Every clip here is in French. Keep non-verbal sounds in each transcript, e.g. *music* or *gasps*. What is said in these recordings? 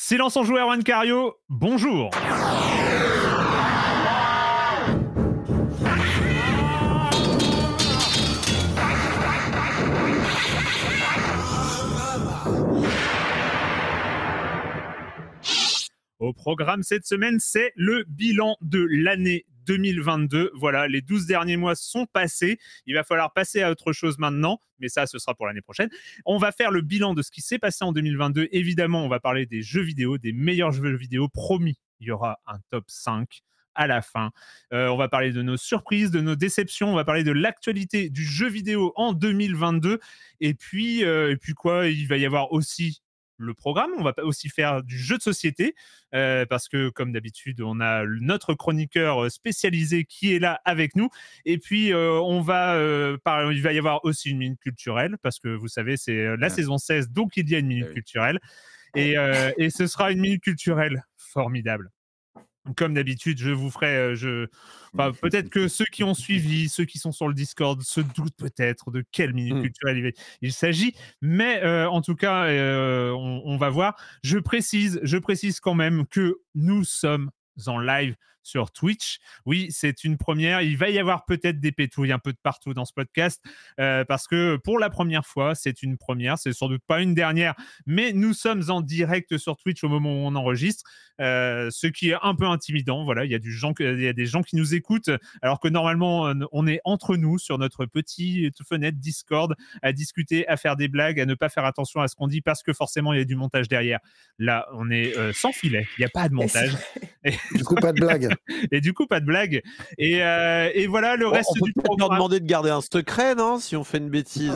Silence en joueur, Juan Cario, bonjour Au programme cette semaine, c'est le bilan de l'année 2022. Voilà, les 12 derniers mois sont passés. Il va falloir passer à autre chose maintenant, mais ça, ce sera pour l'année prochaine. On va faire le bilan de ce qui s'est passé en 2022. Évidemment, on va parler des jeux vidéo, des meilleurs jeux vidéo. Promis, il y aura un top 5 à la fin. Euh, on va parler de nos surprises, de nos déceptions, on va parler de l'actualité du jeu vidéo en 2022. Et puis, euh, et puis quoi, il va y avoir aussi le programme. On va aussi faire du jeu de société euh, parce que, comme d'habitude, on a notre chroniqueur euh, spécialisé qui est là avec nous. Et puis, euh, on va, il va y avoir aussi une minute culturelle parce que vous savez, c'est la saison 16, donc il y a une minute eh culturelle. Oh. Et, et ce sera une minute culturelle formidable comme d'habitude, je vous ferai. Euh, je... peut-être que ceux qui ont suivi, ceux qui sont sur le Discord, se doutent peut-être de quelle minute mmh. culturelle il, il s'agit. Mais euh, en tout cas, euh, on, on, va voir. Je précise, je précise quand même que nous sommes en live sur Twitch. Oui, c'est une première. Il va y avoir peut-être des pétouilles un peu de partout dans ce podcast euh, parce que pour la première fois, c'est une première. C'est sans doute pas une dernière, mais nous sommes en direct sur Twitch au moment où on enregistre, euh, ce qui est un peu intimidant. Voilà, il y, a des gens qui nous écoutent alors que normalement on est entre nous sur notre petite fenêtre Discord à discuter, à faire des blagues, à ne pas faire attention à ce qu'on dit parce que forcément il y a du montage derrière. Là, on est euh, sans filet. Il n'y a pas de montage. *laughs* du coup, pas de blague. *laughs* et du coup, pas de blague. Et, euh, voilà le reste on peut du programme. leur demander de garder un secret, non Si on fait une bêtise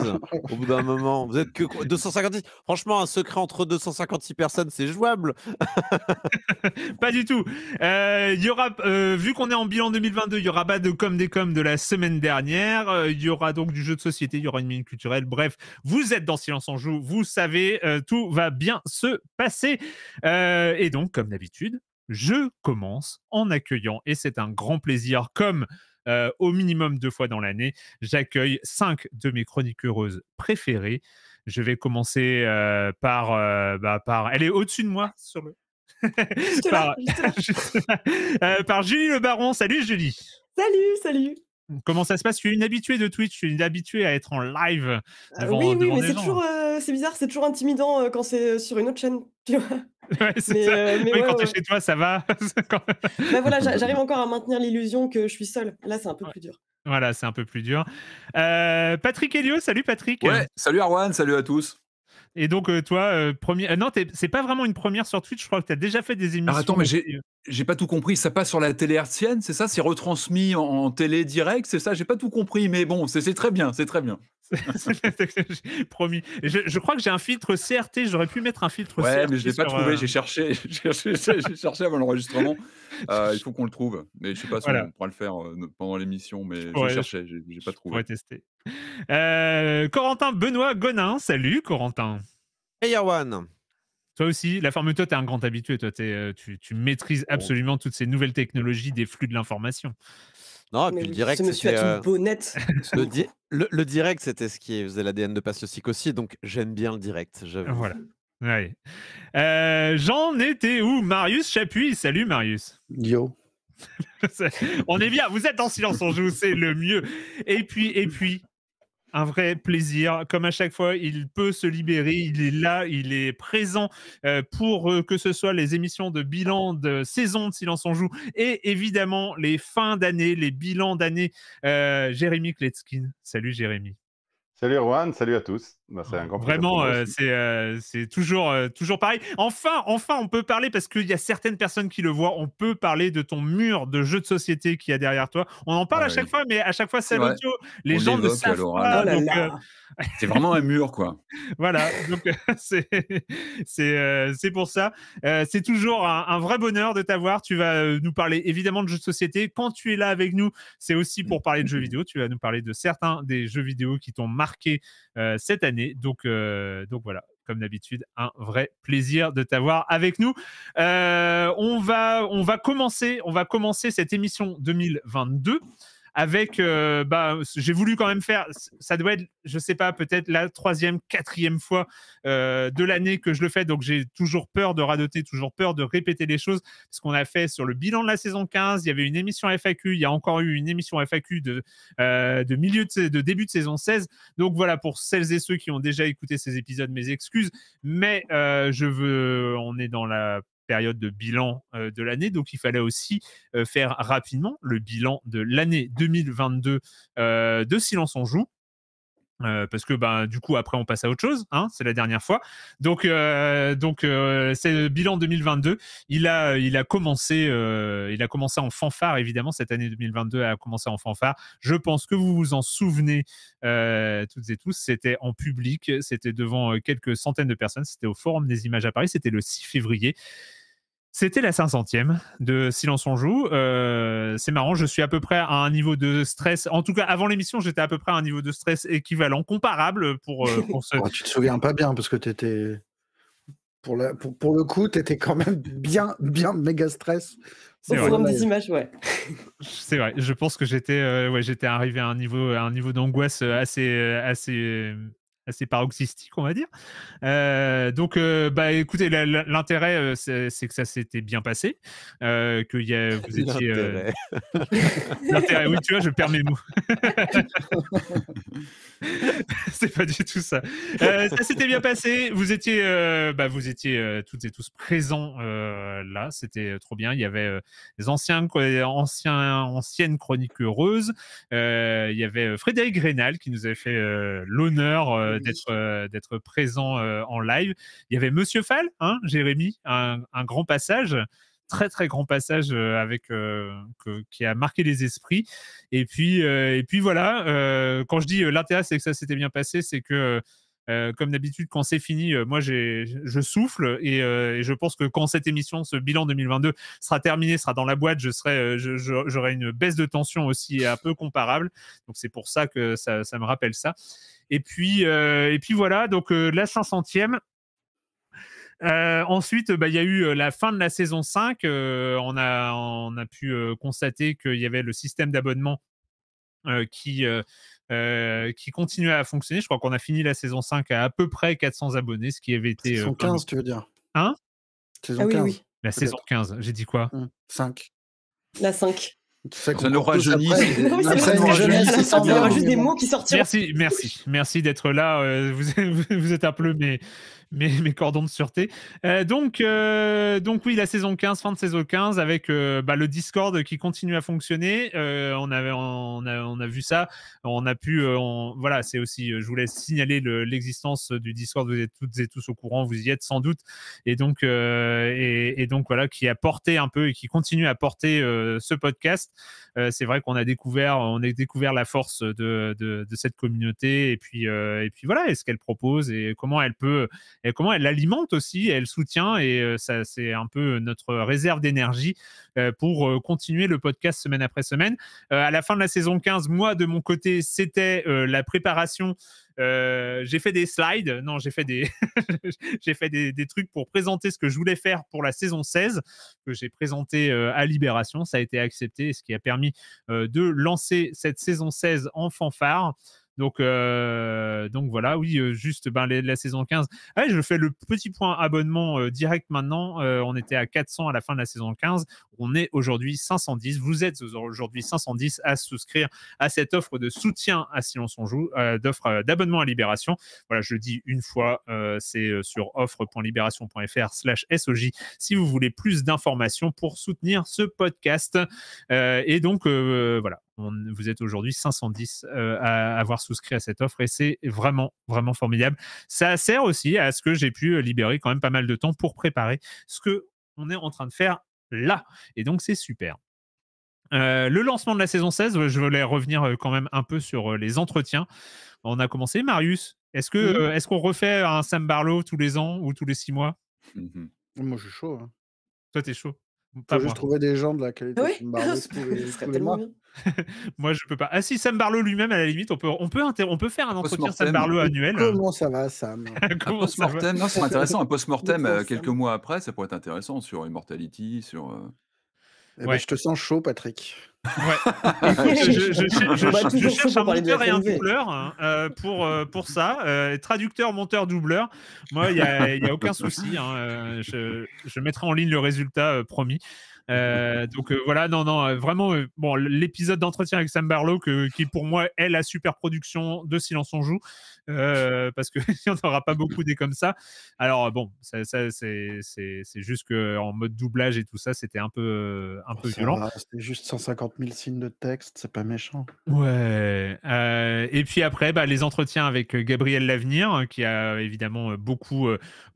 au bout d'un moment. Vous êtes que 256. Franchement, un secret entre 256 personnes, c'est jouable. *laughs* pas du tout. Euh, il y aura, euh, vu qu'on est en bilan 2022, il y aura pas de com des com de la semaine dernière. Il y aura donc du jeu de société, il y aura une mine culturelle. Bref, vous êtes dans Silence en Joue. Vous savez, tout va bien se passer. et donc, comme d'habitude, je commence en accueillant, et c'est un grand plaisir, comme euh, au minimum deux fois dans l'année, j'accueille cinq de mes chroniques heureuses préférées. Je vais commencer euh, par, euh, bah, par... Elle est au-dessus de moi ah, sur le... *laughs* par... *laughs* par Julie Le Baron. Salut Julie. Salut, salut. Comment ça se passe Je suis une habituée de Twitch, je suis une habituée à être en live. Euh, oui, oui, mais c'est toujours, euh, c'est bizarre, c'est toujours intimidant euh, quand c'est sur une autre chaîne. *laughs* *laughs* mais, oui, quand tu es chez toi, ça va. *laughs* quand... Bah, voilà, j'arrive encore à maintenir l'illusion que je suis seul. Là, c'est un peu plus dur. Voilà, c'est un peu plus dur. Patrick Helio, salut Patrick. salut Arwan, salut à tous. Et donc, euh, toi, euh, premier. Euh, non, c'est pas vraiment une première sur Twitch. Je crois que tu as déjà fait des émissions. attends, mais j'ai pas tout compris. Ça passe sur la télé hertzienne, c'est ça C'est retransmis en, télé direct, c'est ça J'ai pas tout compris, mais bon, c'est très bien, c'est très bien. *laughs* *laughs* Promis. Je, crois que j'ai un filtre CRT. J'aurais pu mettre un filtre ouais, mais je l'ai pas trouvé. J'ai cherché, *laughs* cherché avant l'enregistrement. il faut qu'on le trouve. Mais je sais pas si on pourra le faire pendant l'émission, mais j'ai cherché. J'ai pas trouvé. Pourrais tester. Euh, Corentin Benoît Gonin, salut Corentin. Hey Erwan. Toi aussi, la forme, toi, tu es un grand habitué. Toi, euh, tu, maîtrises absolument toutes ces nouvelles technologies des flux de l'information. Non, et puis le direct. c'est monsieur euh, *laughs* le, direct, c'était ce qui faisait l'ADN de Passiosic aussi. Donc, j'aime bien le direct. Voilà. Ouais. J'en étais où Marius Chapuis. Salut, Marius. Yo. *laughs* on est bien, vous êtes en silence, on joue, c'est le mieux. Et puis, et puis, un vrai plaisir. Comme à chaque fois, il peut se libérer, il est là, il est présent euh, pour euh, que ce soit les émissions de bilan de saison de Silence en Joue et évidemment les fins d'année, les bilans d'année. Euh, Jérémy Kletskin. Salut Jérémy. Salut Rouen, salut à tous. Bah, c'est Vraiment, euh, euh, c'est toujours, euh, toujours pareil. Enfin, enfin, on peut parler, parce qu'il y a certaines personnes qui le voient, on peut parler de ton mur de jeux de société qu'il y a derrière toi. On en parle ah à chaque fois, mais à chaque fois, c'est l'audio. Les gens ne savent pas. Oh c'est vraiment un mur, quoi. *laughs* voilà, donc *laughs* c'est pour ça. c'est toujours un, un, vrai bonheur de t'avoir. Tu vas nous parler évidemment de jeux de société. Quand tu es là avec nous, c'est aussi pour parler de jeux *laughs* vidéo. Tu vas nous parler de certains des jeux vidéo qui t'ont marqué cette année. Donc, donc voilà comme d'habitude, un vrai plaisir de t'avoir avec nous. on, va, on, va commencer, on va commencer cette émission 2022 avec, euh, bah, j'ai voulu quand même faire, ça doit être, je sais pas, peut-être la troisième, quatrième fois euh, de l'année que je le fais, donc j'ai toujours peur de radoter, toujours peur de répéter les choses, ce qu'on a fait sur le bilan de la saison 15, il y avait une émission FAQ, il y a encore eu une émission FAQ euh, de, milieu de, de début de saison 16, donc voilà, pour celles et ceux qui ont déjà écouté ces épisodes, mes excuses, mais je veux, on est dans la période de bilan de l'année. Donc, il fallait aussi faire rapidement le bilan de l'année 2022 de Silence en Joue. Euh, parce que ben du coup, après, on passe à autre chose. Hein, c'est la dernière fois. Donc, euh, donc euh, c'est le bilan 2022. Il a, il, a commencé, il a commencé en fanfare, évidemment. Cette année 2022 a commencé en fanfare. Je pense que vous vous en souvenez toutes et tous. C'était en public. C'était devant quelques centaines de personnes. C'était au Forum des images à Paris. C'était le 6 février. C'était la 500e de Silence on joue. Euh, c'est marrant, je suis à peu près à un niveau de stress. En tout cas, avant l'émission, j'étais à peu près à un niveau de stress équivalent, comparable pour, euh, *laughs* tu te souviens pas bien parce que tu étais. Pour, le coup, tu étais quand même bien, bien méga stress. C'est vrai. des images, ouais. *laughs* c'est vrai. Je pense que j'étais, euh, ouais, j'étais arrivé à un niveau, un niveau d'angoisse assez, assez assez paroxystique, on va dire. Euh, donc, euh, bah, écoutez, l'intérêt, euh, c'est que ça s'était bien passé, que *laughs* vous étiez. *laughs* l'intérêt, oui, tu vois, je perds mes mots. *laughs* c'est pas du tout ça. ça s'était bien passé. Vous étiez, bah, vous étiez toutes et tous présents là. C'était trop bien. Il y avait les anciens, anciens, anciennes chroniques heureuses. il y avait Frédéric Rénal qui nous avait fait l'honneur euh, d'être euh, d'être présent euh, en live. Il y avait Monsieur Fall, hein, Jérémy, un, grand passage. Très très grand passage avec qui a marqué les esprits et puis et puis voilà quand je dis l'intérêt c'est que ça s'était bien passé c'est que euh, comme d'habitude, quand c'est fini, euh, moi je souffle euh, et, je pense que quand cette émission, ce bilan 2022 sera terminé, sera dans la boîte, je serai, j'aurai une baisse de tension aussi un peu comparable. Donc c'est pour ça que ça, me rappelle ça. Et puis, et puis voilà, donc la 500e. ensuite, bah, il y a eu la fin de la saison 5. on, a, on a pu constater qu'il y avait le système d'abonnement qui euh, qui continue à fonctionner. Je crois qu'on a fini la saison 5 à à peu près 400 abonnés, ce qui avait été. Euh, saison 15, tu veux dire Hein ah La saison 15, j'ai dit quoi 5. Hum, la 5. Ça, ça nous rajeunit. juste des mots qui sortiront. Merci, merci, d'être là. Euh, *laughs* vous, êtes un peu *laughs* mes, cordons de sûreté. Euh, donc, euh, donc oui, la saison 15, fin de saison 15, avec euh, bah, le Discord qui continue à fonctionner. on, avait, on, a, on a vu ça. On a pu. voilà, c'est aussi. je voulais signaler l'existence du Discord. Vous êtes toutes et tous au courant. Vous y êtes sans doute. Et donc, et, donc voilà, qui a porté un peu et qui continue à porter ce podcast. c'est vrai qu'on a découvert, on a découvert la force de, de, de cette communauté. Et puis, et puis voilà, est ce qu'elle propose et comment elle peut et comment elle alimente aussi, elle soutient et euh, ça c'est un peu notre réserve d'énergie euh, pour euh, continuer le podcast semaine après semaine. à la fin de la saison 15, moi de mon côté, c'était la préparation j'ai fait des slides, non, j'ai fait, des, *laughs* j'ai fait des, trucs pour présenter ce que je voulais faire pour la saison 16, que j'ai présenté à Libération. Ça a été accepté, ce qui a permis de lancer cette saison 16 en fanfare. Donc, euh, donc voilà, oui, euh, juste ben, la saison 15. je fais le petit point abonnement euh, direct maintenant. on était à 400 à la fin de la saison 15. On est aujourd'hui 510. Vous êtes aujourd'hui 510 à souscrire à cette offre de soutien à Silence on joue, d'offre d'abonnement à Libération. Voilà, je dis une fois, c'est sur offre.libération.fr slash SOJ si vous voulez plus d'informations pour soutenir ce podcast. et donc, voilà, vous êtes aujourd'hui 510 euh, à avoir souscrit à cette offre et c'est vraiment, vraiment formidable. Ça sert aussi à ce que j'ai pu euh, libérer quand même pas mal de temps pour préparer ce que on est en train de faire là. Et donc, c'est super. Euh, le lancement de la saison 16, je voulais revenir quand même un peu sur les entretiens. On a commencé. Marius, est-ce que mm-hmm. est-ce qu'on refait un Sam Barlow tous les ans ou tous les six mois mm-hmm. Moi, je suis chaud. Hein. toi Toi, es chaud. Je juste trouver des gens de la qualité oui. Barlow *laughs* serait tellement bien. *laughs* moi, je peux pas. Ah si, Sam Barlow lui-même, à la limite, on peut, on peut, faire un entretien Sam Barlow annuel. Comment ça va, Sam Un *laughs* post-mortem, non, c'est intéressant. Un post-mortem euh, quelques mois après, ça pourrait être intéressant sur Immortality, sur. Euh, eh ben, je te sens chaud, Patrick. *laughs* Ouais. je, cherche un monteur et un doubleur hein, euh, pour, euh, pour ça. Euh, traducteur, monteur, doubleur. Moi, il n'y a, aucun souci. Hein, je, mettrai en ligne le résultat promis. Euh, donc euh, voilà, non, non, euh, vraiment, bon, l'épisode d'entretien avec Sam Barlow, qui pour moi est la super production de Silence on joue, parce qu'il *laughs* n'y en aura pas beaucoup des comme ça. Alors bon, ça, c'est juste qu'en mode doublage et tout ça, c'était un peu, un peu violent. C'était juste 150 000 signes de texte, c'est pas méchant. Ouais. et puis après, bah, les entretiens avec Gabriel Lavenir, hein, qui a évidemment beaucoup,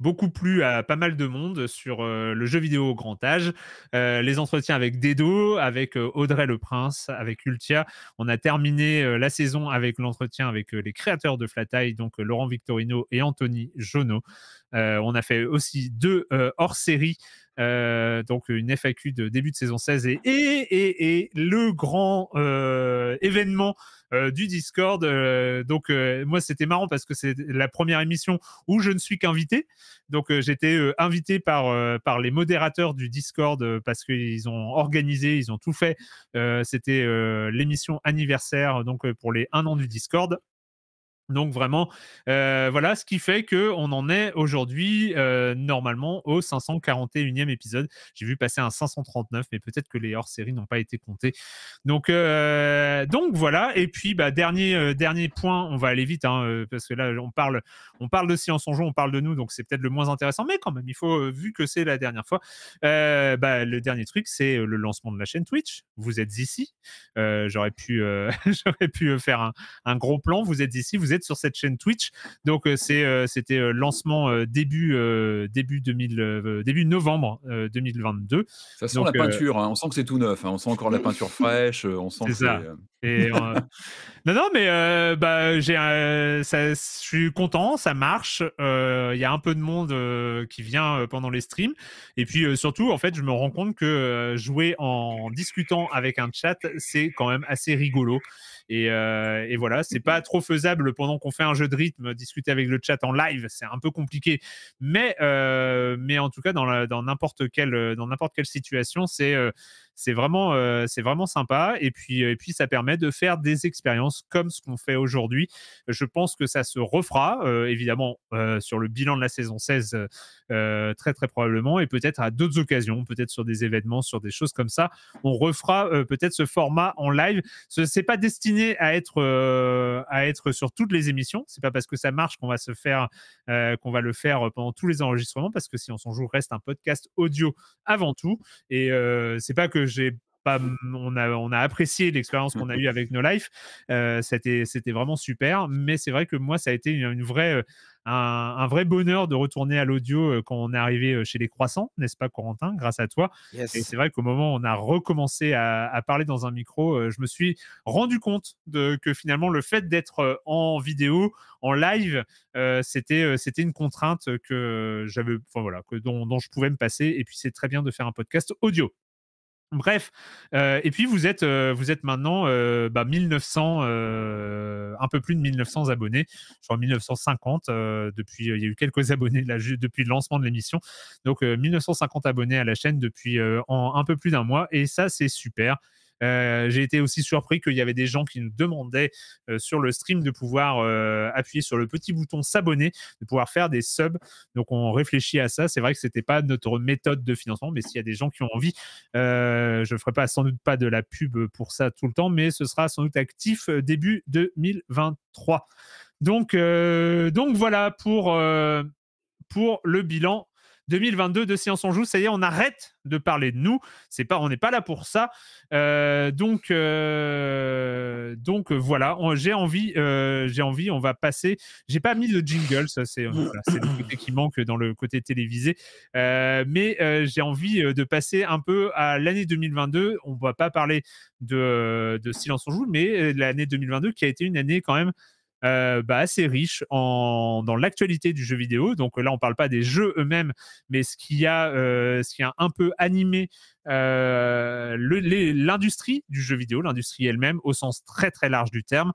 beaucoup plu à pas mal de monde sur le jeu vidéo au grand âge. Euh, euh, les entretiens avec Dedo, avec euh, Audrey Le Prince, avec Ultia. On a terminé euh, la saison avec l'entretien avec les créateurs de Eye, donc Laurent Victorino et Anthony Jonot. Euh, on a fait aussi deux euh, hors-série. Euh, donc une FAQ de début de saison 16 et, et, le grand événement du Discord. donc moi c'était marrant parce que c'est la première émission où je ne suis qu'invité. Donc j'étais invité par, les modérateurs du Discord parce qu'ils ont organisé, ils ont tout fait. c'était l'émission anniversaire donc pour les un an du Discord. Donc vraiment, euh, voilà ce qui fait qu'on en est aujourd'hui euh, normalement au 541e épisode. J'ai vu passer un 539, mais peut-être que les hors-séries n'ont pas été comptés. Donc, euh, donc voilà. Et puis bah, dernier, dernier point, on va aller vite hein, parce que là on parle, on parle de science en jeu, on parle de nous, donc c'est peut-être le moins intéressant, mais quand même il faut vu que c'est la dernière fois. Bah, le dernier truc, c'est le lancement de la chaîne Twitch. Vous êtes ici. j'aurais pu, *laughs* j'aurais pu faire un, un, gros plan. Vous êtes ici. Vous êtes sur cette chaîne Twitch. Donc, euh, c'est, euh, c'était euh, lancement début, début, 2000, début novembre 2022. Ça sent Donc, la peinture, hein, on sent que c'est tout neuf, hein. on sent encore la peinture *laughs* fraîche, on sent c'est ça. Et, *laughs* non, non, mais bah, j'ai, je suis content, ça marche. Il y a un peu de monde qui vient pendant les streams. Et puis surtout, en fait, je me rends compte que jouer en discutant avec un chat, c'est quand même assez rigolo. Euh, et, voilà, c'est pas trop faisable pendant qu'on fait un jeu de rythme, discuter avec le chat en live, c'est un peu compliqué. Mais, euh, en tout cas, dans n'importe quelle situation, c'est euh, c'est vraiment, euh, vraiment sympa. Et puis, euh, et puis, ça permet de faire des expériences comme ce qu'on fait aujourd'hui. Je pense que ça se refera, euh, évidemment, sur le bilan de la saison 16, très, très probablement, et peut-être à d'autres occasions, peut-être sur des événements, sur des choses comme ça. On refera peut-être ce format en live. Ce n'est pas destiné à être, à être sur toutes les émissions. C'est pas parce que ça marche qu'on va se faire, qu'on va le faire pendant tous les enregistrements, parce que si on s'en joue, reste un podcast audio avant tout. Et c'est pas que on a, apprécié l'expérience qu'on a mmh eue avec No Life. c'était, vraiment super. Mais c'est vrai que moi, ça a été une, vraie, un, vrai bonheur de retourner à l'audio quand on est arrivé chez les croissants, n'est-ce pas, Corentin, grâce à toi. Et c'est vrai qu'au moment où on a recommencé à, parler dans un micro, je me suis rendu compte que finalement, le fait d'être en vidéo, en live, c'était, c'était une contrainte que j'avais, voilà, que, dont je pouvais me passer. Et puis, c'est très bien de faire un podcast audio. Bref, euh, et puis vous êtes, euh, vous êtes maintenant 1900, euh, bah, un peu plus de 1900 abonnés, je crois 1950, depuis, il y a eu quelques *laughs* abonnés depuis le lancement de l'émission, donc 1950 abonnés à la chaîne depuis un peu plus d'un mois, et ça c'est super. Euh, j'ai été aussi surpris qu'il y avait des gens qui nous demandaient euh, sur le stream de pouvoir euh, appuyer sur le petit bouton s'abonner, de pouvoir faire des subs. Donc on réfléchit à ça. C'est vrai que c'était pas notre méthode de financement, mais s'il y a des gens qui ont envie, je ne ferai pas sans doute pas de la pub pour ça tout le temps, mais ce sera sans doute actif début 2023. Donc, donc voilà pour, pour le bilan 2022 de silence en Joue. Ça y est, on arrête de parler de nous. C'est pas, on n'est pas là pour ça. Euh, donc, euh, donc euh, voilà, j'ai envie, j'ai envie, on va passer. J'ai pas mis le jingle, ça c'est voilà, le qui manque dans le côté télévisé. mais j'ai envie de passer un peu à l'année 2022. On va pas parler de, de Silence en Joue, mais l'année 2022 qui a été une année quand même euh, bah, assez riche en, dans l'actualité du jeu vidéo. Donc euh, là, on ne parle pas des jeux eux-mêmes, mais ce qui a, euh, ce qui a un peu animé l'industrie du jeu vidéo, l'industrie elle-même au sens très très large du terme.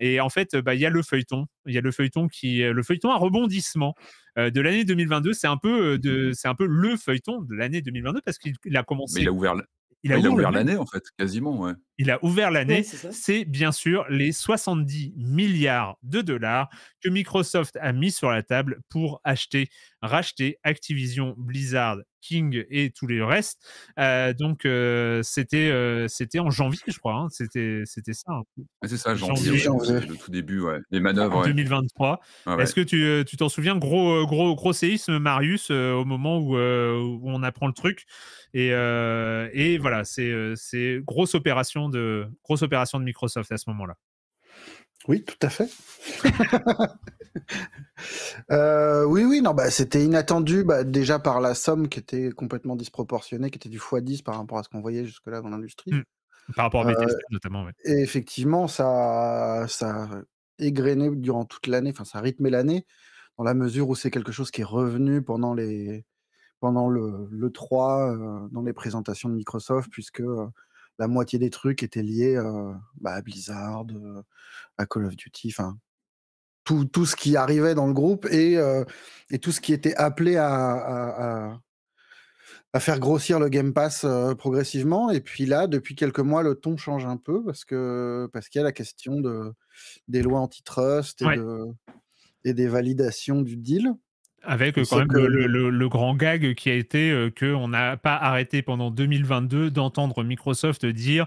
Et en fait, bah, il y a le feuilleton, il y a le feuilleton qui, le feuilleton à rebondissement de l'année 2022. C'est un peu, mmh. c'est un peu le feuilleton de l'année 2022 parce qu'il a commencé. Mais il a ouvert, il a, ouvert l'année, en fait, quasiment. Ouais. Il a ouvert l'année. c'est bien sûr les 70 milliards de dollars que Microsoft a mis sur la table pour acheter, racheter Activision Blizzard King et tous les restes. Euh, donc euh, euh, c'était en janvier, je crois. Hein. C'était c'était ça. Hein. Ah, c'est ça, janvier. tout début, les manœuvres. En 2023. Est-ce que tu, t'en souviens, gros gros gros séisme, Marius, au moment où, on apprend le truc. Et, voilà, c'est c'est grosse opération de grosse opération de Microsoft à ce moment-là. Oui, tout à fait. *laughs* Euh, oui, oui, non, bah, c'était inattendu bah, déjà par la somme qui était complètement disproportionnée, qui était du x10 par rapport à ce qu'on voyait jusque-là dans l'industrie. Mmh. Par rapport à euh, notamment. Et effectivement, ça, ça a égrené durant toute l'année, enfin, ça a rythmé l'année, dans la mesure où c'est quelque chose qui est revenu pendant, les, pendant le, le 3, euh, dans les présentations de Microsoft, puisque la moitié des trucs étaient liés bah, à Blizzard, à Call of Duty, tout, ce qui arrivait dans le groupe et, tout ce qui était appelé à, faire grossir le Game Pass progressivement. Et puis là, depuis quelques mois, le ton change un peu parce qu'il y a la question des lois antitrust et des validations du deal. Avec euh, quand même le, grand gag qui a été euh, qu'on n'a pas arrêté pendant 2022 d'entendre Microsoft dire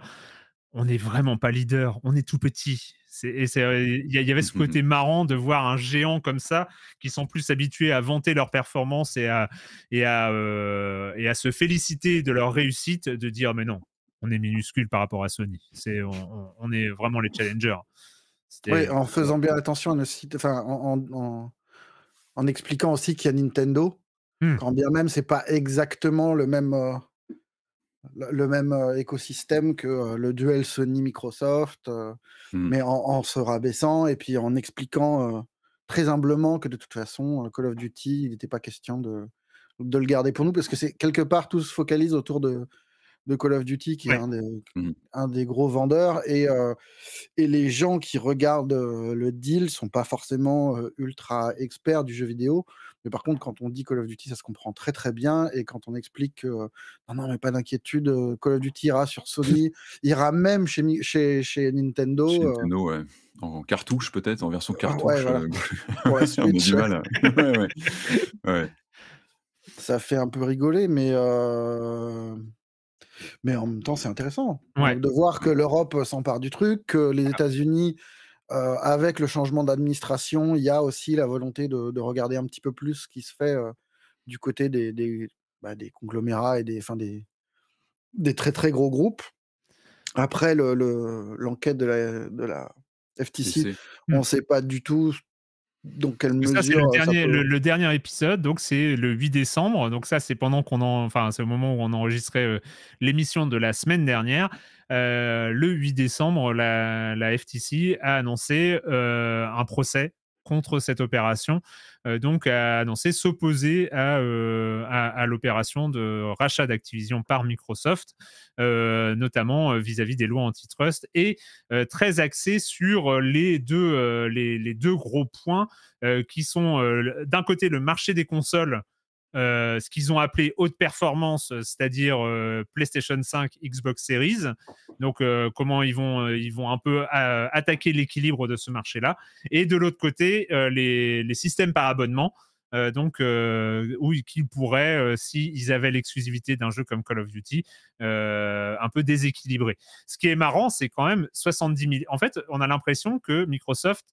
on n'est vraiment pas leader, on est tout petit. Il y avait ce mm-hmm. côté marrant de voir un géant comme ça qui sont plus habitués à vanter leurs performance et à, et à, euh, et à se féliciter de leur réussite, de dire mais non, on est minuscule par rapport à Sony. C'est, on, est vraiment les challengers. Oui, en faisant bien attention à nos sites, enfin, en, en expliquant aussi qu'il y a Nintendo, mmh. quand bien même c'est pas exactement le même, euh, le même euh, écosystème que euh, le duel Sony-Microsoft, mmh. mais en, se rabaissant et puis en expliquant très humblement que de toute façon, Call of Duty, il n'était pas question de, de le garder pour nous, parce que c'est quelque part tout se focalise autour de de Call of Duty, qui est mmh. un des, gros vendeurs. Et, euh, et les gens qui regardent euh, le deal sont pas forcément euh, ultra experts du jeu vidéo. Mais par contre, quand on dit Call of Duty, ça se comprend très très bien. Et quand on explique que non, non, mais pas d'inquiétude, Call of Duty ira sur Sony, *laughs* ira même chez, chez, Nintendo. En cartouche peut-être, en version cartouche. Ouais, ouais. Ça fait un peu rigoler, mais mais en même temps, c'est intéressant hein, de voir que l'Europe euh, s'empare du truc, que les États-Unis, euh, avec le changement d'administration, il y a aussi la volonté de, regarder un petit peu plus ce qui se fait euh, du côté des, des, bah, conglomérats et des, des, très très gros groupes. Après l'enquête le, de, la, de la FTC, on ne hmm. sait pas du tout le, dernier, épisode, donc c'est le 8 décembre. Donc, ça, c'est pendant qu'on enfin, c'est au moment où on enregistrait euh, l'émission de la semaine dernière. Euh, le 8 décembre, la, FTC a annoncé euh, un procès contre cette opération, euh, donc a annoncé s'opposer euh, à, l'opération de rachat d'Activision par Microsoft, euh, notamment vis-à-vis des lois antitrust, et très axé sur les, deux gros points qui sont d'un côté le marché des consoles, euh, ce qu'ils ont appelé haute performance, euh, c'est-à-dire euh, PlayStation 5, Xbox Series. Donc, comment ils vont, ils vont un peu attaquer l'équilibre de ce marché-là. Et de l'autre côté, les, systèmes par abonnement. donc, où qu'ils pourraient, s'ils avaient l'exclusivité d'un jeu comme Call of Duty, un peu déséquilibrer. Ce qui est marrant, c'est quand même 70 milliards. En fait, on a l'impression que Microsoft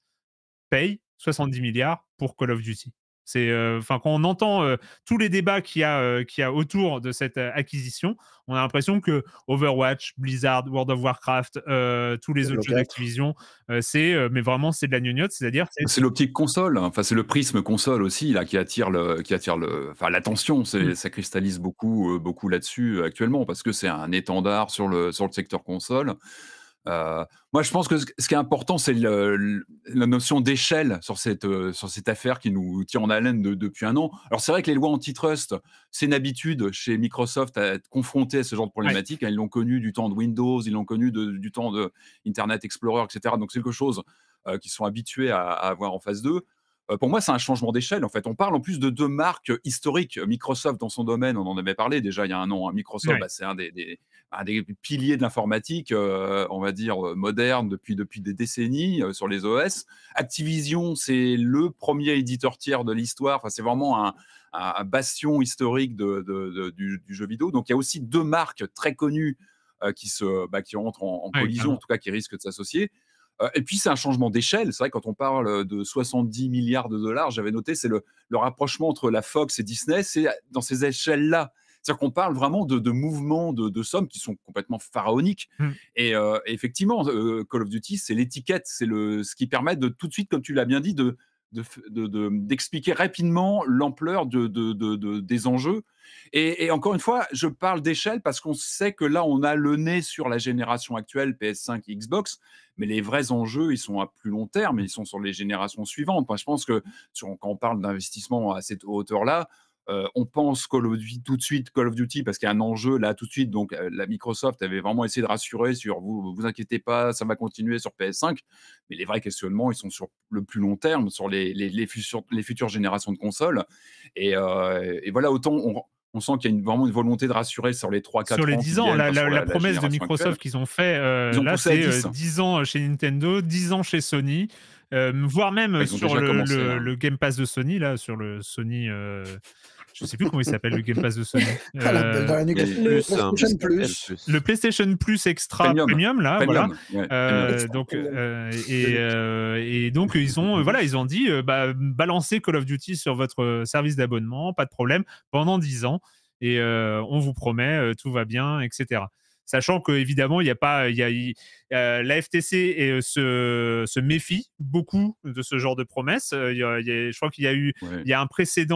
paye 70 milliards pour Call of Duty. C'est euh, enfin quand on entend euh, tous les débats qu'il y, a euh, autour de cette acquisition, on a l'impression que Overwatch, Blizzard, World of Warcraft, tous les autres jeux d'Activision, c'est mais vraiment c'est de la gnognotte, c'est-à-dire ah, c'est l'optique console, hein. enfin c'est le prisme console aussi là qui attire le qui attire le enfin l'attention, mmh. ça cristallise beaucoup beaucoup là-dessus actuellement parce que c'est un étendard sur le sur le secteur console. Euh, moi, je pense que ce qui est important, c'est la notion d'échelle sur cette, euh, sur cette affaire qui nous tient en haleine depuis un an. Alors, c'est vrai que les lois antitrust, c'est une habitude chez Microsoft à être confronté à ce genre de problématique. Ils l'ont connu du temps de Windows, ils l'ont connu du temps d'Internet Explorer, etc. Donc, c'est quelque chose euh, qu'ils sont habitués à, à, avoir en face d'eux. Euh, pour moi, c'est un changement d'échelle. En fait, on parle en plus de deux marques historiques. Microsoft, dans son domaine, on en avait parlé déjà il y a un an. Hein. Microsoft, bah, c'est un des, piliers de l'informatique, euh, on va dire euh, moderne depuis des décennies sur les OS. Activision, c'est le premier éditeur tiers de l'histoire. Enfin, c'est vraiment un, bastion historique du, jeu vidéo. Donc, il y a aussi deux marques très connues. qui, se, bah, qui rentrent en, collision, en tout cas qui risquent de s'associer. Euh, et puis, c'est un changement d'échelle. C'est vrai, quand on parle euh, de 70 milliards de dollars, j'avais noté, c'est le, rapprochement entre la Fox et Disney, c'est dans ces échelles-là. C'est-à-dire qu'on parle vraiment de, mouvements, de, sommes qui sont complètement pharaoniques. Mm. Euh, et effectivement, Call of Duty, c'est l'étiquette, c'est ce qui permet de tout de suite, comme tu l'as bien dit, de, d'expliquer rapidement l'ampleur des enjeux. Et, encore une fois, je parle d'échelle parce qu'on sait que là, on a le nez sur la génération actuelle PS5 et Xbox, mais les vrais enjeux, ils sont à plus long terme, ils sont sur les générations suivantes. je pense que quand on parle d'investissement à cette hauteur-là, on pense Call of Duty tout de suite, Call of Duty, parce qu'il y a un enjeu là tout de suite. Donc, la Microsoft avait vraiment essayé de rassurer sur vous, vous inquiétez pas, ça va continuer sur PS5. Mais les vrais questionnements, ils sont sur le plus long terme, sur les, futures, générations de consoles. Et, voilà, autant on, sent qu'il y a vraiment une volonté de rassurer sur les 3-4 ans. Sur les 10 ans, la, promesse de Microsoft qu'ils ont fait, là, c'est 10. ans euh, chez Nintendo, 10 ans chez Sony, euh, voire même ah, sur le, Game Pass de Sony, là, sur le Sony. Euh, je sais plus comment il s'appelle le Game Pass de Sony. le, PlayStation Plus. Extra Premium, là, voilà. Euh, et, donc ils ont voilà ils ont dit bah, balancez Call of Duty sur votre service d'abonnement, pas de problème pendant 10 ans et on vous promet tout va bien, etc sachant qu'évidemment, il n'y a pas. Y a, euh, la FTC euh, se, méfie beaucoup de ce genre de promesses. Euh, je crois qu'il y a eu il y a un précédent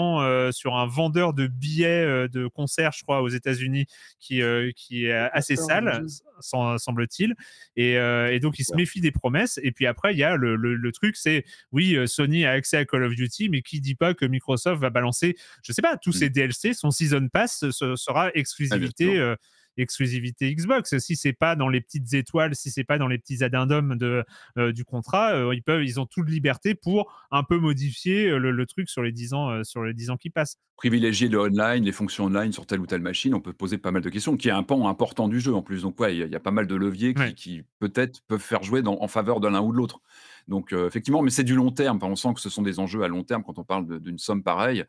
sur un vendeur de billets de concert, je crois, aux États-Unis, qui, est assez sale, semble-t-il. Et, donc, il se méfie des promesses. Et puis après, il y a le, truc c'est oui, Sony a accès à Call of Duty, mais qui dit pas que Microsoft va balancer, je ne sais pas, tous ses hmm. DLC, son Season Pass sera ah, exclusivité exclusivité Xbox. Si c'est pas dans les petites étoiles, si c'est pas dans les petits addendums de, euh, du contrat, euh, ils peuvent, ils ont toute liberté pour un peu modifier euh, le, truc sur les 10 ans, sur les 10 ans qui passent. Privilégier le online, les fonctions online sur telle ou telle machine, on peut poser pas mal de questions, qui est un pan important du jeu en plus. Donc ouais, il y, a pas mal de leviers qui, peut-être peuvent faire jouer en faveur de l'un ou de l'autre. Donc, euh, effectivement, mais c'est du long terme. on sent que ce sont des enjeux à long terme quand on parle d'une somme pareille,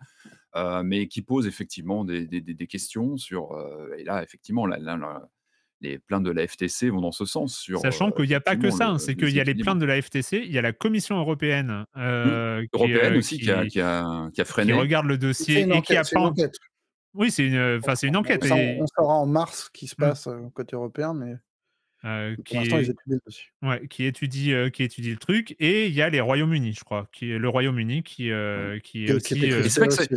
euh, mais qui posent effectivement des, questions sur. Euh, et là, effectivement, la, les plaintes de la FTC vont dans ce sens. Sur, Sachant qu'il n'y a pas que ça, hein, c'est qu'il y a les plaintes de la FTC, il y a la Commission européenne. Mmh. qui, aussi qui, a, freiné. Qui regarde le dossier et qui a pas. Oui, c'est une, une enquête. On, saura en mars ce qui se mmh. passe côté européen, mais. Euh, qui, étudie, euh, qui étudie le truc. Et il y a les Royaumes-Unis, je crois, qui est le Royaume-Uni qui, euh, qui est aussi.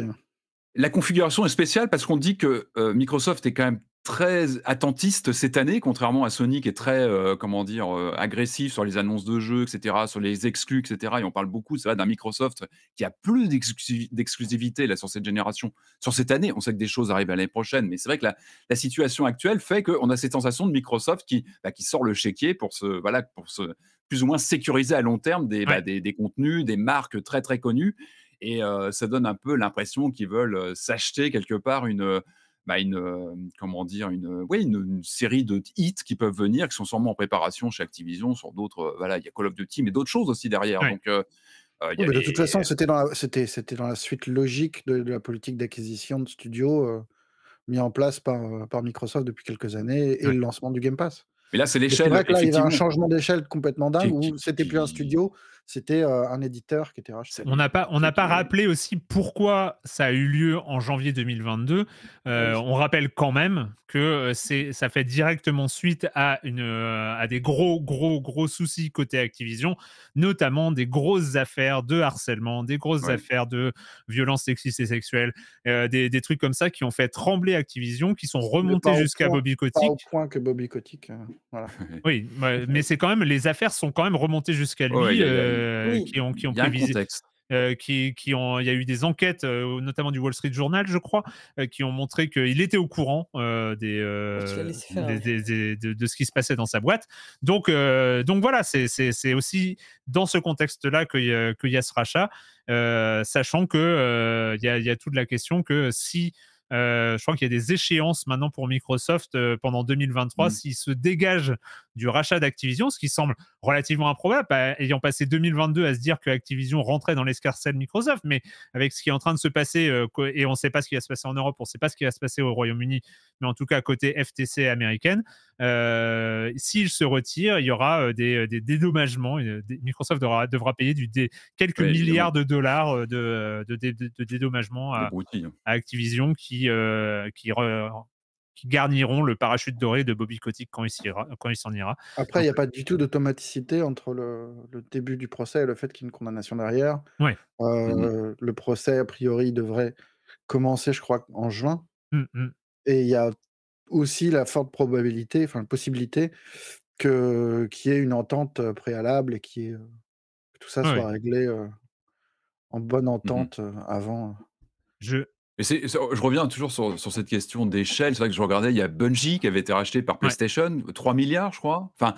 la configuration est spéciale parce qu'on dit que Microsoft est quand même très attentiste cette année, contrairement à Sonic qui est très, euh, comment dire, euh, agressif sur les annonces de jeux, etc., sur les exclus, etc. Et on parle beaucoup, ça d'un Microsoft qui a plus d'exclusivité là sur cette génération, sur cette année. On sait que des choses arrivent à l'année prochaine, mais c'est vrai que la, situation actuelle fait qu'on a cette sensation de Microsoft qui, bah, qui sort le chéquier pour se, voilà, pour se plus ou moins sécuriser à long terme des, bah, contenus, des marques très très connues et euh, ça donne un peu l'impression qu'ils veulent s'acheter quelque part une, bah une, euh, comment dire, une, ouais, une, série de hits qui peuvent venir, qui sont sûrement en préparation chez Activision, sur d'autres. Euh, voilà, il y a Call of Duty, mais d'autres choses aussi derrière. Donc, euh, de toute façon, c'était dans, dans, la suite logique de, la politique d'acquisition de studios mis en place par, par, Microsoft depuis quelques années et le lancement du Game Pass. Mais là, c'est l'échelle. C'est vrai que là, il y a un changement d'échelle complètement dingue où c'était plus un studio, c'était euh, un éditeur qui était racheté. On n'a pas, on n'a pas rappelé aussi pourquoi ça a eu lieu en janvier 2022. Euh, on rappelle quand même que euh, c'est, ça fait directement suite à une, à des gros, gros, gros soucis côté Activision, notamment des grosses affaires de harcèlement, des grosses affaires de violence sexistes et sexuelles, des, des, trucs comme ça qui ont fait trembler Activision, qui sont remontés jusqu'à Bobby Kotick. Pas au point que Bobby Kotick. *laughs* Oui, bah, mais c'est quand même les affaires sont quand même remontées jusqu'à lui, euh, qui ont qui ont euh, qui, qui, ont, il y a eu des enquêtes, euh, notamment du Wall Street Journal, je crois, qui ont montré qu'il était au courant des, de, ce qui se passait dans sa boîte. Donc, donc voilà, c'est aussi dans ce contexte-là qu'il y, a ce rachat, sachant que il y, a toute la question que si euh, je crois qu'il y a des échéances maintenant pour Microsoft euh, pendant 2023. Mm. s'il se dégage du rachat d'Activision, ce qui semble relativement improbable, bah, ayant passé 2022 à se dire que Activision rentrait dans l'escarcelle Microsoft, mais avec ce qui est en train de se passer, euh, et on ne sait pas ce qui va se passer en Europe, on ne sait pas ce qui va se passer au Royaume-Uni, mais en tout cas côté FTC américaine, s'il se retire il y aura des, dédommagements. Microsoft devra, devra payer du, des, quelques milliards de dollars de, de, dédommagement hein. à Activision qui qui, euh, qui, garniront le parachute doré de Bobby Kotick quand il s'en ira, Après, il n'y a pas du tout euh, d'automaticité entre le, début du procès et le fait qu'il y ait une condamnation derrière. Mmh, mmh. Euh, le procès, a priori, devrait commencer, je crois, en juin. Mmh, et il y a aussi la forte probabilité, enfin, possibilité que qu'il y ait une entente préalable et qui que tout ça soit réglé en bonne entente avant. Je, Oh, je reviens toujours sur, cette question d'échelle. C'est vrai que je regardais, il y a Bungie qui avait été racheté par PlayStation, 3 milliards, je crois. Enfin,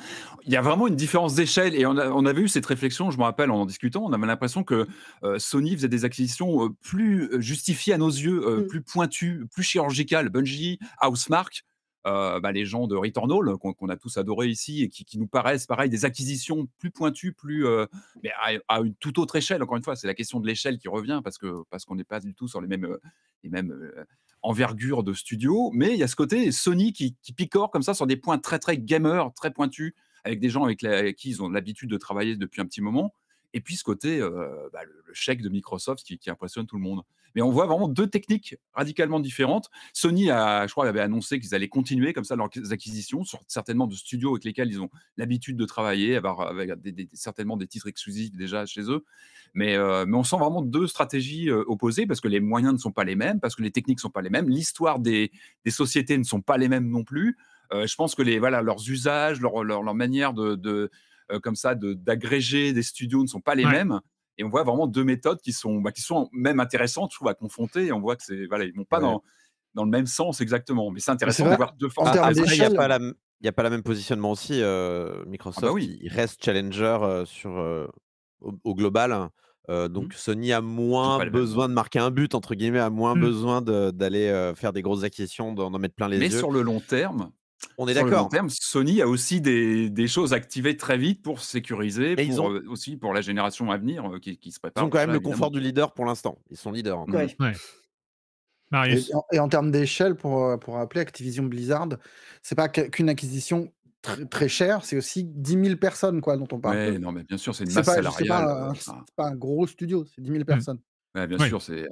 il y a vraiment une différence d'échelle. Et on, avait eu cette réflexion, je me rappelle, en discutant, on avait l'impression que euh, Sony faisait des acquisitions euh, plus euh, justifiées à nos yeux, mm. plus pointues, plus chirurgicales. Bungie, Housemark, euh, bah, les gens de Returnal, qu'on a tous adoré ici, et qui, nous paraissent, pareil, des acquisitions plus pointues, plus, euh, mais à, une toute autre échelle. Encore une fois, c'est la question de l'échelle qui revient, parce qu'on parce qu'on n'est pas du tout sur les mêmes, euh, les mêmes envergures de studio. Mais il y a ce côté Sony qui, picore comme ça sur des points très, très gamers, très pointus, avec des gens avec, qui ils ont l'habitude de travailler depuis un petit moment. Et puis ce côté, bah, le, chèque de Microsoft qui impressionne tout le monde. Mais on voit vraiment deux techniques radicalement différentes. Sony, a, je crois, avait annoncé qu'ils allaient continuer comme ça leurs acquisitions, sur certainement de studios avec lesquels ils ont l'habitude de travailler, avec certainement des titres exclusifs déjà chez eux. Mais, euh, on sent vraiment deux stratégies euh, opposées parce que les moyens ne sont pas les mêmes, parce que les techniques ne sont pas les mêmes, l'histoire des, sociétés ne sont pas les mêmes non plus. Euh, je pense que les, voilà, leurs usages, leur, manière de, comme ça d'agréger des studios ne sont pas les mêmes. Et on voit vraiment deux méthodes qui sont, bah, qui sont même intéressantes, je trouve, à confronter. Et on voit que c'est, voilà, ils vont pas dans, dans le même sens exactement. Mais c'est bah, intéressant de voir deux formes. Après, il n'y a, pas la, y a pas la même positionnement aussi. Euh, ah, Microsoft, bah il reste challenger euh, sur, euh, au, global. Hein. Mmh. donc Sony a moins hein. besoin de marquer un but, entre guillemets, a moins mmh. besoin d'aller faire des grosses acquisitions, d'en mettre plein les yeux. Mais sur le long terme, on est d'accord. Sony a aussi des, choses activées très vite pour sécuriser, euh, aussi pour la génération à venir euh, qui, se prépare. Ils ont quand même le confort du leader pour l'instant. Ils sont leaders. Hein. Et, en, termes d'échelle, pour, euh, pour rappeler, Activision Blizzard, c'est pas qu'une acquisition Très, chère, c'est aussi 10 000 personnes quoi, dont on parle. non, mais bien sûr, c'est une masse pas, salariale. C'est pas, pas, un gros studio, c'est 10 000 personnes bien sûr, c'est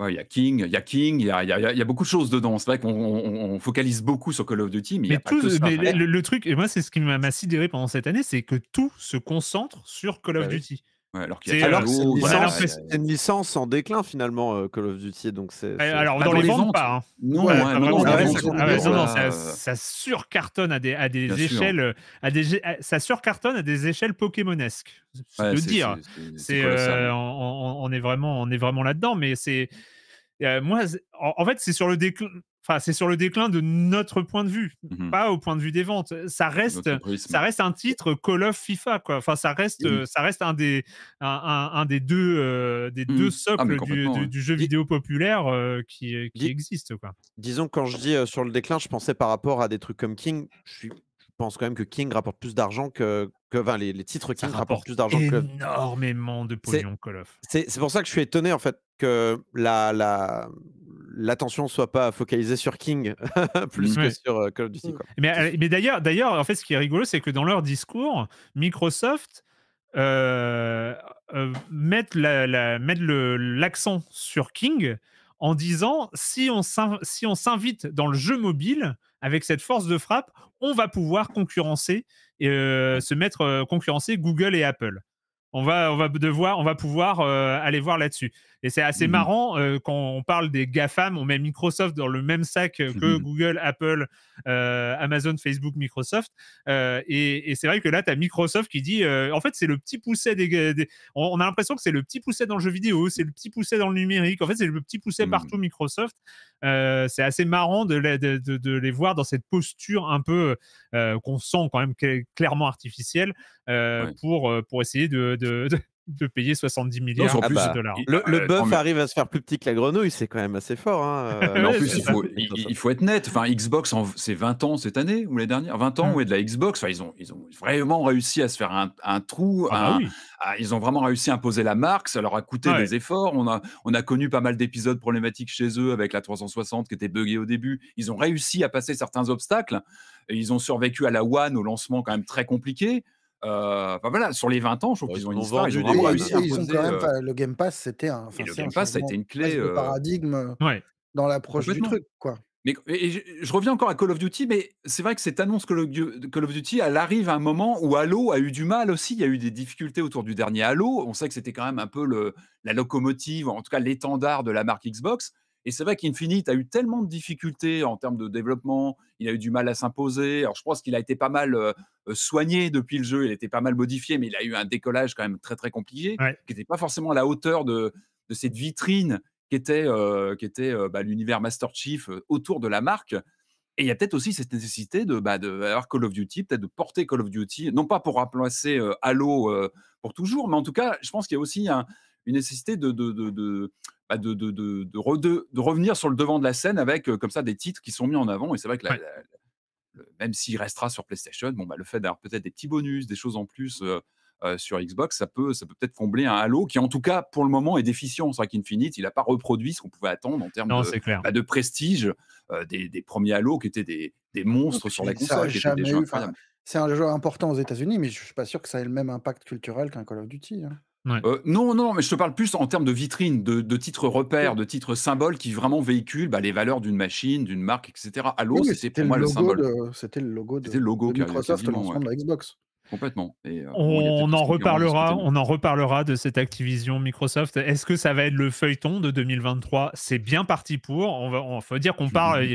euh, il y a King, il y a King, il y a, beaucoup de choses dedans. C'est vrai qu'on focalise beaucoup sur Call of Duty, mais, il y a pas que ça. mais le, le, truc, et moi c'est ce qui m'a sidéré pendant cette année, c'est que tout se concentre sur Call of bah Duty. Ouais, alors qu'il y a alors c'est une, licence, en déclin finalement euh, Call of Duty donc c'est euh, alors dans les ventes pas hein. non, ça, surcartonne à des à des échelles euh, à des ça surcartonne à des échelles pokémonesques de dire c'est euh, on, on, est vraiment on est vraiment là dedans mais c'est moi en fait c'est sur le déclin Enfin, c'est sur le déclin de notre point de vue, mhm. pas au point de vue des ventes. Ça reste, ça reste un titre Call of FIFA, quoi. Enfin, ça reste, ça reste un des, un, des deux, euh, des deux mhm. ah, socles du, jeu vidéo populaire euh, qui, euh, existe, quoi. Disons quand je dis sur le déclin, je pensais par rapport à des trucs comme King. Je je pense quand même que King rapporte plus d'argent que, que enfin, les, les, titres King rapportent plus d'argent que énormément de pognon Call of. C'est pour ça que je suis étonné en fait que la, la l'attention ne soit pas focalisée sur King *laughs* plus que sur euh, Call of Duty. Mm. Euh, mais, d'ailleurs, d'ailleurs, en fait, ce qui est rigolo, c'est que dans leur discours, Microsoft euh, met l'accent sur King en disant si on s'invite dans le jeu mobile avec cette force de frappe, on va pouvoir concurrencer se mettre concurrencer Google et Apple. On va, on va devoir, on va pouvoir aller voir là-dessus. Et c'est assez mmh marrant euh, quand on parle des GAFAM, on met Microsoft dans le même sac que mmh Google, Apple, euh, Amazon, Facebook, Microsoft. Euh, et, c'est vrai que là, tu as Microsoft qui dit en fait, c'est le petit pousset des. On, a l'impression que c'est le petit pousset dans le jeu vidéo, c'est le petit pousset dans le numérique. En fait, c'est le petit pousset mmh. partout, Microsoft. c'est assez marrant de, de, les voir dans cette posture un peu qu'on sent quand même clairement artificielle pour, pour essayer de, de payer 70 milliards plus, de ah, dollars. Le, le bœuf arrive à se faire plus petit que la grenouille, c'est quand même assez fort. Hein. *laughs* en plus, il faut, être net. Enfin, Xbox, c'est 20 ans cette année ou les dernières 20 ans, hum. où est de la Xbox. Enfin, ils, ont, ils ont vraiment réussi à se faire un, trou. Ah, bah ils ont vraiment réussi à imposer la marque. Ça leur a coûté des efforts. On a, on a connu pas mal d'épisodes problématiques chez eux avec la 360 qui était buggée au début. Ils ont réussi à passer certains obstacles. Et ils ont survécu à la One, au lancement quand même très compliqué. Euh, voilà, sur les 20 ans, je trouve qu'ils ont une histoire Ils, ont réussi ils quand même, euh, le Game Pass, c'était un. le Game Pass, une clé. Euh, paradigme dans l'approche du truc, quoi. Mais je, reviens encore à Call of Duty, mais c'est vrai que cette annonce Call of, Call of Duty, elle arrive à un moment où Halo a eu du mal aussi. Il y a eu des difficultés autour du dernier Halo. On sait que c'était quand même un peu le, la locomotive, en tout cas l'étendard de la marque Xbox. Et c'est vrai qu'Infinite a eu tellement de difficultés en termes de développement, il a eu du mal à s'imposer. Alors je pense qu'il a été pas mal euh, euh, soigné depuis le jeu, il a été pas mal modifié, mais il a eu un décollage quand même très très compliqué, qui n'était pas forcément à la hauteur de, de cette vitrine qui était, euh, était bah, l'univers Master Chief autour de la marque. Et il y a peut-être aussi cette nécessité de, bah, de Call of Duty, peut-être de porter Call of Duty, non pas pour remplacer Halo pour toujours, mais en tout cas, je pense qu'il y a aussi un, une nécessité de, de, de, bah, de revenir sur le devant de la scène avec euh, comme ça des titres qui sont mis en avant. Et c'est vrai que même s'il restera sur PlayStation, bon, bah, le fait d'avoir peut-être des petits bonus, des choses en plus euh, euh, sur Xbox, ça peut ça peut peut-être combler un Halo qui, en tout cas, pour le moment, est déficient. C'est vrai qu'Infinite, il n'a pas reproduit ce qu'on pouvait attendre en termes bah, de, prestige des, premiers Halo qui étaient des, monstres sur la console. C'est un jeu important aux États-Unis, mais je ne suis pas sûr que ça ait le même impact culturel qu'un Call of Duty. Hein. Euh, non, non, mais je te parle plus en termes de vitrine, de, de titres repères, de titres symboles qui vraiment véhiculent bah, les valeurs d'une machine, d'une marque, etc. à c'était pour moi le, symbole. C'était le logo de, Microsoft, le lancement de la Xbox. Complètement. Euh, on, en reparlera. On en reparlera de cette Activision Microsoft. Est-ce que ça va être le feuilleton de 2023 C'est bien parti pour. On va, faut dire qu'on parle,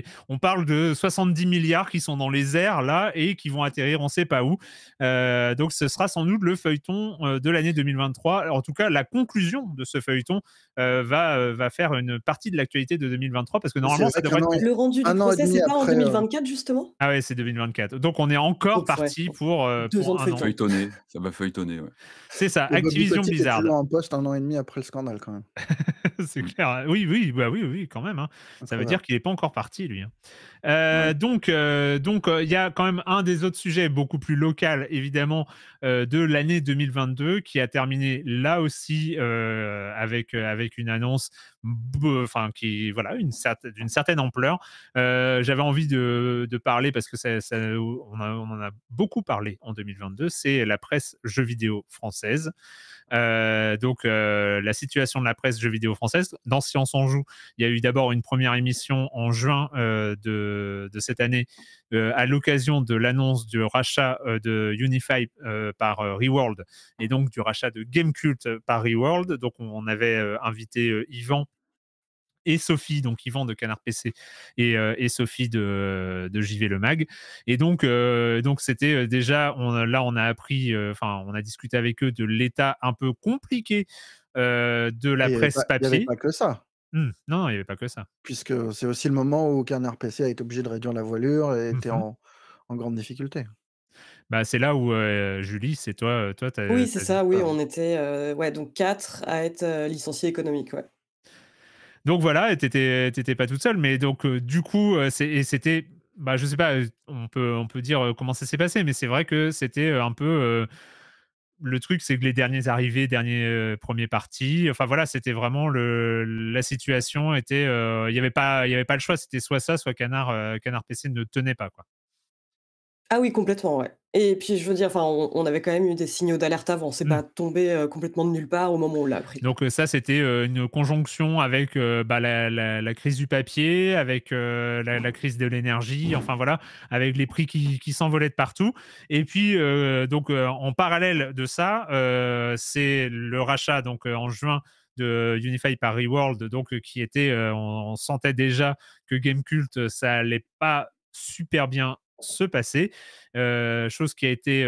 de 70 milliards qui sont dans les airs là et qui vont atterrir on ne sait pas où. Euh, donc ce sera sans doute le feuilleton euh, de l'année 2023. en tout cas, la conclusion de ce feuilleton va, faire une partie de l'actualité de 2023 parce que normalement ça devrait Le rendu du procès, c'est pas en 2024 justement Ah ouais, c'est 2024. Donc on est encore parti pour, pour ah, feuilletonné. Ça va feuilletonner C'est ça, Activision bizarre, en poste un an et demi après le scandale, quand même. *laughs* c'est clair. Hein. Oui, oui, bah oui, oui, quand même. Hein. Ça veut dire qu'il n'est pas encore parti, lui. Hein. Euh, donc, euh, euh, il y a quand même un des autres sujets beaucoup plus local, évidemment, euh, de l'année 2022 qui a terminé là aussi euh, avec, euh, avec une annonce enfin qui voilà une d'une certaine ampleur. J'avais envie de, parler parce que ça, on, en a beaucoup parlé en 2022. C'est la presse jeux vidéo française. Euh, donc, euh, la situation de la presse jeux vidéo française. Dans Science en Joue, il y a eu d'abord une première émission en juin euh, de, de, cette année à l'occasion de l'annonce du rachat de Unify par Reworld et donc du rachat de Gamecult par Reworld. Donc, on avait invité Yvan et Sophie, donc Yvan de Canard PC euh, et, Sophie de, de JV Le Mag. Et donc, euh, donc c'était euh, déjà, là, on a appris, enfin, on a discuté avec eux de l'état un peu compliqué de la presse papier. Il n'y avait pas que ça. Hum, non, il n'y avait pas que ça. Puisque c'est aussi le moment où Canard PC a été obligé de réduire la voilure et était mmh en, grande difficulté. Bah, c'est là où Julie, c'est toi, toi, as, oui, c'est ça, oui, on était, ouais, donc quatre à être licencié économique, ouais. Donc voilà, t'étais pas toute seule, mais donc euh, du coup, euh, c'était, bah, je sais pas, euh, on peut, on peut dire comment ça s'est passé, mais c'est vrai que c'était un peu le truc, c'est que les derniers arrivés, derniers premiers partis, enfin voilà, c'était vraiment le, la situation était, il n'y avait pas, il y avait pas le choix, c'était soit ça, soit Canard, Canard PC ne tenait pas quoi. Ah oui, complètement, ouais. Et puis, je veux dire, enfin, on, avait quand même eu des signaux d'alerte avant. C'est mmh. pas tombé complètement de nulle part au moment où on l'a pris. Donc ça, c'était une conjonction avec bah, la, la, crise du papier, avec la, crise de l'énergie, enfin voilà, avec les prix qui, qui s'envolaient de partout. Et puis, donc, en parallèle de ça, c'est le rachat, donc en juin de Unify par ReWorld donc qui était, on, sentait déjà que Gamecult, ça allait pas super bien se passer, chose qui a été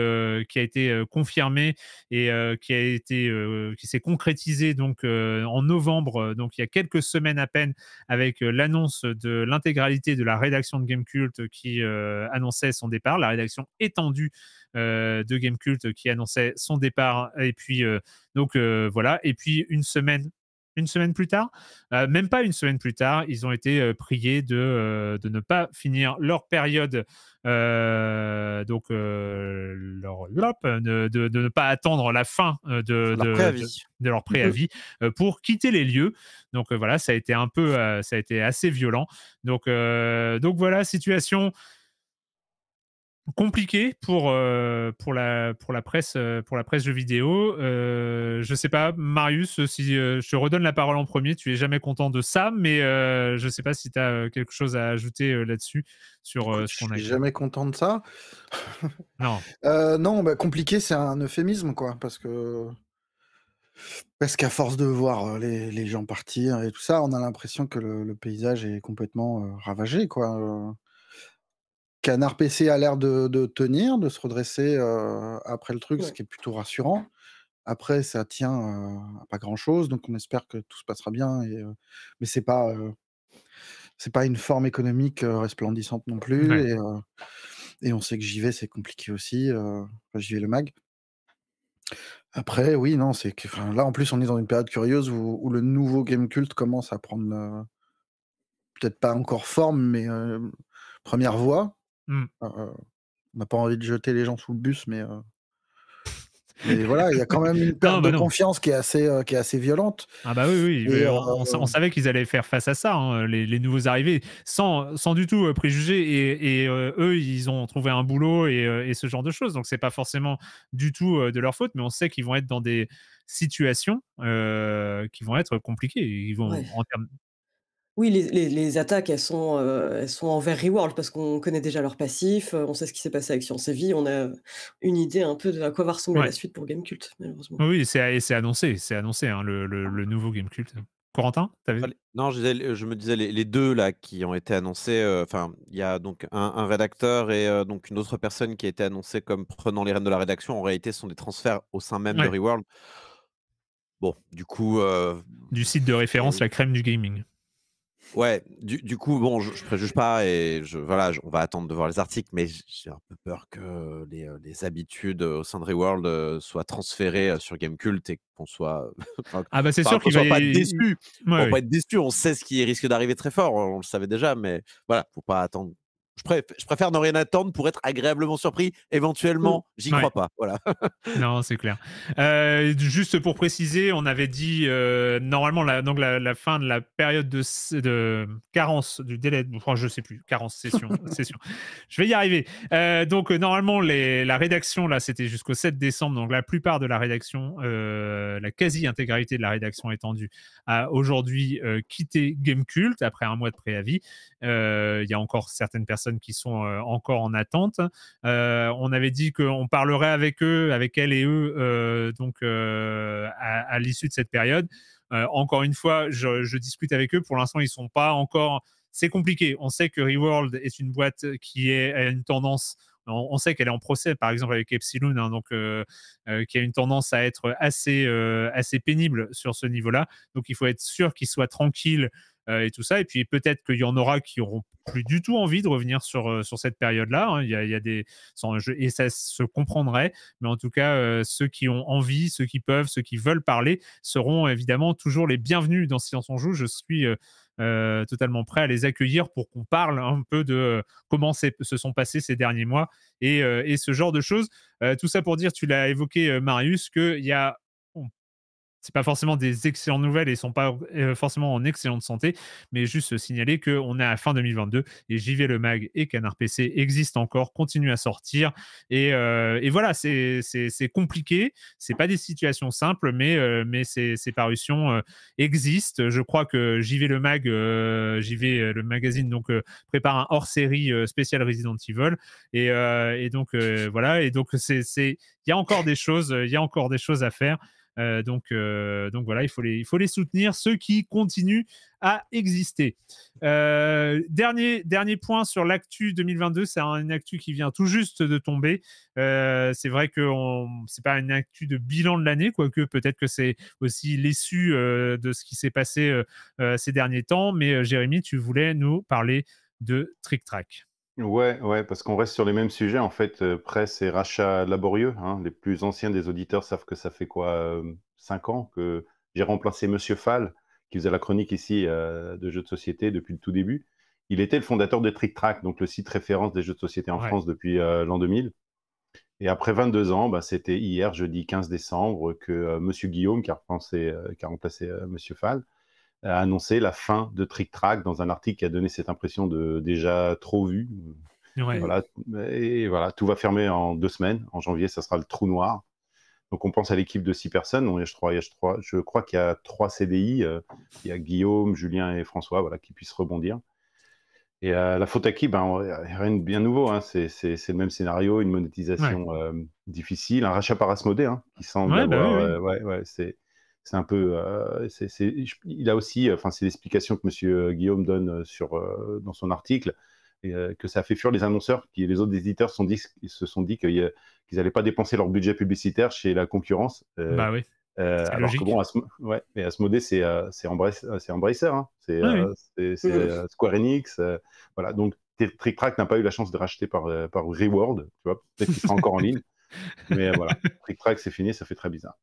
qui a été confirmée et qui a été qui s'est concrétisée donc en novembre, donc il y a quelques semaines à peine, avec l'annonce de l'intégralité de la rédaction de Game Cult qui annonçait son départ, la rédaction étendue de Game Cult qui annonçait son départ et puis donc voilà et puis une semaine une semaine plus tard, euh, même pas une semaine plus tard, ils ont été euh, priés de, euh, de, ne pas finir leur période, donc leur de, de, ne pas attendre la fin de, leur préavis, leur mm-hmm. préavis pour quitter les lieux. Donc voilà, ça a été un peu, ça a été assez violent. Donc, donc voilà, situation compliqué pour, euh, pour, la, pour, la presse, euh, pour la presse jeux vidéo. Euh, je sais pas, Marius, si euh, je te redonne la parole en premier, tu es jamais content de ça, mais je sais pas si tu as quelque chose à ajouter là-dessus sur ce qu'on a. Je suis jamais content de ça. non. *laughs* non, bah, compliqué, c'est un euphémisme, quoi, parce que. Parce qu'à force de voir les, les, gens partir et tout ça, on a l'impression que le, le, paysage est complètement ravagé, quoi. Canard PC a l'air de, tenir, de se redresser euh, après le truc, ce qui est plutôt rassurant. Après, ça tient euh, à pas grand-chose, donc on espère que tout se passera bien. Euh, mais c'est pas c'est pas une forme économique resplendissante non plus. Et, on sait que j'y vais, c'est compliqué aussi. j'y vais le mag. Après, oui, non, c'est que là en plus on est dans une période curieuse où, le nouveau game culte commence à prendre peut-être pas encore forme, mais première voie. Mmh. Euh, euh, on n'a pas envie de jeter les gens sous le bus, mais, euh, voilà, il y a quand même une *laughs* perte de bah confiance qui est, assez, qui est assez violente. Ah bah oui, on, savait qu'ils allaient faire face à ça, hein, les, nouveaux arrivés, sans, du tout préjuger. Et, eux, ils ont trouvé un boulot et, ce genre de choses. Donc c'est pas forcément du tout de leur faute, mais on sait qu'ils vont être dans des situations qui vont être compliquées. Ils vont, en termes oui, les, attaques, elles sont, euh, elles sont envers Reworld parce qu'on connaît déjà leur passif, euh, on sait ce qui s'est passé avec Science et Vie, on a une idée un peu de à quoi va ressembler la suite pour Gamecult, malheureusement. Oui, c'est annoncé, c'est annoncé, hein, le, nouveau Gamecult. Corentin vu Non, euh, je, me disais les, deux qui ont été annoncés. Enfin, il y a donc un, rédacteur et donc une autre personne qui a été annoncée comme prenant les rênes de la rédaction. En réalité, ce sont des transferts au sein même de Reworld. Bon, du coup. du site de référence, la crème du gaming. Ouais, du, du, coup, bon, je, préjuge pas et je, voilà, on va attendre de voir les articles, mais j'ai un peu peur que les, euh, les habitudes au sein de Reworld euh, soient transférées euh, sur Gamecult et qu'on soit. *laughs* ah bah c'est sûr qu'on va pas être déçu. on va pas être déçu. On sait ce qui risque d'arriver très fort. On le savait déjà, mais voilà, faut pas attendre je, préfère, ne rien attendre pour être agréablement surpris. Éventuellement, mmh. j'y crois pas. Voilà. *laughs* non, c'est clair. Euh, juste pour préciser, on avait dit euh, normalement la, donc la, fin de la période de, carence du délai. Enfin, je sais plus. Carence session. *laughs* Je vais y arriver. Euh, donc normalement, la rédaction là, c'était jusqu'au 7 décembre. Donc la plupart de la rédaction, la quasi-intégralité de la rédaction étendue a aujourd'hui quitté Gamecult après un mois de préavis. Euh, il y a encore certaines personnes qui sont euh, encore en attente. Euh, on avait dit qu'on parlerait avec eux, avec elles et eux, donc à, l'issue de cette période. encore une fois, je, discute avec eux. Pour l'instant, ils sont pas encore c'est compliqué. On sait que Reworld est une boîte qui est, a une tendance on, sait qu'elle est en procès, par exemple, avec Epsilon, hein, donc, euh, euh, qui a une tendance à être assez, euh, assez pénible sur ce niveau-là. Donc, il faut être sûr qu'il soit tranquille et tout ça. Et puis peut-être qu'il y en aura qui auront plus du tout envie de revenir sur, sur cette période-là. Hein. Il, y a des et ça se comprendrait. Mais en tout cas, ceux qui ont envie, ceux qui peuvent, ceux qui veulent parler seront évidemment toujours les bienvenus dans Silence en joue. Je suis euh, totalement prêt à les accueillir pour qu'on parle un peu de euh, comment se sont passés ces derniers mois et, euh, et ce genre de choses. tout ça pour dire, tu l'as évoqué, Marius, qu'il y a c'est pas forcément des excellentes nouvelles et sont pas euh, forcément en excellente santé, mais juste signaler qu'on est à fin 2022 et JV Le Mag et Canard PC existent encore, continuent à sortir. Et, euh, voilà, c'est compliqué, c'est pas des situations simples, mais, euh, mais ces, parutions existent. Je crois que JV Le Mag, JV Le Magazine, donc prépare un hors série spécial Resident Evil. Et, donc voilà, et donc il y a encore des choses, il y a encore des choses à faire. Euh, donc, euh, donc voilà, il faut, les, il faut les soutenir, ceux qui continuent à exister. Euh, dernier, dernier point sur l'actu 2022, c'est une actu qui vient tout juste de tomber. c'est vrai que ce n'est pas une actu de bilan de l'année, quoique peut-être que c'est aussi l'issue de ce qui s'est passé ces derniers temps. Mais Jérémy, tu voulais nous parler de Trick Ouais, parce qu'on reste sur les mêmes sujets, en fait, euh, presse et rachat laborieux. Hein. Les plus anciens des auditeurs savent que ça fait quoi, euh, cinq ans que j'ai remplacé Monsieur Fall, qui faisait la chronique ici euh, de jeux de société depuis le tout début. Il était le fondateur de Trick Track, donc le site référence des jeux de société en France depuis l'an 2000. Et après 22 ans, bah, c'était hier, jeudi 15 décembre, que Monsieur Guillaume, qui a, qui a remplacé Monsieur Fall, a annoncé la fin de Trick Track dans un article qui a donné cette impression de déjà trop vu. Voilà, et voilà, tout va fermer en deux semaines. En janvier, ça sera le trou noir. Donc on pense à l'équipe de six personnes. On, H3 crois, 3 je crois qu'il y a trois CDI. Euh, il y a Guillaume, Julien et François voilà, qui puissent rebondir. Et euh, la faute à qui ben, Rien de bien nouveau. Hein. C'est, le même scénario, une monétisation euh, difficile, un rachat par Asmodée hein, qui semble ouais, bah avoir, ouais, c'est c'est un peu. Euh, il a aussi, euh, enfin, c'est l'explication que Monsieur euh, Guillaume donne sur, dans son article, que ça fait fuir les annonceurs, qui les autres éditeurs se sont dit qu'ils n'allaient pas dépenser leur budget publicitaire chez la concurrence. bah oui. alors que bon, Asmo... ouais, mais Asmodée, c'est euh, Embracer, c'est Square Enix. voilà, donc Trick Track n'a pas eu la chance de racheter par, par Reward, tu vois, peut-être qu'il sera encore en ligne. *laughs* Mais voilà, Trick Track, c'est fini, ça fait très bizarre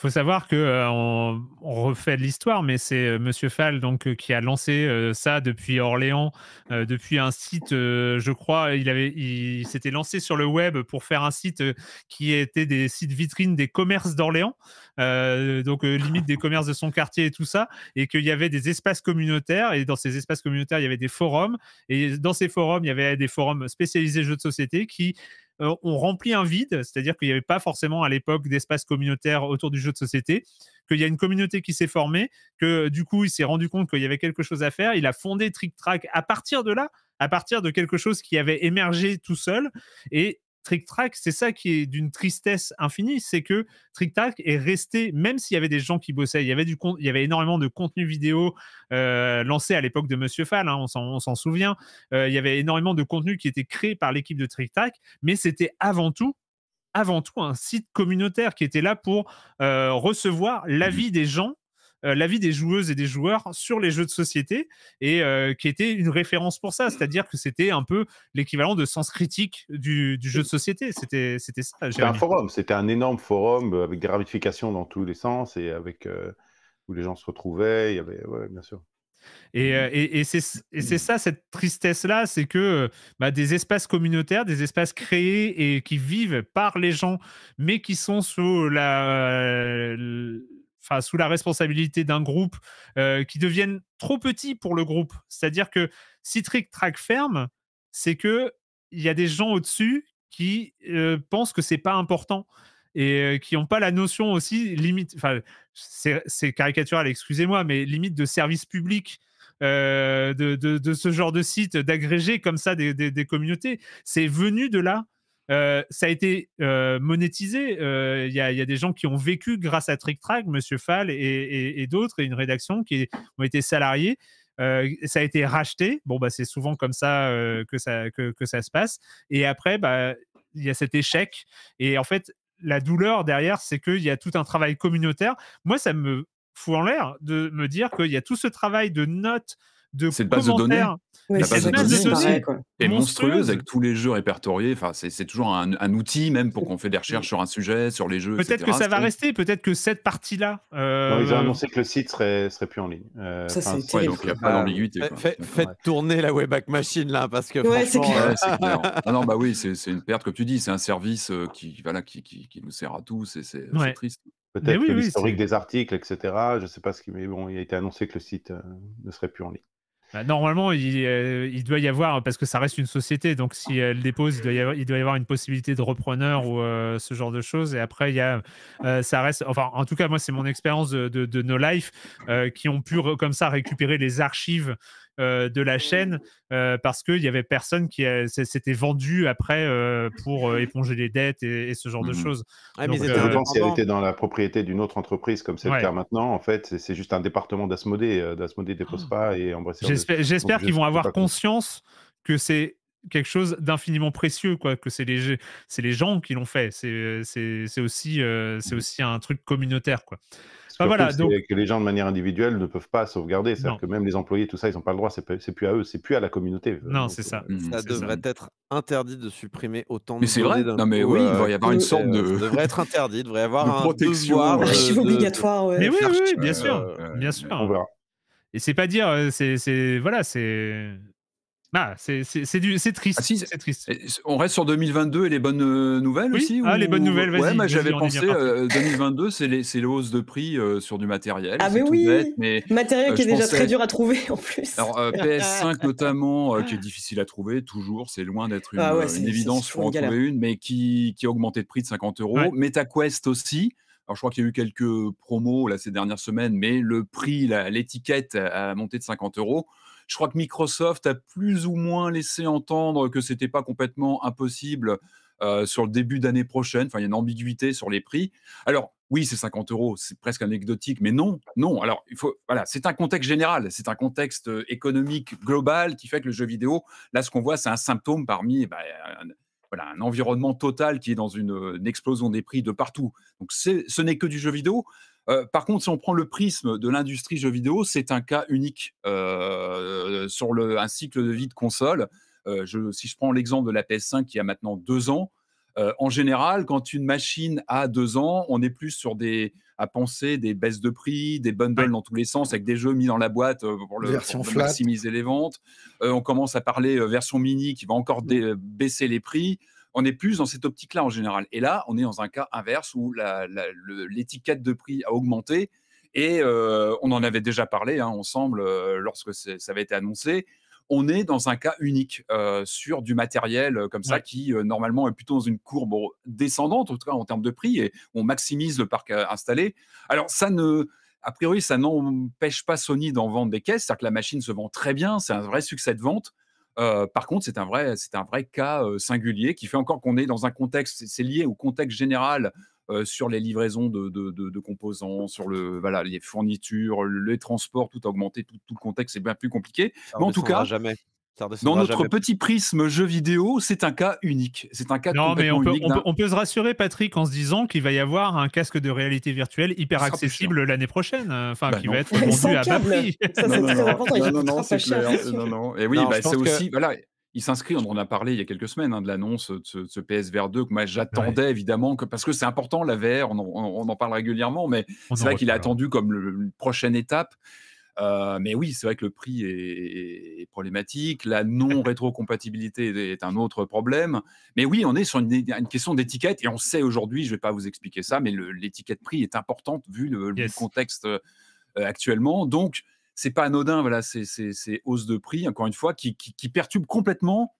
faut savoir qu'on euh, on, refait de l'histoire, mais c'est euh, Monsieur Fall donc euh, qui a lancé ça depuis Orléans, depuis un site, je crois, il avait, il, s'était lancé sur le web pour faire un site qui était des sites vitrines des commerces d'Orléans, donc limite des commerces de son quartier et tout ça, et qu'il y avait des espaces communautaires et dans ces espaces communautaires il y avait des forums et dans ces forums il y avait des forums spécialisés jeux de société qui euh, on remplit un vide, c'est-à-dire qu'il n'y avait pas forcément à l'époque d'espace communautaire autour du jeu de société, qu'il y a une communauté qui s'est formée, que du coup il s'est rendu compte qu'il y avait quelque chose à faire, il a fondé Trick Track à partir de là, à partir de quelque chose qui avait émergé tout seul, et Trick c'est ça qui est d'une tristesse infinie, c'est que Trick est resté, même s'il y avait des gens qui bossaient, il y avait, du il y avait énormément de contenu vidéo euh, lancé à l'époque de Monsieur Fall, hein, on s'en souvient, euh, il y avait énormément de contenu qui était créé par l'équipe de Trick mais c'était avant tout avant tout un site communautaire qui était là pour euh, recevoir l'avis des gens euh, l'avis des joueuses et des joueurs sur les jeux de société et euh, qui était une référence pour ça. C'est-à-dire que c'était un peu l'équivalent de sens critique du, jeu de société. C'était ça. C'était un forum, c'était un énorme forum avec des ramifications dans tous les sens et avec euh, où les gens se retrouvaient. Il y avait, ouais, bien sûr. Et, et, et c'est ça, cette tristesse-là, c'est que bah, des espaces communautaires, des espaces créés et qui vivent par les gens, mais qui sont sous la, sous la responsabilité d'un groupe euh, qui deviennent trop petits pour le groupe. C'est-à-dire que Citrix Track ferme, c'est que il y a des gens au-dessus qui euh, pensent que c'est pas important et euh, qui n'ont pas la notion aussi limite. Enfin, c'est caricatural, excusez-moi, mais limite de service public. De, ce genre de site, d'agréger comme ça des communautés. C'est venu de là. Euh, ça a été euh, monétisé. Euh, il y, a des gens qui ont vécu grâce à Trick M. Monsieur Fall et, d'autres, et une rédaction qui ont été salariés. ça a été racheté. Bon, bah, c'est souvent comme ça, que, ça que, ça se passe. Et après, bah, il y a cet échec. Et en fait, la douleur derrière, c'est qu'il y a tout un travail communautaire. Moi, ça me fout en l'air de me dire qu'il y a tout ce travail de notes, de cette base de données. base de données, monstrueuse avec tous les jeux répertoriés. Enfin, c'est toujours un, outil même pour qu'on fait des recherches sur un sujet, sur les jeux. Peut-être que ça va rester. Peut-être que cette partie-là. Euh, ils ont annoncé que le site serait serait plus en ligne. Euh, ça c'est donc il n'y a pas ah, d'ambiguïté. Faites tourner la webac Machine là parce que c'est Clair. *laughs* Ah non bah oui c'est une perte comme tu dis. C'est un service euh, qui qui, nous sert à tous et c'est triste. Peut-être l'historique des articles, etc. Je ne sais pas ce qui, mais bon, il a été annoncé que le site ne serait plus en ligne. Bah, normalement, euh, il, doit y avoir, parce que ça reste une société, donc si elle dépose, il doit y avoir, une possibilité de repreneur ou euh, ce genre de choses. Et après, il y a, euh, ça reste, enfin, en tout cas, moi, c'est mon expérience de, de, de, No Life qui ont pu comme ça récupérer les archives euh, de la chaîne euh, parce qu'il n'y avait personne qui s'était vendu après euh, pour éponger les dettes et, ce genre de mhm. choses. je pense qu'elle était dans la propriété d'une autre entreprise comme c'est le cas maintenant. En fait, c'est juste un département d'Asmodé. ne dépose pas et J'espère qu'ils vont avoir conscience que c'est quelque chose d'infiniment précieux, quoi, que c'est les, les gens qui l'ont fait. C'est aussi, c'est mm. aussi un truc communautaire. quoi que les gens de manière individuelle ne peuvent pas sauvegarder. C'est-à-dire que même les employés, tout ça, ils n'ont pas le droit. C'est plus à eux, c'est plus à la communauté. Euh, non, euh, mm. c'est ça. Ça devrait être interdit de supprimer autant de. Mais c'est vrai. Non, mais oui, il euh, y avoir une sorte de. Ça devrait être interdit. Il devrait y avoir un devoir, archive obligatoire. Mais oui, bien sûr, bien sûr. On Et c'est pas dire, c'est voilà, c'est bah, c'est triste. Ah, triste. On reste sur 2022 et les bonnes euh, nouvelles aussi Ah, les bonnes nouvelles, vas-y. j'avais pensé 2022, euh, c'est les, les de prix euh, sur du matériel. Ah, mais oui Matériel qui est déjà très dur à trouver en plus. Alors, PS5 *laughs* notamment, qui est difficile à trouver, toujours, c'est loin d'être une, ah évidence pour en trouver une, mais qui, qui, a augmenté de prix de 50 euros. MetaQuest aussi. Alors, je crois qu'il y a eu quelques promos là, ces dernières semaines, mais le prix, l'étiquette a monté de 50 euros. Je crois que Microsoft a plus ou moins laissé entendre que ce n'était pas complètement impossible euh, sur le début d'année prochaine. Enfin, il y a une ambiguïté sur les prix. Alors, oui, c'est 50 euros, c'est presque anecdotique, mais non, non. Alors, il faut, voilà, c'est un contexte général, c'est un contexte euh, économique global qui fait que le jeu vidéo, là, ce qu'on voit, c'est un symptôme parmi eh ben, un, environnement total qui est dans une, euh, une explosion des prix de partout. Donc, ce n'est que du jeu vidéo, par contre, si on prend le prisme de l'industrie jeux vidéo, c'est un cas unique sur le, un cycle de vie de console. si je prends l'exemple de la PS5 qui a maintenant deux ans, en général, quand une machine a deux ans, on est plus sur des à penser des baisses de prix, des bundles dans tous les sens avec des jeux mis dans la boîte pour, pour maximiser les ventes. on commence à parler version mini qui va encore mmh. baisser les prix on est plus dans cette optique-là en général. Et là, on est dans un cas inverse où l'étiquette de prix a augmenté. Et euh, on en avait déjà parlé hein, ensemble euh, lorsque ça avait été annoncé. On est dans un cas unique euh, sur du matériel comme ça qui normalement est plutôt dans une courbe descendante, en tout cas en termes de prix, et on maximise le parc installé. Alors ça ne, a priori, ça n'empêche pas Sony d'en vendre des caisses, c'est-à-dire que la machine se vend très bien, c'est un vrai succès de vente. Euh, par contre, c'est un vrai, c'est un vrai cas euh, singulier qui fait encore qu'on est dans un contexte, c'est lié au contexte général euh, sur les livraisons de, composants, sur le, les fournitures, les transports, tout a augmenté, tout, le contexte est bien plus compliqué. mais en tout cas, jamais. Dans notre petit prisme jeu vidéo, c'est un cas unique. C'est un cas on peut, se rassurer, Patrick, en se disant qu'il va y avoir un casque de réalité virtuelle hyper accessible l'année prochaine, euh, enfin, bah qui va être *laughs* vendu à bas prix. Ça, c'est important. Non, non, non, Et oui, bah, c'est aussi. il s'inscrit, on en a parlé il y a quelques semaines hein, de l'annonce de ce, PSVR 2 que moi j'attendais évidemment, parce que c'est important la VR, on en, parle régulièrement, mais c'est vrai qu'il a attendu comme prochaine étape. Euh, mais oui, c'est vrai que le prix est, problématique. La non-rétrocompatibilité est un autre problème. Mais oui, on est sur une, question d'étiquette. Et on sait aujourd'hui, je ne vais pas vous expliquer ça, mais l'étiquette prix est importante vu le, contexte euh, actuellement. Donc, c'est pas anodin, voilà, ces hausses de prix, encore une fois, qui, qui, qui perturbent complètement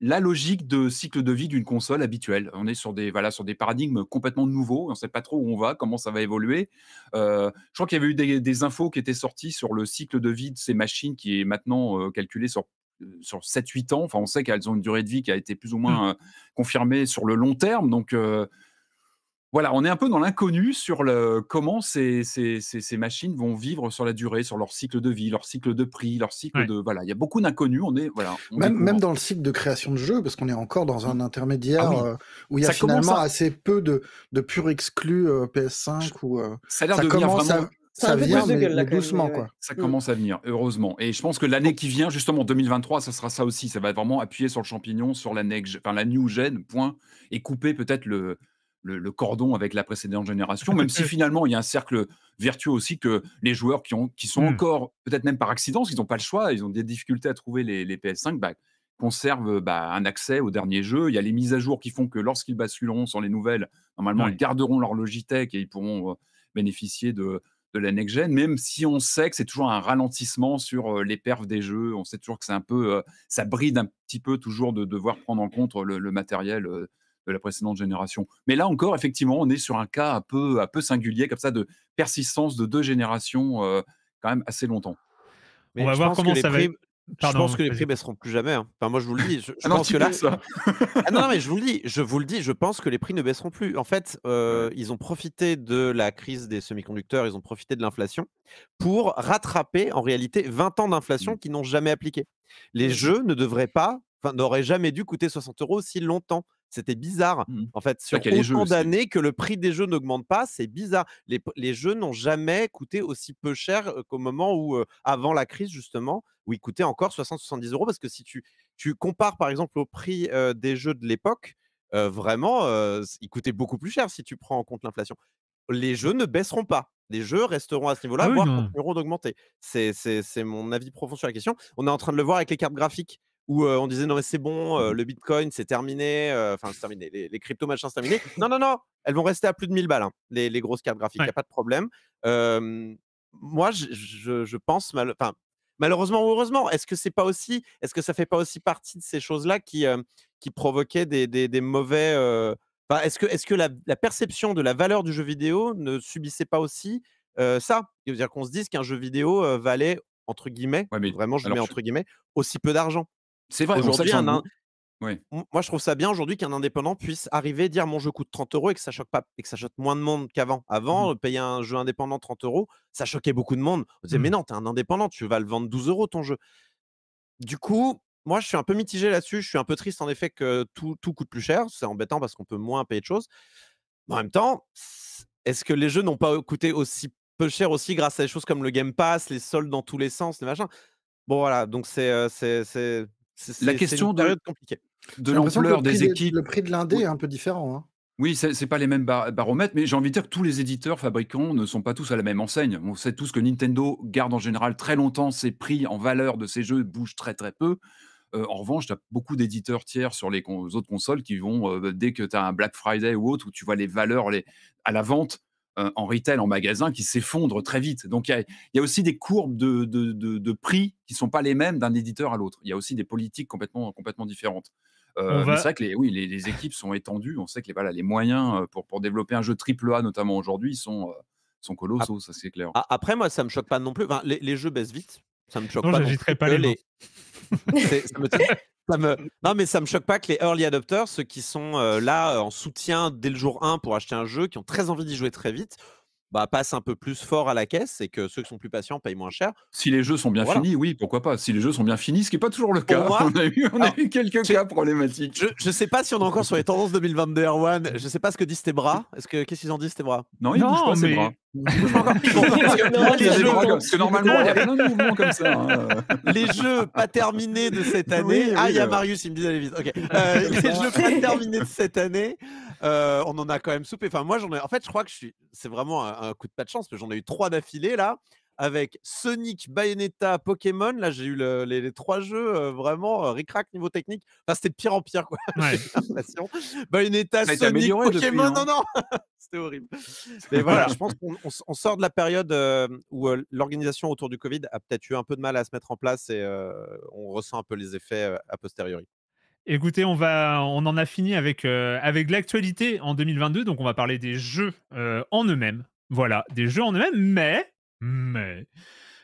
la logique de cycle de vie d'une console habituelle. On est sur des, voilà, sur des paradigmes complètement nouveaux. On ne sait pas trop où on va, comment ça va évoluer. Euh, je crois qu'il y avait eu des, infos qui étaient sorties sur le cycle de vie de ces machines qui est maintenant euh, calculé sur euh, sur 7-8 ans. Enfin, on sait qu'elles ont une durée de vie qui a été plus ou mmh. moins confirmée sur le long terme. Donc, voilà, on est un peu dans l'inconnu sur le, comment ces, ces, machines vont vivre sur la durée, sur leur cycle de vie, leur cycle de prix, leur cycle de voilà. Il y a beaucoup d'inconnus. On est voilà. même, même, dans le cycle de création de jeu, parce qu'on est encore dans un intermédiaire ah euh, où il y a finalement assez peu de, de purs exclus euh, PS5 ou euh, ça commence à... Ça, doucement, quoi. Ça commence à venir, heureusement. Et je pense que l'année qui vient, justement, 2023, ça sera ça aussi. Ça va vraiment appuyer sur le champignon, sur la, enfin, la new gen, point, et couper peut-être le, le, cordon avec la précédente génération, ah, même si finalement il y a un cercle vertueux aussi que les joueurs qui, ont, qui sont hmm. encore, peut-être même par accident, parce n'ont pas le choix, ils ont des difficultés à trouver les, PS5, bah, conservent bah, un accès aux derniers jeux. Il y a les mises à jour qui font que lorsqu'ils basculeront sur les nouvelles, normalement, ils garderont leur Logitech et ils pourront euh, bénéficier de, de la next-gen, même si on sait que c'est toujours un ralentissement sur euh, les perfs des jeux. On sait toujours que c'est un peu, euh, ça bride un petit peu toujours de devoir prendre en compte le, le matériel de la précédente génération. Mais là encore, effectivement, on est sur un cas un peu, un peu singulier, comme ça, de persistance de deux générations euh, quand même assez longtemps. on va voir comment ça va. je pense que les prix baisseront plus jamais. Hein. Enfin, moi, je vous le dis. Je, ah pense que là, *laughs* ah non, mais je vous le dis. Je vous le dis. Je pense que les prix ne baisseront plus. En fait, euh, ils ont profité de la crise des semi-conducteurs. Ils ont profité de l'inflation pour rattraper, en réalité, 20 ans d'inflation mmh. qu'ils n'ont jamais appliqué. Les jeux ne devraient pas, n'auraient jamais dû coûter 60 euros si longtemps. C'était bizarre. Mmh en fait, sur autant hein. d'années que le prix des jeux n'augmente pas, c'est bizarre. Les, jeux n'ont jamais coûté aussi peu cher qu'au moment où, avant la crise, justement, où ils coûtaient encore 60-70 euros. Parce que si tu, compares, par exemple, au prix des jeux de l'époque, vraiment, ils coûtaient beaucoup plus cher si tu prends en compte l'inflation. Les jeux ne baisseront pas les jeux resteront à ce niveau-là, ah voire continueront d'augmenter. c'est mon avis profond sur la question. On est en train de le voir avec les cartes graphiques où on disait non mais c'est bon, le Bitcoin c'est terminé, enfin c'est terminé, les, crypto cryptos machins c'est terminé. Non non non, elles vont rester à plus de 1000 balles, hein, les, grosses cartes graphiques, il n'y a pas de problème. moi je, je, pense mal, malheureusement ou heureusement, est-ce que c'est pas aussi, est-ce que ça fait pas aussi partie de ces choses là qui qui provoquaient des, des, mauvais est-ce que, est -ce que la, perception de la valeur du jeu vidéo ne subissait pas aussi ça C'est-à-dire qu'on se dise qu'un jeu vidéo valait, entre guillemets, vraiment je mets entre guillemets, aussi peu d'argent c'est vrai, aujourd'hui, Moi, je trouve ça bien aujourd'hui qu'un indépendant puisse arriver dire mon jeu coûte 30 euros et que ça choque pas et que ça choque moins de monde qu'avant. Mmh Avant, euh, payer un jeu indépendant 30 euros, ça choquait beaucoup de monde. On disait mmh mais non, t'es un indépendant, tu vas le vendre 12 euros ton jeu. Du coup, moi, je suis un peu mitigé là-dessus. Je suis un peu triste en effet que tout, tout coûte plus cher. C'est embêtant parce qu'on peut moins payer de choses. en même temps, est-ce que les jeux n'ont pas coûté aussi peu cher aussi grâce à des choses comme le Game Pass, les soldes dans tous les sens, les machins Bon voilà, donc c'est euh, la question de, compliquée. de l'ampleur des équipes. Le prix de l'indé est un peu différent. Hein. Oui, ce n'est pas les mêmes baromètres, mais j'ai envie de dire que tous les éditeurs fabricants ne sont pas tous à la même enseigne. On sait tous que Nintendo garde en général très longtemps ses prix en valeur de ses jeux, bouge très très peu. Euh, en revanche, tu as beaucoup d'éditeurs tiers sur les, autres consoles qui vont, euh, dès que tu as un Black Friday ou autre, où tu vois les valeurs à la vente, euh, en retail, en magasin, qui s'effondrent très vite. Donc il y, a, aussi des courbes de, de, de, prix qui ne sont pas les mêmes d'un éditeur à l'autre. Il y a aussi des politiques complètement, complètement différentes. Euh, C'est vrai que les, oui, les, les, équipes sont étendues. On sait que les, voilà, les moyens euh, pour, pour développer un jeu triple A, notamment aujourd'hui, sont, euh, sont colossaux, ça c'est clair. Après, moi, ça me choque pas non plus. les, les jeux baissent vite. Ça me choque non, pas. Non, pas les... *laughs* ça me non, mais ça me choque pas que les early adopters, ceux qui sont euh, là euh, en soutien dès le jour 1 pour acheter un jeu, qui ont très envie d'y jouer très vite, bah, passent un peu plus fort à la caisse et que ceux qui sont plus patients payent moins cher. Si les jeux sont bien finis, oui, pourquoi pas. Si les jeux sont bien finis, ce qui n'est pas toujours le cas. *laughs* on a eu, quelques cas problématiques. Je ne sais pas si on est encore sur les tendances 2022 Erwan. Je ne sais pas ce que disent tes bras. Est-ce que qu'est-ce qu'ils ont dit tes bras Non, ils ne bougent pas ces bras. *laughs* normalement, il a comme ça. Hein. *laughs* Les jeux pas terminés de cette année. ah, il y a euh. Marius, il me disait vite. Euh, *laughs* les jeux pas terminés de cette année. Euh, on en a quand même soupé. Enfin, moi, j'en ai. En fait, je crois que je suis. C'est vraiment un, un, coup de pas de chance parce que j'en ai eu trois d'affilée là avec Sonic, Bayonetta, Pokémon. Là, j'ai eu les, trois jeux euh, vraiment euh, ric-rac niveau technique. Enfin, c'était de pire en pire, quoi. *laughs* Bayonetta, Sonic, Pokémon, hein. non, non *laughs* C'était horrible. Mais voilà, je pense qu'on sort de la période euh, où euh, l'organisation autour du Covid a peut-être eu un peu de mal à se mettre en place et on ressent un peu les effets a posteriori. Écoutez, on, va, on en a fini avec, avec l'actualité en 2022, donc on va parler des jeux en eux-mêmes. Voilà, des jeux en eux-mêmes, mais mais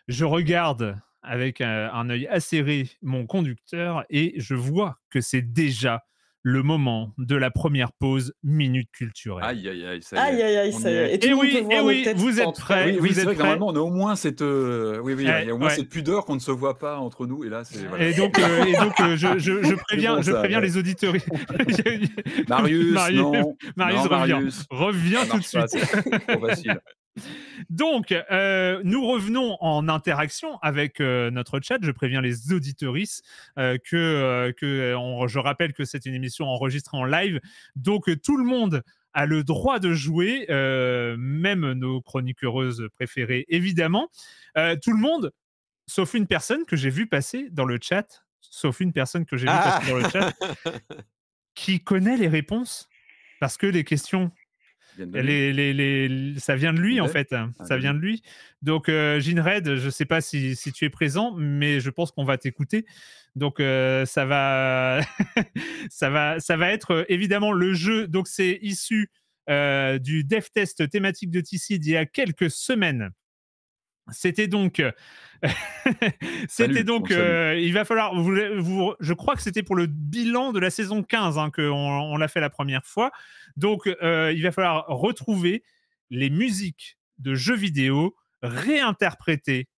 je regarde avec euh, un, œil acéré mon conducteur et je vois que c'est déjà le moment de la première pause minute culturelle. Aïe aïe aïe ça y est. Aïe, aïe, aïe, ça y est. Et, eh oui, et eh oui vous êtes prêts. Oui, vous êtes vrai on a au moins cette euh, oui oui, il y a au moins cette pudeur qu'on ne se voit pas entre nous et là c'est Et donc euh, et donc je, *laughs* préviens je préviens les auditeurs. *laughs* Marius, non, Marius revient, tout de suite. Pas, facile. Donc, euh, nous revenons en interaction avec euh, notre chat. Je préviens les auditorices euh, que, que je rappelle que c'est une émission enregistrée en live. Donc, tout le monde a le droit de jouer, même nos chroniqueuses préférées, évidemment. tout le monde, sauf une personne que j'ai vue passer dans le chat, sauf une personne que j'ai vue passer ah! dans le chat, *laughs* qui connaît les réponses. Parce que les questions les, ça vient de lui, en fait. Ah, ça vient de lui. Donc, euh, Jean Red, je ne sais pas si, tu es présent, mais je pense qu'on va t'écouter. Donc, euh, ça, va... *laughs* ça, va, ça va être euh, évidemment le jeu. Donc, c'est issu du dev test thématique de TC il y a quelques semaines. C'était donc, euh, *laughs* c'était donc, euh, il va falloir. je crois que c'était pour le bilan de la saison 15 hein, qu'on l'a fait la première fois. Donc, euh, il va falloir retrouver les musiques de jeux vidéo réinterprétées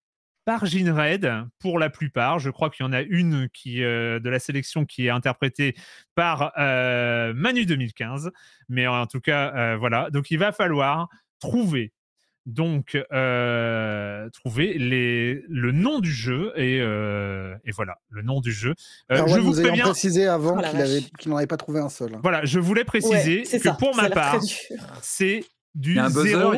par Gene Red pour la plupart. Je crois qu'il y en a une qui, de la sélection qui est interprétée par Manu 2015. Mais en tout cas, voilà. Donc, il va falloir trouver donc euh, trouver les, le nom du jeu et, euh, et voilà le nom du jeu. Euh, Alors je vous préviens précisé avant oh qu'il n'en avait pas trouvé un seul. Voilà, je voulais préciser que pour ma part, c'est du zéro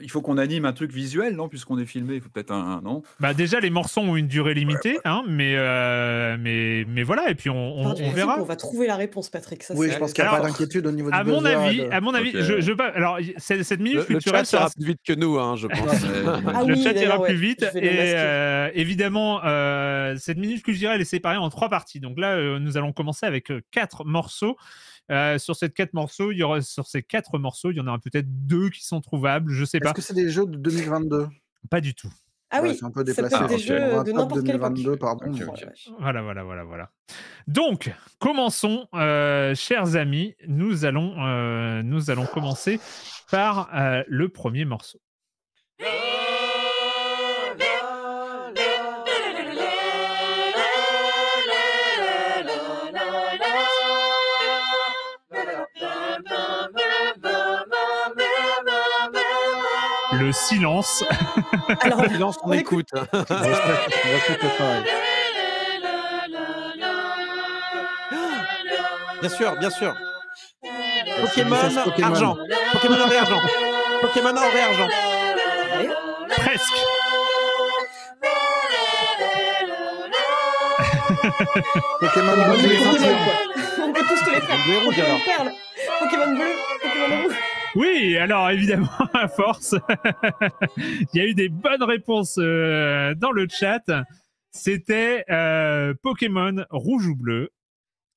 il faut qu'on anime un truc visuel, non Puisqu'on est filmé, il faut peut-être un, non Bah déjà, les morceaux ont une durée limitée, Hein, mais, euh, mais mais voilà. Et puis on, verra. On va trouver la réponse, Patrick. oui, je pense qu'il n'y a pas d'inquiétude au niveau. À du mon avis, à mon avis, je, je, alors cette minute culturelle chat sera plus vite que nous, hein, je pense. Ah, le chat ira plus vite. Et euh, évidemment, euh, cette minute culturelle est séparée en trois parties. Donc là, nous allons commencer avec quatre morceaux. Euh, sur ces quatre morceaux, il y aura sur ces quatre morceaux, il y en aura peut-être deux qui sont trouvables, je sais pas. Est-ce que c'est des jeux de 2022 Pas du tout. Ah oui, c'est un peu déplacé. Ça peut être des ah, jeux de n'importe 2022, pardon. Oh voilà, voilà, voilà, voilà. Donc, commençons, euh, chers amis. Nous allons, euh, nous allons commencer par le premier morceau. le silence. *laughs* Alors, *laughs* silence, on, on écoute. écoute. Ah, bien sûr, bien sûr. Pokémon, argent. Pokémon or *laughs* et argent. Pokémon or et argent. Presque. Pokémon bleu. On peut tous te les faire. Pokémon perle. Pokémon bleu. Pokémon rouge. Oui, alors évidemment, *laughs* à force, *laughs* il y a eu des bonnes réponses euh, dans le chat. C'était euh, Pokémon rouge ou bleu.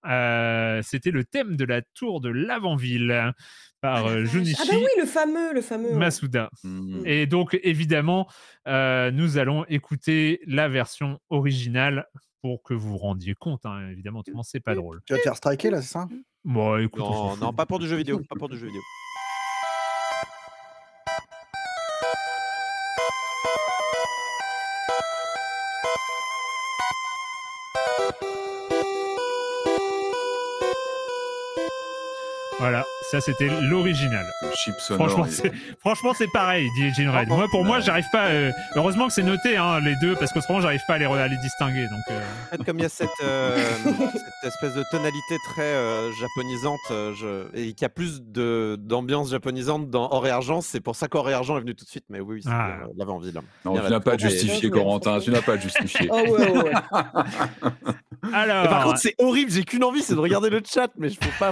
Euh, c'était le thème de la tour de l'avant-ville par ah, ah Junichi. Ah bah oui, le fameux, le fameux. Masuda. Hmm. Et donc évidemment, nous allons écouter la version originale pour que vous vous rendiez compte. Hein. Évidemment, c'est pas mm. drôle. Tu vas te faire striker là, c'est ça Bon, écoute, non, pas pour du jeu vidéo, *laughs* pas pour du jeu vidéo. Voilà. Ça, c'était l'original. Franchement, c'est, pareil, dit Gene Red. Ah, moi, pour moi, bah. j'arrive pas. Euh, heureusement que c'est noté, hein, les deux, parce qu'autrement, j'arrive pas à les, à les distinguer. Donc, euh. comme il y a cette, euh, *laughs* espèce de tonalité très japonisante, et qu'il y a plus d'ambiance japonisante dans Or et Argent, c'est pour ça qu'Or et Argent est venu tout de suite. Mais oui, oui, ah. y avait envie. tu n'as pas justifié, Corentin. Tu n'as pas justifié. oh, ouais, *laughs* Alors. par contre, c'est horrible. J'ai qu'une envie, c'est de regarder le chat, mais je peux pas.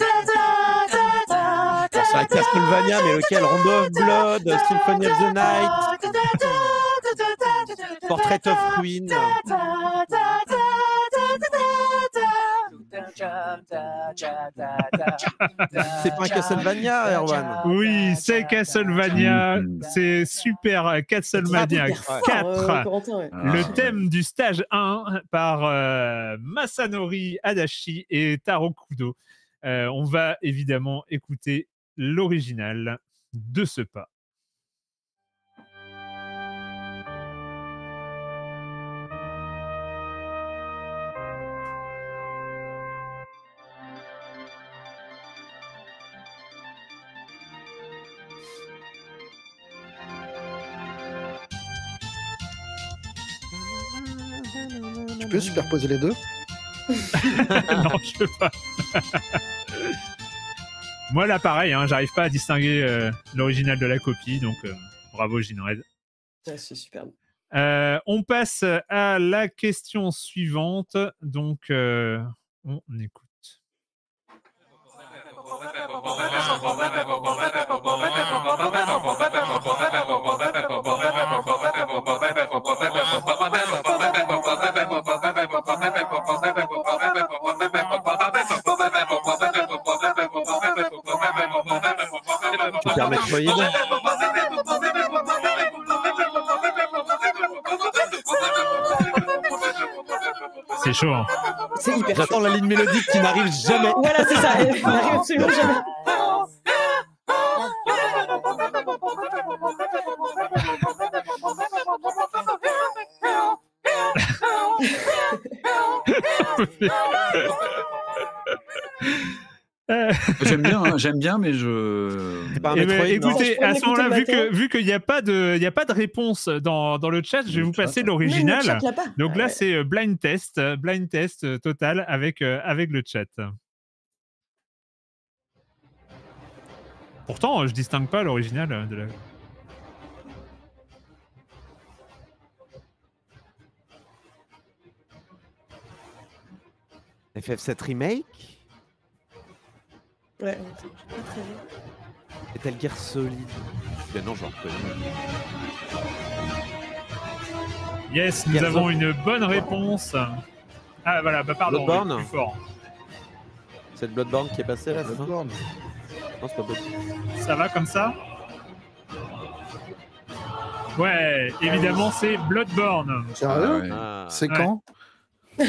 Castlevania, mais lequel Round of Blood, Symphony of the Night, Portrait of Queen. c'est pas Castlevania, Erwan. Oui, c'est Castlevania. Hmm. C'est super Castlevania 4. Ah. Le thème du stage 1 par euh, Masanori Adachi et Taro Kudo. Euh, on va évidemment écouter l'original de ce pas. Tu peux superposer les deux *laughs* Non, je ne peux pas. *laughs* Moi, là, pareil, hein, j'arrive pas à distinguer l'original de la copie, donc bravo Ginred. c'est super. on passe à la question suivante, donc on écoute. C'est chaud. Hein. C'est hyper J'attends la ligne mélodique qui n'arrive jamais. Voilà, c'est ça. jamais. *laughs* j'aime bien, hein, j'aime bien, mais je eh ben, écoutez, à ce moment-là, vu que vu qu'il n'y a pas de a pas de réponse dans, le chat, je vais vous passer l'original. Donc là, c'est euh, blind test, euh, blind test euh, total avec avec le chat. Pourtant, je distingue pas l'original de la. FF7 Remake Ouais, très telle guerre solide. Bien, non, je reconnais. Yes, nous avons une bonne réponse. Ah voilà, bah pardon, Bloodborne. plus fort. C'est Bloodborne qui est passé là, Bloodborne. Non, c'est pas Bloodborne. Ça va comme ça Ouais, évidemment, ah c'est Bloodborne. Sérieux ah ah. C'est quand *laughs*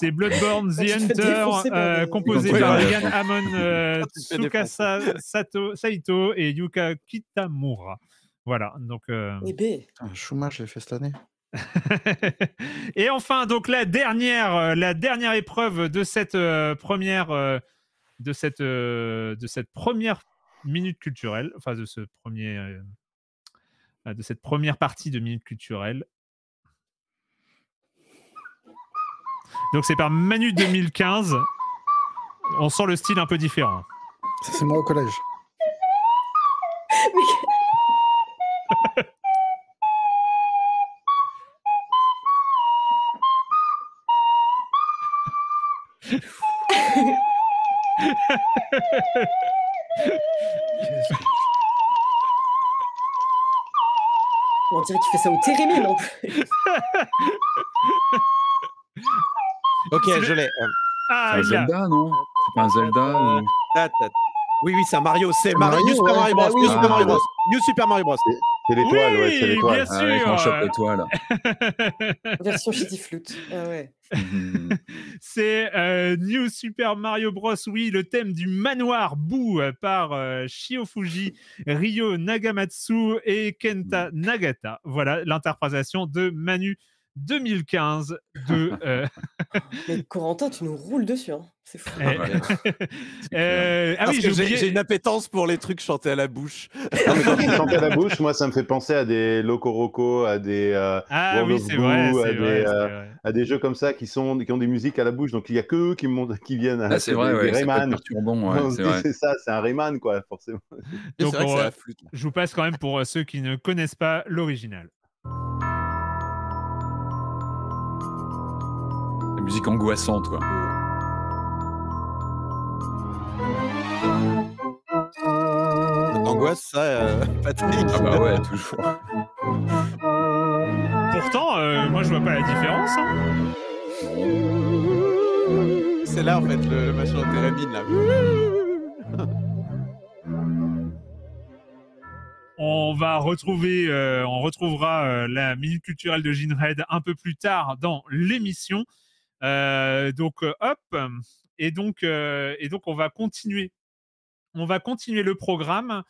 C'est Bloodborne ah, The Hunter, euh, composé par Ryan Amon euh, *laughs* Sato, Saito et Yuka Kitamura. Voilà, donc. Euh... Eh ben. ah, fait cette année. *laughs* et enfin, donc la dernière, euh, la dernière épreuve de cette première, de cette, de cette première minute culturelle, enfin de ce premier, de cette première partie de minute culturelle, Donc c'est par Manu 2015. On sent le style un peu différent. Ça, c'est moi au collège. On dirait qu'il fait ça au térémine non *laughs* Ok, je l'ai. Ah, c'est un Zelda, non C'est pas un Zelda oh, Oui, oui, c'est un Mario. C'est New Super Mario Bros. New Super Mario Bros. New Super Mario Bros. C'est l'étoile, oui, ouais, c'est l'étoile. Bien ah sûr. Avec on chope l'étoile. *laughs* Version Flute. Ah ouais. *laughs* c'est euh, New Super Mario Bros. Oui, le thème du manoir Boo euh, par euh, Shio Fuji, Ryo Nagamatsu et Kenta mm. Nagata. Voilà l'interprétation de Manu 2015 de. *laughs* Euh, mais Corentin, tu nous roules dessus. Hein. C'est fou. Eh, ah, *laughs* euh, ah oui, j'ai une appétence pour les trucs chantés à la bouche. Non, *laughs* ah, mais quand tu chantes à la bouche, moi, ça me fait penser à des Locoroco, à des euh, ah, oui, of vrai, à, des, à, des, jeux comme ça qui, sont, qui ont des musiques à la bouche. Donc il n'y a que eux qui, qui viennent à ah, c'est vrai, ouais, C'est ça, c'est un Rayman, quoi, forcément. Donc, je vous passe quand même pour ceux qui ne connaissent pas l'original. musique angoissante, quoi. Angoisse, ça, euh, *laughs* Patrick Ah bah ouais, toujours. Pourtant, euh, moi, je vois pas la différence. Hein. C'est là, en fait, le, machin de Térémine, là. On va retrouver, euh, on retrouvera la minute culturelle de Ginred un peu plus tard dans l'émission. Euh, donc, euh, hop, et donc, euh, et donc, on va continuer. On va continuer le programme.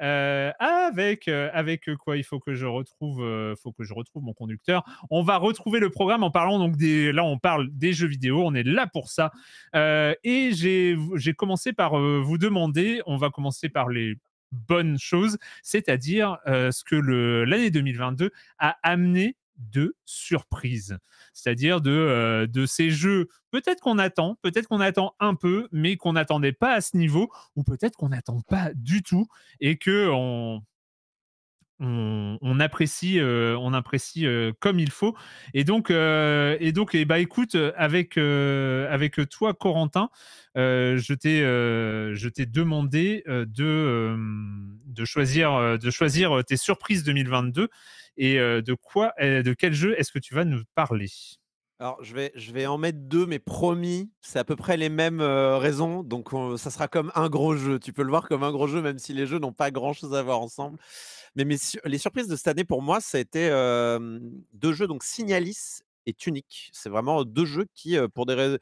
avec avec quoi il faut que je retrouve faut que je retrouve mon conducteur. On va retrouver le programme en parlant donc des là on parle des jeux vidéo, on est là pour ça. et j'ai commencé par vous demander, on va commencer par les bonnes choses, c'est-à-dire ce que l'année 2022 a amené de surprises c'est-à-dire euh, de, ces jeux, peut-être qu'on attend, peut-être qu'on attend un peu, mais qu'on n'attendait pas à ce niveau, ou peut-être qu'on n'attend pas du tout, et que on, on, apprécie, on apprécie euh, euh, comme il faut. Et donc, et donc, et eh bah ben, écoute, avec, avec toi, Corentin, je t'ai je t'ai demandé de, de, choisir, de choisir tes surprises 2022. Et de quoi, de quel jeu est-ce que tu vas nous parler alors, je vais, je vais en mettre deux, mais promis, c'est à peu près les mêmes raisons. Donc, ça sera comme un gros jeu. Tu peux le voir comme un gros jeu, même si les jeux n'ont pas grand-chose à voir ensemble. Mais les surprises de cette année, pour moi, ça a été deux jeux, donc Signalis et Tunic. C'est vraiment deux jeux qui, pour des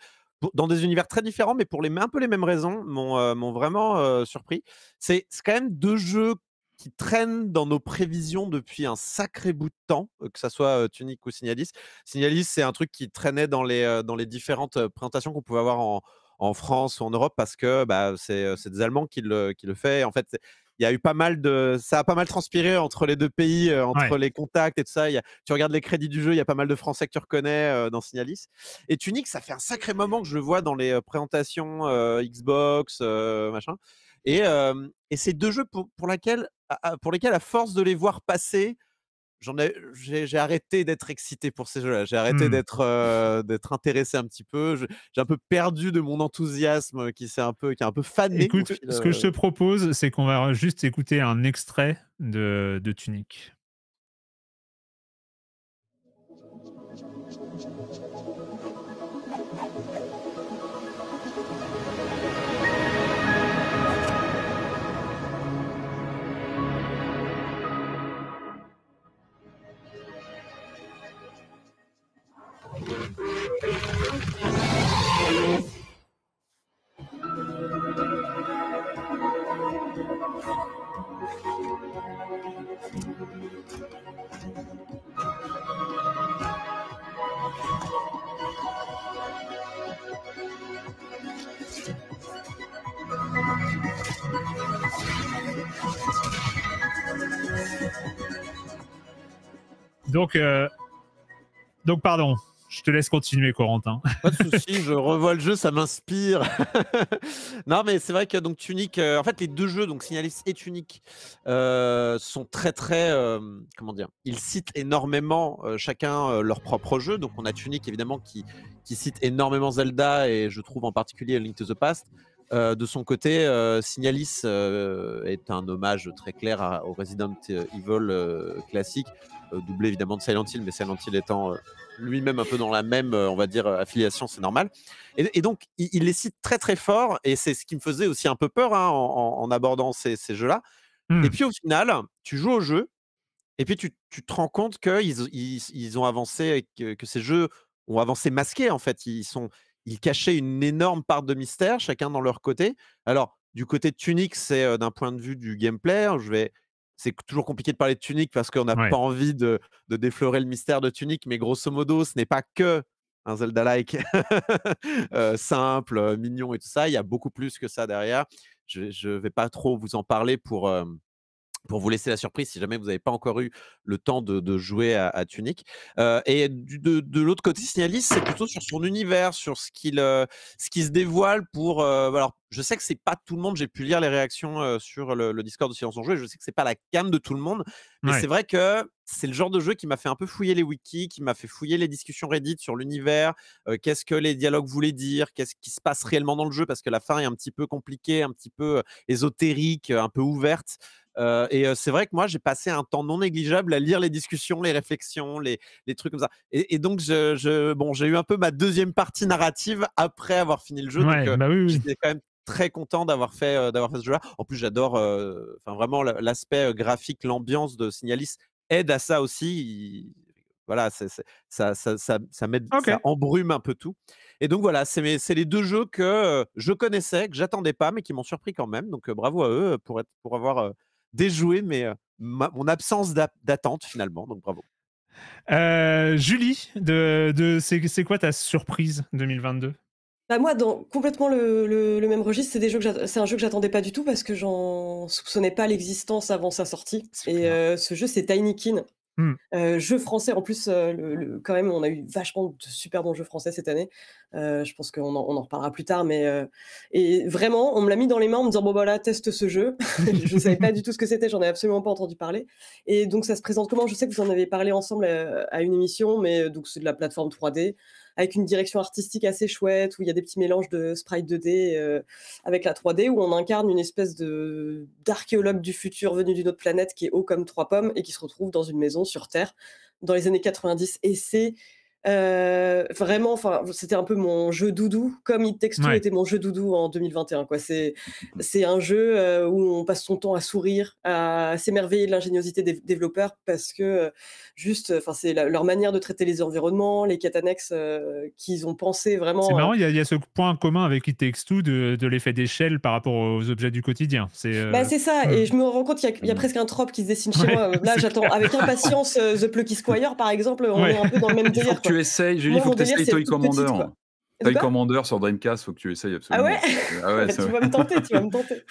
dans des univers très différents, mais pour les, un peu les mêmes raisons, m'ont vraiment surpris. C'est quand même deux jeux qui traîne dans nos prévisions depuis un sacré bout de temps, que ça soit Tunic ou Signalis. Signalis, c'est un truc qui traînait dans les, dans les différentes présentations qu'on pouvait avoir en, en, France ou en Europe parce que bah, c'est des Allemands qui le, qui le fait. en fait, il y a eu pas mal de ça a pas mal transpiré entre les deux pays entre les contacts et tout ça tu regardes les crédits du jeu il y a pas mal de français que tu reconnais dans Signalis et Tunic ça fait un sacré moment que je le vois dans les présentations Xbox machin et, c'est deux jeux pour, lesquels, à force de les voir passer, j'ai, arrêté d'être excité pour ces jeux-là. J'ai arrêté mmh. d'être, intéressé un petit peu. j'ai un peu perdu de mon enthousiasme qui un peu, qui est un peu fané. Écoute, ce que je te propose, c'est qu'on va juste écouter un extrait de, de Tunic. Donc, euh, donc pardon je te laisse continuer, Corentin. Pas de souci, je revois le jeu, ça m'inspire. *laughs* non, mais c'est vrai que donc Tunic, euh, en fait, les deux jeux, donc Signalis et Tunic, euh, sont très très, euh, comment dire, ils citent énormément chacun leur propre jeu. Donc on a Tunic évidemment qui qui cite énormément Zelda et je trouve en particulier Link to the Past. de son côté, Signalis est un hommage très clair au Resident Evil classique, doublé évidemment de Silent Hill, mais Silent Hill étant lui-même un peu dans la même, euh, on va dire, euh, affiliation, c'est normal. Et, donc, il, les cite très très fort, et c'est ce qui me faisait aussi un peu peur hein, en, abordant ces, jeux-là. Hmm. Et puis au final, tu joues au jeu, et puis tu, te rends compte qu'ils ils, ont avancé, que, ces jeux ont avancé masqués, en fait. Ils, sont, ils cachaient une énorme part de mystère, chacun dans leur côté. Alors, du côté de Tunic, c'est euh, d'un point de vue du gameplay, hein, je vais c'est toujours compliqué de parler de tunique parce qu'on n'a pas envie de, déflorer le mystère de tunique. mais grosso modo, ce n'est pas que un Zelda-like *laughs* euh, simple, euh, mignon et tout ça. Il y a beaucoup plus que ça derrière. Je ne vais pas trop vous en parler pour, euh, pour vous laisser la surprise si jamais vous n'avez pas encore eu le temps de, jouer à, à Tunic. Euh, et de, l'autre côté, Signalis, c'est plutôt sur son univers, sur ce qu'il euh, ce qui se dévoile pour. Euh, bah, alors, je sais que c'est pas tout le monde. J'ai pu lire les réactions sur le, Discord de Silence en Jeu. Et je sais que c'est pas la canne de tout le monde, mais c'est vrai que c'est le genre de jeu qui m'a fait un peu fouiller les wikis, qui m'a fait fouiller les discussions Reddit sur l'univers, qu'est-ce que les dialogues voulaient dire, qu'est-ce qui se passe réellement dans le jeu, parce que la fin est un petit peu compliquée, un petit peu ésotérique, un peu ouverte. Euh, et c'est vrai que moi, j'ai passé un temps non négligeable à lire les discussions, les réflexions, les, trucs comme ça. Et, donc, je, bon, j'ai eu un peu ma deuxième partie narrative après avoir fini le jeu. donc, bah j'étais quand même très content d'avoir fait, d'avoir fait ce jeu-là. En plus, j'adore enfin vraiment l'aspect graphique, l'ambiance de Signalis aide à ça aussi. voilà, ça, met, en brume embrume un peu tout. Et donc voilà, c'est les deux jeux que je connaissais, que j'attendais pas, mais qui m'ont surpris quand même. Donc bravo à eux pour, être, pour avoir déjoué mais, mon absence d'attente finalement. Donc bravo. Julie, de, c'est quoi ta surprise 2022 bah moi, complètement le, même registre, c'est des jeux c'est un jeu que j'attendais pas du tout parce que j'en soupçonnais pas l'existence avant sa sortie. Et ce jeu, c'est Tinykin. Mmh. jeux français, en plus, quand même, on a eu vachement de super bons jeux français cette année. je pense qu'on en, reparlera plus tard, mais et vraiment, on me l'a mis dans les mains en me disant bon voilà, bah, teste ce jeu. *laughs* je ne savais pas du tout ce que c'était, j'en ai absolument pas entendu parler. Et donc ça se présente comment Je sais que vous en avez parlé ensemble à, une émission, mais donc c'est de la plateforme 3D avec une direction artistique assez chouette, où il y a des petits mélanges de sprite 2D euh, avec la 3D, où on incarne une espèce de d'archéologue du futur venu d'une autre planète qui est haut comme trois pommes et qui se retrouve dans une maison sur Terre dans les années 90. Et c'est euh, vraiment, enfin, c'était un peu mon jeu doudou, comme It Takes était mon jeu doudou en 2021. Quoi, c'est *laughs* c'est un jeu euh, où on passe son temps à sourire, à s'émerveiller de l'ingéniosité des développeurs parce que euh, juste, enfin, c'est leur manière de traiter les environnements, les quêtes annexes qu'ils ont pensé vraiment. C'est marrant, il y, y, a ce point commun avec It Takes de, l'effet d'échelle par rapport aux objets du quotidien. C'est bah, c'est ça, et je me rends compte qu'il y, a presque un trope qui se dessine chez moi. Là, j'attends avec *laughs* impatience The Plucky Squire, par exemple. On est un peu dans le même *laughs* délire tu essayes, Julie, il faut que tu essayes Toy Commander. Toy Commander sur Dreamcast, faut que tu essayes absolument. Ah ouais, ah ouais *laughs* Tu vas me tenter, tu vas me tenter.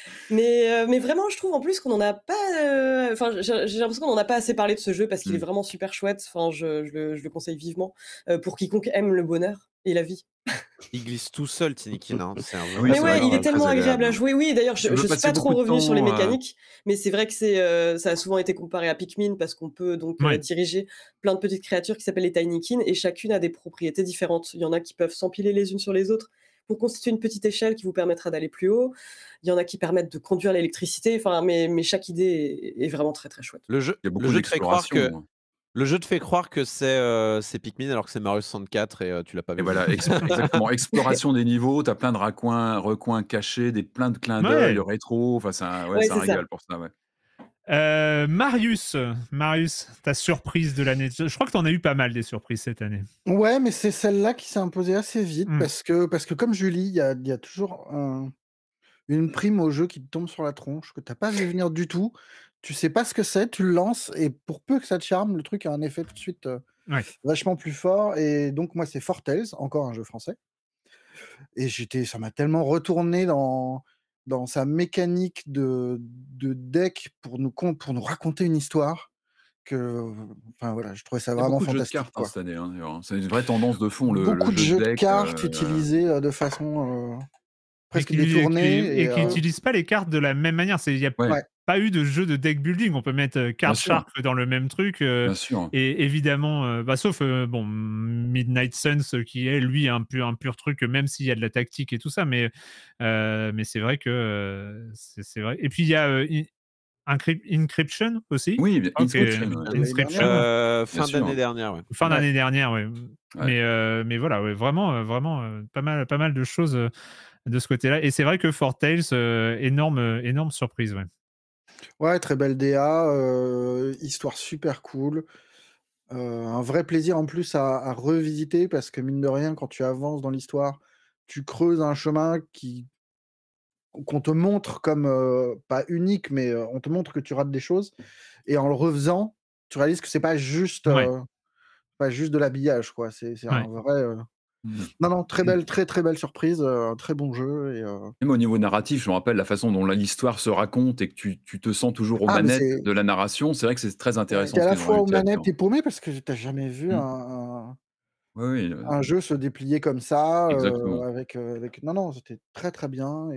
*laughs* mais, euh, mais vraiment, je trouve en plus qu'on n'en a pas. Euh, enfin, j'ai l'impression qu'on n'en a pas assez parlé de ce jeu parce qu'il est mm. vraiment super chouette. Enfin, je, je, je, le conseille vivement euh, pour quiconque aime le bonheur et la vie. Il glisse tout seul, Tinykin. Hein. mais il est tellement agréable à jouer. Oui, d'ailleurs, je ne suis pas trop revenu sur les euh, mécaniques, mais c'est vrai que euh, ça a souvent été comparé à Pikmin parce qu'on peut donc euh, diriger plein de petites créatures qui s'appellent les Tinykin et chacune a des propriétés différentes. Il y en a qui peuvent s'empiler les unes sur les autres pour constituer une petite échelle qui vous permettra d'aller plus haut. Il y en a qui permettent de conduire l'électricité. Enfin, mais, chaque idée est, vraiment très très chouette. Le jeu, il y a beaucoup que hein. Le jeu te fait croire que c'est euh, Pikmin alors que c'est Mario 64 et euh, tu l'as pas vu. voilà, *laughs* exactement. Exploration des niveaux, tu as plein de raccoins, recoins cachés, des, plein de clins d'œil, rétro. Enfin, c'est un, régal pour ça. Euh, Marius, ta surprise de l'année. Je crois que tu en as eu pas mal des surprises cette année. Ouais, mais c'est celle-là qui s'est imposée assez vite mmh. parce, que, parce que, comme Julie, il y, a, toujours une prime au jeu qui te tombe sur la tronche que tu n'as pas vu venir du tout tu sais pas ce que c'est, tu le lances, et pour peu que ça te charme, le truc a un effet tout de suite vachement plus fort. Et donc, moi, c'est Fortels, encore un jeu français. Et j'étais, ça m'a tellement retourné dans, dans sa mécanique de, de deck pour nous, pour nous raconter une histoire. Que, enfin voilà, je trouvais ça vraiment fantastique. De cartes, hein, cette année, hein, hein. c'est une vraie tendance de fond. Le, beaucoup de jeux de cartes utilisés de façon presque détournée. Et, qui n'utilisent pas les cartes de la même manière. Il y a pas eu de jeu de deck building. On peut mettre euh, Card dans le même truc. Euh, et évidemment, euh, bah, sauf bon, Midnight Suns qui est lui un pur, un pur truc, même s'il y a de la tactique et tout ça. Mais, mais c'est vrai que c'est vrai. Et puis il y a Encryption aussi Oui, fin d'année dernière. Fin d'année dernière, oui. Mais, mais voilà, vraiment, vraiment pas, mal, pas mal de choses de ce côté-là. Et c'est vrai que Fort Tales, énorme, énorme surprise. Ouais. Ouais, très belle DA, euh, histoire super cool. Euh, un vrai plaisir en plus à, revisiter parce que mine de rien, quand tu avances dans l'histoire, tu creuses un chemin qui qu'on te montre comme euh, pas unique, mais on te montre que tu rates des choses. Et en le refaisant, tu réalises que c'est pas juste, pas juste de l'habillage, quoi. C'est un vrai Mm. Non, non, très mm. belle, très très belle surprise, euh, très bon jeu. Et, euh, Même au niveau narratif, je me rappelle la façon dont l'histoire se raconte et que tu, te sens toujours aux ah, manettes de la narration. C'est vrai que c'est très intéressant. T'es à la fois aux manettes, et paumé parce que t'as jamais vu mm. un, un jeu se déplier comme ça. Euh, avec, avec, Non, non, c'était très très bien.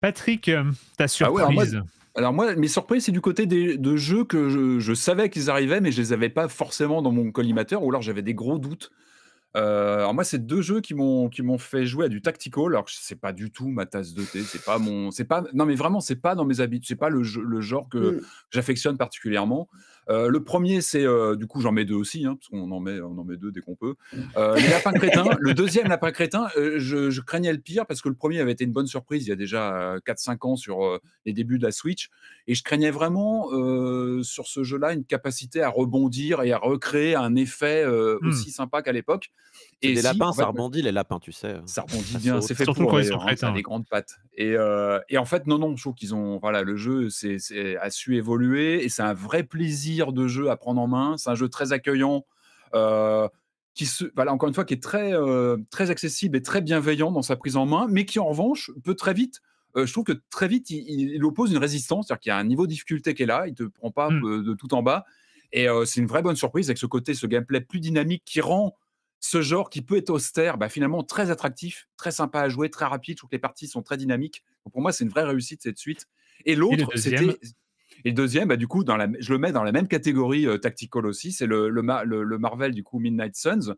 Patrick, ta ah surprise alors, moi, mes surprises, c'est du côté de jeux que je, je savais qu'ils arrivaient, mais je les avais pas forcément dans mon collimateur, ou alors j'avais des gros doutes. Euh, alors moi, c'est deux jeux qui m'ont fait jouer à du tactico. Alors que c'est pas du tout ma tasse de thé. C'est pas mon, c'est pas. Non, mais vraiment, c'est pas dans mes habitudes. C'est pas le, genre que mmh. j'affectionne particulièrement. Euh, le premier, c'est euh, du coup, j'en mets deux aussi, hein, parce qu'on en met, on en met deux dès qu'on peut. Mmh. Euh, *laughs* le deuxième lapin crétin, je, craignais le pire parce que le premier avait été une bonne surprise il y a déjà 4-5 ans sur les débuts de la Switch, et je craignais vraiment sur ce jeu-là une capacité à rebondir et à recréer un effet mmh. aussi sympa qu'à l'époque. Et des lapins, ça rebondit, les lapins, tu sais. Euh, ça rebondit *laughs* bien, c'est fait pour, quand ils hein, hein. grandes pattes. Euh, et, en fait, non, non, je trouve qu'ils ont. Voilà, le jeu c'est, a su évoluer et c'est un vrai plaisir de jeu à prendre en main. C'est un jeu très accueillant. Euh, qui se, voilà, encore une fois, qui est très, très accessible et très bienveillant dans sa prise en main, mais qui en revanche peut très vite je trouve que très vite, il, oppose une résistance, c'est-à-dire qu'il y a un niveau de difficulté qui est là, il te prend pas hmm. de, tout en bas. Et c'est une vraie bonne surprise avec ce côté, ce gameplay plus dynamique qui rend ce genre qui peut être austère, bah finalement très attractif, très sympa à jouer, très rapide. Toutes les parties sont très dynamiques. pour moi, c'est une vraie réussite cette suite. Et l'autre, c'était. Et le deuxième, bah, du coup, dans la, je le mets dans la même catégorie euh, aussi. C'est le, Marvel, du coup, Midnight Suns.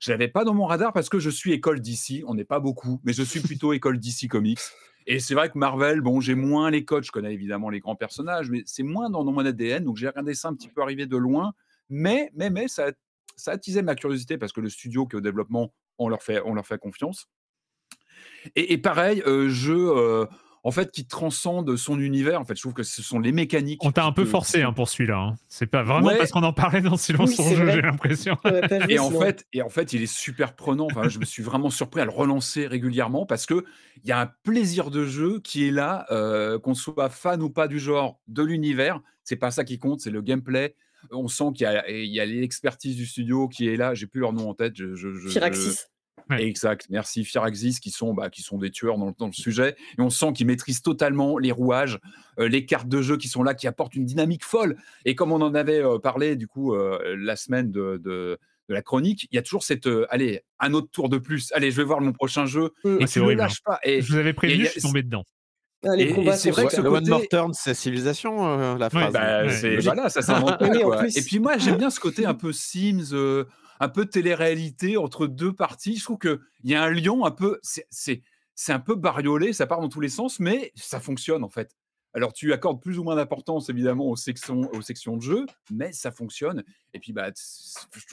Je l'avais pas dans mon radar parce que je suis école DC, On n'est pas beaucoup, mais je suis plutôt *laughs* école DC comics. Et c'est vrai que Marvel, bon, j'ai moins les codes. Je connais évidemment les grands personnages, mais c'est moins dans, mon ADN. Donc j'ai regardé ça un petit peu arrivé de loin. Mais, mais, mais, ça a ça attisait ma curiosité parce que le studio qui est au développement, on leur fait, on leur fait confiance. Et, pareil, euh, jeu euh, en fait, qui transcende son univers. En fait, je trouve que ce sont les mécaniques. On t'a un peu forcé hein, pour celui-là. Hein. C'est pas vraiment parce qu'on en parlait dans Silence en jeu, j'ai l'impression. et en fait, il est super prenant. je me suis vraiment surpris à le relancer régulièrement parce que il y a un plaisir de jeu qui est là, euh, qu'on soit fan ou pas du genre, de l'univers. C'est pas ça qui compte, c'est le gameplay, on sent qu'il y a l'expertise du studio qui est là. J'ai plus leur nom en tête. Je, Firaxis. Exact, merci Firaxis qui sont, bah, qui sont des tueurs dans le, mmh. sujet et on sent qu'ils maîtrisent totalement les rouages, euh, les cartes de jeu qui sont là, qui apportent une dynamique folle. Et comme on en avait euh, parlé du coup euh, la semaine de, la chronique, il y a toujours cette allez un autre tour de plus. Allez, je vais voir mon prochain jeu mmh. et ah, c'est hein. pas. Et, je vous avais prévenu, je suis tombé dedans. Ah, et, c'est vrai que ce côté... One More Turn, c'est civilisation, euh, la phrase. Bah, voilà, ça *laughs* plus... Et puis moi, j'aime bien ce côté un *laughs* peu Sims, euh, un peu télé-réalité entre deux parties. Je trouve qu'il y a un lion un peu... C'est un peu bariolé, ça part dans tous les sens, mais ça fonctionne en fait. Alors tu accordes plus ou moins d'importance évidemment aux sections, aux sections de jeu, mais ça fonctionne. Et puis bah,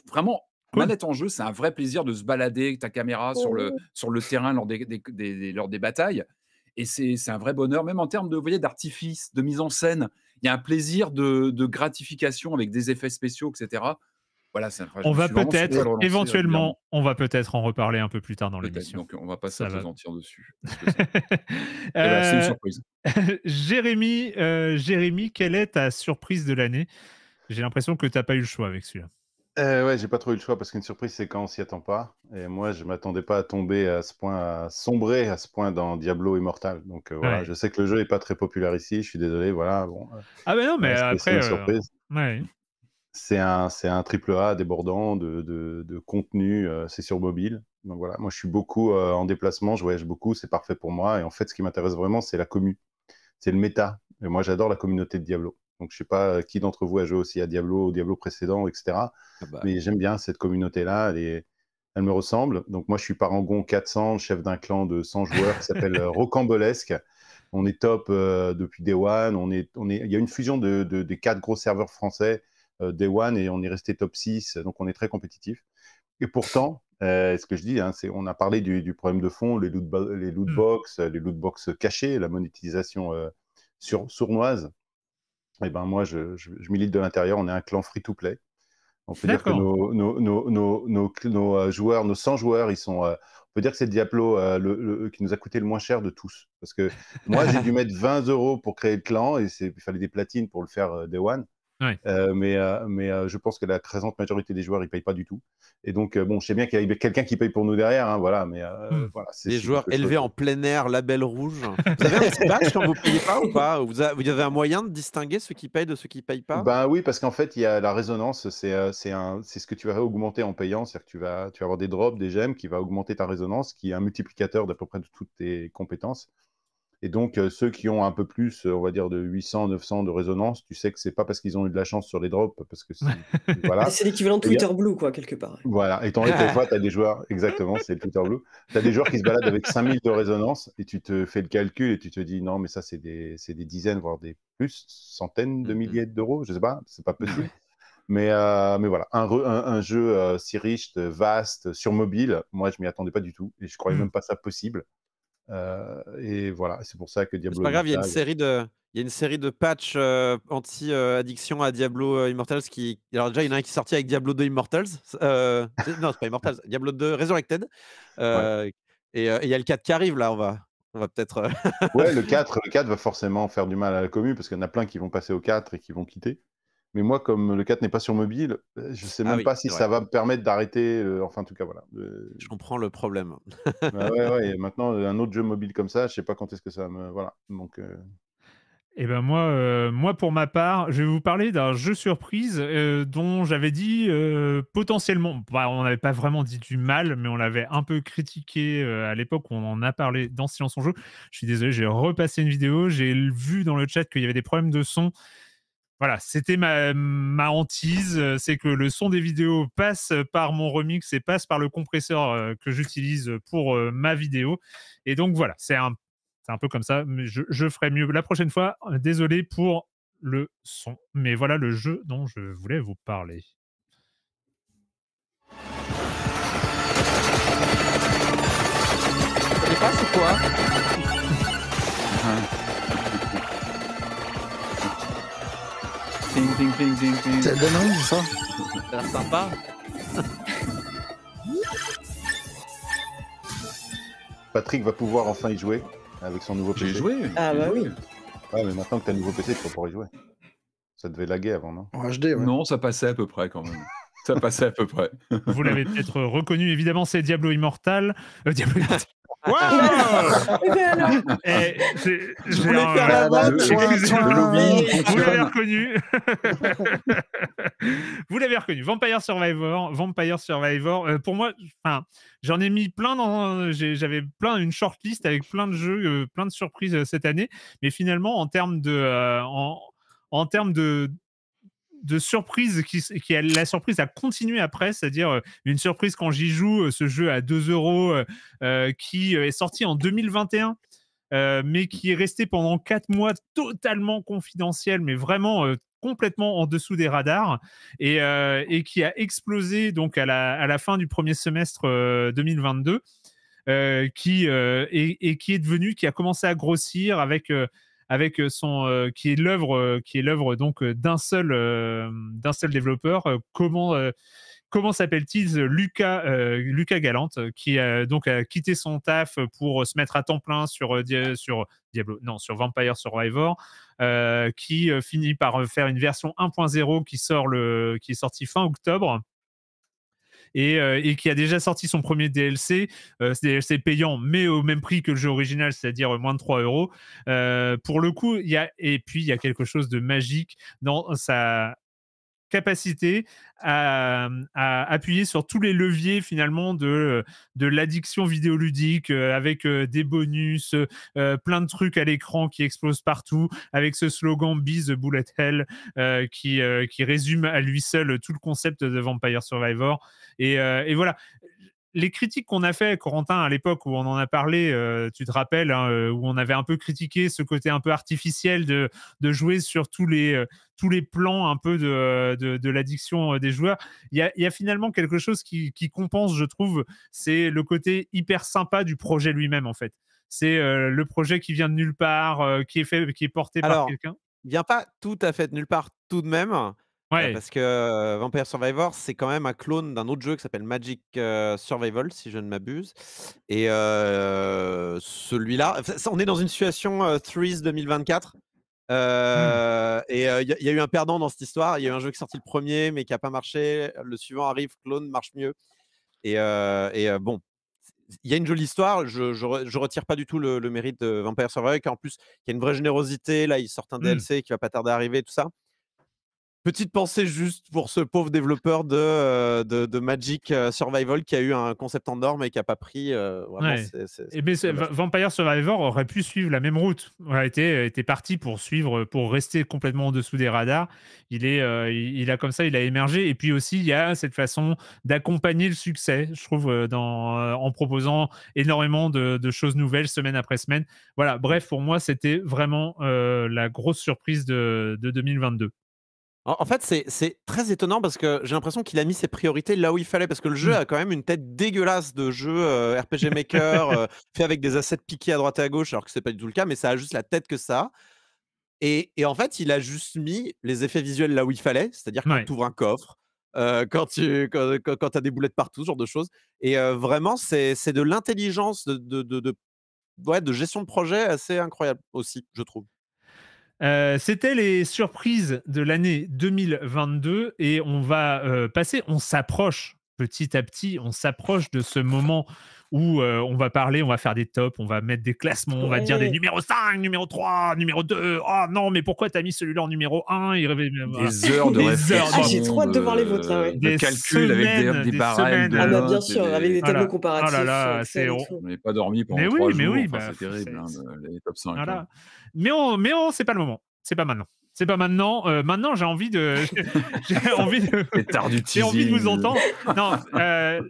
vraiment, Manette en jeu, c'est un vrai plaisir de se balader avec ta caméra sur, le, oh. sur le terrain lors des, lors des batailles et c'est un vrai bonheur, même en termes de, d'artifice, de mise en scène. Il y a un plaisir de, gratification avec des effets spéciaux, etc. Voilà, on va peut-être, éventuellement, on va peut-être en reparler un peu plus tard dans l'émission. Donc, on va pas s'apesantir dessus. *laughs* Eh ben, c'est une euh, surprise. *laughs* Jérémy, euh, Jérémy, quelle est ta surprise de l'année J'ai l'impression que tu n'as pas eu le choix avec celui-là. Euh, ouais, j'ai pas trop eu le choix parce qu'une surprise, c'est quand on s'y attend pas. Et moi, je m'attendais pas à tomber à ce point, à sombrer à ce point dans Diablo Immortal. Donc euh, voilà, je sais que le jeu est pas très populaire ici. Je suis désolé, voilà. Euh, ah ben non, mais après, une euh, surprise. C'est un, triple A débordant de, de contenu. c'est sur mobile. Donc voilà, moi je suis beaucoup en déplacement, je voyage beaucoup, c'est parfait pour moi. Et en fait, ce qui m'intéresse vraiment, c'est la commu, c'est le méta. Et moi, j'adore la communauté de Diablo. Donc, je ne sais pas euh, qui d'entre vous a joué aussi à Diablo, au Diablo précédent, etc. Ah bah. Mais j'aime bien cette communauté-là. Elle, me ressemble. Donc, moi, je suis parangon 400, chef d'un clan de 100 joueurs qui s'appelle euh, *laughs* Rocambolesque. On est top euh, depuis Day One. On est, Il y a une fusion des quatre gros serveurs français Day One et on est resté top 6. Donc, on est très compétitif. Et pourtant, ce que je dis, hein, on a parlé du, problème de fond, les loot, hmm. les loot box, loot cachés, la monétisation sournoise eh ben moi, je, milite de l'intérieur. On est un clan free-to-play. On peut dire que nos, euh, joueurs, nos 100 joueurs, ils sont. Euh, on peut dire que c'est Diablo euh, le, qui nous a coûté le moins cher de tous. Parce que moi, j'ai dû *laughs* mettre 20 euros pour créer le clan et il fallait des platines pour le faire Des Day One. Euh, mais euh, mais euh, je pense que la présente majorité des joueurs, ils ne payent pas du tout. Et donc, bon, je sais bien qu'il y a quelqu'un qui paye pour nous derrière, hein, voilà, mais hmm. voilà. Des joueurs élevés en plein air, label rouge. *laughs* Vous avez un quand vous ne payez pas ou pas vous, avez un moyen de distinguer ceux qui payent de ceux qui ne payent pas Ben oui, parce qu'en fait, il y a la résonance, c'est ce que tu vas augmenter en payant, c'est-à-dire que tu vas, tu vas avoir des drops, des gemmes qui va augmenter ta résonance, qui est un multiplicateur d'à peu près de toutes tes compétences. Et donc, euh, ceux qui ont un peu plus, euh, on va dire, de 800, 900 de résonance, tu sais que ce n'est pas parce qu'ils ont eu de la chance sur les drops, parce que c'est *laughs* l'équivalent de Twitter Blue, quoi, quelque part. Voilà. Et ton des tu as des joueurs, exactement, c'est Twitter Blue. Tu as des joueurs qui se baladent avec 5000 de résonance et tu te fais le calcul et tu te dis, non, mais ça, c'est des... dizaines, voire des plus, centaines de milliers d'euros, je ne sais pas, c'est pas possible. Mais, euh, mais voilà, un, jeu si riche, vaste, sur mobile, moi je ne m'y attendais pas du tout et je ne croyais mm. même pas ça possible. Euh, et voilà, c'est pour ça que Diablo. C'est pas grave, il y a une série de. Il y a une série de patchs euh, anti-addiction à Diablo euh, Immortals qui. Alors, déjà, il y en a un qui est sorti avec Diablo 2 Immortals. non, c'est pas Immortals, *laughs* Diablo 2 Resurrected. Et il y a le 4 qui arrive, là, on va, on va peut-être. ouais, le 4, *laughs* le 4 va forcément faire du mal à la commu parce qu'il y en a plein qui vont passer au 4 et qui vont quitter. Mais moi, comme le 4 n'est pas sur mobile, euh, je ne sais ah même pas si ça va me permettre d'arrêter. Euh, enfin, en tout cas, voilà. Je comprends le problème. Bah ouais, ouais, *laughs* et maintenant, un autre jeu mobile comme ça, je ne sais pas quand est-ce que ça me. Voilà. Donc. Euh eh ben moi, moi, pour ma part, je vais vous parler d'un jeu surprise dont j'avais dit potentiellement, bah, on n'avait pas vraiment dit du mal, mais on l'avait un peu critiqué à l'époque où on en a parlé dans Silence en Jeu. Je suis désolé, j'ai repassé une vidéo, j'ai vu dans le chat qu'il y avait des problèmes de son voilà, c'était ma, ma, hantise, euh, c'est que le son des vidéos passe par mon remix et passe par le compresseur euh, que j'utilise pour euh, ma vidéo. Et donc voilà, c'est un, un peu comme ça, mais je, ferai mieux la prochaine fois. Désolé pour le son. Mais voilà le jeu dont je voulais vous parler. quoi. *laughs* C'est ça Ça a sympa. Patrick va pouvoir enfin y jouer avec son nouveau PC. J'ai joué Ah bah oui. Ah mais maintenant que t'as un nouveau PC, tu vas pouvoir y jouer. Ça devait laguer avant, non En HD, Non, ça passait à peu près quand même. ça passait à peu près. Vous l'avez peut-être reconnu, évidemment, c'est Diablo Immortal. Euh, Diablo Immortal. *laughs* Eh, je voulais faire Vous l'avez reconnu. Vous l'avez reconnu. Vampire Survivor. Vampire Survivor. Euh, pour moi, j'en ai mis plein dans. J'avais plein une shortlist avec plein de jeux, euh, plein de surprises euh, cette année. Mais finalement, en termes de, en termes de de surprise qui, la surprise a continué après, c'est-à-dire euh, une surprise quand j'y joue, euh, ce jeu à 2 euros euh, qui est sorti en 2021. mais qui est resté pendant 4 mois totalement confidentiel, mais vraiment complètement en dessous des radars, et, qui a explosé donc à la, fin du premier semestre 2022, qui, et, qui est devenu, qui a commencé à grossir avec avec euh, son euh, qui est l'œuvre euh, qui est l'œuvre donc d'un seul d'un seul développeur. comment comment s'appelle-t-il Lucas, Galante, qui a donc quitté son taf pour se mettre à temps plein sur, sur Diablo, non, sur Vampire Survivor, qui finit par faire une version 1.0 qui sort qui est sortie fin octobre. Euh, et, qui a déjà sorti son premier DLC, euh, c'est DLC payant, mais au même prix que le jeu original, c'est-à-dire moins de 3 euros. Euh, pour le coup, il y a, et puis il y a quelque chose de magique dans sa capacité à, appuyer sur tous les leviers finalement de, de l'addiction vidéoludique euh, avec euh, des bonus, euh, plein de trucs à l'écran qui explosent partout, avec ce slogan Be the Bullet Hell qui, qui résume à lui seul tout le concept de Vampire Survivor. et voilà, les critiques qu'on a fait, Corentin, à l'époque où on en a parlé, euh, tu te rappelles, hein, euh, où on avait un peu critiqué ce côté un peu artificiel de, jouer sur euh, tous les, plans un peu de, l'addiction des joueurs, il y a, finalement quelque chose qui, compense, je trouve, c'est le côté hyper sympa du projet lui-même, en fait. C'est le projet qui vient de nulle part, qui, est fait, qui est porté par quelqu'un. Il vient pas tout à fait de nulle part tout de même. Euh, parce que euh, Vampire Survivor, c'est quand même un clone d'un autre jeu qui s'appelle Magic euh, Survival, si je ne m'abuse. Et celui-là, on est dans une situation Threes 2024. Mmh. Et il y, a eu un perdant dans cette histoire. Il y a eu un jeu qui est sorti le premier, mais qui n'a pas marché. Le suivant arrive, clone, marche mieux. Et, bon, il y a une jolie histoire. Je, ne retire pas du tout le, mérite de Vampire Survivor, car en plus, il y a une vraie générosité. Là, ils sortent un mmh. DLC qui va pas tarder à arriver, tout ça. Petite pensée juste pour ce pauvre développeur de, euh, de, Magic euh, Survival qui a eu un concept en norme et qui n'a pas pris. Euh, eh Vampire Survivor aurait pu suivre la même route. Il était, parti pour suivre, pour rester complètement en dessous des radars. Il, est, il, a comme ça, il a émergé. Et puis aussi, il y a cette façon d'accompagner le succès, je trouve, en proposant énormément de, choses nouvelles semaine après semaine. Voilà, bref, pour moi, c'était vraiment la grosse surprise de 2022. En, fait, c'est très étonnant parce que j'ai l'impression qu'il a mis ses priorités là où il fallait, parce que le jeu mmh. a quand même une tête dégueulasse de jeu euh, RPG Maker, euh, *laughs* fait avec des assets piqués à droite et à gauche, alors que ce n'est pas du tout le cas, mais ça a juste la tête que ça Et, en fait, il a juste mis les effets visuels là où il fallait, c'est-à-dire quand tu ouvres un coffre, euh, quand tu quand, as des boulettes partout, ce genre de choses. Et vraiment, c'est de l'intelligence de gestion de projet assez incroyable aussi, je trouve. Euh, c'était les surprises de l'année 2022 et on va euh, passer, on s'approche petit à petit, on s'approche de ce moment où euh, on va parler, on va faire des tops, on va mettre des classements, on va dire des numéros 5, numéro 3, numéro 2. Oh non, mais pourquoi t'as mis celui-là en numéro 1 Il... rêvait *laughs* Des heures de réflexion. Ah, j'ai trop hâte de euh, voir les vôtres. Hein, ouais. Des, calculs avec des, des, ah, bah, bien sûr, des... avec des tableaux comparatifs. Ah là là, c'est... On n'avait pas dormi pendant mais oui, mais jours. Oui, bah, c'est terrible, hein, les top 5. Voilà. Hein. Mais, on, mais on, c'est pas le moment. C'est pas maintenant. C'est pas maintenant. Euh, maintenant, j'ai envie de. *laughs* j'ai *laughs* envie de. J'ai envie de vous entendre. Non, euh,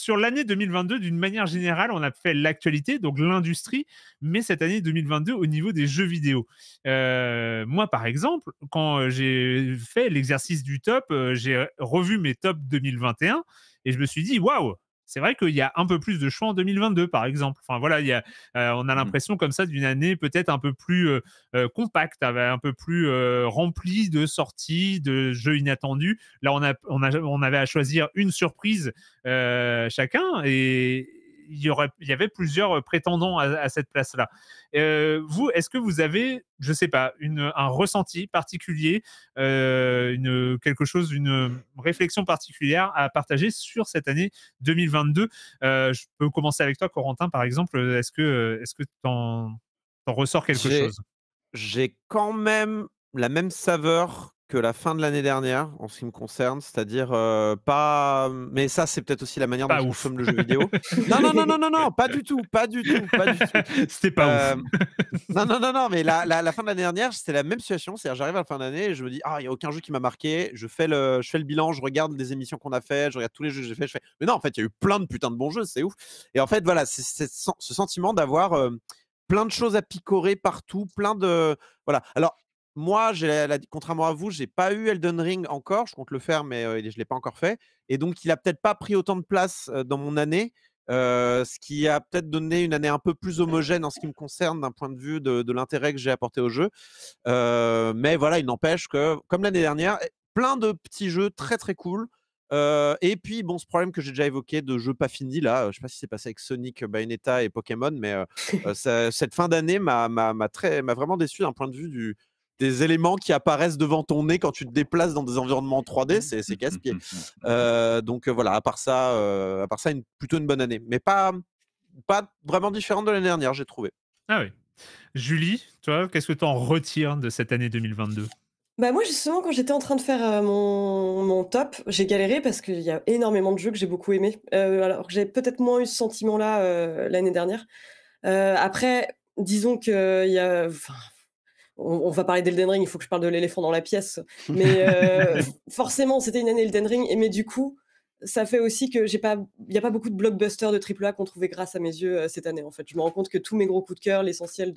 sur l'année 2022, d'une manière générale, on a fait l'actualité, donc l'industrie, mais cette année 2022 au niveau des jeux vidéo. Euh, moi, par exemple, quand euh, j'ai fait l'exercice du top, euh, j'ai revu mes tops 2021 et je me suis dit, waouh, c'est vrai qu'il y a un peu plus de choix en 2022, par exemple. Enfin, voilà, euh, on a mmh. l'impression comme ça d'une année peut-être un peu plus euh, euh, compacte, un peu plus remplie de sorties, de jeux inattendus. Là, on, on avait à choisir une surprise chacun et, il y, aurait, il y avait plusieurs euh, prétendants à, cette place-là. Euh, vous, est-ce que vous avez, je sais pas, une, un ressenti particulier, euh, une, quelque chose, une réflexion particulière à partager sur cette année 2022 Je peux commencer avec toi, Corentin, par exemple. Est-ce que tu en, en ressors quelque chose J'ai quand même la même saveur que la fin de l'année dernière, en ce qui me concerne, c'est-à-dire euh, pas. Mais ça, c'est peut-être aussi la manière dont on nous le jeu vidéo. *laughs* non, non, non, non, non, non, pas du tout, pas du tout, C'était pas ouf. Euh, non, non, non, non, mais la, la, fin de l'année dernière, c'était la même situation. C'est-à-dire, j'arrive à la fin d'année et je me dis, ah, il n'y a aucun jeu qui m'a marqué. Je fais, le, je fais le bilan, je regarde les émissions qu'on a fait, je regarde tous les jeux que j'ai fait. Je fais, mais non, en fait, il y a eu plein de putains de bons jeux, c'est ouf. Et en fait, voilà, c'est ce sentiment d'avoir. Euh, plein de choses à picorer partout, plein de voilà. Alors moi, contrairement à vous, j'ai pas eu Elden Ring encore. Je compte le faire, mais je je l'ai pas encore fait. Et donc, il a peut-être pas pris autant de place dans mon année, ce qui a peut-être donné une année un peu plus homogène en ce qui me concerne d'un point de vue de, l'intérêt que j'ai apporté au jeu. mais voilà, il n'empêche que, comme l'année dernière, plein de petits jeux très très cool. et puis bon, ce problème que j'ai déjà évoqué de jeux pas finis là, je sais pas si c'est passé avec Sonic, Bayonetta et Pokémon, mais *laughs* cette fin d'année m'a vraiment déçu d'un point de vue du, des éléments qui apparaissent devant ton nez quand tu te déplaces dans des environnements 3D, mmh c'est mmh casse-pied. Mmh euh, donc euh, voilà, à part ça, euh, à part ça, une, plutôt une bonne année, mais pas pas vraiment différente de l'année dernière, j'ai trouvé. Ah oui. Julie, toi, qu'est-ce que tu en retires de cette année 2022 bah moi justement quand j'étais en train de faire mon, top, j'ai galéré parce qu'il y a énormément de jeux que j'ai beaucoup aimés. alors j'ai peut-être moins eu ce sentiment-là l'année dernière. après, disons que il y a, on, va parler d'Elden Ring, il faut que je parle de l'éléphant dans la pièce. *laughs* Mais euh, forcément, c'était une année Elden Ring, et mais du coup, ça fait aussi que j'ai pas, il n'y a pas beaucoup de blockbusters de AAA qu'on trouvait grâce à mes yeux euh, cette année. En fait, je me rends compte que tous mes gros coups de cœur, l'essentiel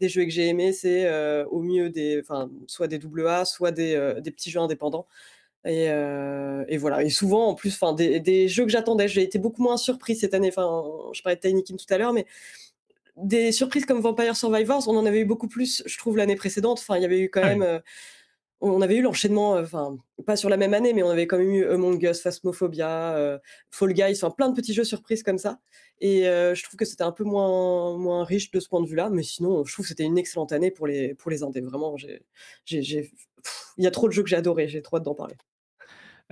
des jeux que j'ai aimés, c'est euh, au mieux des, soit des AA, soit des, petits jeux indépendants. Et, voilà. Et souvent, en plus, enfin, des, jeux que j'attendais, j'ai été beaucoup moins surpris cette année. Enfin, je parlais de Tiny tout à l'heure, mais des surprises comme Vampire Survivors, on en avait eu beaucoup plus, je trouve, l'année précédente. Enfin, il y avait eu quand même. Euh, on avait eu l'enchaînement, euh, enfin, pas sur la même année, mais on avait quand même eu Among Us, Phasmophobia, euh, Fall Guys, enfin, plein de petits jeux surprises comme ça. Et je trouve que c'était un peu moins, moins riche de ce point de vue-là, mais sinon, je trouve que c'était une excellente année pour les, pour les indés. Vraiment, j'ai, il y a trop de jeux que j'ai adoré, j'ai trop hâte d'en parler.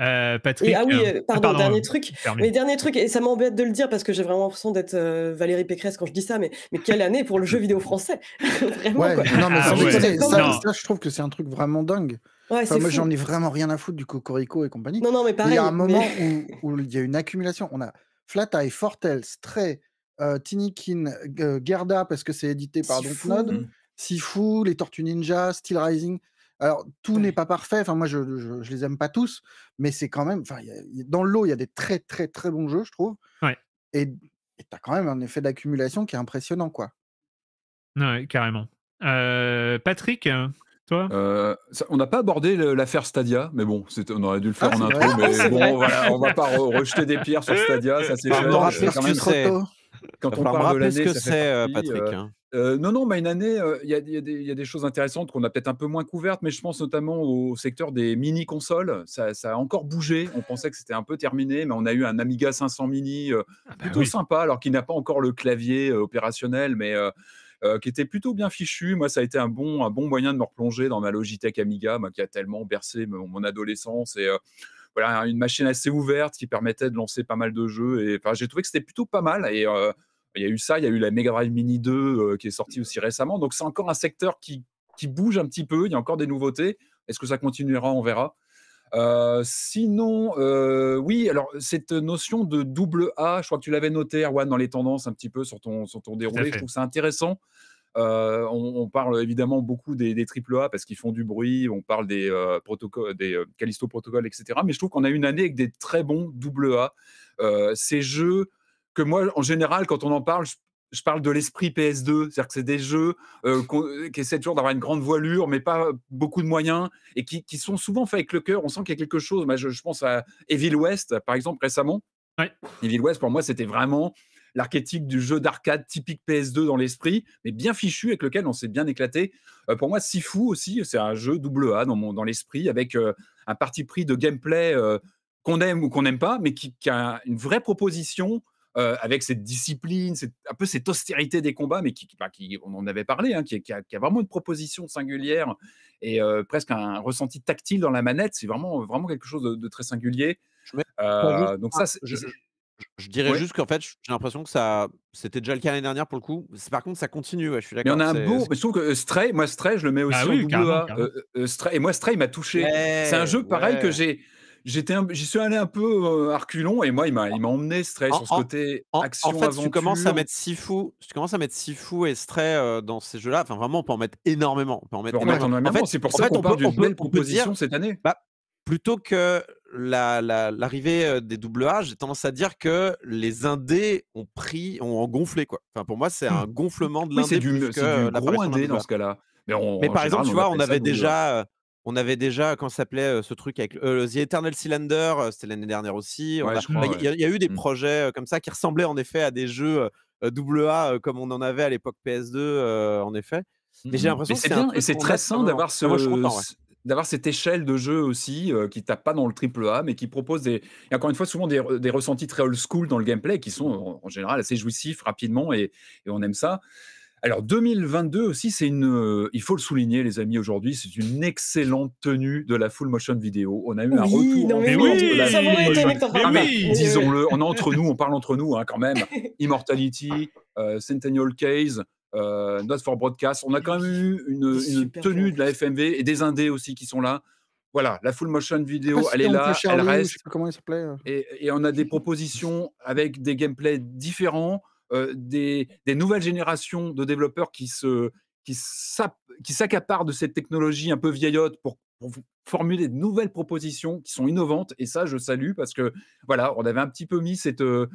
Euh, Patrick. ah oui, euh, euh, pardon, dernier truc. Mais dernier truc, et ça m'embête de le dire parce que j'ai vraiment l'impression d'être Valérie Pécresse quand je dis ça, mais, quelle année pour le jeu vidéo français Vraiment, ça, je trouve que c'est un truc vraiment dingue. moi, j'en ai vraiment rien à foutre du Cocorico et compagnie. Non, non, mais Il y a un moment où, il y a une accumulation. On a Flat Eye, Fortel, Stray, Tinikin, Gerda, parce que c'est édité par si mmh. Sifu, Les Tortues Ninja, Steel Rising. Alors, tout n'est pas parfait. Enfin, moi, je, ne les aime pas tous, mais c'est quand même. Enfin, dans l'eau, il y a des très, très, très bons jeux, je trouve. Ouais. Et tu as quand même un effet d'accumulation qui est impressionnant, quoi. Ouais, carrément. Euh, Patrick, hein, toi euh, On n'a pas abordé l'affaire Stadia, mais bon, on aurait dû le ah, faire en intro, mais *laughs* bon, on va pas rejeter des pierres sur Stadia, ça c'est quand Quand on parle de l'année, ça c'est, euh, Patrick. Hein. Euh, non, non, une année, euh, il y, a des choses intéressantes qu'on a peut-être un peu moins couvertes, mais je pense notamment au secteur des mini-consoles. Ça, a encore bougé. On pensait que c'était un peu terminé, mais on a eu un Amiga 500 mini euh, ah ben plutôt sympa, alors qu'il n'a pas encore le clavier opérationnel, mais qui était plutôt bien fichu. Moi, ça a été un bon, moyen de me replonger dans ma Logitech Amiga, qui a tellement bercé mon, adolescence. Et voilà, une machine assez ouverte qui permettait de lancer pas mal de jeux. Et j'ai trouvé que c'était plutôt pas mal. Et il y a eu ça, il y a eu la Mega Drive Mini 2 euh, qui est sortie aussi récemment. Donc c'est encore un secteur qui, qui bouge un petit peu, il y a encore des nouveautés. Est-ce que ça continuera On verra. Euh, sinon, euh, oui, alors cette notion de double A, je crois que tu l'avais noté, Erwan, dans les tendances un petit peu sur ton, sur ton déroulé, je trouve ça intéressant. on, parle évidemment beaucoup des, triple A parce qu'ils font du bruit, on parle des, protocoles, des Callisto Protocol, etc. Mais je trouve qu'on a une année avec des très bons double A. ces jeux que moi, en général, quand on en parle, je, parle de l'esprit PS2, c'est-à-dire que c'est des jeux euh, euh, qui essaient toujours d'avoir une grande voilure, mais pas euh, beaucoup de moyens, et qui, sont souvent faits avec le cœur. On sent qu'il y a quelque chose. je, pense à Evil West, par exemple, récemment. Evil West, pour moi, c'était vraiment l'archétype du jeu d'arcade typique PS2 dans l'esprit, mais bien fichu, avec lequel on s'est bien éclaté. pour moi, Sifu aussi, c'est un jeu double A dans, dans l'esprit, avec un parti pris de gameplay qu'on aime ou qu'on n'aime pas, mais qui, qui, a une vraie proposition euh, avec cette discipline, cette, un peu cette austérité des combats, mais qui, bah, on en avait parlé, hein, qui, a, vraiment une proposition singulière et euh, presque un ressenti tactile dans la manette. C'est vraiment, vraiment quelque chose de, très singulier. Euh, donc ça, je, dirais juste qu'en fait, j'ai l'impression que ça, c'était déjà le cas l'année dernière pour le coup. Par contre, ça continue. je suis d'accord. Il y en a un beau. Mais je trouve que Stray, moi Stray, je le mets bah aussi et moi Stray m'a touché. c'est un jeu pareil que j'ai j'étais j'y suis allé un peu euh, à arculon et moi il m'a il m'a emmené stress sur ce côté en, action en fait tu commences à mettre Sifu tu commences à mettre fou et stress euh, dans ces jeux là enfin vraiment on peut en mettre énormément on peut en mettre, énormément. En fait, c'est pour ça qu'on parle d'une belle proposition cette année bah, plutôt que l'arrivée la, euh, des double A, j'ai tendance à dire que les indés ont pris, ont gonflé quoi. Enfin, pour moi, c'est hmm. un gonflement de l'indé oui, c'est du, que du gros indé dans ce cas-là. Mais, mais par exemple, tu vois, on avait déjà, on avait déjà, quand s'appelait euh, ce truc avec euh, The Eternal Cylinder, euh, c'était l'année dernière aussi. Bah, il y, a eu des mmh. projets comme ça qui ressemblaient en effet à des jeux double comme on en avait à l'époque PS2, en effet. Mais j'ai mmh, mmh. l'impression c'est Et c'est très sain d'avoir ah, d'avoir cette échelle de jeu aussi qui tape pas dans le triple mais qui propose des, encore une fois, souvent des, ressentis très old school dans le gameplay qui sont en, général assez jouissifs rapidement et on aime ça. Alors 2022 aussi, c'est une, euh, il faut le souligner les amis aujourd'hui, c'est une excellente tenue de la full motion vidéo. On a eu un retour. oui, Disons-le, on est entre nous, on parle entre nous hein, quand même. *laughs* Immortality, euh, Centennial Case, euh, Not for Broadcast. On a quand même eu une, tenue de la FMV et des indés aussi qui sont là voilà, la full motion vidéo, ah, elle est là, elle reste. Comment et, et, on a des propositions avec des gameplays différents. Euh, des, nouvelles générations de développeurs qui s'accaparent de cette technologie un peu vieillotte pour, formuler de nouvelles propositions qui sont innovantes. Et ça, je salue parce que, voilà, on avait un petit peu mis cette, euh,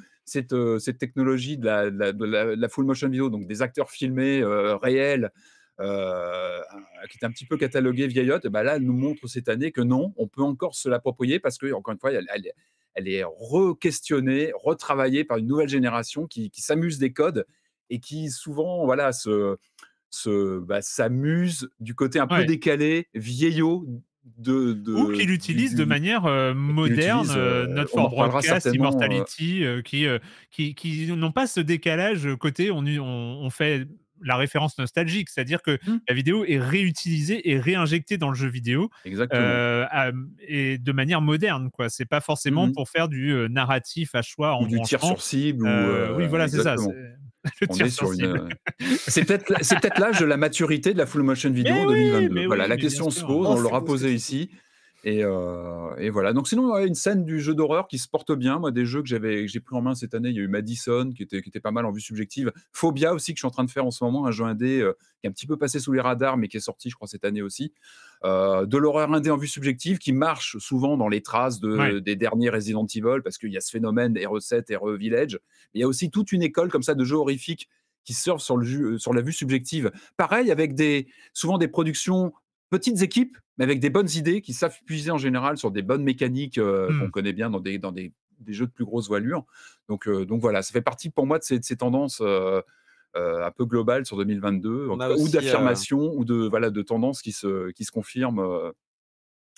euh, technologie de la, de, la, full motion video, donc des acteurs filmés réels, euh, qui est un petit peu cataloguée vieillotte, bah là, elle nous montre cette année que non, on peut encore se l'approprier parce que, encore une fois, elle, est re-questionnée, retravaillée par une nouvelle génération qui, qui s'amuse des codes et qui souvent, voilà, se, bah, s'amuse du côté un peu décalé, vieillot de, ou qu'il utilise de manière euh, moderne euh, notre Fort Immortality, qui, qui, qui n'ont pas ce décalage côté on fait la référence nostalgique, c'est-à-dire que mmh. la vidéo est réutilisée et réinjectée dans le jeu vidéo euh, et de manière moderne. quoi. C'est pas forcément mmh. pour faire du euh, narratif à choix en ou du tir sur cible. Euh, oui, voilà, c'est ça. sur c'est peut-être l'âge de la maturité de la full motion *laughs* vidéo en eh 2022. voilà, la question se pose, oh, on l'aura posée ici. Euh, et, voilà. Donc sinon, a une scène du jeu d'horreur qui se porte bien. Moi, des jeux que j'avais, j'ai pris en main cette année, il y a eu Madison qui était, qui était pas mal en vue subjective. Phobia aussi que je suis en train de faire en ce moment, un jeu indé euh, qui est un petit peu passé sous les radars, mais qui est sorti, je crois, cette année aussi. Euh, de l'horreur indé en vue subjective qui marche souvent dans les traces des derniers Resident Evil parce qu'il y a ce phénomène RE7, RE Village. il y a aussi toute une école comme ça de jeux horrifiques qui surfent sur, le, sur la vue subjective. Pareil avec des, souvent des productions petites équipes, mais avec des bonnes idées qui savent puiser en général sur des bonnes mécaniques euh, hmm. qu'on connaît bien dans des, dans des, jeux de plus grosse voilure. Donc, euh, donc voilà, ça fait partie pour moi de ces, tendances. Euh, un peu globales sur 2022 ou d'affirmations ou de voilà de tendances qui se qui se confirment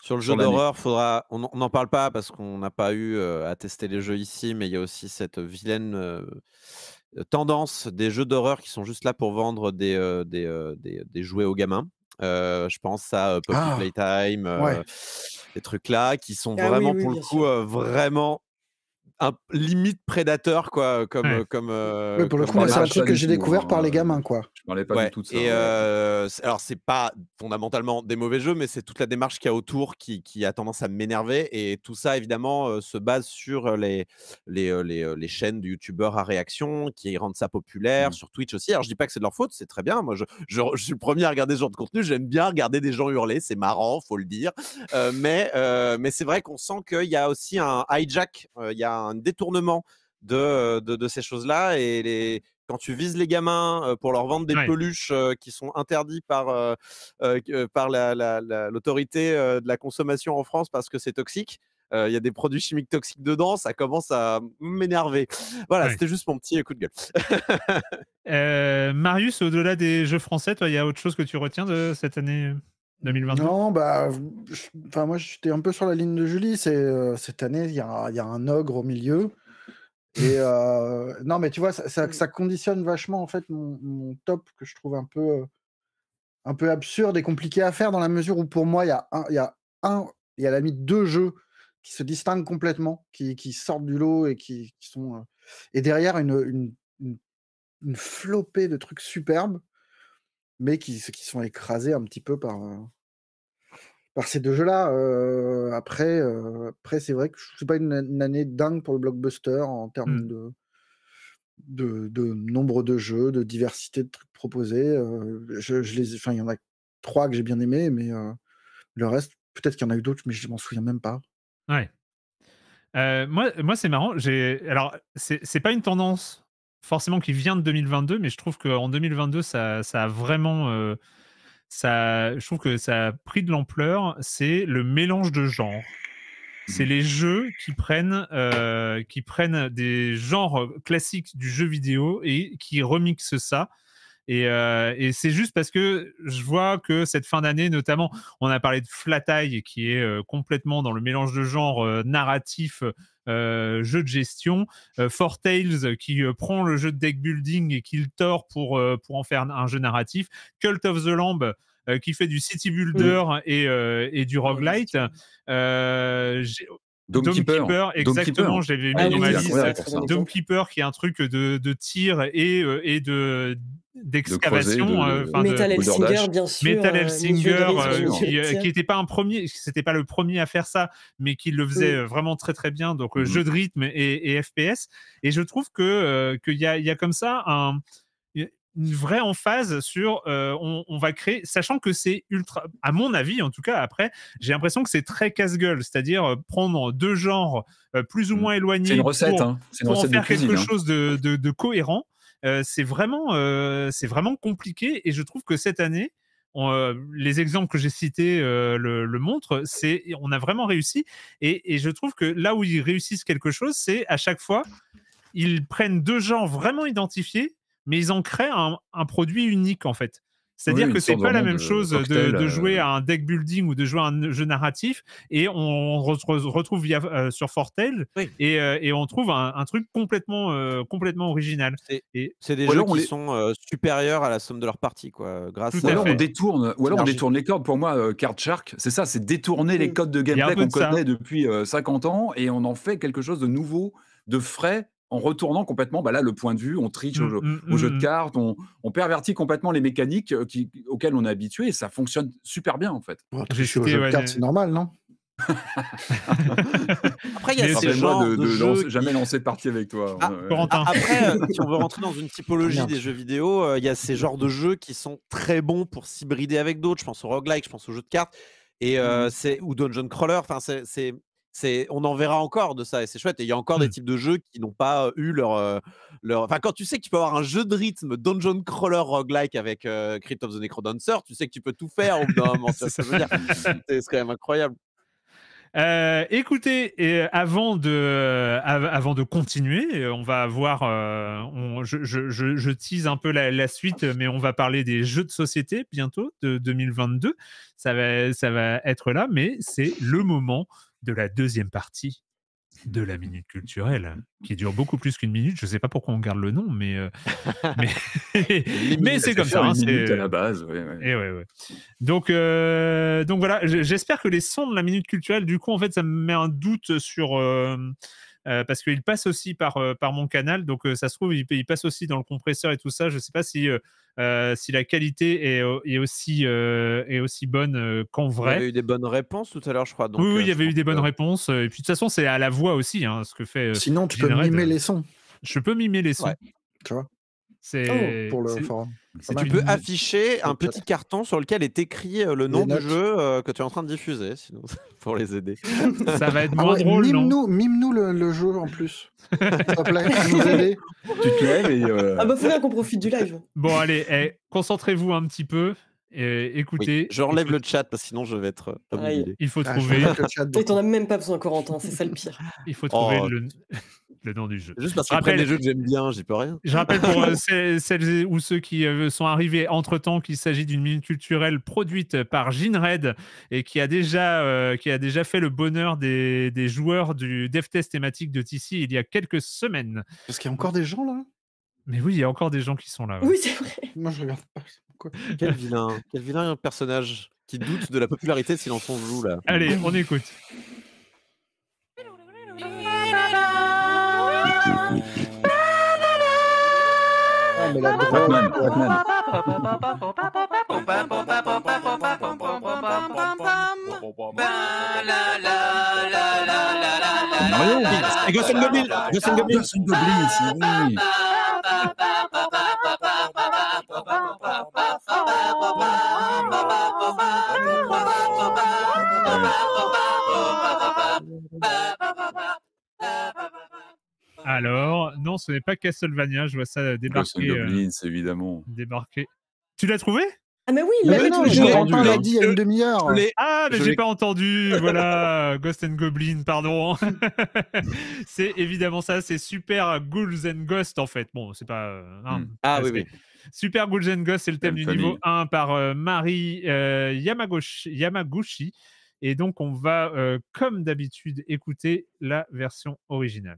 sur le jeu d'horreur, faudra. On n'en parle pas parce qu'on n'a pas eu à tester les jeux ici, mais il y a aussi cette vilaine tendance des jeux d'horreur qui sont juste là pour vendre des, des, jouets aux gamins. Euh, je pense à euh, Poppy ah! Playtime, euh, trucs-là qui sont ah vraiment, pour le coup, vraiment un limite prédateur quoi comme comme euh, pour le coup c'est un truc que j'ai découvert par les euh, gamins quoi je parlais pas tout ça, et euh, alors c'est pas fondamentalement des mauvais jeux mais c'est toute la démarche qu'il y a autour qui, qui a tendance à m'énerver et tout ça évidemment se base sur les les, les, chaînes de youtubeurs à réaction qui rendent ça populaire mm. sur Twitch aussi alors je dis pas que c'est de leur faute c'est très bien moi je, je, suis le premier à regarder ce genre de contenu j'aime bien regarder des gens hurler c'est marrant faut le dire mais mais c'est vrai qu'on sent qu'il y a aussi un hijack il y a un un détournement de, ces choses-là. Et les, quand tu vises les gamins pour leur vendre des peluches qui sont interdits par, par l'autorité de la consommation en France parce que c'est toxique, il y a des produits chimiques toxiques dedans, ça commence à m'énerver. Voilà, c'était juste mon petit coup de gueule. Euh, Marius, au-delà des jeux français, toi, il y a autre chose que tu retiens de cette année non, bah, enfin, moi, j'étais un peu sur la ligne de Julie. C'est euh, cette année, il y, y a, un ogre au milieu. Et *laughs* euh, non, mais tu vois, ça, ça, conditionne vachement en fait mon, top que je trouve un peu, euh, un peu absurde et compliqué à faire dans la mesure où pour moi, il y a un, il y a un, il a la limite deux jeux qui se distinguent complètement, qui, qui sortent du lot et qui, sont et derrière une, une, une, une flopée de trucs superbes mais qui, qui sont écrasés un petit peu par, euh, par ces deux jeux-là. Euh, après, euh, après c'est vrai que ce n'est pas une, année dingue pour le blockbuster en termes mmh. de, de, nombre de jeux, de diversité de trucs proposés. je, je, il y en a trois que j'ai bien aimés, mais le reste, peut-être qu'il y en a eu d'autres, mais je m'en souviens même pas. Ouais. moi, moi c'est marrant. Alors, c'est pas une tendance forcément qui vient de 2022, mais je trouve qu'en 2022, ça, ça, a vraiment. Euh, ça, je trouve que ça a pris de l'ampleur. C'est le mélange de genres. C'est mmh. les jeux qui prennent, euh, qui prennent des genres classiques du jeu vidéo et qui remixent ça euh, et, c'est juste parce que je vois que cette fin d'année, notamment, on a parlé de Eye qui est euh, complètement dans le mélange de genre euh, narratif. jeu de gestion, Four Tales qui prend le jeu de deck building et qu'il le tord pour, pour en faire un jeu narratif, Cult of the Lamb qui fait du city builder et, et, du roguelite. Dome Keeper, hein. exactement, j'avais mis ah dans ma liste. Dome Keeper, qui est un truc de, de tir et, euh, et de d'excavation. Euh, Metal Hellsinger, bien sûr. Metal euh, Hellsinger, qui n'était pas un premier, c'était pas le premier à faire ça, mais qui le faisait mm. vraiment très très bien. Donc, mm. jeu de rythme et, et, FPS. Et je trouve que qu'il y a, y a comme ça un une vraie emphase sur euh, on, va créer, sachant que c'est ultra, à mon avis en tout cas, après, j'ai l'impression que c'est très casse-gueule, c'est-à-dire euh, prendre deux genres euh, plus ou mm. moins éloignés recette, pour, hein. faire quelque hein. chose de, de, cohérent. c'est vraiment, c'est vraiment compliqué et je trouve que cette année, les exemples que j'ai cités le, montrent, c'est on a vraiment réussi. Et, et, je trouve que là où ils réussissent quelque chose, c'est à chaque fois, ils prennent deux genres vraiment identifiés mais ils en créent un, produit unique en fait. C'est-à-dire que que c'est pas la même chose de, euh, jouer à un deck building ou de jouer à un jeu narratif et on retrouve via, euh, sur Fortel euh, et, on trouve un, truc complètement, complètement original. Et c'est des jeux qui sont supérieurs à la somme de leur partie, quoi. Grâce à... ou alors on détourne, ou alors on détourne les codes. Pour moi, Card Shark, c'est ça, c'est détourner les mm. codes de gameplay qu'on connaît depuis 50 ans et on en fait quelque chose de nouveau, de frais en retournant complètement bah là, le point de vue, on triche mmh, au, jeu mmh, mmh, de cartes, on, on, pervertit complètement les mécaniques euh, qui, auxquelles on est habitué et ça fonctionne super bien en fait. Triche au jeu de cartes, c'est normal, non *laughs* après, il y a de, jamais lancé de partie avec toi. Hein, ah, après, euh, *laughs* si on veut rentrer dans une typologie des jeux vidéo, euh, il y a ces genres de jeux qui sont très bons pour s'hybrider avec d'autres. Je pense au roguelike, je pense au jeu de cartes et c'est ou dungeon crawler. Enfin, c'est on en verra encore de ça et c'est chouette. Et il y a encore des mmh. types de jeux qui n'ont pas eu leur, leur. Enfin, quand tu sais que tu peux avoir un jeu de rythme dungeon crawler roguelike avec Crypt of the Necrodancer, tu sais que tu peux tout faire au *laughs* c'est quand même incroyable. écoutez, avant, de, avant de continuer, on va voir, je, je, tease un peu la, suite, mais on va parler des jeux de société bientôt, de 2022. Ça va, ça va être là, mais c'est le moment de la deuxième partie de la minute culturelle, qui dure beaucoup plus qu'une minute. Je ne sais pas pourquoi on garde le nom, mais, euh, *laughs* mais, *laughs* c'est comme ça. Hein, c'est à la base. Eh donc, euh, donc voilà, j'espère que les sons de la minute culturelle, du coup, en fait, ça me met un doute sur, euh, euh, parce qu'il passe aussi par, euh, par mon canal. Donc, euh, ça se trouve, il, passe aussi dans le compresseur et tout ça. Je ne sais pas si, si la qualité est, est aussi, est aussi bonne qu'en vrai. Il y avait eu des bonnes réponses tout à l'heure, je crois. oui, il y avait eu des bonnes réponses. Et puis, de toute façon, c'est à la voix aussi, hein, ce que fait. Sinon, tu peux mimer les sons. Je peux mimer les sons. tu vois. Oh, c'est oh, Tu peux afficher un petit carton sur lequel est écrit euh, le nom du jeu euh, que tu es en train de diffuser, sinon *laughs* pour les aider. Ça va être ah moins drôle. Mime nous, nous le, jeu en plus. *laughs* Tu te lèves et. Euh, ah bah faut bien qu'on profite du live. Bon allez, eh, concentrez-vous un petit peu. et écoutez. je relève le chat parce que sinon je vais être. Il faut ah, trouver. Et t'en as même pas besoin, Corentin, c'est ça le pire. Il faut trouver oh, le le nom du jeu. Juste parce que les jeux que j'aime bien, j'y peux rien. Je rappelle pour *laughs* euh, celles, ou ceux qui euh, sont arrivés entre temps qu'il s'agit d'une mine culturelle produite par Ginred et qui a déjà, euh, qui a déjà fait le bonheur des, des joueurs du DevTest thématique de TC il y a quelques semaines. Parce qu'il y a encore des gens là mais oui, il y a encore des gens qui sont là. Oui, c'est vrai. Moi, je regarde pas. quel vilain, quel vilain personnage qui doute de la popularité si Silence joue là. Allez, on écoute. Batman, Batman. Alors, non, ce n'est pas Castlevania. Je vois ça débarquer. Euh, Goblins, évidemment. Débarquer. Tu l'as trouvé ah mais oui, mais hein. dit il a une demi-heure. Ah mais j'ai pas entendu, *laughs* voilà, Ghost and Goblin, pardon. Hein. *laughs* c'est évidemment ça, c'est Super Ghouls and Ghost en fait. Bon, c'est pas... Euh, hein, hmm. ah oui, oui. Super Ghouls and Ghost, c'est le thème du niveau 1 par euh, Marie Yamaguchi, Et donc on va, comme d'habitude, écouter la version originale.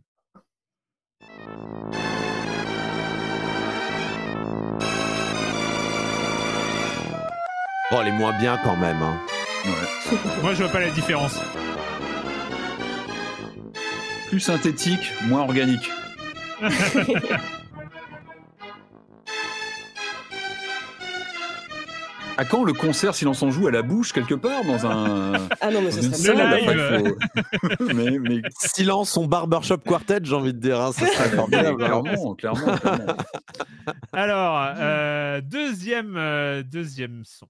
Oh elle moins bien quand même. Hein. Ouais. Moi, je vois pas la différence. Plus synthétique, moins organique. *laughs* À quand le concert Silence en joue à la bouche quelque part dans un Ah non mais ça. serait faut... *laughs* mais, mais... Silence son barbershop quartet, j'ai envie de dire, hein, ça serait ah, formidable. Hein. clairement, clairement, Alors euh, deuxième euh, deuxième son.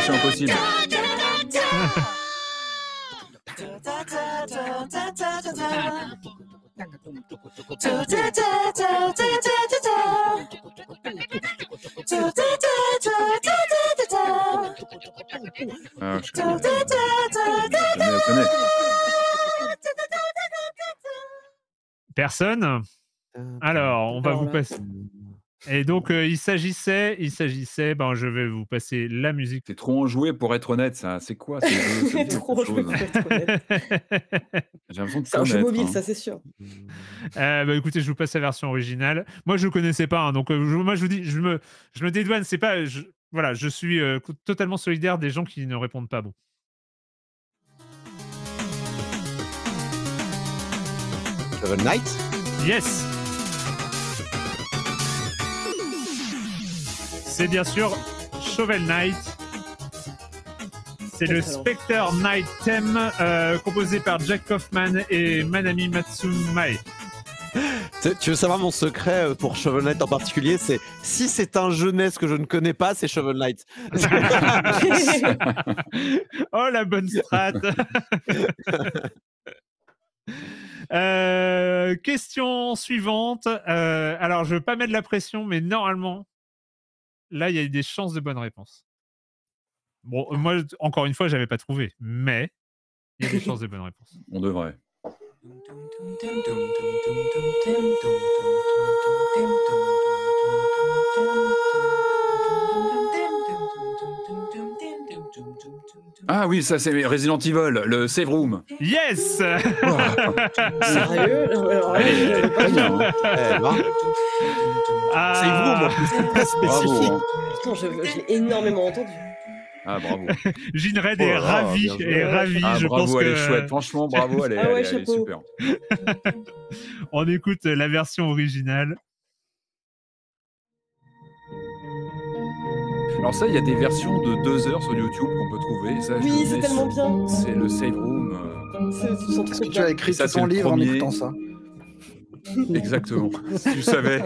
C'est impossible. *laughs* Personne euh, Alors, on va vous passer. Et donc, euh, il s'agissait, il s'agissait, ben, je vais vous passer la musique. C'est trop enjoué pour être honnête, ça. C'est quoi *laughs* C'est trop enjoué pour être honnête. *laughs* J'ai l'impression que c'est un jeu mobile, hein. ça, c'est sûr. Euh, bah, écoutez, je vous passe la version originale. Moi, je ne connaissais pas, hein, donc euh, moi, je vous dis, je me, je me dédouane. C'est pas, je, voilà, je suis totalement solidaire des gens qui ne répondent pas bon. Night. Yes. C'est bien sûr Shovel Knight. C'est le Spectre Knight Theme euh, composé par Jack Kaufman et Manami Matsumae. Tu veux savoir mon secret euh, pour Shovel Knight en particulier C'est si c'est un jeunesse que je ne connais pas, c'est Shovel Knight. *laughs* oh la bonne strat *laughs* euh, Question suivante. alors je veux pas mettre la pression, mais normalement là, il y a des chances de bonnes réponses. Bon, ah. moi, encore une fois, je n'avais pas trouvé, mais il y a des chances de bonnes réponses. *laughs* On devrait. Ah oui, ça c'est Resident Evil, le Save Yes Sérieux ah, c'est vous, moi, hein. spécifique. Bravo, je, l'ai énormément entendu. Ah, bravo. Gene *laughs* Red est oh ravi, ravi. Ah, je bravo, pense elle est chouette. Franchement, bravo, elle est, ah super. *laughs* On écoute la version originale. Alors ça, il y a des versions de 2 heures sur YouTube qu'on peut trouver. oui, c'est tellement bien. C'est le Save Room. Euh. Est-ce que tu as écrit ça, ton livre en écoutant ça *laughs* Exactement. si tu savais,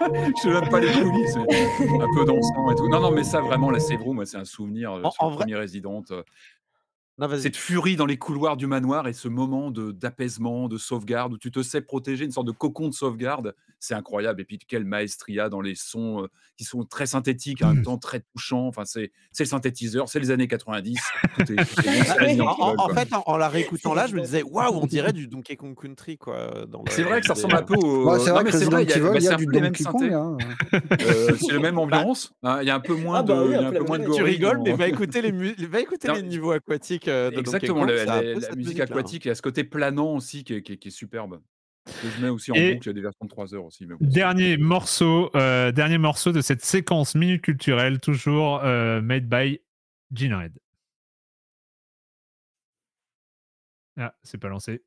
je n'aime pas les coulisses. Un peu dansant et tout. Non, non, mais ça, vraiment, la Save moi, c'est un souvenir euh, en, sur en vrai cette furie dans les couloirs du manoir et ce moment d'apaisement, de, sauvegarde où tu te sais protéger, une sorte de cocon de sauvegarde, c'est incroyable. Et puis quelle maestria dans les sons euh, qui sont très synthétiques, en hein, même temps très touchants. Enfin, c'est le synthétiseur, c'est les années 90. *laughs* Ah en, fait, en, la réécoutant là, je me disais waouh, on dirait du Donkey Kong Country quoi. C'est vrai que ça ressemble un peu au. Bah, c'est vrai mais c'est vrai, il y a, bah, du Donkey Kong. Hein. *laughs* Euh, c'est le même ambiance. Hein, il y a un peu ah moins bah un peu moins de. Tu rigoles, mais *laughs* va écouter les niveaux aquatiques euh, Exactement, la, musique hein. aquatique, et ce côté planant aussi qui est, superbe. je mets aussi en boucle, il y a des versions de 3 heures aussi. dernier, morceau, euh, dernier morceau de cette séquence minute culturelle, toujours euh, made by Gene Red. Ah, c'est pas lancé.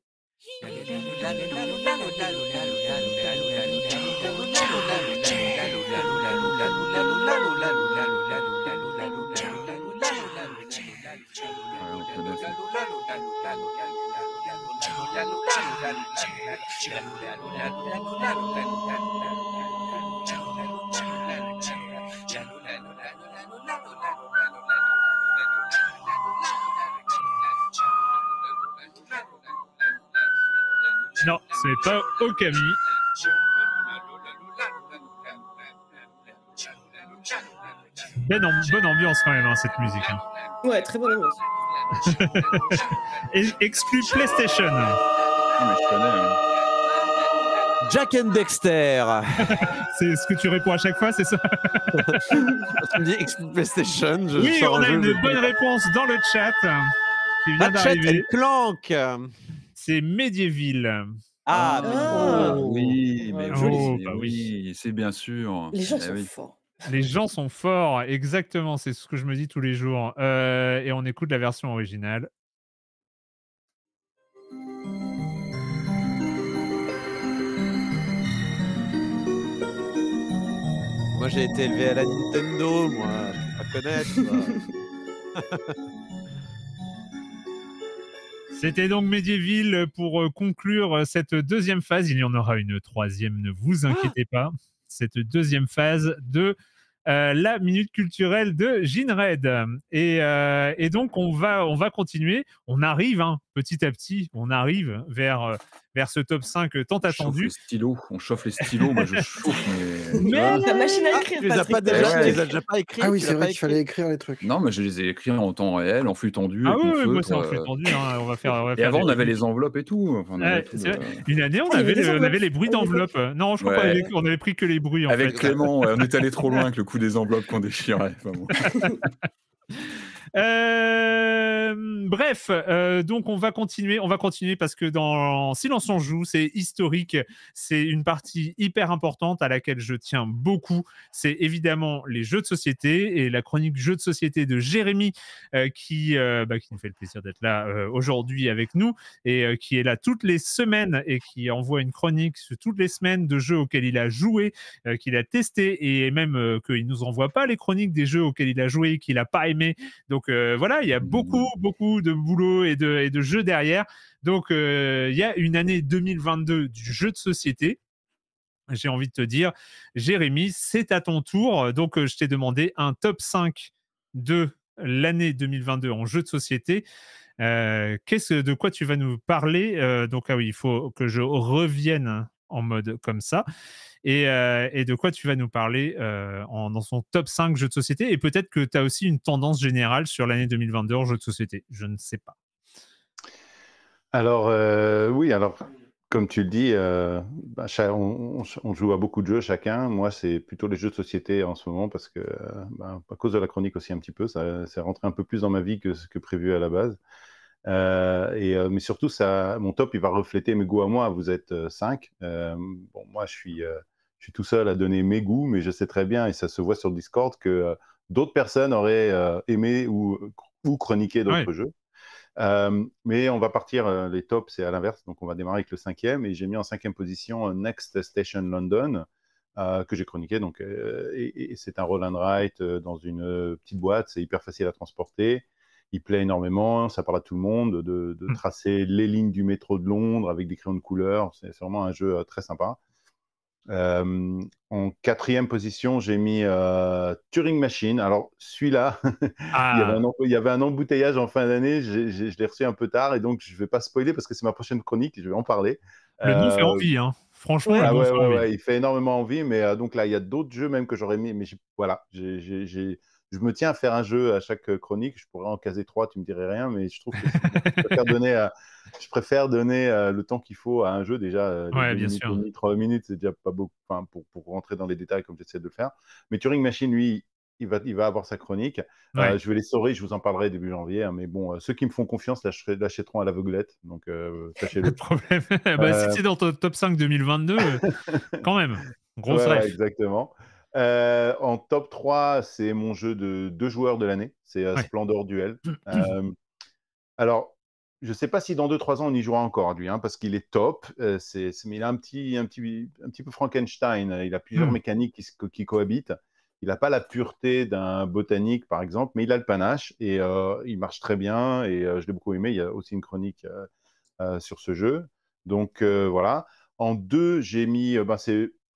Non, c'est pas Okami. bonne ambiance quand même, hein, cette musique. Hein. Ouais, très bonne ambiance. *laughs* Exclu PlayStation. Ah, mais je connais. Hein. Jack and Dexter. *laughs* c'est ce que tu réponds à chaque fois, c'est ça *laughs* Tu me dis exclu PlayStation. Je oui, on a une bonne réponse dans le chat qui vient d'arriver. C'est Medieval. Ah, ah. oui, oh, mais bah oui, c'est bien sûr. Les gens eh sont forts. Les gens sont forts, exactement, c'est ce que je me dis tous les jours. Euh, et on écoute la version originale. Moi j'ai été élevé à la Nintendo, moi, à connaître. *laughs* C'était donc Medieval pour euh, conclure euh, cette deuxième phase. Il y en aura une troisième, ne vous inquiétez ah pas. Cette deuxième phase de euh, la minute culturelle de Ginred. Et, euh, et donc, on va, on va continuer. On arrive, hein, petit à petit, on arrive vers, euh, vers ce top 5 tant attendu. stylos, on chauffe les stylos, moi je chauffe. Mais, mais la machine à écrire, ah, tu les as pas déjà, les pas écrits. Ah oui, c'est vrai qu'il fallait écrire les trucs. Non, mais je les ai écrits en temps réel, en flux tendu. Ah oui, moi c'est en flux euh, tendu. Hein, on va faire, et avant, on avait les enveloppes et tout. Euh, Une année, on ah, avait, les, on avait les bruits d'enveloppes. Non, je crois pas, on avait pris que les bruits. Avec Clément, on est allé trop *laughs* loin avec le coup des enveloppes qu'on déchirait. *laughs* Euh, bref, euh, donc on va continuer, on va continuer parce que dans Silence on joue, c'est historique, c'est une partie hyper importante à laquelle je tiens beaucoup. C'est évidemment les jeux de société et la chronique jeux de société de Jérémy euh, qui, bah, qui nous fait le plaisir d'être là aujourd'hui avec nous et qui est là toutes les semaines et qui envoie une chronique sur toutes les semaines de jeux auxquels il a joué, qu'il a testé et même qu'il nous envoie pas les chroniques des jeux auxquels il a joué, qu'il a pas aimé. Donc donc euh, voilà, il y a mmh. beaucoup, beaucoup de boulot et de, jeux derrière. Donc euh, il y a une année 2022 du jeu de société j'ai envie de te dire, Jérémy, c'est à ton tour. Donc, euh, je t'ai demandé un top 5 de l'année 2022 en jeu de société. qu'est-ce de quoi tu vas nous parler Donc, ah oui, il faut que je revienne en mode comme ça. Euh, et, de quoi tu vas nous parler euh, dans son top 5 jeux de société. Et peut-être que tu as aussi une tendance générale sur l'année 2022 en jeux de société. Je ne sais pas. Alors, euh, oui, alors, comme tu le dis, bah, on, joue à beaucoup de jeux chacun. Moi, c'est plutôt les jeux de société en ce moment parce que, bah, à cause de la chronique aussi un petit peu, ça, ça rentré un peu plus dans ma vie que ce que prévu à la base. Euh, et, euh, mais surtout, mon top, il va refléter mes goûts à moi. Vous êtes euh, cinq. bon, moi, je suis, tout seul à donner mes goûts, mais je sais très bien, et ça se voit sur Discord, que d'autres personnes auraient aimé ou, chroniqué d'autres jeux. mais on va partir, les tops, c'est à l'inverse. Donc, on va démarrer avec le cinquième. Et j'ai mis en cinquième position Next Station London, que j'ai chroniqué. Donc, et, c'est un roll and write dans une petite boîte. C'est hyper facile à transporter il plaît énormément, ça parle à tout le monde, de, mmh. tracer les lignes du métro de Londres avec des crayons de couleur. C'est vraiment un jeu euh, très sympa. Euh, en quatrième position, j'ai mis euh, Turing Machine. Alors, celui-là, *laughs* ah. il, y avait un embouteillage en fin d'année. Je l'ai reçu un peu tard et donc je ne vais pas spoiler parce que c'est ma prochaine chronique et je vais en parler. Le nom fait envie, hein. franchement. Ah il fait énormément envie, mais donc là, il y a d'autres jeux même que j'aurais mis. Mais voilà, j'ai je me tiens à faire un jeu à chaque euh, chronique. Je pourrais en caser trois, tu me dirais rien, mais je trouve que *laughs* je préfère donner, euh, le temps qu'il faut à un jeu. Déjà, euh, ouais, bien minutes, trois minutes, c'est déjà pas beaucoup pour, pour, rentrer dans les détails comme j'essaie de le faire. Mais Turing Machine, lui, il va, il va avoir sa chronique. je vais les sauver, je vous en parlerai début janvier. Hein, mais bon, ceux qui me font confiance l'achèteront à l'aveuglette. Donc, sachez-le. problème, *laughs* bah, si c'est dans ton top 5 2022, quand même. *laughs* Grosse exactement. Euh, en top 3, c'est mon jeu de deux joueurs de l'année. C'est euh, Splendor Duel. Mmh, mmh. Euh, alors, je ne sais pas si dans 2-3 ans, on y jouera encore, lui, hein, parce qu'il est top. mais il a un petit, un, petit, un petit peu Frankenstein. Hein. Il a plusieurs mmh. mécaniques qui, cohabitent. Il n'a pas la pureté d'un botanique, par exemple, mais il a le panache et il marche très bien. Et je l'ai beaucoup aimé. Il y a aussi une chronique sur ce jeu. Donc, voilà. En deux, j'ai mis, bah,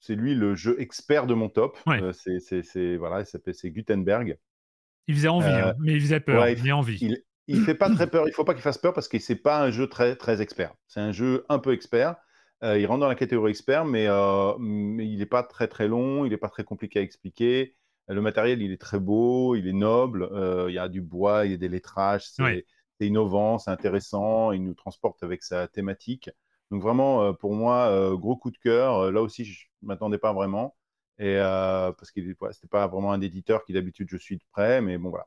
c'est lui le jeu expert de mon top. Euh, c'est voilà, c'est Gutenberg. Il faisait envie, euh, hein, mais il faisait peur. il, ne envie. Il, fait pas très *clears throat* peur. Il faut pas qu'il fasse peur parce que c'est pas un jeu très très expert. C'est un jeu un peu expert. Euh, il rentre dans la catégorie expert, mais, il n'est pas très très long. Il n'est pas très compliqué à expliquer. Le matériel, il est très beau, il est noble. il y a du bois, il y a des lettrages. C'est innovant, c'est intéressant. Il nous transporte avec sa thématique. Donc vraiment, euh, pour moi, euh, gros coup de cœur. Euh, là aussi, je ne m'attendais pas vraiment. Et, parce que ce n'était pas vraiment un éditeur qui d'habitude je suis de près, mais bon voilà.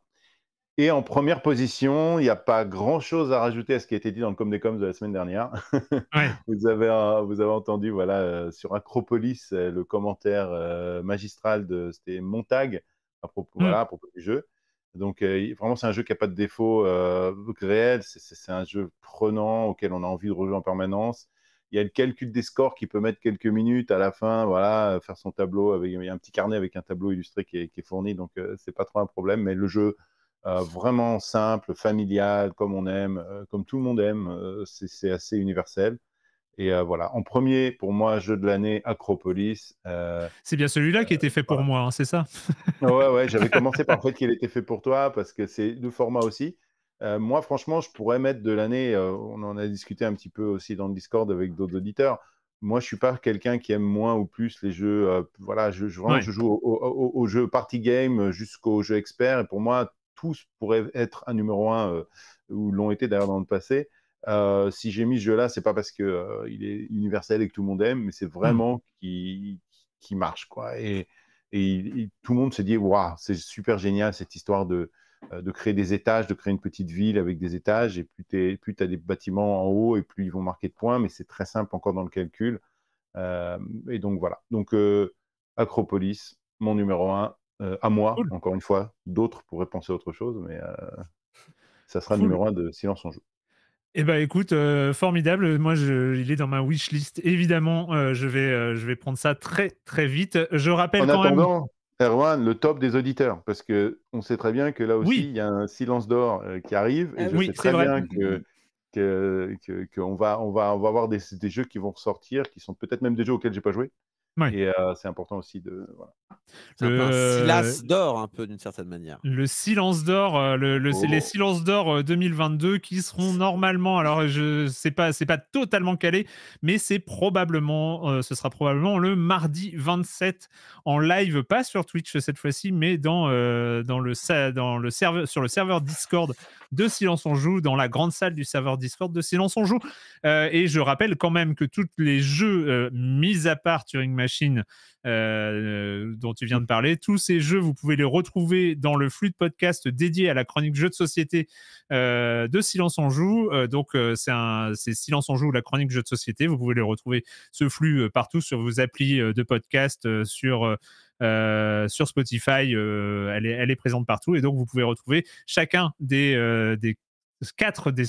Et en première position, il n'y a pas grand-chose à rajouter à ce qui a été dit dans le Com des Coms de la semaine dernière. *laughs* vous, avez, entendu voilà, sur Acropolis le commentaire magistral de Montag à mmh. à propos du jeu. Donc euh, vraiment, c'est un jeu qui n'a pas de défaut euh, réels. C'est un jeu prenant auquel on a envie de rejouer en permanence. Il y a le calcul des scores qui peut mettre quelques minutes à la fin, voilà, euh, faire son tableau avec il y a un petit carnet avec un tableau illustré qui est, fourni, donc ce n'est pas trop un problème. Mais le jeu vraiment simple, familial, comme on aime, comme tout le monde aime, c'est assez universel. Et euh, voilà, en premier, pour moi, jeu de l'année, Acropolis. Euh, c'est bien celui-là qui qui euh, était fait pour moi, hein, c'est ça Ouais, ouais, j'avais *laughs* commencé par le fait qu'il était fait pour toi, parce que c'est le format aussi. moi, franchement, je pourrais mettre de l'année, on en a discuté un petit peu aussi dans le Discord avec d'autres auditeurs. Moi, je suis pas quelqu'un qui aime moins ou plus les jeux. voilà, je, je, joue aux jeux party game jusqu'aux jeux experts. Et pour moi, tous pourraient être un numéro un ou l'ont été d'ailleurs dans le passé. Euh, si j'ai mis ce jeu-là, c'est pas parce que euh, il est universel et que tout le monde aime, mais c'est hmm. vraiment qui, marche quoi. Et, tout le monde s'est dit waouh, c'est super génial cette histoire euh, de créer des étages, de créer une petite ville avec des étages, et plus tu as des bâtiments en haut, et plus ils vont marquer de points, mais c'est très simple encore dans le calcul. et donc voilà. Donc Acropolis, mon numéro 1, à moi, encore une fois, d'autres pourraient penser à autre chose, mais ça sera le numéro 1 de Silence en Joue. Eh ben écoute, euh, formidable. Moi, je, il est dans ma wishlist. Évidemment, euh, je, vais, euh, je vais prendre ça très très vite. Je rappelle en quand même... Erwan, le top des auditeurs, parce que on sait très bien que là aussi, il y a un silence d'or qui arrive, et ah oui, sais très bien que qu'on va, on va, on avoir des, jeux qui vont ressortir, qui sont peut-être même des jeux auxquels j'ai pas joué. Et euh, c'est important aussi de. Voilà. Le... Un silence d'or, un peu d'une certaine manière. Le silence d'or, euh, le, les oh. silences d'or 2022 euh, qui seront normalement, alors je sais pas, c'est pas totalement calé, mais c'est probablement, ce sera probablement le mardi 27 en live, pas sur Twitch cette fois-ci, mais dans, dans le, dans le serveur, sur le serveur Discord de Silence on joue, dans la grande salle du serveur Discord de Silence on joue. et je rappelle quand même que tous les jeux mis à part Turing Machine euh, dont tu viens de parler. Tous ces jeux, vous pouvez les retrouver dans le flux de podcast dédié à la chronique jeux de société euh, de Silence en Joue. Euh, donc, c'est un Silence en Joue, la chronique jeux de société. Vous pouvez les retrouver ce flux partout sur vos applis de podcast, sur. sur Spotify, elle, est, elle, est, présente partout. Et donc, vous pouvez retrouver chacun des, des 4 des,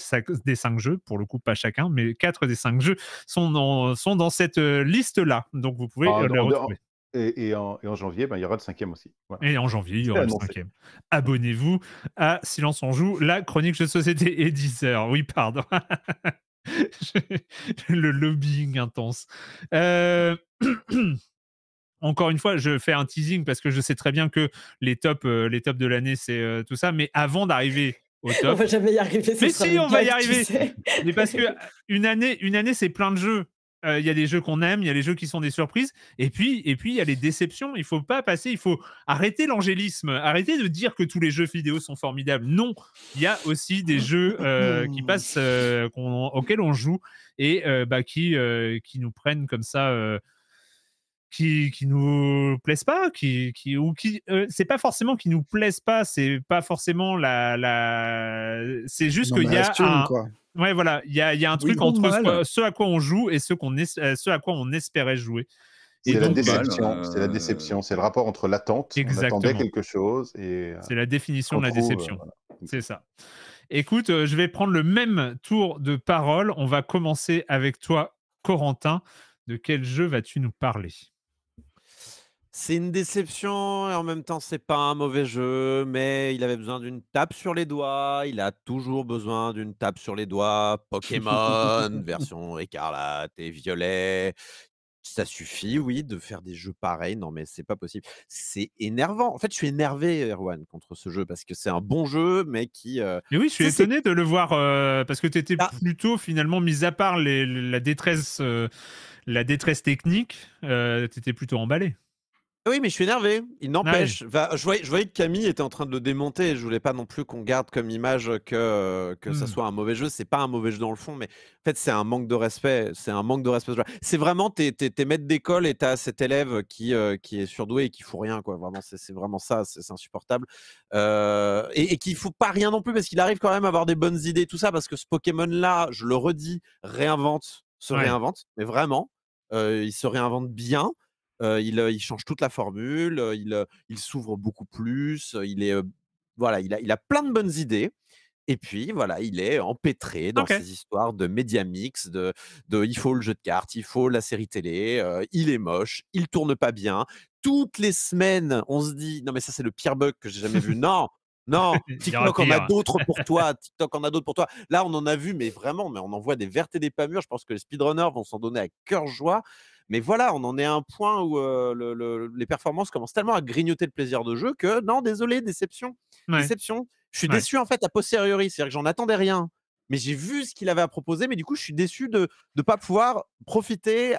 des 5 jeux, pour le coup pas chacun, mais 4 des 5 jeux sont dans, sont dans cette euh, liste-là. Donc vous pouvez ah, euh, les retrouver. Et, en, et, en, janvier, ben, il y aura le cinquième aussi. Et en janvier, il y aura le cinquième. Abonnez-vous à Silence on joue, la chronique de société et 10 heures. Oui, pardon. *laughs* le lobbying intense. Euh, *clears throat* encore une fois, je fais un teasing parce que je sais très bien que les tops, les tops de l'année, c'est tout ça. Mais avant d'arriver va jamais y arriver. Mais si, on va y arriver. *laughs* Mais parce que une année, une année, c'est plein de jeux. Euh, il y a des jeux qu'on aime, il y a les jeux qui sont des surprises, et puis et puis il y a les déceptions. Il faut pas passer, il faut arrêter l'angélisme, arrêter de dire que tous les jeux vidéo sont formidables. Non, il y a aussi des *laughs* jeux euh, hmm. qui passent, euh, auxquels on joue et bah, qui qui nous prennent comme ça qui, qui nous plaisent pas, qui, qui ou qui, euh, c'est pas forcément qui nous plaisent pas, c'est pas forcément la, la... c'est juste qu'il y a ouais voilà, il y a, y a, un truc entre ce, à quoi on joue et ce qu'on es... Euh, ce à quoi on espérait jouer. C'est la, bah, déception, euh, c'est la déception, c'est le rapport entre l'attente, on attendait quelque chose et. C'est la définition de la déception, c'est ça. Écoute, je vais prendre le même tour de parole. On va commencer avec toi, Corentin. De quel jeu vas-tu nous parler c'est une déception et en même temps, c'est pas un mauvais jeu, mais il avait besoin d'une tape sur les doigts. Il a toujours besoin d'une tape sur les doigts. Pokémon, *laughs* version écarlate et violet. Ça suffit, oui, de faire des jeux pareils. Non, mais c'est pas possible. C'est énervant. En fait, je suis énervé, Erwan, contre ce jeu parce que c'est un bon jeu, mais qui. Euh, mais oui, je suis étonné de le voir euh, parce que tu étais ah! plutôt finalement mis à part la détresse, euh, la détresse technique. tu étais plutôt emballé. Oui, mais je suis énervé. Il ah n'empêche. Je, voyais, que Camille était en train de le démonter. Je voulais pas non plus qu'on garde comme image que, que ça mmh. soit un mauvais jeu. C'est pas un mauvais jeu dans le fond, mais en fait, c'est un manque de respect. C'est un manque de respect. C'est vraiment t'es, t'es, maître d'école et as cet élève qui, euh, qui est surdoué et qui fout rien, quoi. Vraiment, c'est, vraiment ça. C'est, insupportable. Euh, et, et qu'il fout pas rien non plus parce qu'il arrive quand même à avoir des bonnes idées, tout ça, parce que ce Pokémon-là, je le redis, réinvente, se réinvente, mais vraiment, euh, il se réinvente bien il, change toute la formule, il, s'ouvre beaucoup plus, il est voilà, il a, il a plein de bonnes idées. Et puis voilà, il est empêtré dans ces histoires de média mix, de, de il faut le jeu de cartes, il faut la série télé, il est moche, il tourne pas bien. Toutes les semaines, on se dit non mais ça c'est le pire bug que j'ai jamais vu. *laughs* Non, non, *laughs* TikTok en a d'autres pour toi. TikTok en a d'autres pour toi. Là, on en a vu, mais vraiment, mais on en voit des vertes et des pas mûres. Je pense que les speedrunners vont s'en donner à cœur joie. Mais voilà, on en est à un point où euh, les performances commencent tellement à grignoter le plaisir de jeu que non, désolé, déception. Déception. Je suis déçu en fait à posteriori, c'est-à-dire que j'en attendais rien mais j'ai vu ce qu'il avait à proposer, mais du coup, je suis déçu de ne pas pouvoir profiter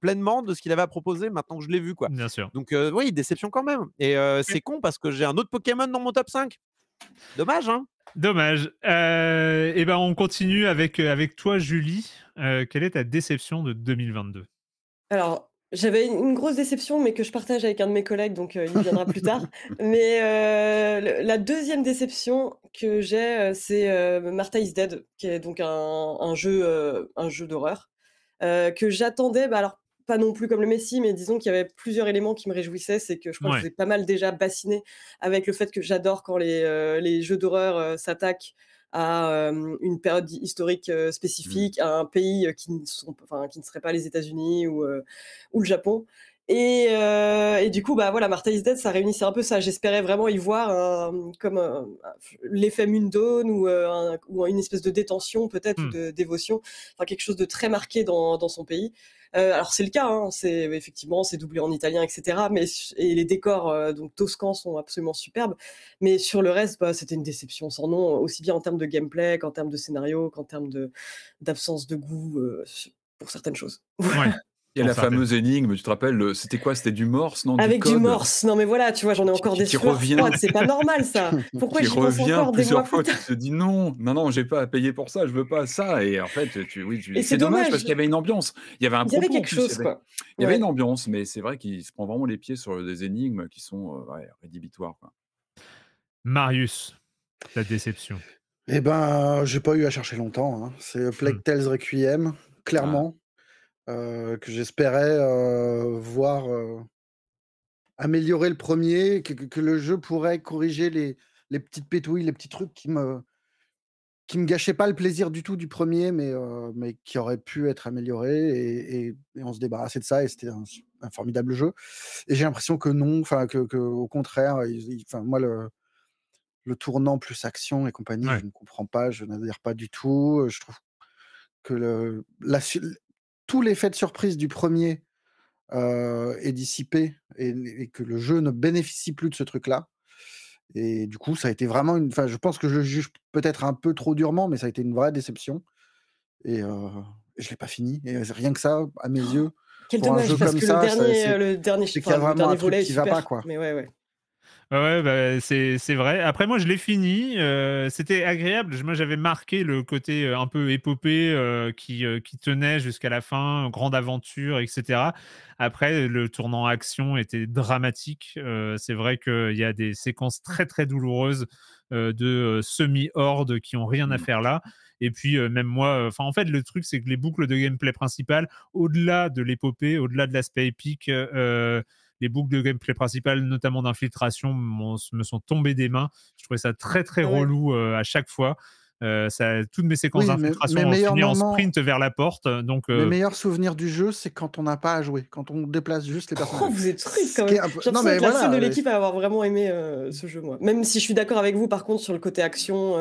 pleinement de ce qu'il avait à proposer maintenant que je l'ai vu. Quoi. Bien sûr. Donc, oui, déception quand même. Et c'est con parce que j'ai un autre Pokémon dans mon top 5. Dommage, hein. Dommage. Et eh ben, on continue avec, avec toi, Julie. quelle est ta déception de 2022 Alors, j'avais une grosse déception, mais que je partage avec un de mes collègues, donc euh, il viendra plus tard. *laughs* Mais euh, la deuxième déception que j'ai, euh, c'est euh, Martha is Dead, qui est donc un, jeu, un jeu d'horreur que j'attendais. Bah, alors pas non plus comme le Messi, mais disons qu'il y avait plusieurs éléments qui me réjouissaient. C'est que je crois que j'ai pas mal déjà bassiné avec le fait que j'adore quand les jeux d'horreur s'attaquent à une période historique mmh. spécifique, à un pays qui ne, qui ne serait pas les États-Unis ou, ou le Japon. Et, euh, et, du coup, bah voilà, Martha Dead, ça réunissait un peu ça. J'espérais vraiment y voir comme l'effet Mundone euh, ou, une espèce de détention peut-être, hmm. de dévotion, enfin quelque chose de très marqué dans, dans son pays. Euh, alors c'est le cas, hein, c'est effectivement c'est doublé en italien, etc. Mais et les décors euh, donc toscans sont absolument superbes. Mais sur le reste, bah, c'était une déception sans nom, aussi bien en termes de gameplay qu'en termes de scénario, qu'en termes de d'absence de goût euh, pour certaines choses. *laughs* Ouais. Il y a la fameuse énigme, tu te rappelles, c'était quoi C'était du morse, non Avec du, morse, non mais voilà, tu vois, j'en ai encore des qui revient... c'est pas normal ça. *laughs* Pourquoi je pense encore des fois, tu te dis non, non, non, j'ai pas à payer pour ça, je veux pas ça. Et en fait, tu, oui, c'est dommage, parce qu'il y avait une ambiance, il y avait un propos. Il y avait quelque chose, une ambiance, mais c'est vrai qu'il se prend vraiment les pieds sur des énigmes qui sont euh, rédhibitoires. Marius, la déception Eh ben, j'ai pas eu à chercher longtemps. Hein. C'est Plague hmm. Tales Requiem, clairement. Euh, que j'espérais euh, voir euh, améliorer le premier, que, le jeu pourrait corriger les, les, petites pétouilles, les petits trucs qui me qui me gâchaient pas le plaisir du tout du premier, mais, mais qui auraient pu être améliorés, Et, on se débarrassait de ça, et c'était un, formidable jeu. Et j'ai l'impression que non, enfin que, au contraire, enfin moi le le tournant plus action et compagnie, je ne comprends pas, je n'adhère pas du tout. Je trouve que le, la, l'effet de surprise du premier euh, est dissipé et, que le jeu ne bénéficie plus de ce truc-là. Et du coup, ça a été vraiment une. Enfin, je pense que je juge peut-être un peu trop durement, mais ça a été une vraie déception. Et euh, je n'ai l'ai pas fini. Et rien que ça, à mes oh, yeux, quel dommage, parce que le dernier, euh, le dernier, le dernier volet, qui va pas, quoi. Mais ouais, ouais. Ouais, bah, c'est vrai. Après, moi, je l'ai fini. Euh, c'était agréable. Moi, j'avais marqué le côté euh, un peu épopée euh, qui, qui, tenait jusqu'à la fin, grande aventure, etc. Après, le tournant action était dramatique. c'est vrai qu'il y a des séquences très, très douloureuses de semi-horde qui n'ont rien à mmh. faire là. Et puis, même moi, en fait, le truc, c'est que les boucles de gameplay principales, au-delà de l'épopée, au-delà de l'aspect épique, les boucles de gameplay principales, notamment d'infiltration, me sont tombées des mains. Je trouvais ça très très ah relou euh, à chaque fois. Euh, ça, toutes mes séquences d'infiltration ont en sprint vers la porte. Donc, Le euh, meilleur souvenir du jeu, c'est quand on n'a pas à jouer, quand on déplace juste les personnages. Oh, vous êtes triste quand même. Non, mais la seule de l'équipe à avoir vraiment aimé ce jeu, moi. Même si je suis d'accord avec vous, par contre, sur le côté action,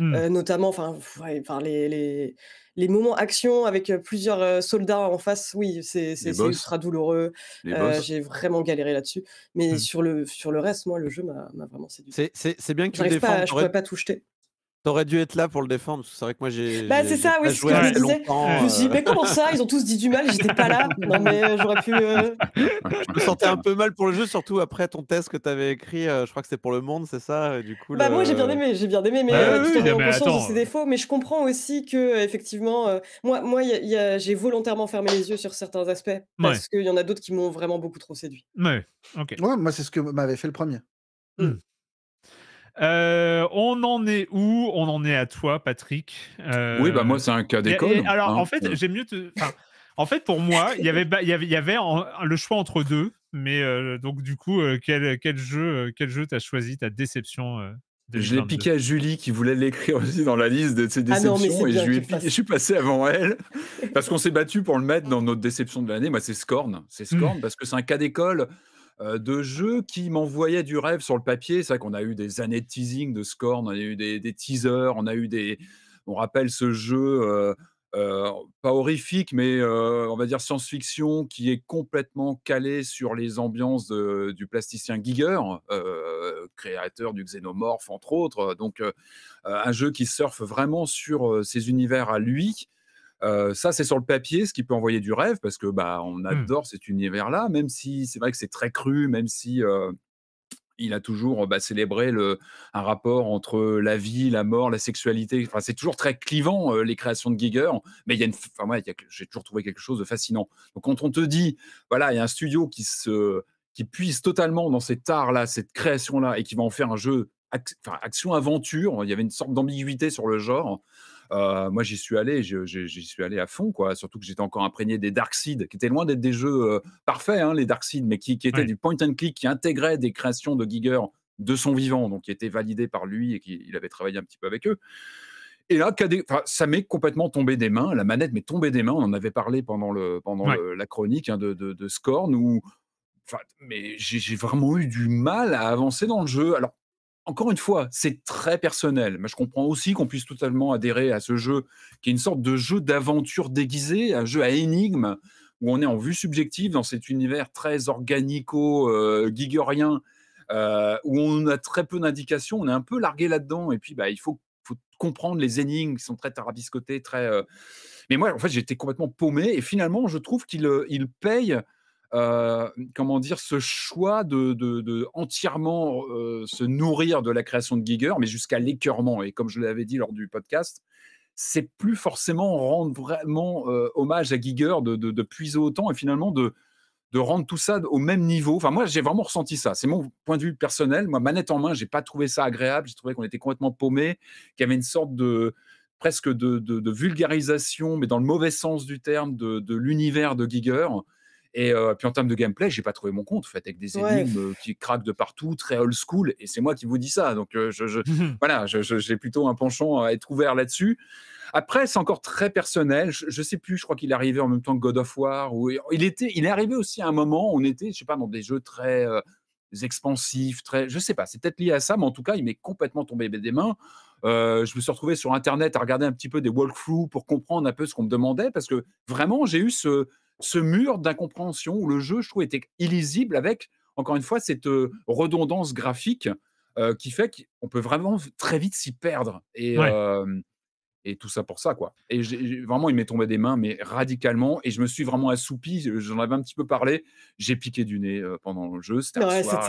hmm. notamment, enfin, ouais, les, les, les moments action avec plusieurs soldats en face, oui, c'est sera douloureux. J'ai vraiment galéré là-dessus. Mais mmh. sur, le, sur le reste, moi, le jeu m'a vraiment séduit. C'est bien que tu défends. Pas, je ne pourrais pas tout jeter. T'aurais dû être là pour le défendre, parce que c'est vrai que moi j'ai. Bah, c'est ça, oui, c'est ce je disais. Je me suis dit, euh. mais comment ça Ils ont tous dit du mal, j'étais pas là. Non, mais euh, j'aurais pu. Euh, *laughs* je me sentais un peu mal pour le jeu, surtout après ton test que t'avais écrit, je crois que c'est pour Le Monde, c'est ça du coup, Bah, moi j'ai bien aimé, j'ai bien aimé, mais bah, tout oui, en conscience de ses défauts. Mais je comprends aussi que, effectivement, moi, moi j'ai volontairement fermé les yeux sur certains aspects, parce qu'il y en a d'autres qui m'ont vraiment beaucoup trop séduit. Ouais, ok. moi c'est ce que m'avait fait le premier. Hmm. Euh, on en est où On en est à toi, Patrick. Oui, bah moi, euh, c'est un cas d'école. Alors, hein. en fait, mieux en fait, pour moi, il y avait, y avait, le choix entre deux. Mais euh, donc, du coup, quel, jeu quel jeu t'as choisi ta déception je l'ai piqué à Julie qui voulait l'écrire aussi dans la liste de ses ah déceptions et je, suis passé avant elle parce qu'on s'est battu pour le mettre dans notre déception de l'année. Moi, c'est Scorn. C'est hmm. Scorn parce que c'est un cas d'école. Euh, de jeux qui m'envoyaient du rêve sur le papier. C'est vrai qu'on a eu des années de teasing de Scorn, on a eu des, teasers, on a eu des. On rappelle ce jeu, euh, euh, pas horrifique, mais on va dire science-fiction, qui est complètement calé sur les ambiances du plasticien Giger, créateur du Xénomorphe, entre autres. Donc, un jeu qui surfe vraiment sur ses univers à lui ça, c'est sur le papier, ce qui peut envoyer du rêve, parce que bah, on mmh. adore cet univers-là, même si c'est vrai que c'est très cru, même si il a toujours bah, célébré le, un rapport entre la vie, la mort, la sexualité. Enfin, c'est toujours très clivant, les créations de Giger, mais il y a enfin, j'ai toujours trouvé quelque chose de fascinant. Donc, quand on te dit, voilà, il y a un studio qui se qui puise totalement dans cet art-là, cette création-là, et qui va en faire un jeu action-aventure, il y avait une sorte d'ambiguïté sur le genre, euh, moi, j'y suis allé, j'y suis allé à fond, quoi. Surtout que j'étais encore imprégné des Darkseid, qui étaient loin d'être des jeux euh, parfaits, hein, les Darkseid, mais qui, étaient du point and click, qui intégraient des créations de Giger de son vivant, donc qui étaient validées par lui et qu'il avait travaillé un petit peu avec eux. Et là, ça m'est complètement tombé des mains. La manette m'est tombée des mains. On en avait parlé pendant, le, pendant la chronique hein, de, de, Scorn, mais j'ai vraiment eu du mal à avancer dans le jeu. Alors, encore une fois, c'est très personnel, mais je comprends aussi qu'on puisse totalement adhérer à ce jeu, qui est une sorte de jeu d'aventure déguisé, un jeu à énigmes, où on est en vue subjective dans cet univers très organico euh, gigorien euh, où on a très peu d'indications, on est un peu largué là-dedans, et puis bah, il faut, comprendre les énigmes qui sont très tarabiscotées, très... Euh. Mais moi, en fait, j'étais complètement paumé, et finalement, je trouve qu'il il paye euh, comment dire, ce choix de, entièrement euh, se nourrir de la création de Giger, mais jusqu'à l'écœurement. Et comme je l'avais dit lors du podcast, c'est plus forcément rendre vraiment euh, hommage à Giger de, de, puiser autant et finalement de, rendre tout ça au même niveau. Enfin, moi, j'ai vraiment ressenti ça. C'est mon point de vue personnel. Moi, manette en main, j'ai pas trouvé ça agréable. J'ai trouvé qu'on était complètement paumé, qu'il y avait une sorte de presque de, vulgarisation, mais dans le mauvais sens du terme, de, de l'univers de Giger. Et euh, puis en termes de gameplay, j'ai pas trouvé mon compte, en fait, avec des énigmes euh, qui craquent de partout, très old school. Et c'est moi qui vous dis ça. Donc euh, je, mmh voilà, j'ai plutôt un penchant à être ouvert là-dessus. Après, c'est encore très personnel. Je, ne sais plus, je crois qu'il est arrivé en même temps que God of War. il, était, il est arrivé aussi à un moment, on était, je sais pas, dans des jeux très expansifs, très. Je sais pas, c'est peut-être lié à ça, mais en tout cas, il m'est complètement tombé des mains. je me suis retrouvé sur Internet à regarder un petit peu des walkthroughs pour comprendre un peu ce qu'on me demandait, parce que vraiment, j'ai eu ce, ce mur d'incompréhension où le jeu, je trouve, était illisible avec, encore une fois, cette euh, redondance graphique euh, qui fait qu'on peut vraiment très vite s'y perdre. Et, et tout ça pour ça, quoi. Et vraiment, il m'est tombé des mains, mais radicalement. Et je me suis vraiment assoupi. J'en avais un petit peu parlé. J'ai piqué du nez pendant le jeu. C'était un soir.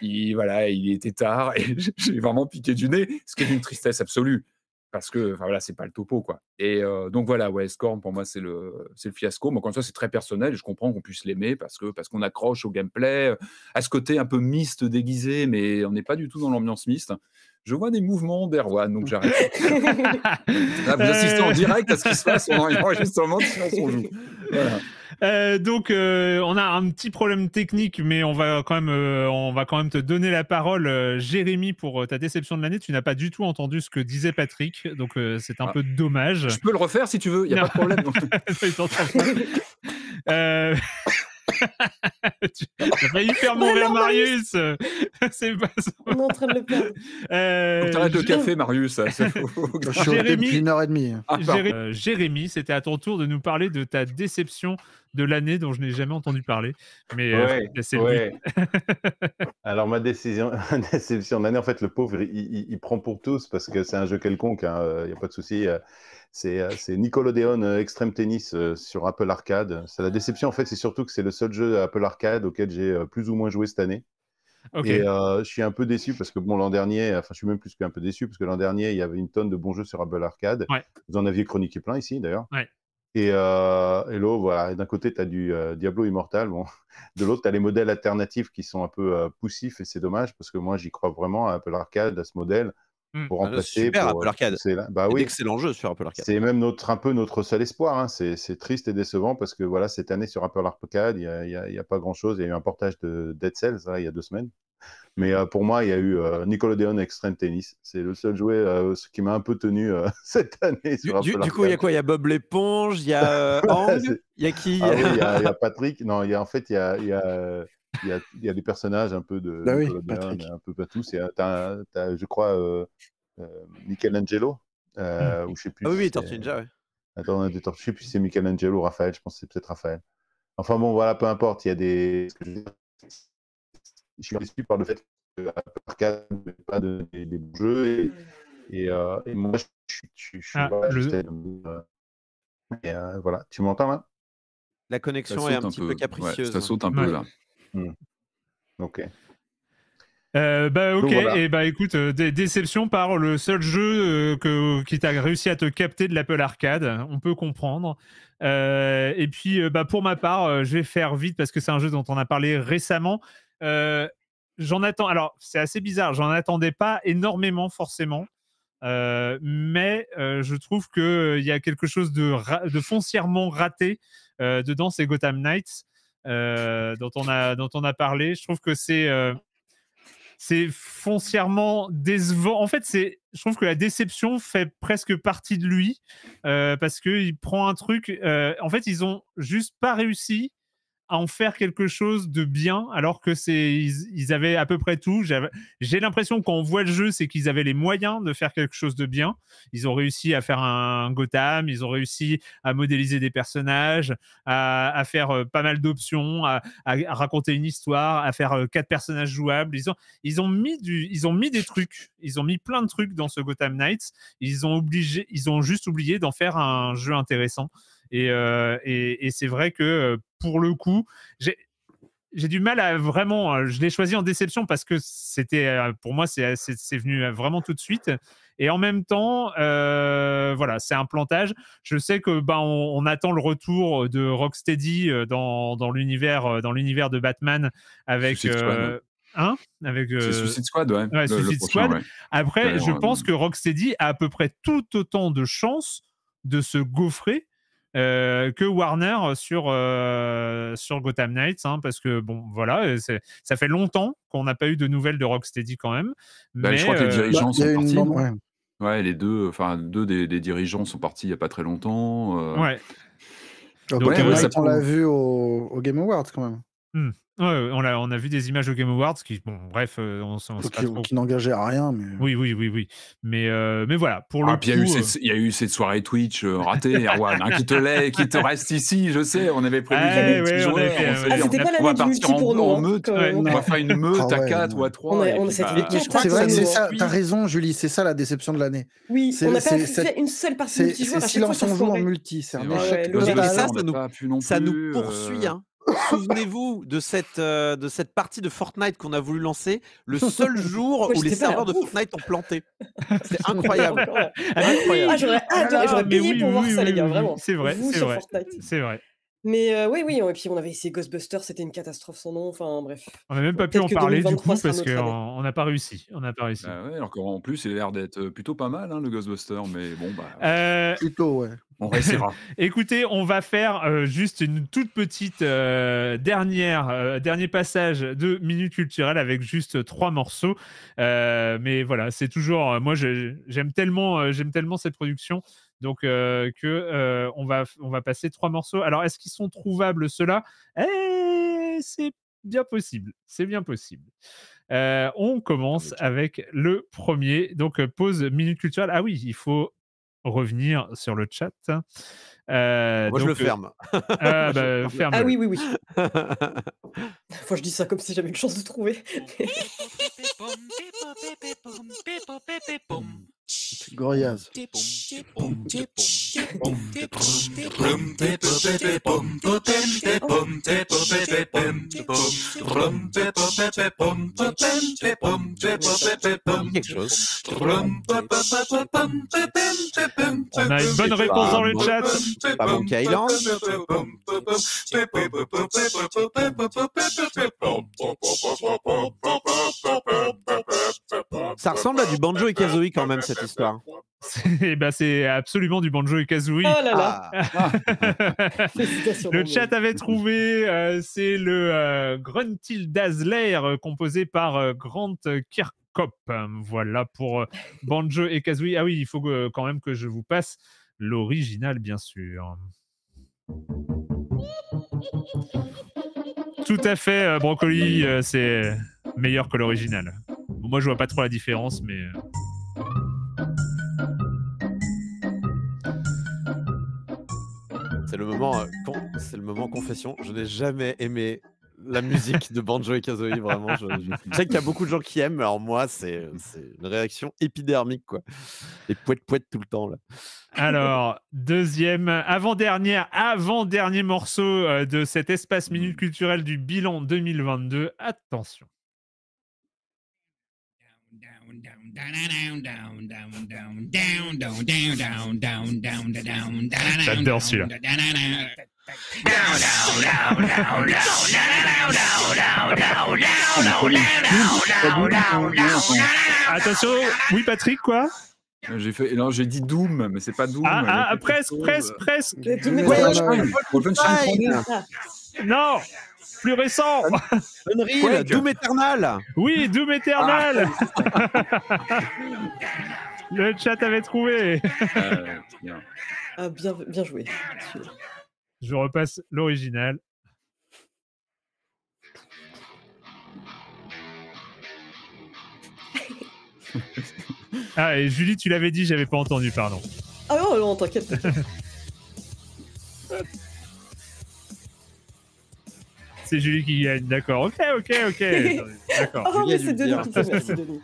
Il, voilà, il était tard et *laughs* j'ai vraiment piqué du nez, ce qui est d'une tristesse absolue parce que voilà, c'est pas le topo quoi. Et donc voilà, ouais, pour moi c'est le c'est le fiasco. Moi quand ça c'est très personnel, je comprends qu'on puisse l'aimer parce que parce qu'on accroche au gameplay, à ce côté un peu miste déguisé, mais on n'est pas du tout dans l'ambiance miste je vois des mouvements d'Erwan, donc j'arrête. *laughs* vous assistez en direct à ce qui se passe en on euh, donc euh, on a un petit problème technique, mais on va quand même, euh, on va quand même te donner la parole, Jérémy, pour ta déception de l'année. Tu n'as pas du tout entendu ce que disait Patrick, donc c'est un ah. peu dommage. Je peux le refaire si tu veux, il n'y a pas de problème. *laughs* *laughs* J'ai *laughs* failli faire mourir Marius. *laughs* C'est pas On est en train de le perdre. Euh, le café, Marius. Hein, *laughs* Jérémy, une heure et demie. Ah, euh, Jérémy, c'était à ton tour de nous parler de ta déception de l'année dont je n'ai jamais entendu parler. Mais euh, Alors ma décision, déception de l'année, en fait, le pauvre, il, prend pour tous parce que c'est un jeu quelconque. Il hein, n'y euh, a pas de souci. Euh, c'est Nickelodeon euh, Extreme Tennis euh, sur Apple Arcade. C'est la déception, en fait, c'est surtout que c'est le seul jeu Apple Arcade auquel j'ai plus ou moins joué cette année. Et je suis un peu déçu parce que bon l'an dernier, enfin je suis même plus qu'un peu déçu parce que l'an dernier il y avait une tonne de bons jeux sur Apple Arcade. Vous en aviez chroniqué plein ici d'ailleurs. Et hello, d'un côté, tu as du Diablo Immortal. *laughs* De l'autre, tu as les modèles alternatifs qui sont un peu poussifs et c'est dommage parce que moi, j'y crois vraiment à Apple Arcade, à ce modèle. Pour remplacer. Super, Apple Arcade. C'est bah, oui. excellent jeu sur Apple Arcade. C'est même notre, un peu notre seul espoir. C'est triste et décevant parce que voilà, cette année sur Apple Arcade, il n'y a, pas grand-chose. Il y a eu un portage de Dead Cells il y a deux semaines. Mais pour moi, il y a eu Nickelodeon Extreme Tennis. C'est le seul jouet qui m'a un peu tenu cette année. Sur du, du coup, il y a quoi Il y a Bob l'éponge, il y a Ang, il y a qui Il y, a Patrick. Non, en fait, il y a il y, a, des personnages un peu de, ah oui, un peu pas C'est, tu as je crois, euh, euh, Michelangelo, hmm. euh, ou je sais plus. Ah oui, attends Tortue a Attends, des tortues, je sais plus c'est Michelangelo ou Raphaël, je pense que c'est peut-être Raphaël. Enfin bon, voilà, peu importe, il y a des. Je suis déçu par le fait que Arcade ne pas de, des, bons jeux. Et, et, euh, moi, je suis. Je, je, ah, voilà, et, voilà, tu m'entends là La connexion est un, petit peu, capricieuse. ça saute un hein. peu là. Hmm. Ok. Euh, bah ok, et eh bah écoute, euh, déception par le seul jeu euh, que, qui t'a réussi à te capter de l'Apple Arcade, on peut comprendre. et puis bah, pour ma part, je vais faire vite parce que c'est un jeu dont on a parlé récemment. j'en attends, alors c'est assez bizarre, j'en attendais pas énormément forcément, mais je trouve qu'il il y a quelque chose de, de foncièrement raté dedans, c'est Gotham Knights. Euh, dont, on a, dont on a parlé. Je trouve que c'est euh, c'est foncièrement décevant. En fait, c'est, je trouve que la déception fait presque partie de lui euh, parce qu'il prend un truc. en fait, ils ont juste pas réussi à en faire quelque chose de bien, alors que c'est ils, avaient à peu près tout. J'ai l'impression qu'on voit le jeu, c'est qu'ils avaient les moyens de faire quelque chose de bien. Ils ont réussi à faire un Gotham, ils ont réussi à modéliser des personnages, à, faire euh, pas mal d'options, à, raconter une histoire, à faire euh, quatre personnages jouables. Ils ont, ils ont mis du, ils ont mis des trucs, ils ont mis plein de trucs dans ce Gotham Knights. Ils ont obligé, ils ont juste oublié d'en faire un jeu intéressant. Euh, et, c'est vrai que euh, pour le coup, j'ai j'ai du mal à vraiment. Euh, je l'ai choisi en déception parce que c'était pour moi, c'est, venu vraiment tout de suite. Et en même temps, voilà, c'est un plantage. Je sais que ben, on, attend le retour de Rocksteady dans, l'univers, dans l'univers de Batman avec. Hein. hein avec Suicide Squad, le, Suicide Squad. Après, je pense que Rocksteady a à peu près tout autant de chances de se gaufrer euh, que Warner sur, euh, sur Gotham Knights, hein, parce que bon, voilà, euh, ça fait longtemps qu'on n'a pas eu de nouvelles de Rocksteady quand même. Bah, je crois que les dirigeants bah, sont partis. ouais. les deux, enfin deux des, dirigeants sont partis il n'y a pas très longtemps. Ouais. on l'a vu au, au Game Awards quand même. Mmh. Ouais, on, a, on a vu des images au Game Awards qui, bon, bref, euh, on s'en Qui, trop... qui n'engageaient à rien. Mais... Oui, oui, oui, oui. Mais, euh, mais voilà, pour le ah, euh, il, y a eu cette soirée Twitch ratée, Erwan, hein, qui, te lait, qui te reste ici, je sais. On avait prévu ah, ouais, on, on, ah, on va partir en, pour nous, en hein, meute. On va faire une meute ah à 4 ou à 3. Bah, c'est vrai, c'est ça. T'as raison, Julie, c'est ça la déception de l'année. Oui, on n'a pas fait une seule partie multijoueur. C'est silence en joue en multi. C'est un échec. Ça nous poursuit. Hein. Souvenez-vous de cette, euh, de cette partie de Fortnite qu'on a voulu lancer le seul *laughs* jour où les serveurs de Fortnite ont planté. *laughs* C'est incroyable. incroyable. Ah, j'aurais ah, payé pour voir ça, les gars, vraiment. C'est vrai, c'est vrai. C'est vrai. Mais oui, oui, et puis on avait essayé Ghostbusters, c'était une catastrophe son nom, enfin bref. On n'a même pas pu en parler du coup parce qu'on n'a pas réussi. On a pas réussi. Bah plus, il a l'air d'être plutôt pas mal, hein, le Ghostbuster, mais bon, bah. Euh... Plutôt, ouais. On réussira. *laughs* Écoutez, on va faire juste une toute petite dernière, dernier passage de Minute Culturelle avec juste trois morceaux. mais voilà, c'est toujours. moi, j'aime tellement, j'aime tellement cette production. Donc euh, que euh, on va on va passer trois morceaux. Alors est-ce qu'ils sont trouvables ceux-là eh, C'est bien possible. C'est bien possible. Euh, on commence avec le premier. Donc, pause minute culturelle. Ah oui, il faut revenir sur le chat. je le ferme. ah, oui, oui, oui. *laughs* je dis ça comme si j'avais une chance de trouver. On a une bonne réponse dans le chat. Pas Ça ressemble à du banjo et kazooie quand même cette histoire. Eh ben, c'est absolument du banjo et kazooie. Oh là là. Ah. *laughs* le ah. chat avait trouvé, euh, c'est le euh, Gruntil Dazzler euh, composé par Grant Kirkhope. Voilà pour banjo et kazooie. Ah oui, il faut quand même que je vous passe l'original, bien sûr. Tout à fait, Brocoli, c'est meilleur que l'original. Moi, je vois pas trop la différence, mais. C'est le moment, euh, c'est le moment confession. Je n'ai jamais aimé la musique de Banjo et Kazooie. Vraiment, je, *laughs* sais qu'il y a beaucoup de gens qui aiment. Alors moi, c'est une réaction épidermique, quoi. Et poète poète tout le temps là. Alors, deuxième, avant-dernière, avant-dernier morceau euh, de cet espace minute culturel du bilan 2022. Attention. Attention, oui Patrick, quoi euh, j'ai fait, non, j'ai dit Doom, mais c'est pas Doom. Ah, ah, presque, presque, euh, presque. Ah, non plus récent. Doom Eternal. Oui, Doom Eternal. Ah. *laughs* Le chat avait trouvé. Euh, ah, bien. joué. Je repasse l'original. *laughs* Ah, et Julie, tu l'avais dit, j'avais pas entendu, pardon. Ah non, non, t'inquiète. *laughs* c'est Julie qui gagne. D'accord. Ok, ok, ok. *laughs* D'accord. oh, mais c'est de nous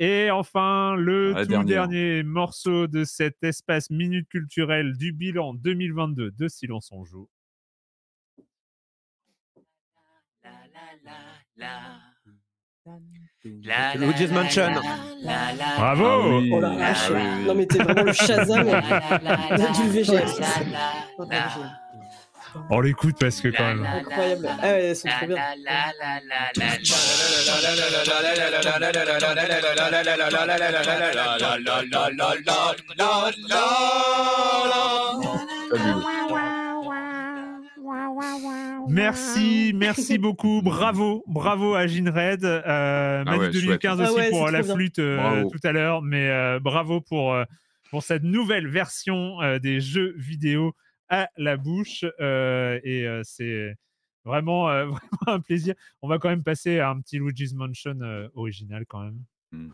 Et enfin, le tout dernier. morceau de cet espace minute culturelle du bilan 2022 de Silence on joue. Luigi's Mansion. Bravo. Ah oh la vache. Ah non mais t'es vraiment le Shazam *laughs* du VGS. On l'écoute parce que quand même. Incroyable. Ah trop bien. Merci, merci *laughs* beaucoup. Bravo, bravo à Gene Red. Euh, ah ouais, 2015 ah aussi pour la flûte euh, tout à l'heure, mais euh, bravo pour, euh, pour cette nouvelle version des jeux vidéo à la bouche. Euh, et euh, c'est euh, *laughs* vraiment, un plaisir. On va quand même passer à un petit Luigi's Mansion original quand même. Mmh.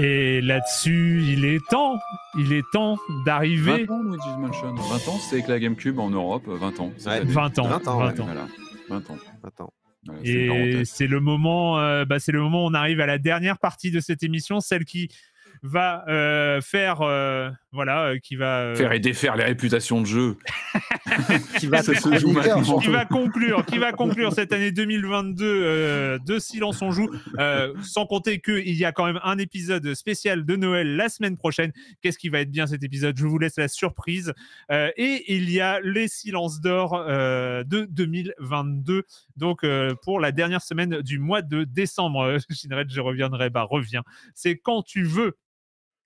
Et là-dessus, il est temps, il est temps d'arriver. 20 ans, Mansion. 20 ans, c'est avec la GameCube en Europe, 20 euh, ans. 20 ans. 20 ans. 20 ans. Voilà. 20 ans. 20 ans. Et c'est le moment, euh, bah, c'est le moment où on arrive à la dernière partie de cette émission, celle qui va euh, faire, euh, voilà, euh, qui va faire et défaire les réputations de jeu, *laughs* *laughs* qui, va conclure, qui va conclure cette année 2022 de silence on joue, sans compter qu'il y a quand même un épisode spécial de Noël la semaine prochaine. Qu'est-ce qui va être bien cet épisode Je vous laisse la surprise. et il y a les silences d'or de 2022. Donc pour la dernière semaine du mois de décembre. *laughs* je reviendrai, bah reviens. C'est quand tu veux.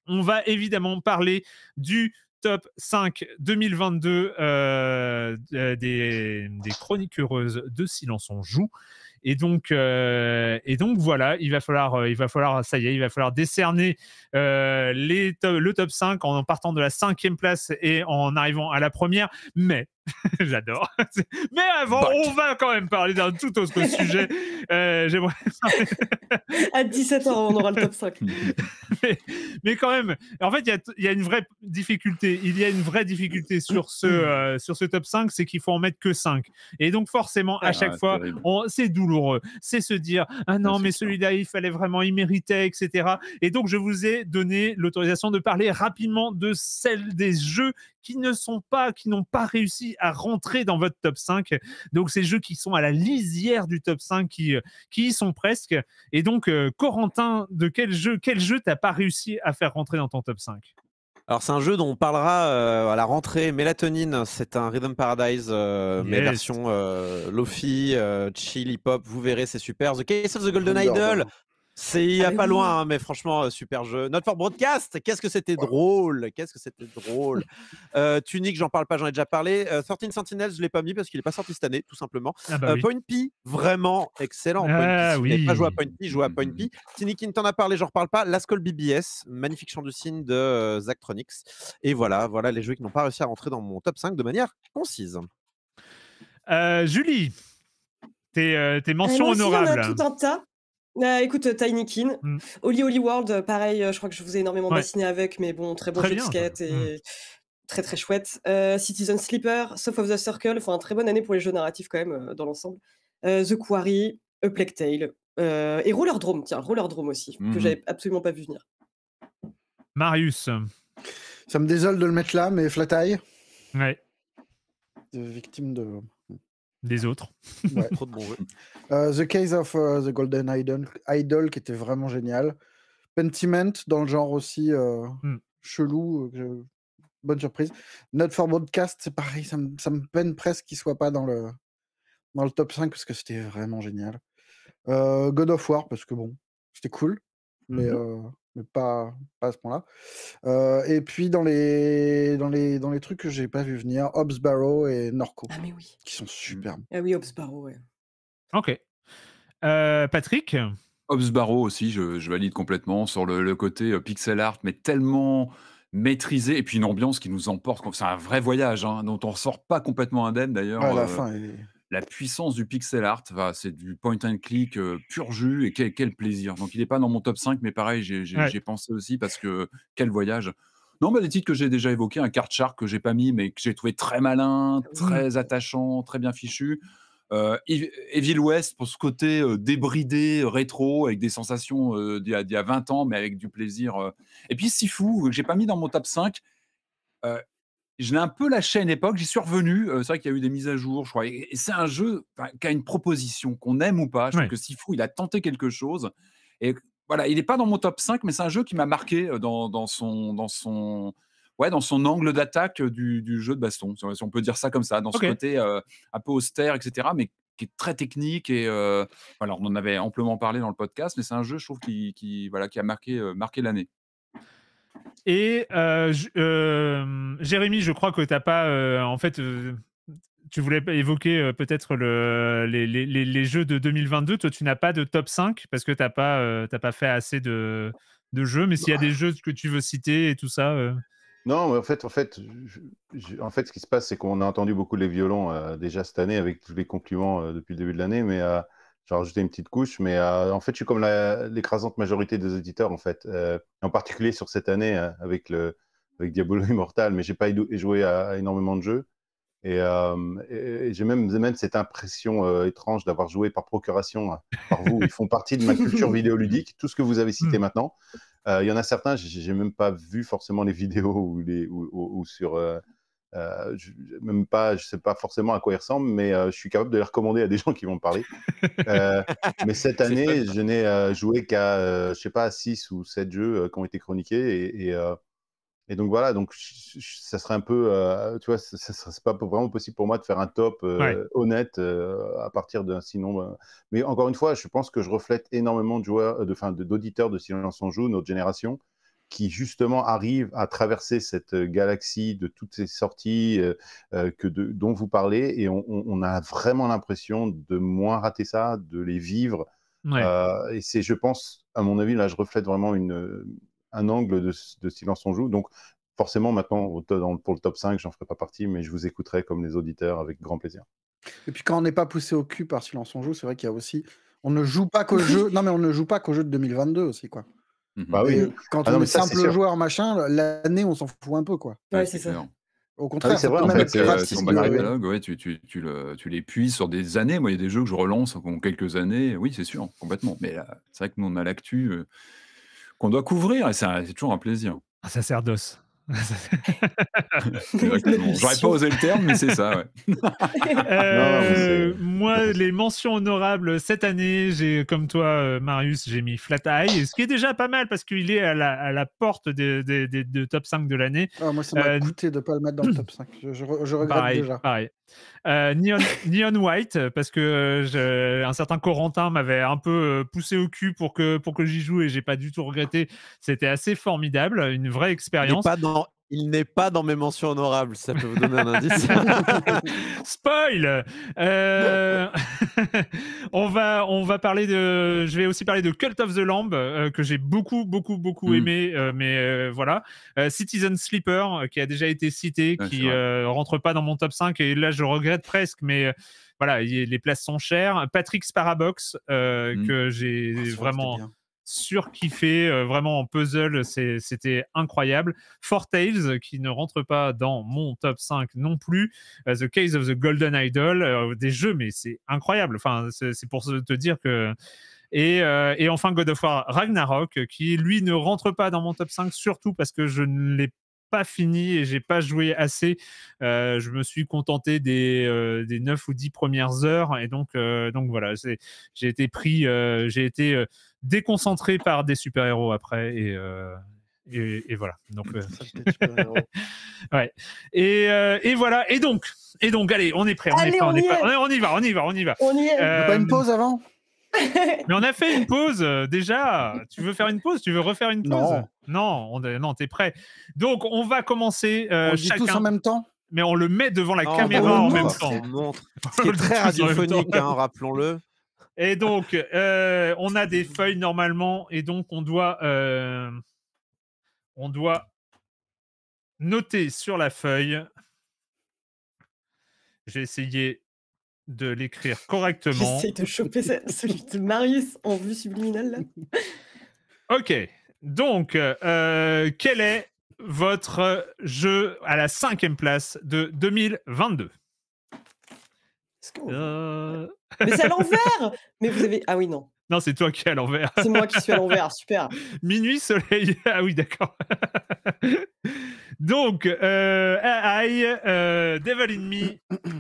On va évidemment parler du top 5 2022 euh, euh, des, chroniques heureuses de Silence on joue. Et donc, euh, et donc voilà, il va falloir, il va falloir, ça y est, il va falloir décerner les le top 5 en partant de la cinquième place et en arrivant à la première. Mais *laughs* J'adore. *laughs* Mais avant, on va quand même parler d'un tout autre sujet. Euh, j'aimerais. *laughs* à 17 ans on aura le top 5. mais, quand même, en fait, il y, a une vraie difficulté. Il y a une vraie difficulté sur ce, mm. euh, sur ce top 5, c'est qu'il faut en mettre que 5. Et donc, forcément, à ah, chaque fois, c'est douloureux. C'est se dire Ah non, mais celui-là, il fallait vraiment, il méritait, etc. Et donc, je vous ai donné l'autorisation de parler rapidement de celles des jeux qui ne sont pas, qui n'ont pas réussi à rentrer dans votre top 5. Donc, ces jeux qui sont à la lisière du top 5, qui, euh, qui y sont presque. Et donc, euh, Corentin, de quel jeu, quel jeu t'as pas réussi à faire rentrer dans ton top 5 alors c'est un jeu dont on parlera euh, à la rentrée. Mélatonine, c'est un Rhythm Paradise, mais version Lofi, chill, hip-hop, vous verrez, c'est super. The Case of the Golden Idol, c'est il y a pas loin, hein, mais franchement, euh, super jeu. Not for Broadcast, qu'est-ce que c'était drôle Qu'est-ce que c'était *laughs* drôle euh, Tunic, j'en parle pas, j'en ai déjà parlé. Euh, 13 Sentinels, je ne l'ai pas mis parce qu'il n'est pas sorti cette année, tout simplement. Ah bah euh, Point P, vraiment excellent. Ah, Point P, ah pas joué à Point P, joue à Point P. Mmh. Tunic, il t'en a parlé, j'en parle pas. Last BBS, magnifique chant du signe de euh, Zachtronics. Et voilà, voilà les jeux qui n'ont pas réussi à rentrer dans mon top 5 de manière concise. Julie, tes, mentions honorables. On a tout un tas. Euh, écoute, euh, Tiny Kin. Mm. Oli World, euh, pareil, je crois que je vous ai énormément bassiné dessiné avec, mais bon, très bon jeu de skate et mm. très très chouette. Citizen Sleeper, Soft of the Circle, enfin, très bonne année pour les jeux narratifs quand même, dans l'ensemble. the Quarry, A Plague Tale, et Roller Drome, tiens, Roller Drome aussi, que mhm. j'avais absolument pas vu venir. Marius. Ça me désole de le mettre là, mais Flataille. Ouais. victime de des autres. *laughs* Euh, the Case of euh, the Golden Idol, Idol, qui était vraiment génial. Pentiment, dans le genre aussi euh, hmm. chelou. bonne surprise. Not for Broadcast, c'est pareil, ça me, peine presque qu'il soit pas dans le, dans le top 5 parce que c'était vraiment génial. God of War, parce que bon, c'était cool. Mais mhm mais pas, pas à ce point-là. Euh, et puis dans les, dans les, dans les trucs que j'ai pas vu venir, Hobbs Barrow et Norco. Ah mais oui. Qui sont mmh. superbes. Ah oui, Hobbs Barrow, ouais. Ok. Euh, Patrick Hobbs Barrow aussi, je, valide complètement sur le, côté euh, pixel art, mais tellement maîtrisé, et puis une ambiance qui nous emporte. C'est un vrai voyage, hein, dont on ne ressort pas complètement indemne d'ailleurs. à la fin, est la puissance du pixel art, va, c'est du point and click euh, pur jus et quel, plaisir. Donc il n'est pas dans mon top 5, mais pareil, j'ai pensé aussi parce que quel voyage. Non, mais des titres que j'ai déjà évoqués, un Card Shark que j'ai pas mis, mais que j'ai trouvé très malin, ah très attachant, très bien fichu. Euh, Evil West pour ce côté euh, débridé, euh, rétro, avec des sensations d'il y, a 20 ans, mais avec du plaisir. Et puis Sifu, que j'ai pas mis dans mon top 5, je l'ai un peu lâché à une époque, j'y suis revenu. Euh, c'est vrai qu'il y a eu des mises à jour, je crois. Et, c'est un jeu qui a une proposition, qu'on aime ou pas. Je trouve que Sifu, il a tenté quelque chose. Et voilà, il n'est pas dans mon top 5, mais c'est un jeu qui m'a marqué euh, dans, son. Dans son Ouais, dans son angle d'attaque euh, du, jeu de baston, si on peut dire ça comme ça, dans ce côté un peu austère, etc., mais qui est très technique. Et alors, on en avait amplement parlé dans le podcast, mais c'est un jeu, je trouve, qui, qui voilà, qui a marqué, marqué l'année. Et euh, euh, Jérémy, je crois que tu n'as pas. Euh, en fait, tu voulais évoquer peut-être le, les, jeux de 2022. Toi, tu n'as pas de top 5 parce que tu n'as pas, pas fait assez de, de jeux. Mais s'il y a bah. des jeux que tu veux citer et tout ça. Non, en fait, en fait, en fait, ce qui se passe, c'est qu'on a entendu beaucoup les violons déjà cette année avec tous les compliments depuis le début de l'année. Mais j'ai rajouté une petite couche, mais euh, en fait, je suis comme l'écrasante majorité des éditeurs, en fait, euh, en particulier sur cette année euh, avec, le, avec Diablo Immortal, mais j'ai pas joué à, énormément de jeux. Et, j'ai même, cette impression étrange d'avoir joué par procuration par vous. Ils font partie de ma culture *laughs* vidéoludique, tout ce que vous avez cité hmm. maintenant. Il y en a certains, je n'ai même pas vu forcément les vidéos ou, les, ou sur euh, je, même pas, je sais pas forcément à quoi il ressemble, mais euh, je suis capable de les recommander à des *laughs* gens qui vont me parler. Euh, mais cette année, je n'ai joué qu'à, je sais pas, 6 ou 7 jeux qui ont été chroniqués. Et, donc voilà, donc ça serait un peu, tu vois, pas vraiment possible pour moi de faire un top honnête à partir d'un si nombre. Mais encore une fois, je pense que je reflète énormément de joueurs, de, d'auditeurs de Silence en Joue, notre génération qui justement arrive à traverser cette euh, galaxie de toutes ces sorties euh, euh, que de, dont vous parlez, et on, a vraiment l'impression de moins rater ça, de les vivre. et c'est, je pense, à mon avis, là, je reflète vraiment une, un angle de, de Silence on joue. Donc, forcément, maintenant, pour le top 5, j'en ferai pas partie, mais je vous écouterai comme les auditeurs avec grand plaisir. Et puis, quand on n'est pas poussé au cul par Silence on joue, c'est vrai qu'il y a aussi. On ne joue pas qu'au *laughs* jeu. Non, mais on ne joue pas qu'au jeu de 2022 aussi, quoi. Bah quand ah on est simple joueur, machin, l'année, on s'en fout un peu, quoi. c'est Au ah contraire, c'est tu, tu, les sur des années. Moi, il y a des jeux que je relance en hein, quelques années. Oui, c'est sûr, complètement. Mais euh, c'est vrai que nous, on a l'actu euh, qu'on doit couvrir et c'est toujours un plaisir. Ah, ça sert d'os. *laughs* J'aurais pas osé le terme, mais c'est ça. *laughs* Euh, moi, les mentions honorables cette année, j'ai comme toi, euh, Marius, j'ai mis Flat Eye, ce qui est déjà pas mal parce qu'il est à la, porte des top 5 de l'année. Ah, moi, ça m'a euh, coûté de pas le mettre dans le top 5. Je, regrette pareil, déjà. Pareil. Euh, Neon, White, parce que euh, un certain Corentin m'avait un peu euh, poussé au cul pour que, pour que j'y joue et j'ai pas du tout regretté. C'était assez formidable, une vraie expérience. Il n'est pas dans mes mentions honorables, ça peut vous donner un indice. *laughs* Spoil euh, *laughs* on, va, on va parler de. Je vais aussi parler de Cult of the Lamb, euh, que j'ai beaucoup, beaucoup, beaucoup hmm. aimé, euh, mais voilà. Citizen Sleeper, qui a déjà été cité, qui rentre pas dans mon top 5, et là je regrette presque, mais voilà, les places sont chères. Patrick Sparabox, hmm. que j'ai ah, vraiment surkiffé, euh, vraiment en puzzle, c'était incroyable. Four Tales, qui ne rentre pas dans mon top 5 non plus. Euh, the Case of the Golden Idol, euh, des jeux, mais c'est incroyable. Enfin, c'est pour te dire que. Et, enfin God of War Ragnarok, qui lui ne rentre pas dans mon top 5, surtout parce que je ne l'ai pas fini et j'ai pas joué assez. Euh, je me suis contenté des, euh, des 9 ou 10 premières heures. Et donc, euh, donc voilà, j'ai été pris, j'ai été déconcentré par des super-héros après. Et, et, voilà. Donc, *laughs* *laughs* ouais. Et, et, voilà. Et donc, et donc, allez, on est prêt. On est on, y on, y va, on y va, on y va. On y une pause avant *laughs* Mais on a fait une pause euh, déjà. Tu veux faire une pause Tu veux refaire une pause Non, non, non t'es prêt. Donc on va commencer euh, on chacun. tous en même temps mais on le met devant la caméra *laughs* en même temps. C'est très radiophonique, rappelons-le. Et donc, euh, on a des feuilles normalement, et donc on doit, on doit noter sur la feuille. J'ai essayé de l'écrire *laughs* correctement. J'essaie de choper celui de Marius en vue subliminale là. *laughs* ok, donc euh, euh, quel est votre jeu à la cinquième place de 2022 euh. Mais c'est à *laughs* l'envers Mais vous avez... Ah oui, non. Non, c'est toi qui es à l'envers. C'est moi qui suis à l'envers, super. Minuit, soleil. Ah oui, d'accord. Donc, euh, AI, Devil in Me,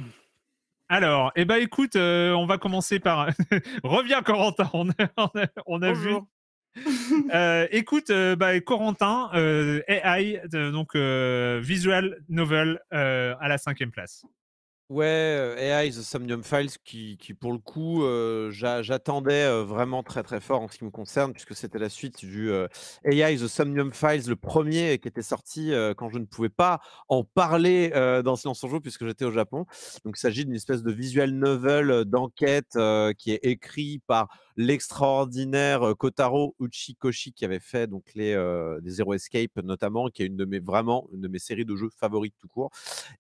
alors, eh ben, écoute, euh, on va commencer par. *laughs* Reviens, Corentin. On a, vu. *laughs* Euh, écoute, euh, bah, Corentin, AI, donc visual novel à la cinquième place. Ouais, AI, The Somnium Files, qui, qui pour le coup, j'attendais vraiment très très fort en ce qui me concerne, puisque c'était la suite du AI, The Somnium Files, le premier qui était sorti quand je ne pouvais pas en parler dans Silence en Joue, puisque j'étais au Japon. Donc il s'agit d'une espèce de visual novel d'enquête qui est écrit par l'extraordinaire Kotaro Uchikoshi qui avait fait donc les des Zero Escape notamment, qui est une de mes vraiment une de mes séries de jeux favorites tout court.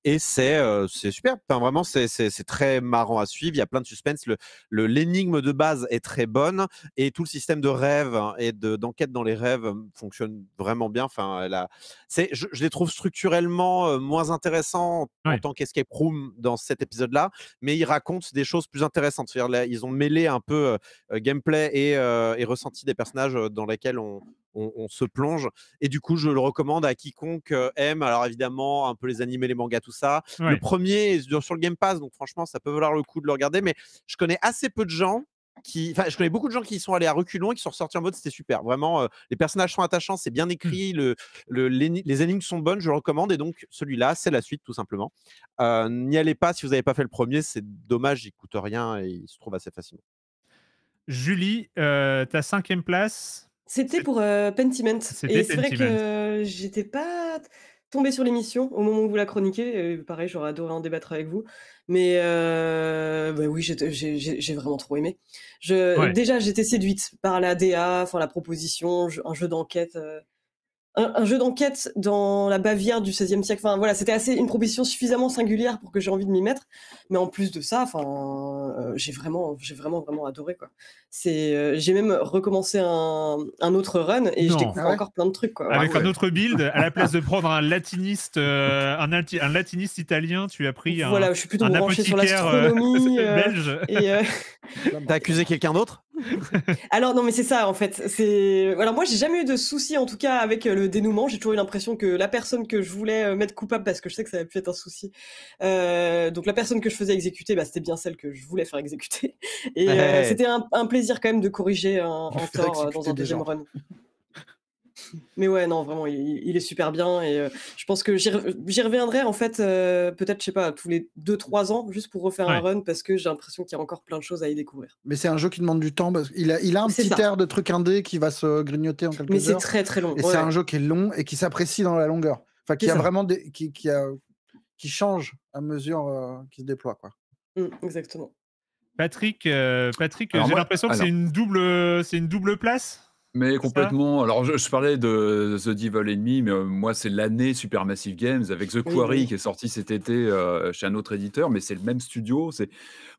Et c'est c'est super. Enfin, vraiment, c'est très marrant à suivre. Il y a plein de suspense. Le l'énigme de base est très bonne et tout le système de rêve et d'enquête dans les rêves fonctionne vraiment bien. Enfin, elle a, je, je, les trouve structurellement moins intéressants en tant qu'escape room dans cet épisode-là, mais ils racontent des choses plus intéressantes. Là, ils ont mêlé un peu gameplay euh, et, ressenti des personnages dans lesquels on, se plonge. Et du coup, je le recommande à quiconque aime. Alors évidemment, un peu les animés, les mangas, tout ça. Le premier est sur le Game Pass, donc franchement, ça peut valoir le coup de le regarder. Mais je connais assez peu de gens qui, enfin je connais beaucoup de gens qui sont allés à reculons et qui sont ressortis en mode c'était super. Vraiment, les personnages sont attachants, c'est bien mmh. écrit, le, les, les, sont bonnes, je le recommande. Et donc, celui-là, c'est la suite, tout simplement. Euh, n'y allez pas si vous n'avez pas fait le premier, c'est dommage, il coûte rien et il se trouve assez facilement. Julie, euh, ta cinquième place. C'était pour euh, Pentiment. Et c'est vrai que j'étais pas tombée sur l'émission au moment où vous la chroniquez. pareil, j'aurais adoré en débattre avec vous. Mais euh, bah oui, j'ai vraiment trop aimé. Déjà, j'étais séduite par la DA, enfin la proposition, un jeu d'enquête un, jeu d'enquête dans la Bavière du XVIe siècle. Enfin, voilà, c'était assez une proposition suffisamment singulière pour que j'ai envie de m'y mettre. Mais en plus de ça, enfin, euh, j'ai vraiment, j'ai vraiment, vraiment adoré quoi. C'est, euh, j'ai même recommencé un, autre run et j'ai je ah encore plein de trucs quoi. Avec un autre build, à la place de prendre un latiniste, euh, un, un, latiniste italien, tu as pris un, voilà, je suis plutôt branché sur l'astronomie *laughs* belge. et, T'as accusé quelqu'un d'autre *laughs* Alors non mais c'est ça en fait. C'est alors moi j'ai jamais eu de soucis en tout cas avec euh, le dénouement. J'ai toujours eu l'impression que la personne que je voulais euh, mettre coupable parce que je sais que ça avait pu être un souci. Euh, donc la personne que je faisais exécuter, bah, c'était bien celle que je voulais faire exécuter. Et c'était un, plaisir quand même de corriger un, *laughs* un tort dans un deuxième run. Mais ouais, non, vraiment, il, est super bien et euh, je pense que j'y reviendrai en fait, euh, peut-être, je sais pas, tous les 2-3 ans, juste pour refaire un run parce que j'ai l'impression qu'il y a encore plein de choses à y découvrir. Mais c'est un jeu qui demande du temps parce a, il a un petit air de truc indé qui va se grignoter en quelques Mais c'est très très long. Et c'est un jeu qui est long et qui s'apprécie dans la longueur. Enfin, qui a vraiment des, qui, qui, change à mesure euh, qu'il se déploie, quoi. Mmh, exactement. Patrick, Patrick j'ai l'impression que c'est une double, c'est une double place. Mais complètement. Alors, je, parlais de The Devil Enemy, mais euh, moi, c'est l'année Supermassive Games avec The Quarry qui est sorti cet été euh, chez un autre éditeur, mais c'est le même studio. C'est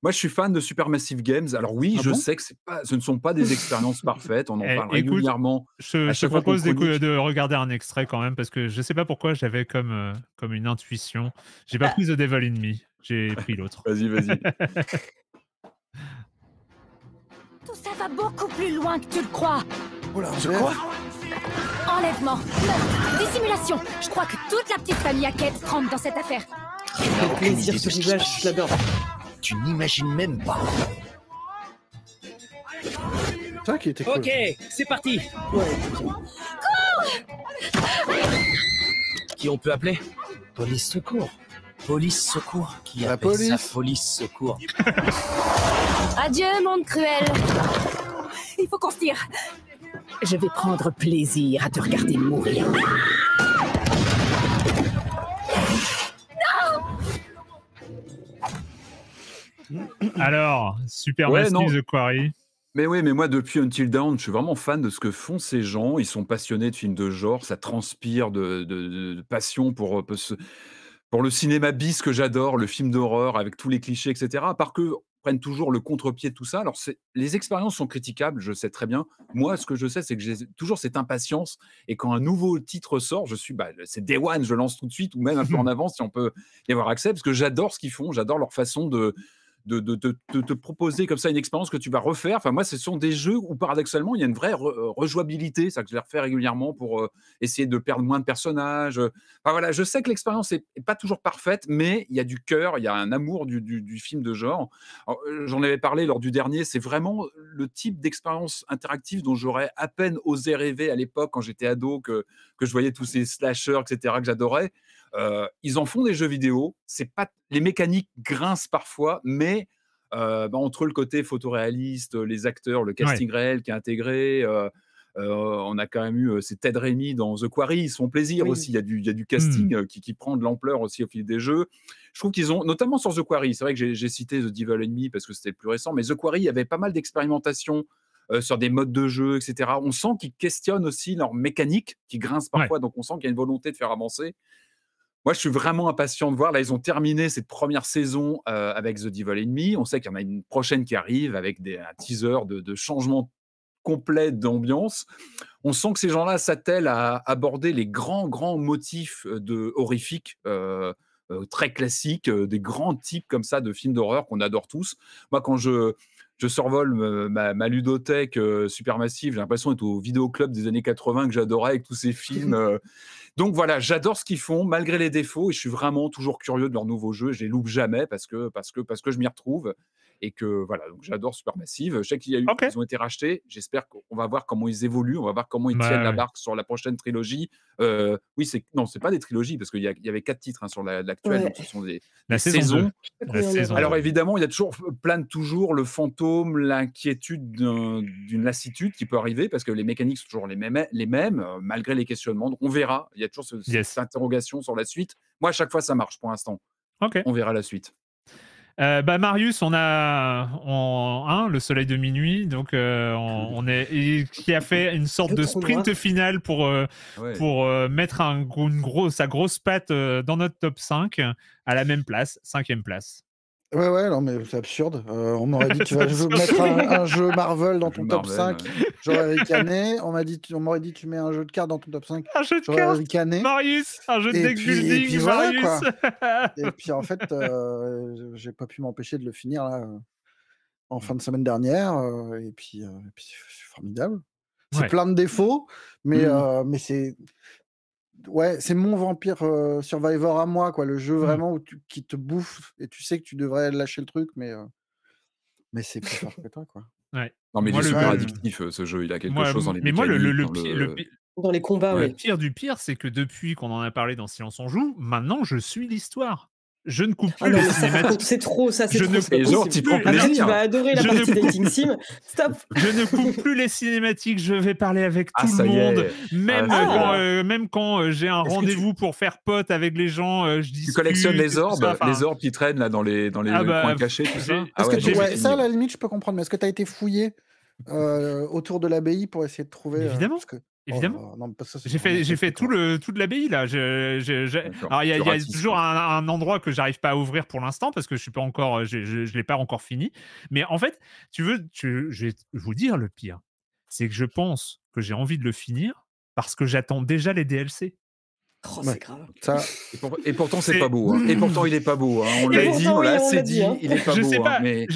moi, je suis fan de Supermassive Games. Alors oui, ah je sais que ce ne sont pas des expériences parfaites. On en eh, parle régulièrement. Je, te propose de regarder un extrait quand même parce que je ne sais pas pourquoi j'avais comme euh, comme une intuition. J'ai pas pris The Devil Enemy, j'ai pris l'autre. *laughs* vas-y, vas-y. Tout ça va beaucoup plus loin que tu le crois je crois Enlèvement, dissimulation. Je crois que toute la petite famille à quête tremble dans cette affaire. plaisir ce visage, je l'adore. Tu n'imagines même pas. Ça qui était Ok, c'est parti. Ouais. Qui on peut appeler Police secours. Police secours. Qui la appelle police. police secours. Adieu monde cruel. Il faut qu'on se tire. Je vais prendre plaisir à te regarder mourir. Alors, Super ouais, Mais oui, mais moi, depuis Until Dawn, je suis vraiment fan de ce que font ces gens. Ils sont passionnés de films de genre, ça transpire de, passion euh, pour, le cinéma bis que j'adore, le film d'horreur avec tous les clichés, etc. À part que, prennent toujours le contre-pied de tout ça. Alors, les expériences sont critiquables, je sais très bien. Moi, ce que je sais, c'est que j'ai toujours cette impatience. Et quand un nouveau titre sort, je suis, bah, c'est Day One, je lance tout de suite, ou même un peu en *laughs* avance si on peut y avoir accès, parce que j'adore ce qu'ils font, j'adore leur façon de, de, te proposer comme ça une expérience que tu vas refaire. Enfin, moi, ce sont des jeux où paradoxalement, il y a une vraie euh, rejouabilité. Ça que je les refais régulièrement pour euh, essayer de perdre moins de personnages. Enfin, voilà, je sais que l'expérience n'est pas toujours parfaite, mais il y a du cœur, il y a un amour du, film de genre. Euh, j'en avais parlé lors du dernier. C'est vraiment le type d'expérience interactive dont j'aurais à peine osé rêver à l'époque quand j'étais ado, que, que je voyais tous ces slashers, etc., que j'adorais. Euh, ils en font des jeux vidéo. C'est pas les mécaniques grincent parfois, mais euh, bah, entre le côté photoréaliste, les acteurs, le casting réel qui est intégré. Euh, on a quand même eu c'est Ted Remy dans The Quarry, ils font plaisir aussi. Il y, a du, du casting hmm. qui, prend de l'ampleur aussi au fil des jeux. Je trouve qu'ils ont, notamment sur The Quarry, c'est vrai que j'ai cité The Devil Enemy parce que c'était le plus récent, mais The Quarry, il y avait pas mal d'expérimentation sur des modes de jeu, etc. On sent qu'ils questionnent aussi leur mécanique, qui grince parfois, donc on sent qu'il y a une volonté de faire avancer. Moi, je suis vraiment impatient de voir. Là, ils ont terminé cette première saison euh, avec The Devil Enemy. On sait qu'il y en a une prochaine qui arrive avec des, un teaser de, changement complet d'ambiance. On sent que ces gens-là s'attellent à aborder les grands, grands motifs euh, de horrifiques. Euh, très classiques, des grands types comme ça de films d'horreur qu'on adore tous. Moi, quand je, je survole ma, ludothèque euh, supermassive. J'ai l'impression d'être au vidéoclub des années 80 que j'adorais avec tous ces films. Euh. *laughs* Donc voilà, j'adore ce qu'ils font malgré les défauts et je suis vraiment toujours curieux de leurs nouveaux jeux. Je les loupe jamais parce que, parce que, parce que je m'y retrouve et que voilà, donc j'adore Supermassive. Je sais qu'il y a eu, ils ont été rachetés. J'espère qu'on va voir comment ils évoluent, on va voir comment ils tiennent la barque sur la prochaine trilogie. Euh, oui, c'est non, c'est pas des trilogies parce qu'il y, y, avait quatre titres hein, sur l'actuelle, la, ce sont des, la saisons. La saison, Alors évidemment, il y a toujours euh, plane toujours le fantôme, l'inquiétude d'une lassitude qui peut arriver parce que les mécaniques sont toujours les mêmes, les mêmes euh, malgré les questionnements. Donc, on verra. Il y a toujours cette interrogation sur la suite. Moi, à chaque fois, ça marche pour l'instant. On verra la suite. Euh, bah, Marius, on a en hein, le soleil de minuit, donc euh, *laughs* on, est qui a fait une sorte de sprint final pour euh, pour mettre sa grosse patte dans notre top 5 à la même place, cinquième place. Ouais, ouais, non, mais c'est absurde. Euh, on m'aurait dit, tu vas *laughs* mettre un, jeu Marvel dans ton top 5. J'aurais *laughs* ricané. On m'aurait dit, tu mets un jeu de cartes dans ton top 5. Un jeu de cartes. Marius, un jeu de deck building. Et puis, *laughs* et puis, en fait, euh, j'ai pas pu m'empêcher de le finir là, en fin de semaine dernière. Euh, et puis, c'est formidable. C'est plein de défauts, mais, mmh. mais c'est ouais, c'est mon vampire euh, Survivor à moi, quoi. Le jeu mmh. vraiment où tu, qui te bouffe et tu sais que tu devrais lâcher le truc, mais, euh, mais c'est plus fort que toi, quoi. Ouais. Non, mais moi, super addictif euh, ce jeu, il a quelque chose dans les Mais moi, le, le, combats, Le pire du pire, c'est que depuis qu'on en a parlé dans Silence on Joue, maintenant je suis l'histoire je ne coupe ah plus les cinématiques. C'est trop, ça je ne coupe plus les cinématiques. Je vais parler avec ah, tout le monde, même, ah, quand, euh, euh, j'ai un rendez-vous pour faire pote avec les gens. Euh, je dis. tu collectionnes les orbes, les orbes qui traînent là dans les dans les bah, coins cachés, tout ça. que ça, à la limite, je peux comprendre. Mais est-ce que tu as été fouillé autour de l'abbaye pour essayer de trouver Évidemment. que... Oh Évidemment. j'ai fait, j'ai fait tout le, l'abbaye là. il y a, toujours un, endroit que j'arrive pas à ouvrir pour l'instant parce que je suis pas encore, euh, je, l'ai pas encore fini. Mais en fait, tu veux, je vais vous dire le pire, c'est que je pense que j'ai envie de le finir parce que j'attends déjà les DLC. Oh, grave. Ça, et, pourtant c'est pas beau. Hein. Et pourtant il est pas beau. Hein. On l'a dit, on l'a assez dit. Hein. Il est pas je beau. Sais pas, mais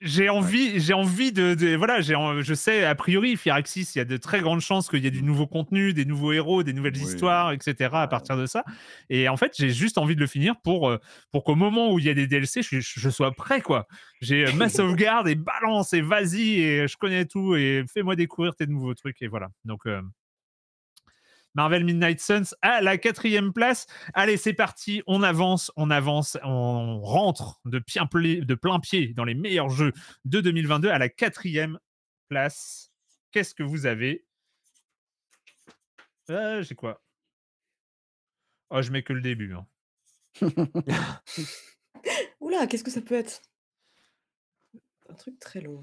j'ai envie, j'ai envie de, voilà, j'ai, je sais a priori Firaxis, il y a de très grandes chances qu'il y ait du nouveau contenu, des nouveaux héros, des nouvelles histoires, etc. À partir de ça. Et en fait, j'ai juste envie de le finir pour euh, pour qu'au moment où il y a des DLC, je, sois prêt quoi. J'ai euh, ma *laughs* sauvegarde et balance et vas-y et je connais tout et fais-moi découvrir tes nouveaux trucs et voilà. Donc euh, Marvel Midnight Suns à la quatrième place. Allez, c'est parti, on avance, on avance, on rentre de, plein pied dans les meilleurs jeux de 2022 à la quatrième place. Qu'est-ce que vous avez euh, J'ai quoi Oh, je mets que le début. Hein. *laughs* Oula, qu'est-ce que ça peut être Un truc très long.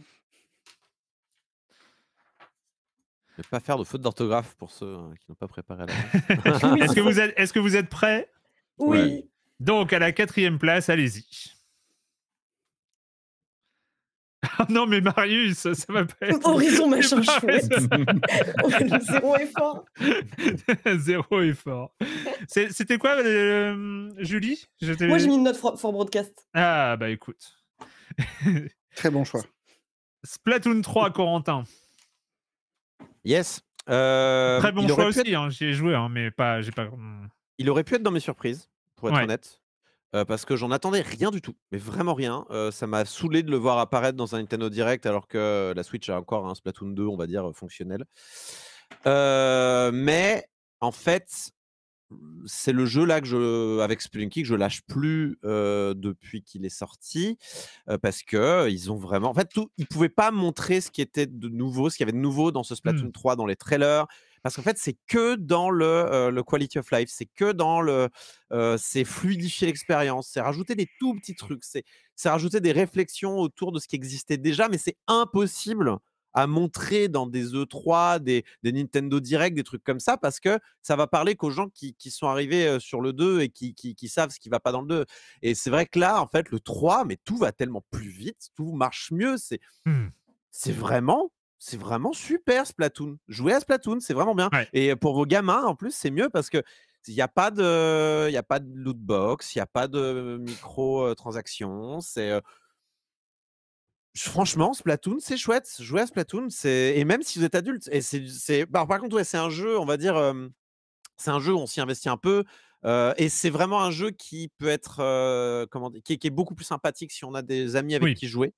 Ne pas faire de faute d'orthographe pour ceux hein, qui n'ont pas préparé la *laughs* Est-ce que, vous êtes, est que vous êtes prêts Oui. Donc, à la quatrième place, allez-y. *laughs* Ah non, mais Marius, ça va pas *laughs* Horizon machin chouette. Zéro effort. Zéro effort. C'était quoi, euh, euh, Julie Moi, j'ai mis une note for, broadcast. Ah, bah écoute. Très bon choix. Splatoon 3, Corentin. Yes. Euh, Très bon choix aussi, hein, j'y ai joué, hein, mais pas, j'ai pas. Hmm. Il aurait pu être dans mes surprises, pour être honnête. Euh, parce que j'en attendais rien du tout, mais vraiment rien. Euh, ça m'a saoulé de le voir apparaître dans un Nintendo Direct alors que la Switch a encore un Splatoon 2, on va dire, fonctionnel. mais en fait, c'est le jeu là que je, avec Spelunky que je lâche plus euh, depuis qu'il est sorti euh, parce que euh, ils ont vraiment, en fait, tout, ils pouvaient pas montrer ce qui était de nouveau, ce qu'il y avait de nouveau dans ce Splatoon 3 hmm. dans les trailers. Parce qu'en fait, c'est que dans le, quality of life, c'est que dans le. c'est fluidifier l'expérience, c'est rajouter des tout petits trucs, c'est rajouter des réflexions autour de ce qui existait déjà, mais c'est impossible à montrer dans des E3, des, Nintendo Direct, des trucs comme ça, parce que ça va parler qu'aux gens qui, sont arrivés sur le 2 et qui, qui, savent ce qui va pas dans le 2. Et c'est vrai que là, en fait, le 3, mais tout va tellement plus vite, tout marche mieux. C'est mmh. vraiment c'est vraiment super Splatoon. Jouer à Splatoon, c'est vraiment bien. Et pour vos gamins, en plus, c'est mieux parce que il n'y a pas de, il a pas de loot box, il n'y a pas de micro transactions. C'est franchement, Splatoon, c'est chouette. Jouer à Splatoon, c'est et même si vous êtes adulte, et c'est, bah, par contre, ouais, c'est un jeu, on va dire, c'est un jeu, où on s'y investit un peu. et c'est vraiment un jeu qui peut être, comment, qui, qui, est beaucoup plus sympathique si on a des amis avec qui jouer.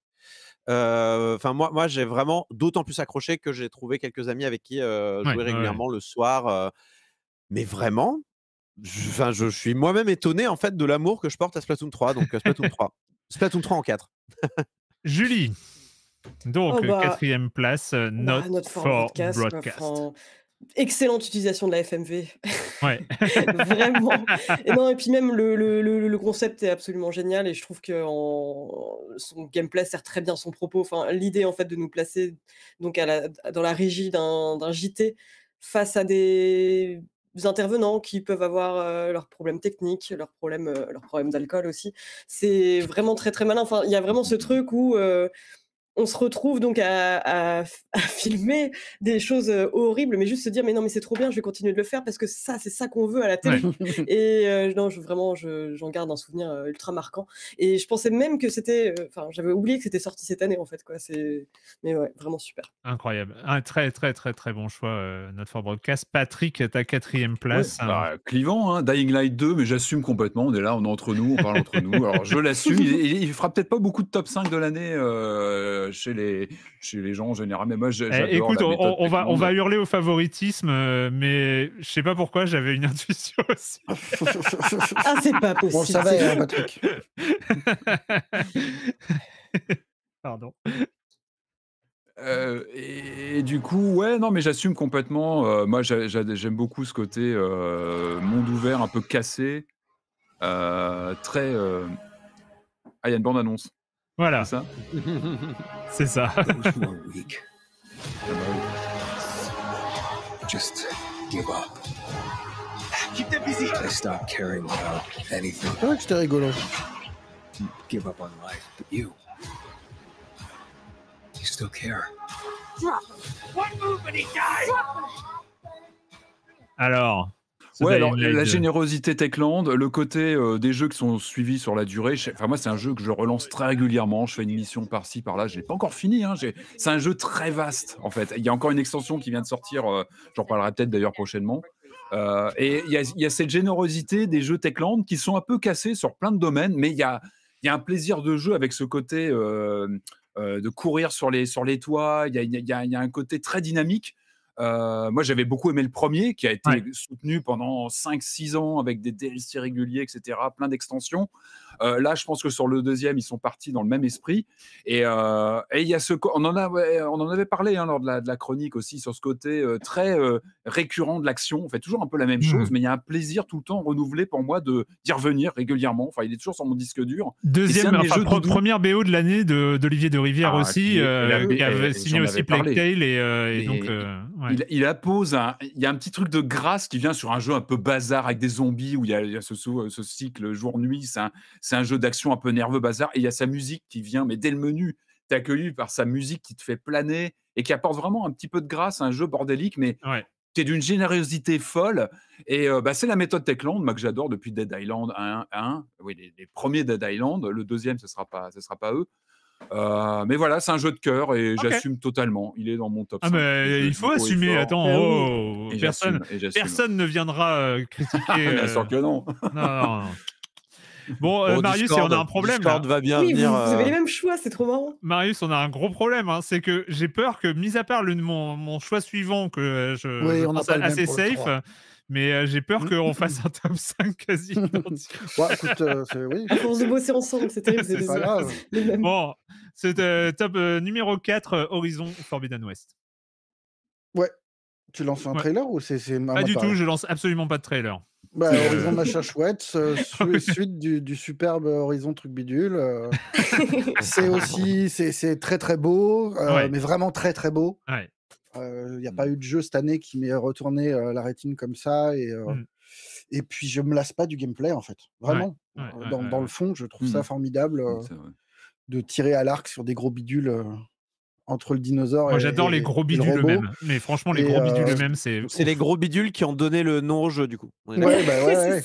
Enfin, moi, moi, j'ai vraiment d'autant plus accroché que j'ai trouvé quelques amis avec qui jouer régulièrement le soir. mais vraiment, je, je suis moi-même étonné en fait de l'amour que je porte à Splatoon 3. Donc Splatoon 3, Splatoon 3 en 4. *laughs* Julie, donc oh, bah, quatrième place, notre euh, bah, not, broadcast. Hein. excellente utilisation de la FMV. *laughs* Vraiment. Et, puis même le, concept est absolument génial et je trouve que son gameplay sert très bien son propos. Enfin, l'idée en fait de nous placer donc dans la régie d'un JT face à des intervenants qui peuvent avoir leurs problèmes techniques, leurs problèmes, leurs problèmes d'alcool aussi. C'est vraiment très très malin. Enfin, il y a vraiment ce truc où on se retrouve donc à, *laughs* filmer des choses euh, horribles, mais juste se dire mais non mais c'est trop bien, je vais continuer de le faire parce que ça c'est ça qu'on veut à la télé. *laughs* Et euh, non, je, vraiment j'en garde un souvenir euh, ultra marquant. Et je pensais même que c'était, enfin j'avais oublié que c'était sorti cette année en fait quoi. C'est mais ouais vraiment super. Incroyable, un très très très très bon choix notre for broadcast. Patrick, ta quatrième place. Bah, clivant, hein. Dying Light 2, mais j'assume complètement. On est là, on est entre nous, on parle entre nous. Alors je *laughs* l'assume. Il, fera peut-être pas beaucoup de top 5 de l'année euh, chez, les, chez les gens en général. Mais moi, eh, écoute, on, va, on va hurler au favoritisme, euh, mais je sais pas pourquoi, j'avais une *laughs* intuition aussi. ah, c'est pas possible. On hein, ça Patrick. *laughs* Pardon. Euh, et, du coup, ouais, non, mais j'assume complètement. moi, j'aime beaucoup ce côté monde ouvert, un peu cassé. très. Ah, il y a une bande annonce. Voilà. C'est ça. C'est ça. *laughs* Just give up. Keep that busy. I stop caring about anything. C'est vrai que c'était Give up on life, but you. You still care. Drop. One move and he dies. Alors, Ouais, alors la, générosité Techland, le côté euh, des jeux qui sont suivis sur la durée. Enfin, moi, c'est un jeu que je relance très régulièrement. Je fais une mission par-ci, par-là. Je n'ai pas encore fini. Hein. C'est un jeu très vaste, en fait. Il y a encore une extension qui vient de sortir. Euh, j'en parlerai peut-être d'ailleurs prochainement. Euh, et il y, a cette générosité des jeux Techland qui sont un peu cassés sur plein de domaines, mais il y a, un plaisir de jeu avec ce côté de courir sur les, sur les toits. Il y a un côté très dynamique euh, moi, j'avais beaucoup aimé le premier, qui a été soutenu pendant 5-6 ans avec des DLC réguliers, etc., plein d'extensions. Euh, là, je pense que sur le deuxième, ils sont partis dans le même esprit. Et euh, il y a ce, on en, on en avait parlé hein, lors de la, chronique aussi sur ce côté euh, très récurrent de l'action. On fait toujours un peu la même hmm. chose, mais il y a un plaisir tout le temps renouvelé pour moi de d'y revenir régulièrement. Enfin, il est toujours sur mon disque dur. Deuxième, première BO de l'année d'Olivier de, Rivière ah, aussi, qui, avait eh, signé aussi Plague Tale et, donc. Il, il, appose il y a un petit truc de grâce qui vient sur un jeu un peu bazar avec des zombies où il y a, ce, ce, cycle jour-nuit. C'est un jeu d'action un peu nerveux, bazar. Et il y a sa musique qui vient, mais dès le menu, t'es accueilli par sa musique qui te fait planer et qui apporte vraiment un petit peu de grâce à un jeu bordélique, mais ouais. es d'une générosité folle. Et euh, bah, c'est la méthode Techland, que j'adore depuis Dead Island 1. 1. Oui, les, premiers Dead Island. Le deuxième, ce ne sera, pas, sera pas eux. Euh, mais voilà, c'est un jeu de cœur et j'assume totalement. Il est dans mon top. 5. Ah, mais il faut assumer. Attends, bah oh, personne, personne ne viendra euh, *laughs* critiquer. Bien sûr que non. non, non, non. Euh, bon, Marius, on a un problème. va bien oui, vous, avez euh, les mêmes choix, c'est trop marrant. Marius, on a un gros problème. Hein. c'est que j'ai peur que, mis à part le, mon, mon, choix suivant, que euh, je, pense assez safe mais j'ai peur mm, qu'on mm, fasse mm. un top 5 quasi *laughs* ouais, écoute, oui. On se bosser ensemble, c'est terrible. C'est pas grave. Bon, c'est top numéro 4, Horizon Forbidden West. Ouais. Tu lances un trailer ou c'est Pas du tout, je lance absolument pas de trailer. Bah, *laughs* Horizon machin chouette, ah suite du, superbe Horizon truc bidule. Euh, *laughs* c'est aussi, c'est très très beau, euh, mais vraiment très très beau. Il n'y euh, a mm. pas eu de jeu cette année qui m'ait retourné la rétine comme ça. Et, mm. et puis je me lasse pas du gameplay en fait, vraiment. dans, le fond, je trouve ça mm. formidable de tirer à l'arc sur des gros bidules entre le dinosaure Moi, j'adore les gros bidules eux même. Mais franchement, les gros euh, bidules eux-mêmes, c'est. C'est les gros bidules qui ont donné le nom au jeu, du coup. bah, ouais,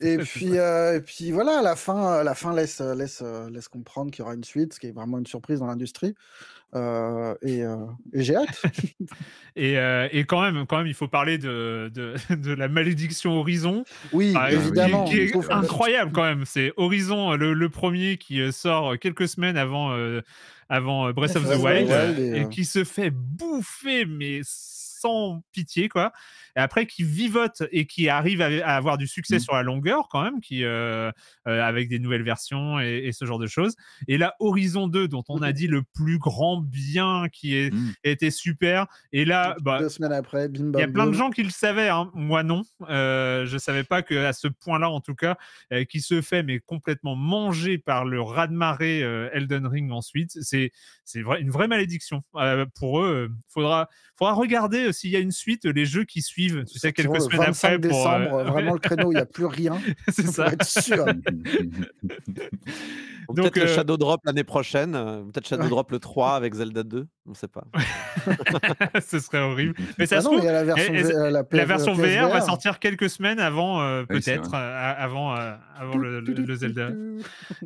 Et puis, euh, et puis voilà, la fin, euh, la fin laisse, laisse, laisse comprendre qu'il y aura une suite, ce qui est vraiment une surprise dans l'industrie. Euh, et, euh, et j'ai hâte. *laughs* et, euh, et, quand même, quand même, il faut parler de, de, *laughs* la malédiction Horizon. Oui, ah, évidemment. Qui, est incroyable quand même. C'est Horizon, le, premier qui sort quelques semaines avant, avant Breath of the Wild, et, et qui se fait bouffer, mais sans pitié quoi après qui vivote et qui arrive à, avoir du succès mm. sur la longueur quand même, qui euh, euh, avec des nouvelles versions et, ce genre de choses. Et là, Horizon 2, dont on a dit le plus grand bien, qui est, mm. était super. Et là, bah, deux semaines après, il y a plein de gens qui le savaient, hein. moi non. Euh, je savais pas que à ce point-là, en tout cas, euh, qui se fait mais complètement mangé par le raz-de-marée Elden Ring ensuite. C'est c'est une vraie malédiction pour eux. Faudra faudra regarder s'il y a une suite, les jeux qui suivent tu sais, quelques semaines 25 après. Euh, décembre, euh, vraiment le créneau, il n'y a plus rien. *laughs* C'est ça. Être sûr. *laughs* peut-être le euh, Shadow Drop l'année prochaine, peut-être Shadow Drop le 3 avec Zelda 2. On ne sait pas. *laughs* Ce serait horrible. *laughs* Mais ça ah se la version, eh, VR, euh, va sortir quelques semaines avant, euh, peut-être, avant, le, Zelda.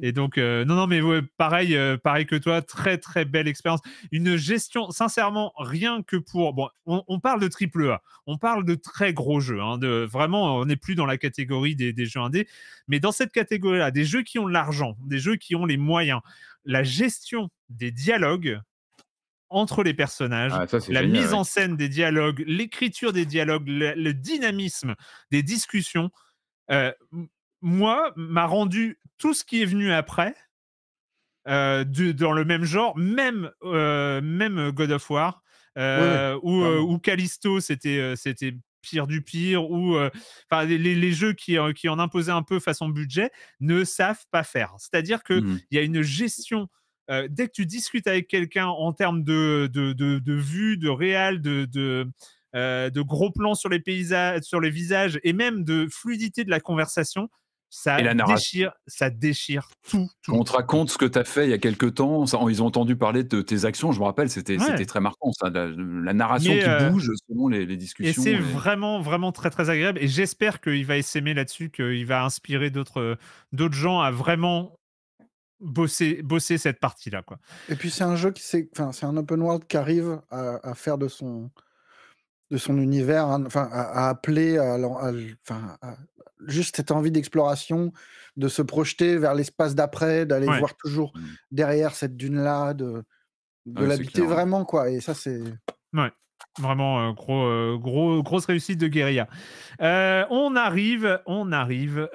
Et donc, euh, non, non, mais pareil, pareil que toi, très, très belle expérience. Une gestion, sincèrement, rien que pour. Bon, on, parle de triple A, on parle de très gros jeux. Hein, de, vraiment, on n'est plus dans la catégorie des, des jeux indés, mais dans cette catégorie-là, des jeux qui ont l'argent, des jeux qui ont les moyens, la gestion des dialogues entre les personnages, ah, la mise en scène des dialogues, l'écriture des dialogues, le, dynamisme des discussions, euh, moi, m'a rendu tout ce qui est venu après euh, dans le même genre, même, euh, même God of War, ou Callisto, c'était pire du pire, ou les, jeux qui, qui en imposaient un peu façon budget, ne savent pas faire. C'est-à-dire qu'il mmh y a une gestion euh, dès que tu discutes avec quelqu'un en termes de, de, de, vue, de réel, de, de, euh, gros plans sur les paysages, sur les visages et même de fluidité de la conversation, ça déchire, ça déchire tout, On te raconte ce que tu as fait il y a quelques temps. ils ont entendu parler de tes actions. Je me rappelle, c'était très marquant, ça, la, narration qui euh, bouge selon les, discussions. Et c'est vraiment, vraiment très, très agréable. Et j'espère qu'il va s'aimer là-dessus, qu'il va inspirer d'autres gens à vraiment bosser, bosser cette partie-là. Quoi. Et puis c'est un jeu qui c'est, enfin, c'est un open world qui arrive à, faire de son, de son univers, hein, enfin, à, appeler à, juste cette envie d'exploration, de se projeter vers l'espace d'après, d'aller voir toujours mmh. derrière cette dune-là, de, l'habiter vraiment, quoi. Et ça, c'est. Ouais. Vraiment euh, euh, gros, grosse réussite de guérilla. Euh, on arrive, on arrive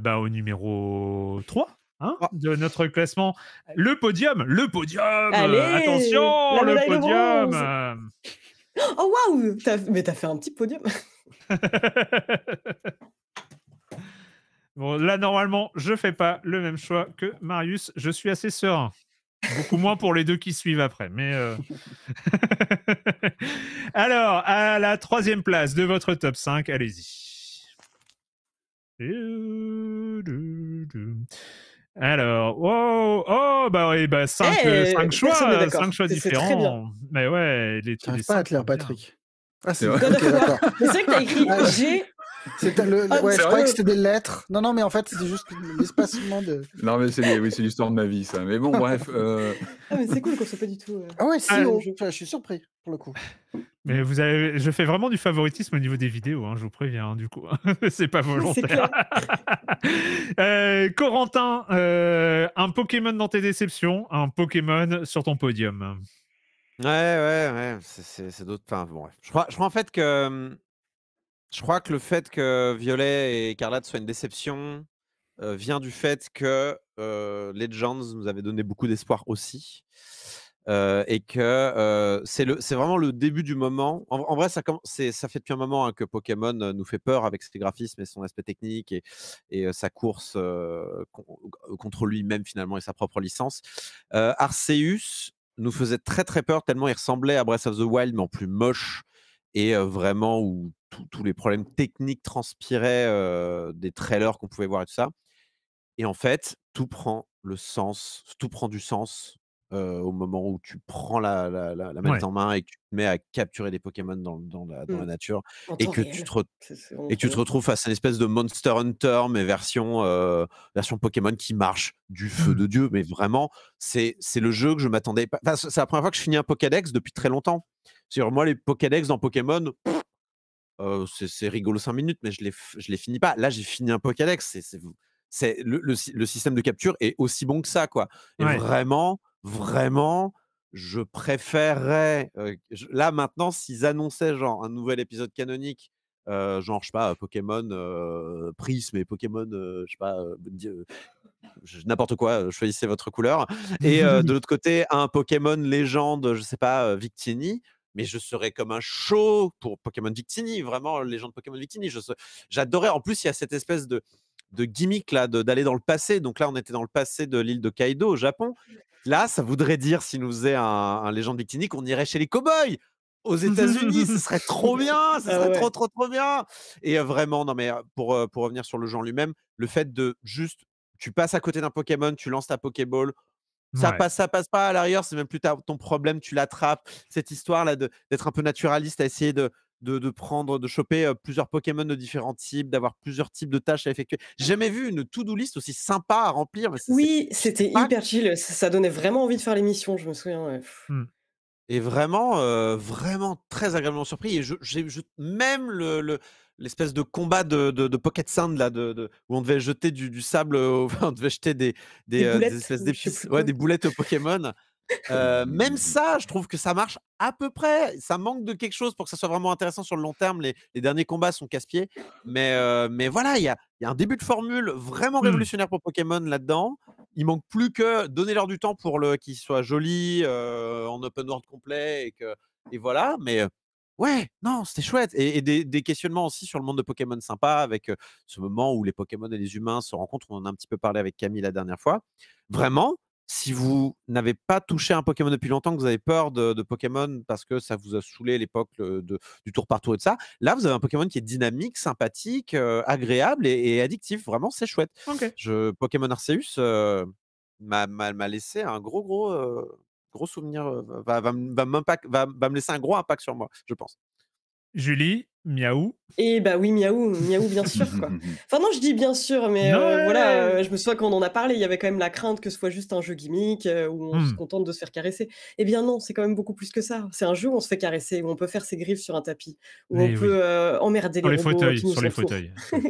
bah, au numéro 3. Hein ah. de notre classement. Le podium, le podium, attention, le podium. *laughs* Oh waouh, mais t'as fait un petit podium. *laughs* bon, là normalement, je fais pas le même choix que Marius. Je suis assez serein. Beaucoup moins pour les deux qui suivent après. Mais euh. *laughs* Alors, à la troisième place de votre top 5, allez-y. Alors, oh, oh, bah oui, bah cinq choix, eh, euh, cinq choix euh, différents. Mais ouais, les, est... pas à te Patrick. Ah, c'est vrai. *laughs* c'est vrai que as écrit ah, G c'est le, ah, ouais, je croyais que c'était des lettres. Non, non, mais en fait, c'était juste l'espacement de. Non, mais c'est oui, l'histoire de ma vie, ça. Mais bon, bref. Euh. Ah, c'est cool qu'on soit pas du tout. Euh, ah ouais, si, je... suis surpris, pour le coup. Mais vous avez... je fais vraiment du favoritisme au niveau des vidéos, hein, je vous préviens, hein, du coup. *laughs* c'est pas volontaire. *laughs* Euh, Corentin, un Pokémon dans tes déceptions, un Pokémon sur ton podium. Ouais, ouais, ouais. C'est d'autres. je, crois, je crois en fait que hum, je crois que le fait que Violet et Carlotte soient une déception euh, vient du fait que euh, Legends nous avait donné beaucoup d'espoir aussi. Euh, et que c'est vraiment le début du moment. En, vrai, ça, ça fait depuis un moment hein, que Pokémon nous fait peur avec ses graphismes et son aspect technique et, et sa course contre lui-même finalement et sa propre licence. Arceus nous faisait très très peur tellement il ressemblait à Breath of the Wild mais en plus moche et vraiment où tous les problèmes techniques transpiraient des trailers qu'on pouvait voir et tout ça. Et en fait, tout prend le sens, tout prend du sens au moment où tu prends la, la, la, main en main et tu te mets à capturer des Pokémon dans, la, mmh. nature et que, tu te et tu te retrouves face à une espèce de Monster Hunter, mais version, version Pokémon qui marche du feu de mmh. Dieu. Mais vraiment, c'est, le jeu que je m'attendais pas. c'est la première fois que je finis un Pokédex depuis très longtemps. Sur moi, les Pokédex dans Pokémon, c'est rigolo 5 minutes, mais je ne les finis pas. Là, j'ai fini un Pokédex. C'est le, le, système de capture est aussi bon que ça, quoi. vraiment, vraiment, je préférerais. là, maintenant, s'ils annonçaient genre un nouvel épisode canonique, genre, je sais pas, Pokémon Prisme et Pokémon, je sais pas, n'importe quoi, choisissez votre couleur. Et de *laughs* l'autre côté, un Pokémon légende, je sais pas, Victini mais je serais comme un show pour Pokémon Victini, vraiment les légende Pokémon Victini. J'adorais. En plus, il y a cette espèce de, gimmick là, d'aller dans le passé. Donc là, on était dans le passé de l'île de Kaido au Japon. Là, ça voudrait dire, si nous faisait un, légende Victini, qu'on irait chez les cowboys aux États-Unis, ce serait trop *laughs* bien, ce ah serait trop, trop, trop bien. Et euh, vraiment, non, mais euh, pour, euh, pour revenir sur le genre lui-même, le fait de juste, tu passes à côté d'un Pokémon, tu lances ta Pokéball, ça passe, ça passe pas à l'arrière, c'est même plus tard ton problème, tu l'attrapes. Cette histoire là d'être un peu naturaliste, à essayer de, de, de, prendre, de choper plusieurs Pokémon de différents types, d'avoir plusieurs types de tâches à effectuer. J'ai jamais vu une to-do list aussi sympa à remplir. oui, c'était hyper chill, ça, donnait vraiment envie de faire l'émission, je me souviens. Mmh. Et vraiment, vraiment très agréablement surpris. Et je, même le l'espèce de combat de, de, de, pocket sand là, de, où on devait jeter du, sable, *laughs* on devait jeter des, des, des, euh, boulettes, des espèces des boulettes au Pokémon. Euh, même *laughs* ça, je trouve que ça marche à peu près. Ça manque de quelque chose pour que ça soit vraiment intéressant sur le long terme. Les, derniers combats sont casse-pieds. Mais, euh, mais voilà, il y a, y a, un début de formule vraiment mmh. révolutionnaire pour Pokémon là-dedans. Il manque plus que donner-leur du temps pour le, qu'il soit joli, en open world complet. Et, que, et voilà, mais ouais, non, c'était chouette. Et, des, questionnements aussi sur le monde de Pokémon sympa, avec ce moment où les Pokémon et les humains se rencontrent. On en a un petit peu parlé avec Camille la dernière fois. Vraiment, si vous n'avez pas touché un Pokémon depuis longtemps, que vous avez peur de, Pokémon parce que ça vous a saoulé l'époque du tour partout et de ça, là, vous avez un Pokémon qui est dynamique, sympathique, agréable et, addictif. Vraiment, c'est chouette. Je, Pokémon Arceus m'a laissé un gros, gros gros souvenir, va, va, me laisser un gros impact sur moi, je pense. Julie, Miaou. Eh bah oui, Miaou, Miaou bien sûr quoi. *laughs* Enfin non, je dis bien sûr, mais voilà, je me souviens quand on en a parlé, il y avait quand même la crainte que ce soit juste un jeu gimmick où on se mmh. contente de se faire caresser. Eh bien non, c'est quand même beaucoup plus que ça. C'est un jeu où on se fait caresser, où on peut faire ses griffes sur un tapis, où on peut emmerder les, les, sur les fauteuils. *laughs*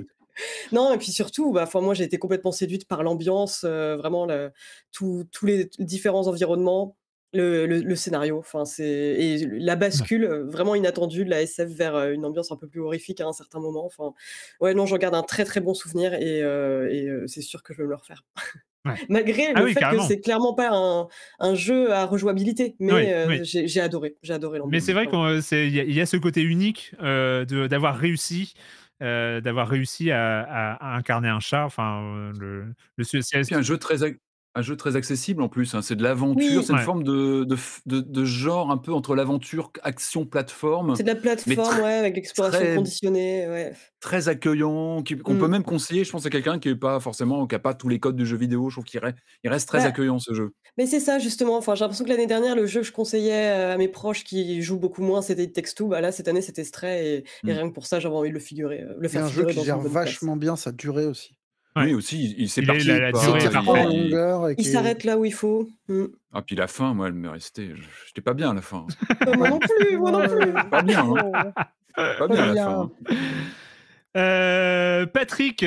non, et puis surtout, bah, moi j'ai été complètement séduite par l'ambiance, vraiment le, tous les différents environnements le, le, scénario, enfin c'est et la bascule euh, vraiment inattendue de la SF vers euh, une ambiance un peu plus horrifique à un certain moment. Enfin, ouais, non, j'en garde un très très bon souvenir et, euh, c'est sûr que je vais me le refaire. *laughs* Malgré ah le fait que c'est clairement pas un, un, jeu à rejouabilité, mais j'ai adoré, j'ai adoré l'ambiance. Mais c'est vrai qu'il y, a ce côté unique d'avoir réussi. d'avoir réussi à, incarner un char enfin le, le c'est un jeu très un jeu très accessible en plus, hein, c'est de l'aventure, c'est une forme de, de genre un peu entre l'aventure, action, plateforme, C'est de la plateforme, ouais, avec l'exploration conditionnée, très accueillant, qu'on peut mm. même conseiller, je pense, à quelqu'un qui est pas forcément, qui n'a pas tous les codes du jeu vidéo. Je trouve qu'il reste très bah accueillant ce jeu. mais c'est ça justement. Enfin, j'ai l'impression que l'année dernière, le jeu que je conseillais euh, à mes proches qui jouent beaucoup moins, c'était It Bah là, cette année, c'était Stray, et, mm. rien que pour ça, j'avais envie de le figurer, euh, C'est le faire un jeu qui gère vachement bien sa durée aussi. Oui, aussi, il, s'est parti. il, s'arrête là où il faut. Mm. Ah, puis la fin, moi, elle me restait. J'étais pas bien à la fin. *laughs* Oh, moi non plus, moi non plus. *laughs* Pas bien. Hein. *laughs* Pas, à la fin. Euh, Patrick,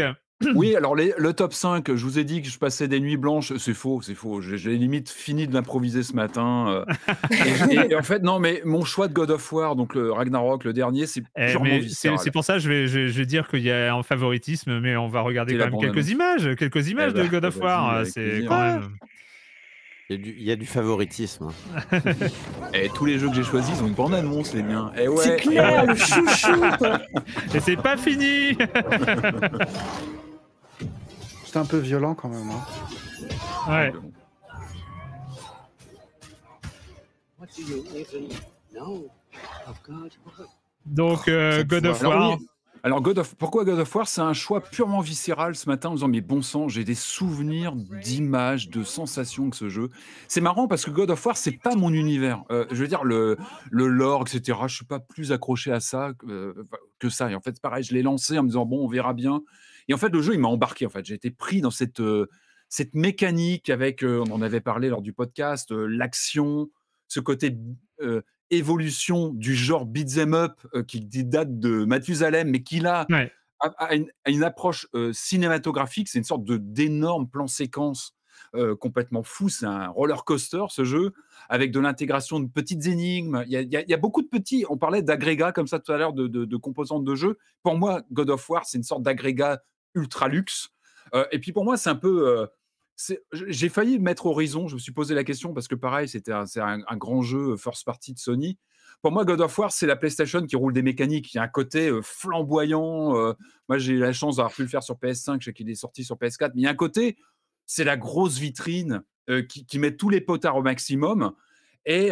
oui, alors le top 5, je vous ai dit que je passais des nuits blanches. C'est faux, c'est faux. J'ai limite fini de l'improviser ce matin. Euh. *laughs* et, en fait, non, mais mon choix de God of War, donc le Ragnarok, le dernier, c'est eh, C'est pour ça que je vais, dire qu'il y a un favoritisme, mais on va regarder quand même quelques images, quelques images eh de ben, God of eh ben, War. Euh, c'est quand même. Il y, a du favoritisme. et hein. *laughs* tous les jeux que j'ai choisis, ils ont une bande-annonce, les miens. c'est clair, le chouchou *laughs* Et c'est pas fini un peu violent quand même. Hein. Ouais. Donc, euh, God of War. Alors, God of, pourquoi God of War C'est un choix purement viscéral ce matin en me disant Mais bon sang, j'ai des souvenirs d'images, de sensations que ce jeu. C'est marrant parce que God of War, c'est pas mon univers. Euh, je veux dire, le, le lore, etc., je suis pas plus accroché à ça que, euh, que ça. Et en fait, pareil, je l'ai lancé en me disant Bon, on verra bien. Et en fait, le jeu, il m'a embarqué. En fait, j'ai été pris dans cette, euh, cette mécanique avec, euh, on en avait parlé lors du podcast, euh, l'action, ce côté évolution du genre beat'em up qui date de Mathusalem, mais qui a, une, approche cinématographique. C'est une sorte de d'énorme plan séquence. complètement fou, c'est un roller coaster ce jeu, avec de l'intégration de petites énigmes. Il y, a, beaucoup de petits, on parlait d'agrégats comme ça tout à l'heure, de, de composantes de jeu. Pour moi, God of War, c'est une sorte d'agrégat ultra luxe. Euh, et puis pour moi, c'est un peu. Euh, j'ai failli mettre Horizon, je me suis posé la question parce que pareil, c'était un, grand jeu euh, first party de Sony. Pour moi, God of War, c'est la PlayStation qui roule des mécaniques. Il y a un côté flamboyant. moi, j'ai eu la chance d'avoir pu le faire sur PS5, je sais qu'il est sorti sur PS4, mais il y a un côté, c'est la grosse vitrine qui, met tous les potards au maximum et,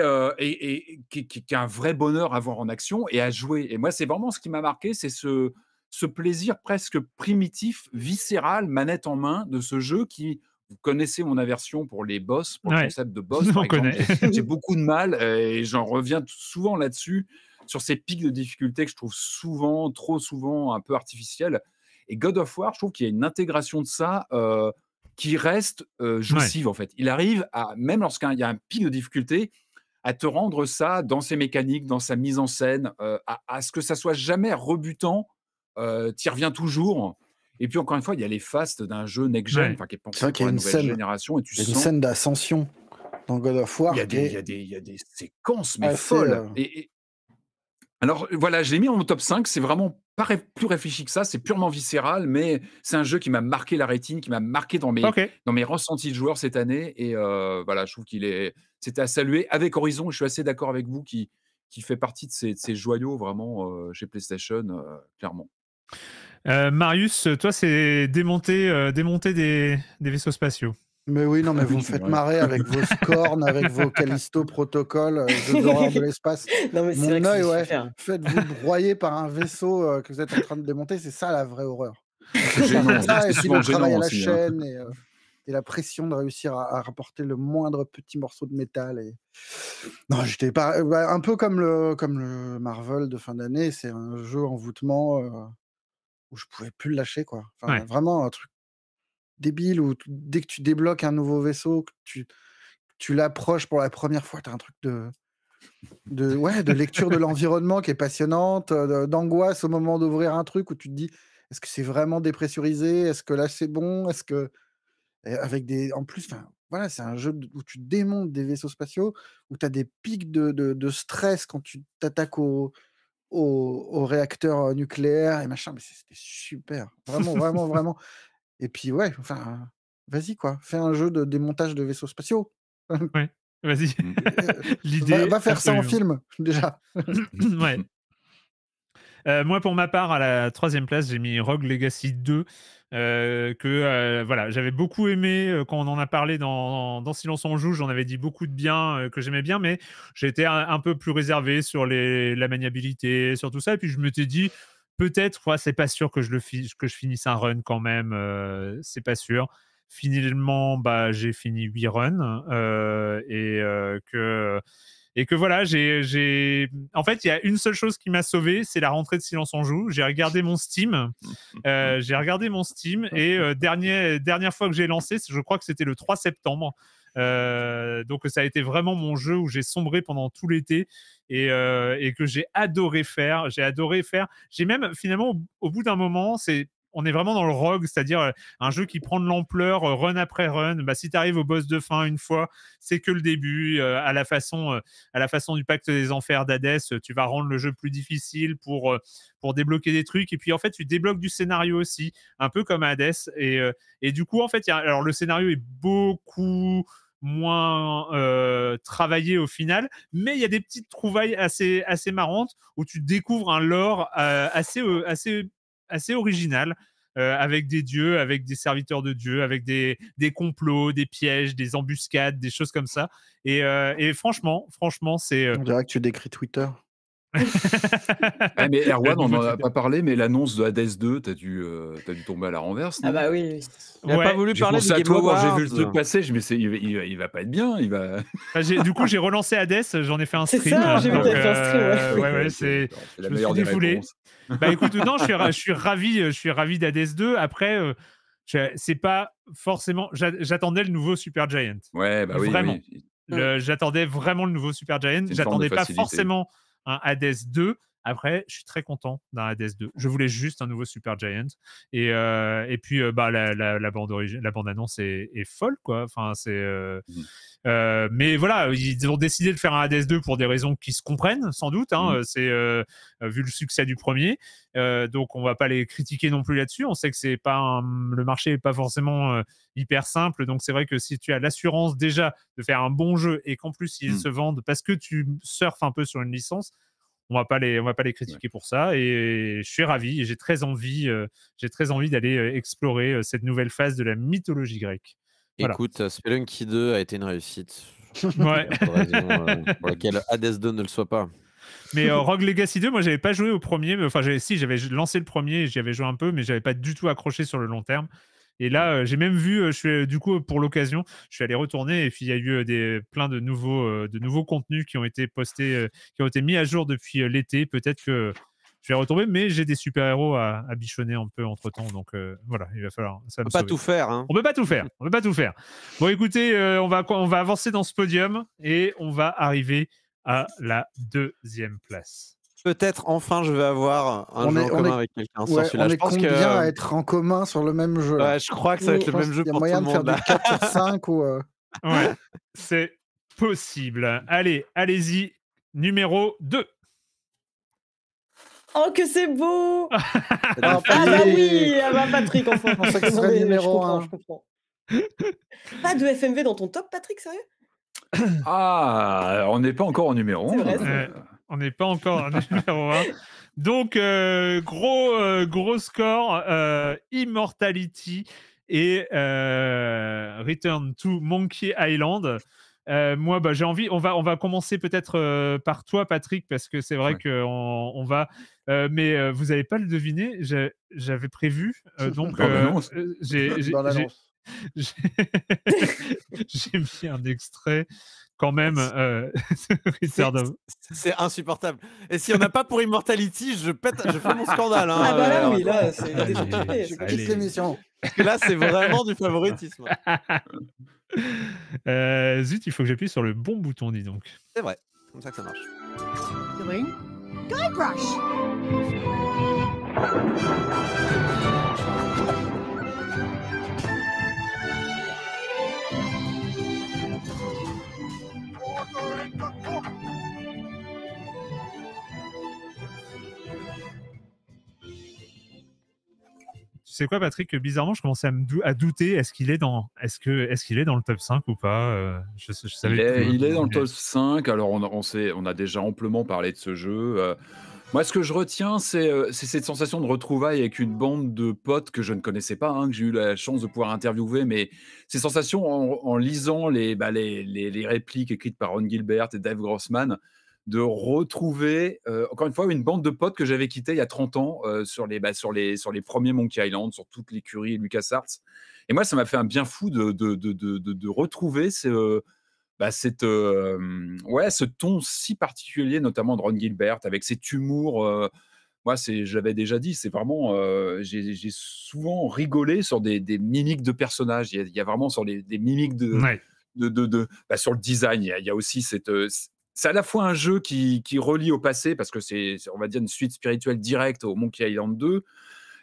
qui, qui, qui, a un vrai bonheur à voir en action et à jouer. Et moi, c'est vraiment ce qui m'a marqué, c'est ce, ce plaisir presque primitif, viscéral, manette en main de ce jeu qui, vous connaissez mon aversion pour les boss, pour le concept de *laughs* boss. *laughs* J'ai beaucoup de mal euh, et j'en reviens souvent là-dessus, sur ces pics de difficulté que je trouve souvent, trop souvent, un peu artificiels. Et God of War, je trouve qu'il y a une intégration de ça euh, qui reste euh, jouissive en fait. Il arrive à, même lorsqu'il y a un pic de difficulté, à te rendre ça dans ses mécaniques, dans sa mise en scène, à, à, ce que ça soit jamais rebutant euh, tu reviens toujours. Et puis encore une fois, il y a les fastes d'un jeu next-gen, qui est pensé pour la nouvelle génération. Et une scène d'ascension dans God of War. Il y a des, séquences, mais folles. Euh, alors voilà, je l'ai mis en top 5. C'est vraiment pas plus réfléchi que ça. C'est purement viscéral, mais c'est un jeu qui m'a marqué la rétine, qui m'a marqué dans mes, ressentis de joueur cette année. Et euh, voilà, je trouve qu'il est. C'était à saluer avec Horizon. Je suis assez d'accord avec vous qui, qui fait partie de ces, joyaux vraiment euh, chez PlayStation, clairement. Euh, Marius, toi, c'est démonter, euh, démonter des, vaisseaux spatiaux. Mais oui, non, mais ah vous me faites marrer avec vos scornes, *laughs* avec vos Callisto protocoles, euh, *laughs* jeux d'horreur de l'espace. Non, mais c'est ouais, Faites-vous broyer par un vaisseau que vous êtes en train de démonter, c'est ça la vraie horreur. C'est ça, et travail à la hein. chaîne, et, la pression de réussir à, rapporter le moindre petit morceau de métal. Et... Non, j'étais pas. Bah, un peu comme le, comme le Marvel de fin d'année, c'est un jeu envoûtement où je pouvais plus le lâcher, quoi. Enfin, Vraiment un truc débile où dès que tu débloques un nouveau vaisseau, tu, tu l'approches pour la première fois, tu as un truc de. De, lecture de *laughs* l'environnement qui est passionnante, d'angoisse au moment d'ouvrir un truc où tu te dis est-ce que c'est vraiment dépressurisé Est-ce que là c'est bon Est-ce que avec des en plus voilà, c'est un jeu où tu démontes des vaisseaux spatiaux, où tu as des pics de, de stress quand tu t'attaques au, aux, réacteurs nucléaires et machin. Mais c'était super. Vraiment, vraiment, *laughs* vraiment. Et puis, ouais, enfin, vas-y, quoi. Fais un jeu de démontage de vaisseaux spatiaux. Ouais, vas-y. *laughs* L'idée. Va, faire ça en film, déjà. *clears throat* ouais. Euh, moi, pour ma part, à la troisième place, j'ai mis Rogue Legacy 2. Euh, que euh, voilà, j'avais beaucoup aimé quand on en a parlé dans, Silence on joue. J'en avais dit beaucoup de bien que j'aimais bien, mais j'étais un, peu plus réservé sur les, la maniabilité, sur tout ça. Et puis je me suis dit, peut-être, c'est pas sûr que je, le que je finisse un run quand même, c'est pas sûr. Finalement, bah, j'ai fini 8 runs et que et que voilà, j'ai. En fait, il y a une seule chose qui m'a sauvé, c'est la rentrée de Silence en Joue. J'ai regardé mon Steam. *laughs* Euh, j'ai regardé mon Steam et euh, dernière fois que j'ai lancé, je crois que c'était le 3 septembre. Euh, donc ça a été vraiment mon jeu où j'ai sombré pendant tout l'été et, que j'ai adoré faire. J'ai adoré faire. J'ai même finalement au bout d'un moment, c'est on est vraiment dans le rogue, c'est-à-dire euh, un jeu qui prend de l'ampleur euh, run après run. Bah, si tu arrives au boss de fin une fois, c'est que le début. Euh, à, la façon, à la façon du pacte des enfers d'Hadès, tu vas rendre le jeu plus difficile pour, pour débloquer des trucs. Et puis en fait, tu débloques du scénario aussi, un peu comme Hades. Et, du coup, en fait, alors le scénario est beaucoup moins travaillé au final, mais il y a des petites trouvailles assez, assez marrantes où tu découvres un lore assez, assez assez original. Euh, avec des dieux, avec des serviteurs de dieux, avec des, complots, des pièges, des embuscades, des choses comme ça. Et, euh, et franchement, franchement, c'est. Euh, On dirait que tu décris Twitter. *laughs* ah, mais Erwan, on n'en a pas parlé, mais l'annonce de Hades 2, tu dû, euh, as dû tomber à la renverse. Ah bah oui. On n'a pas voulu parler de à toi j'ai vu le truc passer. Je me il, va pas être bien. Il va... Bah, du coup, j'ai relancé Hades, j'en ai fait un stream. C'est ça, j'ai fait un stream. Euh, ouais, ouais, c'est. Je me suis défoulé. *laughs* bah écoute, non, je suis, je suis ravi, euh, je suis ravi d'Hades 2. Après. Euh, c'est pas forcément. J'attendais le nouveau Super Giant. Ouais, bah oui. Vraiment. J'attendais vraiment le nouveau Super Giant. J'attendais pas forcément un Hades 2. Après, je suis très content d'un Hades 2. Je voulais juste un nouveau Super Giant. Et, euh, et puis, euh, bah, la, bande la bande annonce est, folle, quoi. Enfin, c'est. Euh, mmh euh, mais voilà, ils ont décidé de faire un Hades 2 pour des raisons qui se comprennent, sans doute. Hein. Mm. C'est euh, vu le succès du premier. Euh, donc, on va pas les critiquer non plus là-dessus. On sait que c'est pas le marché n'est pas forcément hyper simple. Donc, c'est vrai que si tu as l'assurance déjà de faire un bon jeu et qu'en plus ils mm. se vendent parce que tu surfes un peu sur une licence, on va pas les on va pas les critiquer pour ça et je suis ravi j'ai très envie j'ai très envie d'aller explorer cette nouvelle phase de la mythologie grecque Écoute, euh, Spelunky 2 a été une réussite. *laughs* Ouais. Euh, pour laquelle Hades 2 ne le soit pas. Mais euh, Rogue *laughs* Legacy 2, moi, j'avais pas joué au premier. Enfin, si, j'avais lancé le premier, j'y avais joué un peu, mais j'avais pas du tout accroché sur le long terme. Et là, j'ai même vu, je du coup, pour l'occasion, je suis allé retourner et puis il y a eu des, plein de nouveaux, de nouveaux contenus qui ont été postés, qui ont été mis à jour depuis l'été. Peut-être que je vais retomber, mais j'ai des super-héros à, bichonner un peu entre temps. Donc euh, voilà, il va falloir. Ça ne peut pas tout faire. Hein. On peut pas tout faire. On peut pas tout faire. Bon, écoutez, euh, on, va, on va avancer dans ce podium et on va arriver à la deuxième place. Peut-être enfin je vais avoir un on jeu en commun avec quelqu'un ouais, sur On je est pense combien que... à être en commun sur le même jeu Je crois que ça va être le même jeu pour tout le monde. Il y a moyen de faire 4 sur 5 ou. Euh. Ouais, c'est possible. Allez, allez-y. Numéro 2. Oh, que c'est beau *laughs* Ah bah oui Ah bah Patrick, enfin, je, que le numéro 1. je comprends. Pas de FMV dans ton top, Patrick, sérieux *coughs* Ah, on n'est pas encore au numéro 1. on n'est pas encore au *laughs* numéro 1. Donc, euh, gros, euh, gros score, euh, Immortality et Return to Monkey Island. moi, bah, j'ai envie. On va, on va commencer peut-être par toi, Patrick, parce que c'est vrai qu'on on va euh, mais euh, vous n'allez pas le deviner, j'avais prévu. donc, j'ai mis un extrait quand même. c'est euh, *laughs* insupportable. Et si on n'a pas pour Immortality, je pète, je fais mon scandale. Hein, ah bah là, oui, là, c'est je Là, c'est vraiment du favoritisme. zut, il faut que j'appuie sur le bon bouton, dis donc. C'est vrai, comme ça que ça marche. Guybrush! sais quoi, Patrick Bizarrement, je commençais à, douter est-ce qu'il est, dans, est, est, qu'il est dans le top 5 ou pas euh, je, Il, est, dans le top 5. Alors, on, a déjà amplement parlé de ce jeu. Euh. moi, ce que je retiens, euh, c'est cette sensation de retrouvaille avec une bande de potes que je ne connaissais pas, hein, que j'ai eu la chance de pouvoir interviewer, mais ces sensations en, lisant bah, les, les, répliques écrites par Ron Gilbert et Dave Grossman de retrouver, euh, encore une fois, une bande de potes que j'avais quitté il y a 30 ans euh, sur, les, bah, sur, les, sur les premiers Monkey Island, sur toute l'écurie LucasArts. Et moi, ça m'a fait un bien fou de, de, retrouver ce, bah, cette, euh, ouais, ce ton si particulier, notamment de Ron Gilbert, avec cet humour moi, c'est, j'avais déjà dit, c'est vraiment, j'ai, souvent rigolé sur des, mimiques de personnages. Il y, a, vraiment sur des mimiques de, de, de, bah, sur le design. il y a aussi cette, c'est à la fois un jeu qui, relie au passé, parce que c'est, on va dire, une suite spirituelle directe au Monkey Island 2,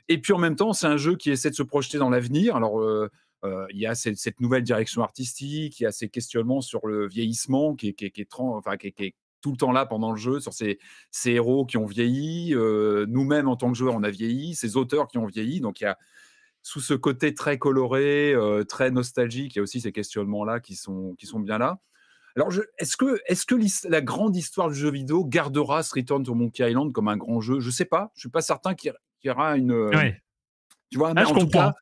et puis en même temps, c'est un jeu qui essaie de se projeter dans l'avenir. Alors, euh, euh, il y a cette, nouvelle direction artistique, il y a ces questionnements sur le vieillissement qui est, qui tout le temps là pendant le jeu, sur ces, héros qui ont vieilli, euh, nous-mêmes en tant que joueurs, on a vieilli, ces auteurs qui ont vieilli. Donc, il y a sous ce côté très coloré, très nostalgique, il y a aussi ces questionnements-là qui sont bien là. Alors, est-ce que, la grande histoire du jeu vidéo gardera ce Return to Monkey Island comme un grand jeu Je ne sais pas. Je ne suis pas certain qu'il y, aura une. Euh, tu vois, ah, en tout Cas,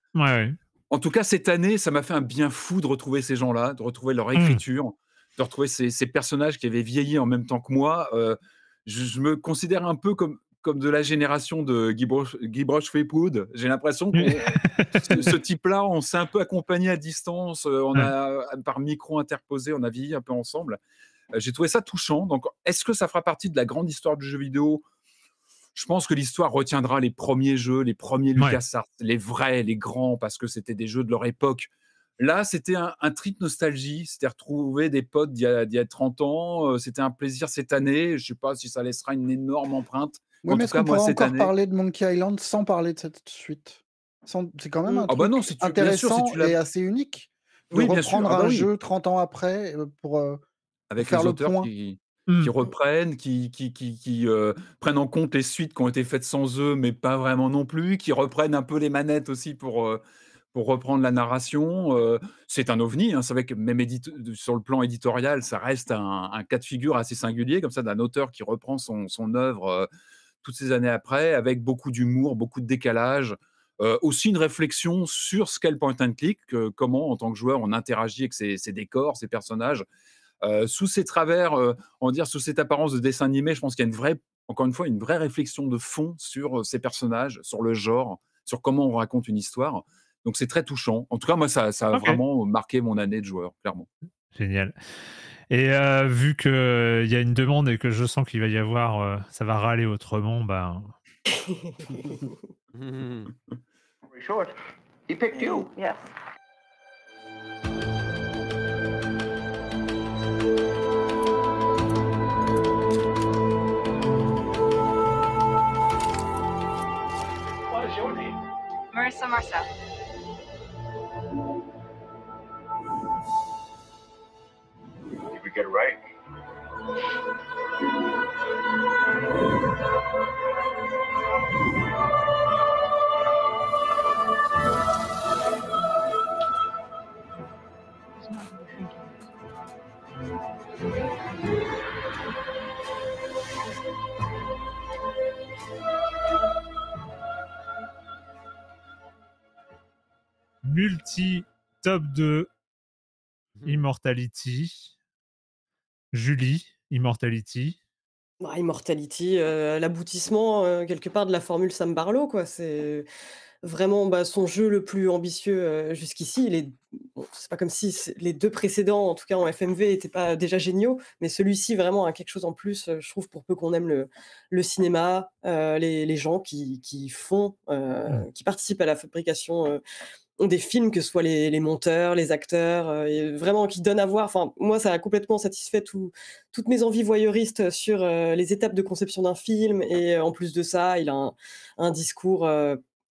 En tout cas, cette année, ça m'a fait un bien fou de retrouver ces gens-là, de retrouver leur mmh. écriture, de retrouver ces, personnages qui avaient vieilli en même temps que moi. Euh, je, me considère un peu comme comme de la génération de Guy, Broch, J'ai l'impression que ce, type-là, on s'est un peu accompagné à distance, euh, on a, euh, par micro interposé, on a vieilli un peu ensemble. Euh, j'ai trouvé ça touchant. Donc, est-ce que ça fera partie de la grande histoire du jeu vidéo je pense que l'histoire retiendra les premiers jeux, les premiers LucasArts, les vrais, les grands, parce que c'était des jeux de leur époque. Là, c'était un, trip nostalgie, c'était retrouver des potes d'il y, y, a 30 ans, c'était un plaisir cette année, je ne sais pas si ça laissera une énorme empreinte, oui, mais est-ce qu'on pourrait encore parler de Monkey Island sans parler de cette suite C'est quand même un intéressant et assez unique oui, reprendre ah bah un jeu 30 ans après pour Avec faire les le point. Mmh. Qui reprennent, qui, qui, qui, prennent en compte les suites qui ont été faites sans eux, mais pas vraiment non plus, qui reprennent un peu les manettes aussi pour, pour reprendre la narration. c'est un ovni, hein, c'est vrai que même sur le plan éditorial, ça reste un, cas de figure assez singulier, comme ça, d'un auteur qui reprend son, son œuvre toutes ces années après, avec beaucoup d'humour, beaucoup de décalage. Euh, aussi une réflexion sur ce qu'est le point and click, comment en tant que joueur on interagit avec ces décors, ces personnages, euh, sous ces travers, euh, on dire sous cette apparence de dessin animé, je pense qu'il y a une vraie, encore une fois, une vraie réflexion de fond sur ces personnages, sur le genre, sur comment on raconte une histoire. Donc c'est très touchant. En tout cas, moi, ça, a vraiment marqué mon année de joueur, clairement. Génial. Et euh, vu qu'il euh, y a une demande et que je sens qu'il va y avoir, euh, ça va râler autrement, ben. *laughs* short, he picked you. Mm, yes. What is your name? Marissa Marcel. Multi top 2 Immortality Julie, Immortality. Bah, Immortality, euh, l'aboutissement euh, quelque part de la formule Sam Barlow, quoi. C'est vraiment bah, son jeu le plus ambitieux euh, jusqu'ici. il n'est pas comme si les deux précédents, en tout cas en FMV, n'étaient pas déjà géniaux, mais celui-ci vraiment a quelque chose en plus, je trouve, pour peu qu'on aime le, cinéma, les, gens qui, font, qui participent à la fabrication des films, que ce soit les, monteurs, les acteurs, euh, et vraiment qui donnent à voir. Enfin, moi, ça a complètement satisfait toutes mes envies voyeuristes sur euh, les étapes de conception d'un film. Et euh, en plus de ça, il a un, discours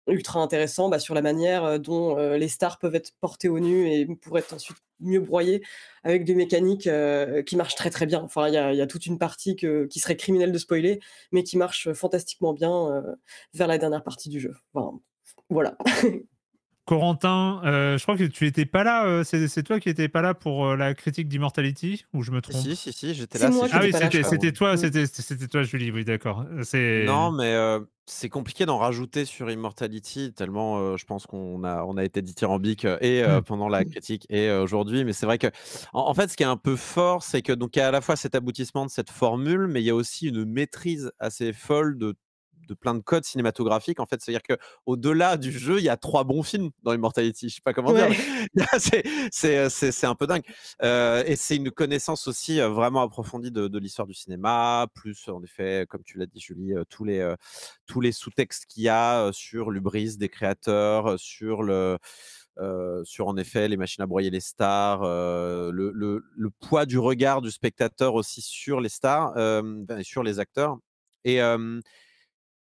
ultra intéressant bah, sur la manière dont les stars peuvent être portées au nu et pour être ensuite mieux broyer avec des mécaniques qui marchent très très bien. Enfin, il y a, toute une partie qui serait criminelle de spoiler, mais qui marche fantastiquement bien vers la dernière partie du jeu. voilà. *laughs* Corentin, euh, je crois que tu n'étais pas là. Euh, c'est toi qui n'étais pas là pour euh, la critique d'Immortality, ou je me trompe Si, si, si, j'étais là. ah oui, c'était toi, mm. c'était toi, Julie. Oui, d'accord. Non, mais c'est compliqué d'en rajouter sur Immortality tellement je pense qu'on a on a été dithyrambique et mm. pendant la critique et aujourd'hui. Mais c'est vrai que en, fait, ce qui est un peu fort, c'est que donc y a à la fois cet aboutissement de cette formule, mais il y a aussi une maîtrise assez folle de de, plein de codes cinématographiques. En fait, c'est-à-dire que au-delà du jeu, il y a trois bons films dans Immortality. Je sais pas comment dire. *laughs* Euh, c'est un peu dingue. Euh, et c'est une connaissance aussi euh, vraiment approfondie de, l'histoire du cinéma, plus en effet, comme tu l'as dit Julie, tous les tous les sous-textes qu'il y a sur l'ubris des créateurs, sur le sur en effet les machines à broyer les stars, le, le, poids du regard du spectateur aussi sur les stars, ben, et sur les acteurs. Et,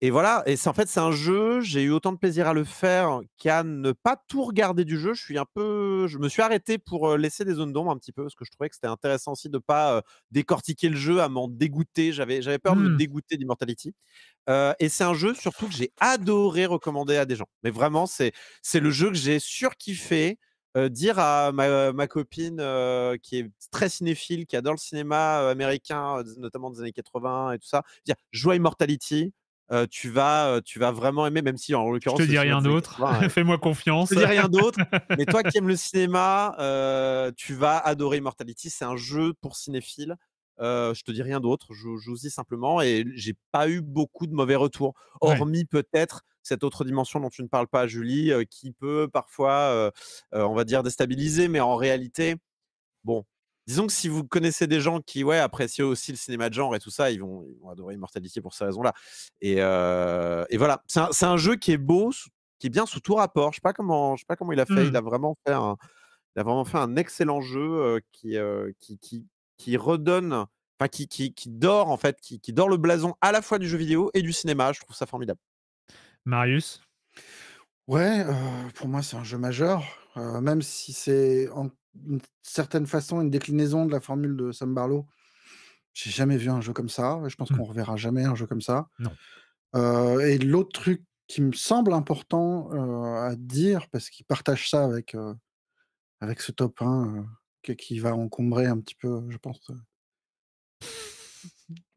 et voilà, et en fait c'est un jeu, j'ai eu autant de plaisir à le faire qu'à ne pas tout regarder du jeu. Je suis un peu, je me suis arrêté pour laisser des zones d'ombre un petit peu parce que je trouvais que c'était intéressant aussi de ne pas décortiquer le jeu à m'en dégoûter. J'avais j'avais peur de me mmh. dégoûter d'Immortality. et c'est un jeu surtout que j'ai adoré recommander à des gens. Mais vraiment c'est c'est le jeu que j'ai surkiffé. dire à ma, ma copine qui est très cinéphile, qui adore le cinéma américain, notamment des années 80 et tout ça, dire joue à Immortality, euh, tu vas, euh, tu vas vraiment aimer, même si en l'occurrence. Je te dis rien d'autre. *laughs* Euh, Fais-moi confiance. Je te dis rien d'autre. mais toi qui *laughs* aimes le cinéma, tu vas adorer Immortality. C'est un jeu pour cinéphiles. je te dis rien d'autre. Je, vous dis simplement et j'ai pas eu beaucoup de mauvais retours, hormis peut-être cette autre dimension dont tu ne parles pas, Julie, qui peut parfois, on va dire, déstabiliser, mais en réalité, bon, disons que si vous connaissez des gens qui ouais, apprécient aussi le cinéma de genre et tout ça, ils vont, adorer Immortality pour ces raisons-là. Et, voilà, c'est un, jeu qui est beau, qui est bien sous tout rapport. Je sais pas comment, je sais pas comment il a fait. Il mmh. a vraiment fait un, il a vraiment fait un excellent jeu qui, qui, qui, redonne, enfin qui, qui, qui, dort en fait, qui, qui dort le blason à la fois du jeu vidéo et du cinéma. Je trouve ça formidable. Marius. Ouais, pour moi c'est un jeu majeur, même si c'est en une certaine façon une déclinaison de la formule de Sam Barlow. J'ai jamais vu un jeu comme ça. Je pense qu'on mmh. qu'on reverra jamais un jeu comme ça. Euh, et l'autre truc qui me semble important euh, à dire, parce qu'il partage ça avec, euh, avec ce top 1 qui va encombrer un petit peu, je pense,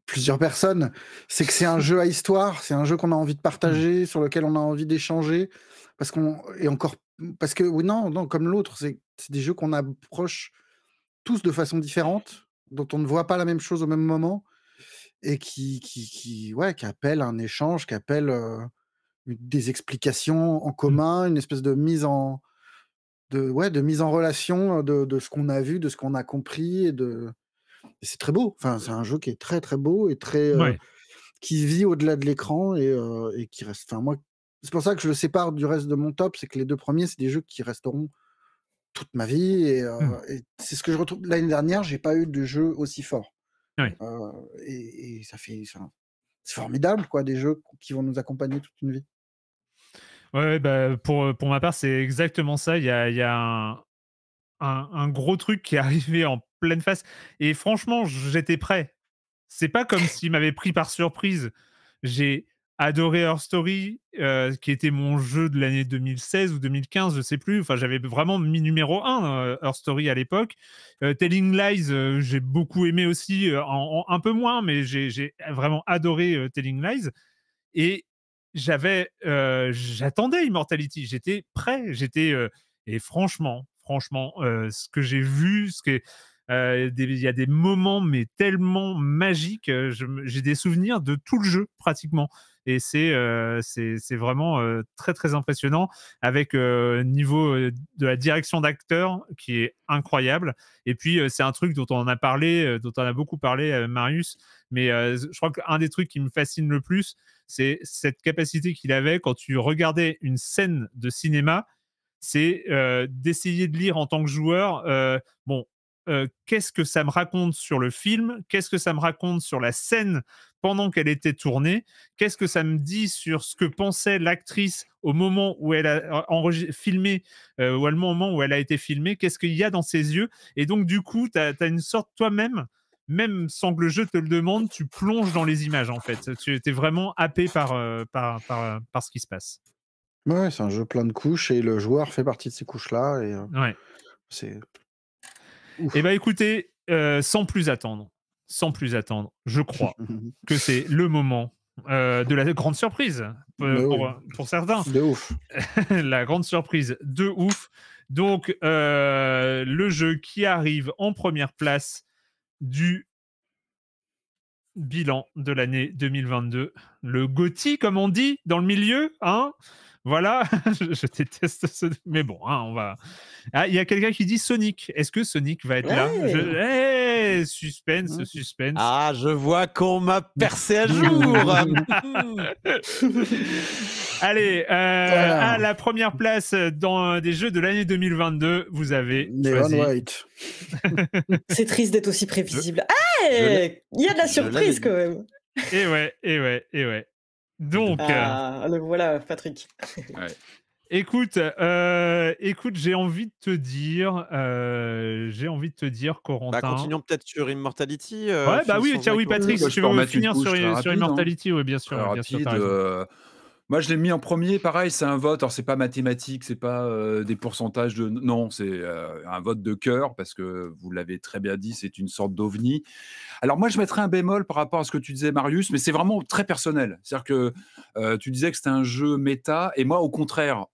plusieurs personnes, c'est que c'est un jeu à histoire, c'est un jeu qu'on a envie de mmh. partager, sur lequel on a envie d'échanger, parce qu'on est encore parce que non, non comme l'autre, c'est des jeux qu'on approche tous de façon différente, dont on ne voit pas la même chose au même moment, et qui, qui, ouais, qui appelle un échange, qui appelle des explications en mmh. commun, une espèce de mise en, de, ouais, de mise en relation de, ce qu'on a vu, de ce qu'on a compris, et de c'est très beau. Enfin, c'est un jeu qui est très très beau et très qui vit au-delà de l'écran et, qui reste. Enfin, moi, c'est pour ça que je le sépare du reste de mon top, c'est que les deux premiers, c'est des jeux qui resteront toute ma vie. Et, euh, mmh. c'est ce que je retrouve. L'année dernière, j'ai pas eu de jeu aussi fort. Euh, et, ça fait. C'est formidable, quoi, des jeux qui vont nous accompagner toute une vie. Ouais, bah, pour, euh, pour ma part, c'est exactement ça. Il y a, y un, gros truc qui est *laughs* arrivé en pleine face. Et franchement, j'étais prêt. C'est pas comme s'il m'avait pris par surprise. J'ai adoré Her Story, euh, qui était mon jeu de l'année 2016 ou 2015, je sais plus. Enfin, j'avais vraiment mis numéro 1 euh, Her Story à l'époque. Euh, Telling Lies, j'ai beaucoup aimé aussi, un peu moins, mais j'ai vraiment adoré Telling Lies. Et j'avais, j'attendais Immortality, j'étais prêt, j'étais. et franchement, franchement, ce que j'ai vu, ce il y a des moments mais tellement magiques. J'ai des souvenirs de tout le jeu pratiquement. Et euh, c'est c'est vraiment euh, très, très impressionnant avec euh, niveau de la direction d'acteur qui est incroyable. Et puis, c'est un truc dont on a parlé, dont on a beaucoup parlé, Marius. Mais je crois qu'un des trucs qui me fascine le plus, c'est cette capacité qu'il avait quand tu regardais une scène de cinéma, c'est d'essayer de lire en tant que joueur. bon, euh, qu'est-ce que ça me raconte sur le film, qu'est-ce que ça me raconte sur la scène pendant qu'elle était tournée, qu'est-ce que ça me dit sur ce que pensait l'actrice au moment où elle a euh, filmé, euh, ou au moment où elle a été filmée, qu'est-ce qu'il y a dans ses yeux. Et donc, du coup, tu as, une sorte toi-même même sans que le jeu te le demande, tu plonges dans les images en fait. Tu étais vraiment happé par, par, par, par, ce qui se passe. Ouais, c'est un jeu plein de couches et le joueur fait partie de ces couches-là. ouais. C'est et Eh bien, écoutez, euh, sans plus attendre, sans plus attendre, je crois *laughs* que c'est le moment euh, de la grande surprise euh, bah pour, pour, certains. De ouf. *laughs* la grande surprise de ouf. Donc, le jeu qui arrive en première place du bilan de l'année 2022. Le Gotti, comme on dit, dans le milieu, hein Voilà, *laughs* je déteste ce... Mais bon, hein, on va... Ah, il y a quelqu'un qui dit Sonic. Est-ce que Sonic va être là Suspense, suspense. Ah, je vois qu'on m'a percé à jour *laughs* *laughs* Allez, euh, à la première place dans euh, des jeux de l'année 2022, vous avez. Neon White. *laughs* C'est triste d'être aussi prévisible. Ah, il y a de la surprise quand même. Et eh ouais, et eh ouais, et eh ouais. Donc. Ah, euh, voilà, Patrick. Ouais. Écoute, écoute, j'ai envie de te dire, j'ai envie de te dire, Corentin. Bah, continuons peut-être sur Immortality. ouais, bah oui, tiens, oui, Patrick, si tu veux finir sur, hein. Immortality, oui, bien sûr. sûr moi, je l'ai mis en premier. Pareil, c'est un vote. Alors, c'est pas mathématique, c'est pas euh, des pourcentages de. Non, c'est euh, un vote de cœur parce que vous l'avez très bien dit, c'est une sorte d'ovni. Alors, moi, je mettrais un bémol par rapport à ce que tu disais, Marius, mais c'est vraiment très personnel. C'est-à-dire que euh, tu disais que c'était un jeu méta, et moi, au contraire,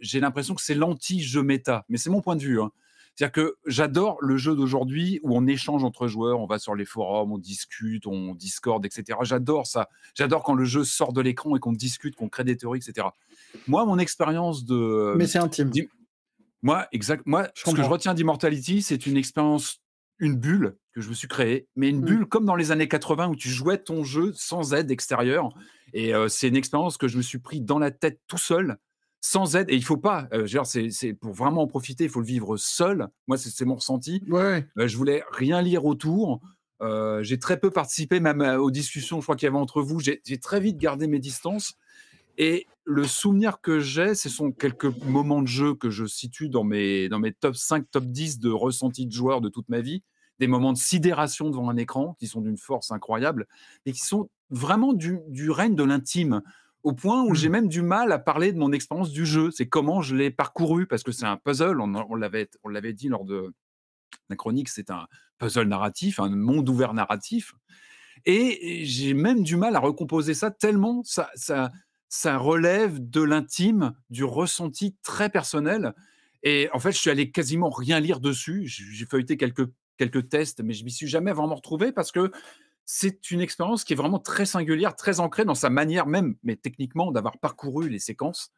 j'ai l'impression que c'est l'anti-jeu méta. Mais c'est mon point de vue. Hein. C'est-à-dire que j'adore le jeu d'aujourd'hui où on échange entre joueurs, on va sur les forums, on discute, on discorde, etc. J'adore ça. J'adore quand le jeu sort de l'écran et qu'on discute, qu'on crée des théories, etc. Moi, mon expérience de. Euh, mais c'est intime. Moi, exact. Moi, ce que je retiens d'Immortality, c'est une expérience, une bulle que je me suis créée, mais une mmh. bulle comme dans les années 80 où tu jouais ton jeu sans aide extérieure. Et euh, c'est une expérience que je me suis pris dans la tête tout seul sans aide. Et il faut pas, c'est pour vraiment en profiter, il faut le vivre seul. Moi, c'est mon ressenti. Ouais. ne je voulais rien lire autour. j'ai très peu participé même aux discussions, je crois qu'il y avait entre vous. J'ai très vite gardé mes distances. Et le souvenir que j'ai, ce sont quelques moments de jeu que je situe dans mes, top 5, top 10 de ressentis de joueurs de toute ma vie. Des moments de sidération devant un écran qui sont d'une force incroyable et qui sont vraiment du règne de l'intime au point où j'ai mmh. même du mal à parler de mon expérience du jeu. C'est comment je l'ai parcouru, parce que c'est un puzzle. On, on l'avait dit lors de la chronique, c'est un puzzle narratif, un monde ouvert narratif. Et j'ai même du mal à recomposer ça tellement ça, ça, ça relève de l'intime, du ressenti très personnel. Et en fait, je suis allé quasiment rien lire dessus. J'ai feuilleté quelques, quelques tests, mais je m'y suis jamais vraiment retrouvé parce que c'est une expérience qui est vraiment très singulière, très ancrée dans sa manière même, mais techniquement, d'avoir parcouru les séquences.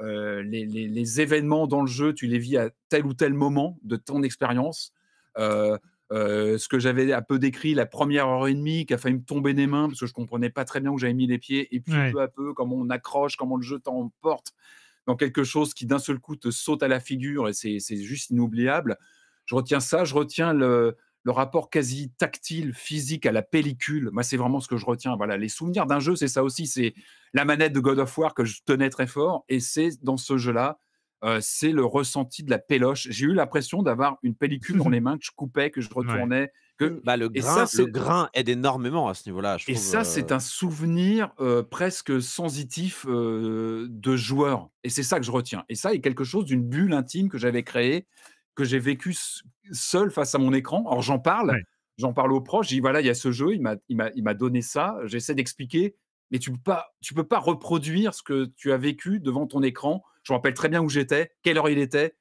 Euh, les, événements dans le jeu, tu les vis à tel ou tel moment de ton expérience. Euh, euh, ce que j'avais un peu décrit la première heure et demie qui a failli me tomber des mains parce que je ne comprenais pas très bien où j'avais mis les pieds et puis peu à peu comment on accroche, comment le jeu t'emporte dans quelque chose qui d'un seul coup te saute à la figure et c'est juste inoubliable. Je retiens ça, je retiens le, le rapport quasi tactile, physique à la pellicule. Moi, c'est vraiment ce que je retiens. Voilà, les souvenirs d'un jeu, c'est ça aussi. C'est la manette de God of War que je tenais très fort. Et c'est dans ce jeu-là, euh, c'est le ressenti de la péloche. J'ai eu l'impression d'avoir une pellicule dans *laughs* les mains que je coupais, que je retournais. Que... Bah, le, grain, ça, le grain aide énormément à ce niveau-là. Et ça, c'est euh. un souvenir euh, presque sensitif de joueur. Et c'est ça que je retiens. Et ça est quelque chose d'une bulle intime que j'avais créée que j'ai vécu seul face à mon écran. Or j'en parle, j'en parle aux proches, je dis voilà, il y a ce jeu, il m'a donné ça, j'essaie d'expliquer, mais tu ne peux, pas, reproduire ce que tu as vécu devant ton écran. Je me rappelle très bien où j'étais, quelle heure il était,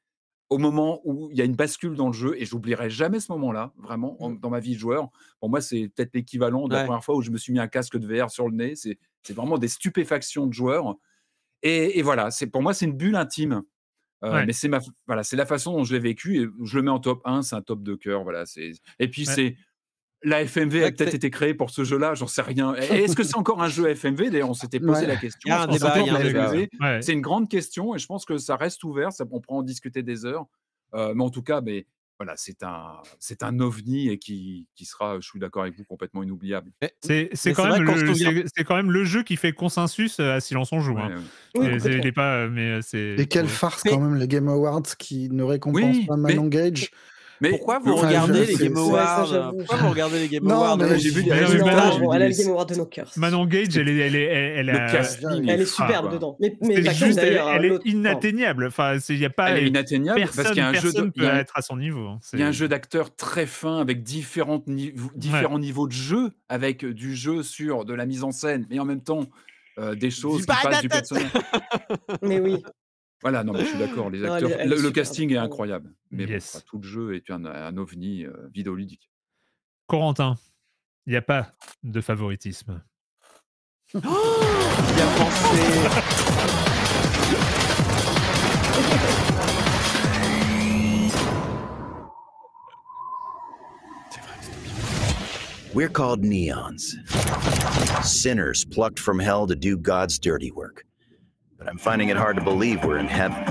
au moment où il y a une bascule dans le jeu, et j'oublierai jamais ce moment-là, vraiment, mmh. dans ma vie de joueur. Pour moi, c'est peut-être l'équivalent de la première fois où je me suis mis un casque de VR sur le nez. C'est vraiment des stupéfactions de joueur, Et, et voilà, pour moi, c'est une bulle intime. Euh, mais c'est ma, voilà, c'est la façon dont je l'ai vécu et je le mets en top 1, c'est un top de cœur, voilà. C'est et puis c'est la FMV a peut-être été créée pour ce jeu-là, j'en sais rien. Est-ce que c'est encore un jeu FMV D'ailleurs, on s'était posé la question. C'est une grande question et je pense que ça reste ouvert. Ça, on pourra en discuter des heures. Euh, mais en tout cas, mais voilà, c'est un, c'est un ovni et qui, qui sera, je suis d'accord avec vous, complètement inoubliable. C'est, quand, même le jeu qui fait consensus euh, à Silence on joue. et, pas, euh, mais c'est. quelle farce quand même les Game Awards qui ne récompensent pas Manon mais pourquoi vous regardez les Game Awards Pourquoi vous regardez les Game Awards J'ai vu des résultats. Elle a les Game Awards de nos cœurs. Manon Gage, elle est superbe ah, dedans. Mais juste, elle est inatteignable. Enfin, il y a pas. Elle est inatteignable parce qu'il y a un jeu. peut être à son niveau. Hein. Il y a un jeu d'acteur très fin avec différents niveaux de jeu, avec euh, du jeu sur de la mise en scène, mais en même temps. Euh, des choses qui passent du personnage. Mais oui. Voilà, non, mais je suis d'accord. Les *laughs* acteurs, le, casting est incroyable. Mais yes. tout le jeu est un, ovni euh, vidéoludique. Corentin, il n'y a pas de favoritisme. oh *gasps* pensé. We're called neons. Sinners plucked from hell to do God's dirty work. but I'm finding it hard to believe we're in heaven.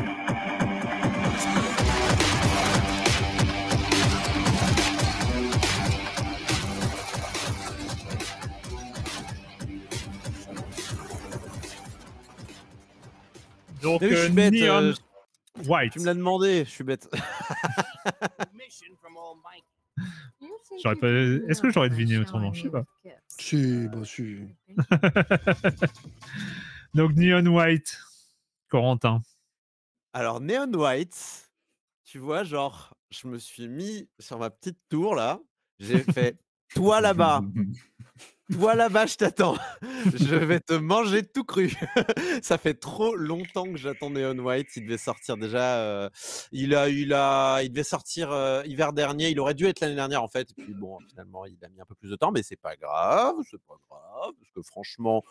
Donc, oui, je euh, suis bête, Neon euh, White. Tu me l'as demandé, je suis bête. j'aurais pas... Est-ce que j'aurais deviné autrement Je sais pas. Si, bah si. *laughs* Donc Neon White, Corentin. Alors Neon White, tu vois, genre, je me suis mis sur ma petite tour là. J'ai fait *laughs* toi là-bas. *laughs* Toi là-bas, je t'attends. Je vais te manger tout cru. *laughs* Ça fait trop longtemps que j'attends Neon White. Il devait sortir déjà. Euh, il a, eu la. il devait sortir euh, hiver dernier. Il aurait dû être l'année dernière en fait. puis bon, finalement, il a mis un peu plus de temps, mais c'est pas grave. C'est pas grave parce que franchement,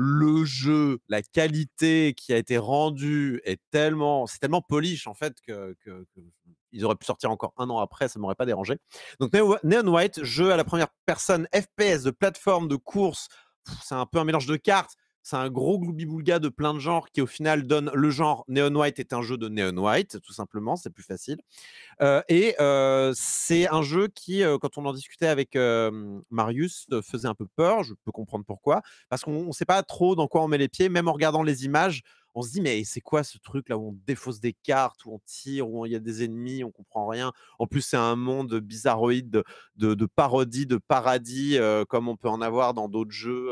le jeu, la qualité qui a été rendue est tellement, c'est tellement polish en fait que, auraient pu sortir encore un an après, ça m'aurait pas dérangé. Donc Neon White, jeu à la première personne, FPS de plateforme, de course, c'est un peu un mélange de cartes c'est un gros gloubi-boulga de plein de genres qui, au final, donne le genre Neon White est un jeu de Neon White, tout simplement, c'est plus facile. Euh, et c'est un jeu qui, quand on en discutait avec Marius, faisait un peu peur. Je peux comprendre pourquoi. Parce qu'on ne sait pas trop dans quoi on met les pieds, même en regardant les images. On se dit, mais c'est quoi ce truc là où on défausse des cartes, où on tire, où il y a des ennemis, on comprend rien. En plus, c'est un monde bizarroïde de, de parodie, de paradis, comme on peut en avoir dans d'autres jeux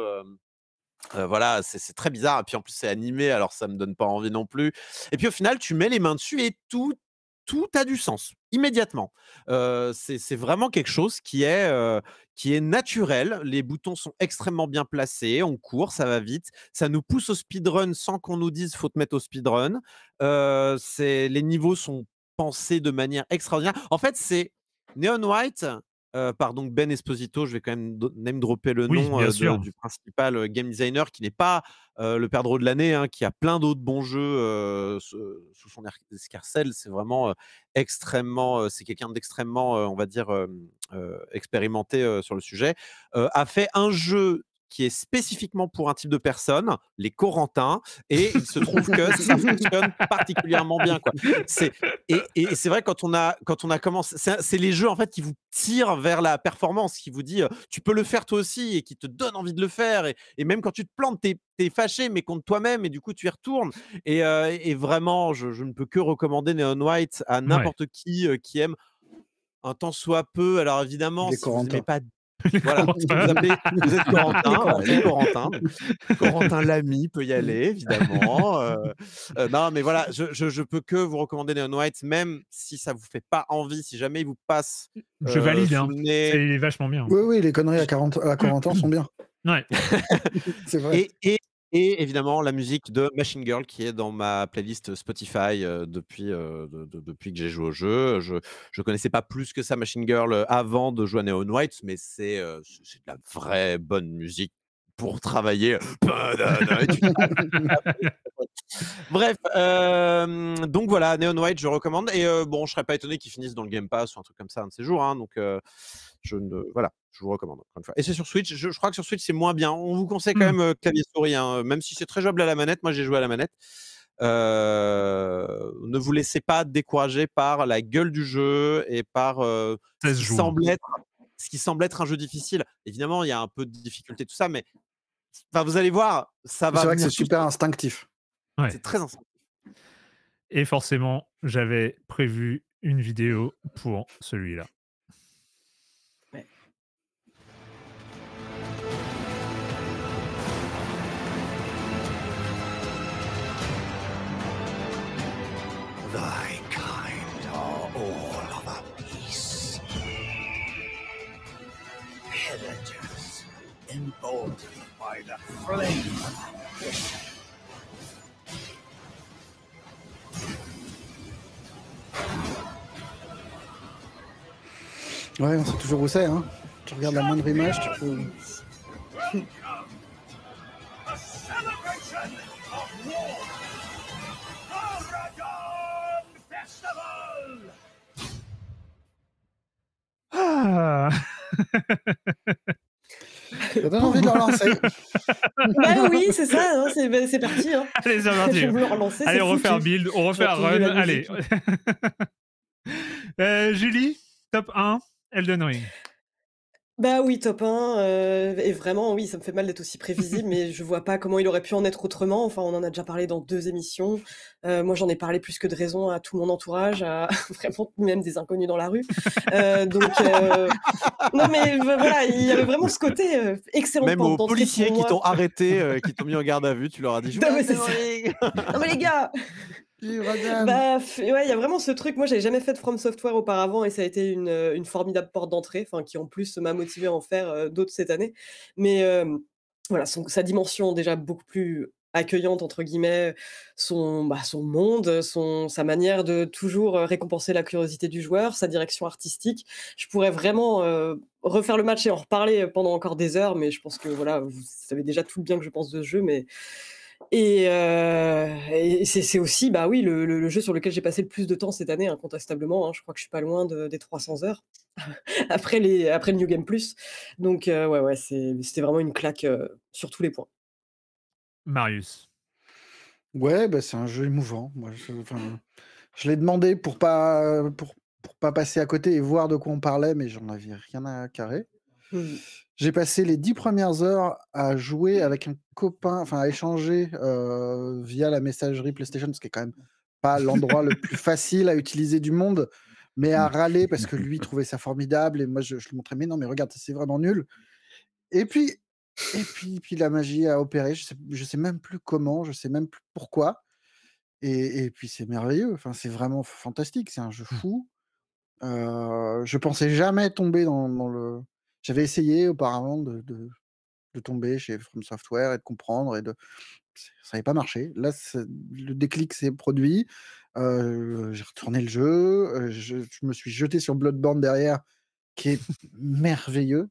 euh, voilà, c'est très bizarre. Et puis en plus, c'est animé, alors ça me donne pas envie non plus. Et puis au final, tu mets les mains dessus et tout, tout a du sens immédiatement. Euh, c'est vraiment quelque chose qui est, euh, qui est naturel. Les boutons sont extrêmement bien placés. On court, ça va vite. Ça nous pousse au speedrun sans qu'on nous dise faut te mettre au speedrun. les niveaux sont pensés de manière extraordinaire. En fait, c'est Neon White par Ben Esposito, je vais quand même name dropper le nom du principal game designer qui n'est pas le perdreau de l'année, hein, qui a plein d'autres bons jeux sous, son son escarcelle. C'est vraiment extrêmement, c'est quelqu'un d'extrêmement, on va dire, expérimenté sur le sujet. a fait un jeu qui est spécifiquement pour un type de personne, les Corentins, et il se trouve que ça *laughs* fonctionne particulièrement bien. Et, c'est vrai, quand on a, quand on a commencé, c'est les jeux en fait qui vous tirent vers la performance, qui vous dit euh, tu peux le faire toi aussi, et qui te donne envie de le faire. Et, même quand tu te plantes, tu es, fâché, mais contre toi-même, et du coup tu y retournes. Et, euh, vraiment, je, ne peux que recommander Neon White à n'importe qui euh, qui aime un temps soit peu. Alors évidemment, les si vous pas voilà, *laughs* vous, êtes Corentin, Corentin. Corentin l'ami peut y aller, évidemment. Euh, euh, non, mais voilà, je, peux que vous recommander Neon White, même si ça vous fait pas envie, si jamais il vous passe. je euh, valide, hein. il est vachement bien. Oui, oui, les conneries à, Corentin sont bien. Ouais. *laughs* c'est vrai. Et évidemment, la musique de Machine Girl qui est dans ma playlist Spotify euh, depuis, euh, depuis que j'ai joué au jeu. Je ne connaissais pas plus que ça Machine Girl euh, avant de jouer à Neon White, mais c'est c'est de la vraie bonne musique pour travailler. *laughs* Bref, euh, donc voilà, Neon White, je recommande. Et euh, bon, je serais pas étonné qu'ils finissent dans le Game Pass ou un truc comme ça un de ces jours. Hein. donc euh, je ne, voilà, je vous recommande Et c'est sur Switch. Je, crois que sur Switch c'est moins bien. On vous conseille quand hmm. même clavier souris, hein, même si c'est très jouable à la manette. Moi, j'ai joué à la manette. ne vous laissez pas décourager par la gueule du jeu et par ce qui semble être ce qui semble être un jeu difficile. Évidemment, il y a un peu de difficulté, tout ça, mais vous allez voir, ça va. C'est vrai que c'est super instinctif. C'est très instinctif. Et forcément, j'avais prévu une vidéo pour celui-là. Ouais, on sait toujours où c'est, hein. Tu regardes la moindre image, tu peux. Ah *laughs* Ça donne envie de relancer. *laughs* bah oui, c'est ça, hein, bah, c'est parti. Hein. Allez, c'est parti. allez, on refait un build, on refait un run. Allez. *laughs* Euh, Julie, top 1, Elden Ring. Bah oui, top 1, euh, et vraiment, oui, ça me fait mal d'être aussi prévisible, *laughs* mais je vois pas comment il aurait pu en être autrement. Enfin, on en a déjà parlé dans deux émissions. Euh, moi, j'en ai parlé plus que de raison à tout mon entourage, à *laughs* vraiment même des inconnus dans la rue. Euh, donc non, mais voilà, il y avait vraiment ce côté, excellent. Même aux policiers qui t'ont arrêté, qui t'ont mis en garde à vue, tu leur as dit: *laughs* «Je Non mais les gars! *laughs* bah, ouais, il y a vraiment ce truc. Moi, j'avais jamais fait de From Software auparavant et ça a été une, euh, formidable porte d'entrée, enfin, qui en plus m'a motivé à en faire euh, d'autres cette année. Mais voilà, sa dimension déjà beaucoup plus accueillante entre guillemets, son, bah, son monde, son, sa manière de toujours euh, récompenser la curiosité du joueur, sa direction artistique. Je pourrais vraiment refaire le match et en reparler pendant encore des heures, mais je pense que voilà, vous savez déjà tout le bien que je pense de ce jeu, mais et, euh, c'est aussi, bah oui, le, jeu sur lequel j'ai passé le plus de temps cette année, incontestablement. Hein, je crois que je suis pas loin des 300 heures *laughs* après, les, après le New Game Plus. Donc, euh, ouais, ouais, c'était vraiment une claque euh, sur tous les points. Marius. Ouais, bah, c'est un jeu émouvant. Moi, je, l'ai demandé pour pas, pour, pour, pas passer à côté et voir de quoi on parlait, mais j'en avais rien à carrer. Mmh. J'ai passé les dix premières heures à jouer mmh. avec un copain, enfin à échanger via la messagerie PlayStation, ce qui est quand même pas l'endroit le plus *laughs* facile à utiliser du monde, mais à râler parce que lui *laughs* trouvait ça formidable et moi je, je lui montrais mais non mais regarde c'est vraiment nul. Et puis et puis, la magie a opéré, je sais, sais même plus comment, je sais même plus pourquoi. Et, puis c'est merveilleux, enfin c'est vraiment fantastique, c'est un jeu mmh. fou. je pensais jamais tomber dans le j'avais essayé auparavant de, tomber chez From Software et de comprendre et de ça n'avait pas marché. Là, le déclic s'est produit. j'ai retourné le jeu. Je, me suis jeté sur Bloodborne derrière, qui est merveilleux.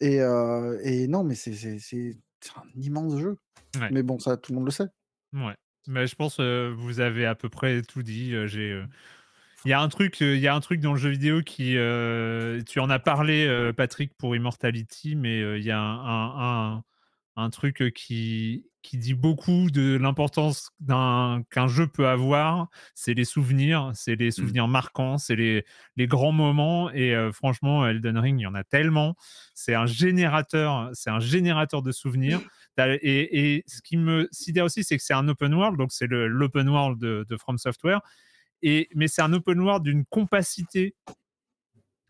Et, non, mais c'est un immense jeu. Mais bon, ça, tout le monde le sait. Ouais. Mais je pense que vous avez à peu près tout dit. J'ai il y a un truc, euh, il y a un truc dans le jeu vidéo qui, euh, tu en as parlé euh, Patrick pour Immortality, mais il y a un, truc qui, qui dit beaucoup de l'importance qu'un jeu peut avoir, c'est les souvenirs, c'est les mm. souvenirs marquants, c'est les, grands moments. Et franchement, Elden Ring, il y en a tellement. C'est un générateur, c'est un générateur de souvenirs. Et, ce qui me sidère aussi, c'est que c'est un open world, donc c'est l'open world de, de From Software mais c'est un open world d'une compacité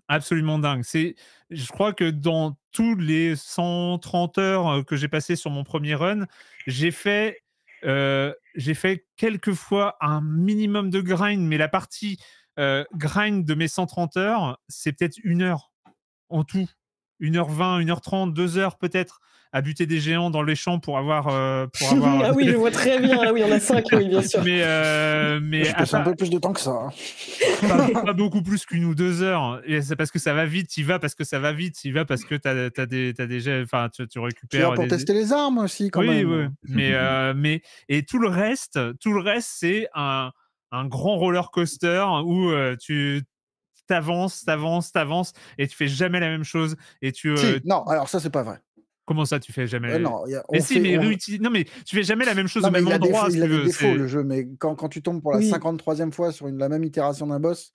absolument dingue. C'est, je crois que dans tous les 130 heures euh, que j'ai passées sur mon premier run, euh, j'ai fait, quelquefois un minimum de grind, mais la partie euh, grind de mes 130 heures, c'est peut-être une heure en tout. Une heure 20 une heure 30 deux heures peut-être à buter des géants dans les champs pour euh, *laughs* avoir. ah oui, je vois très bien. Ah oui, on a cinq, oui, bien sûr. Mais, euh, mais je un peu plus de temps que ça. Hein. Pas, *laughs* pas beaucoup plus qu'une ou deux heures. Et c'est parce que ça va vite. Il va parce que ça va vite. Il va parce que tu as, des, des Enfin, tu, tu, récupères. pour tester les armes aussi, quand même. Oui, oui. Mais, *laughs* euh, mais et tout le reste, tout le reste, c'est un, un grand roller coaster où tu t'avances, t'avances, t'avances, et tu fais jamais la même chose. Et tu. non, alors ça c'est pas vrai. Comment ça, tu fais jamais non, mais tu fais jamais la même chose au même endroit. il le jeu, mais quand, quand tu tombes pour la 53e fois sur la même itération d'un boss,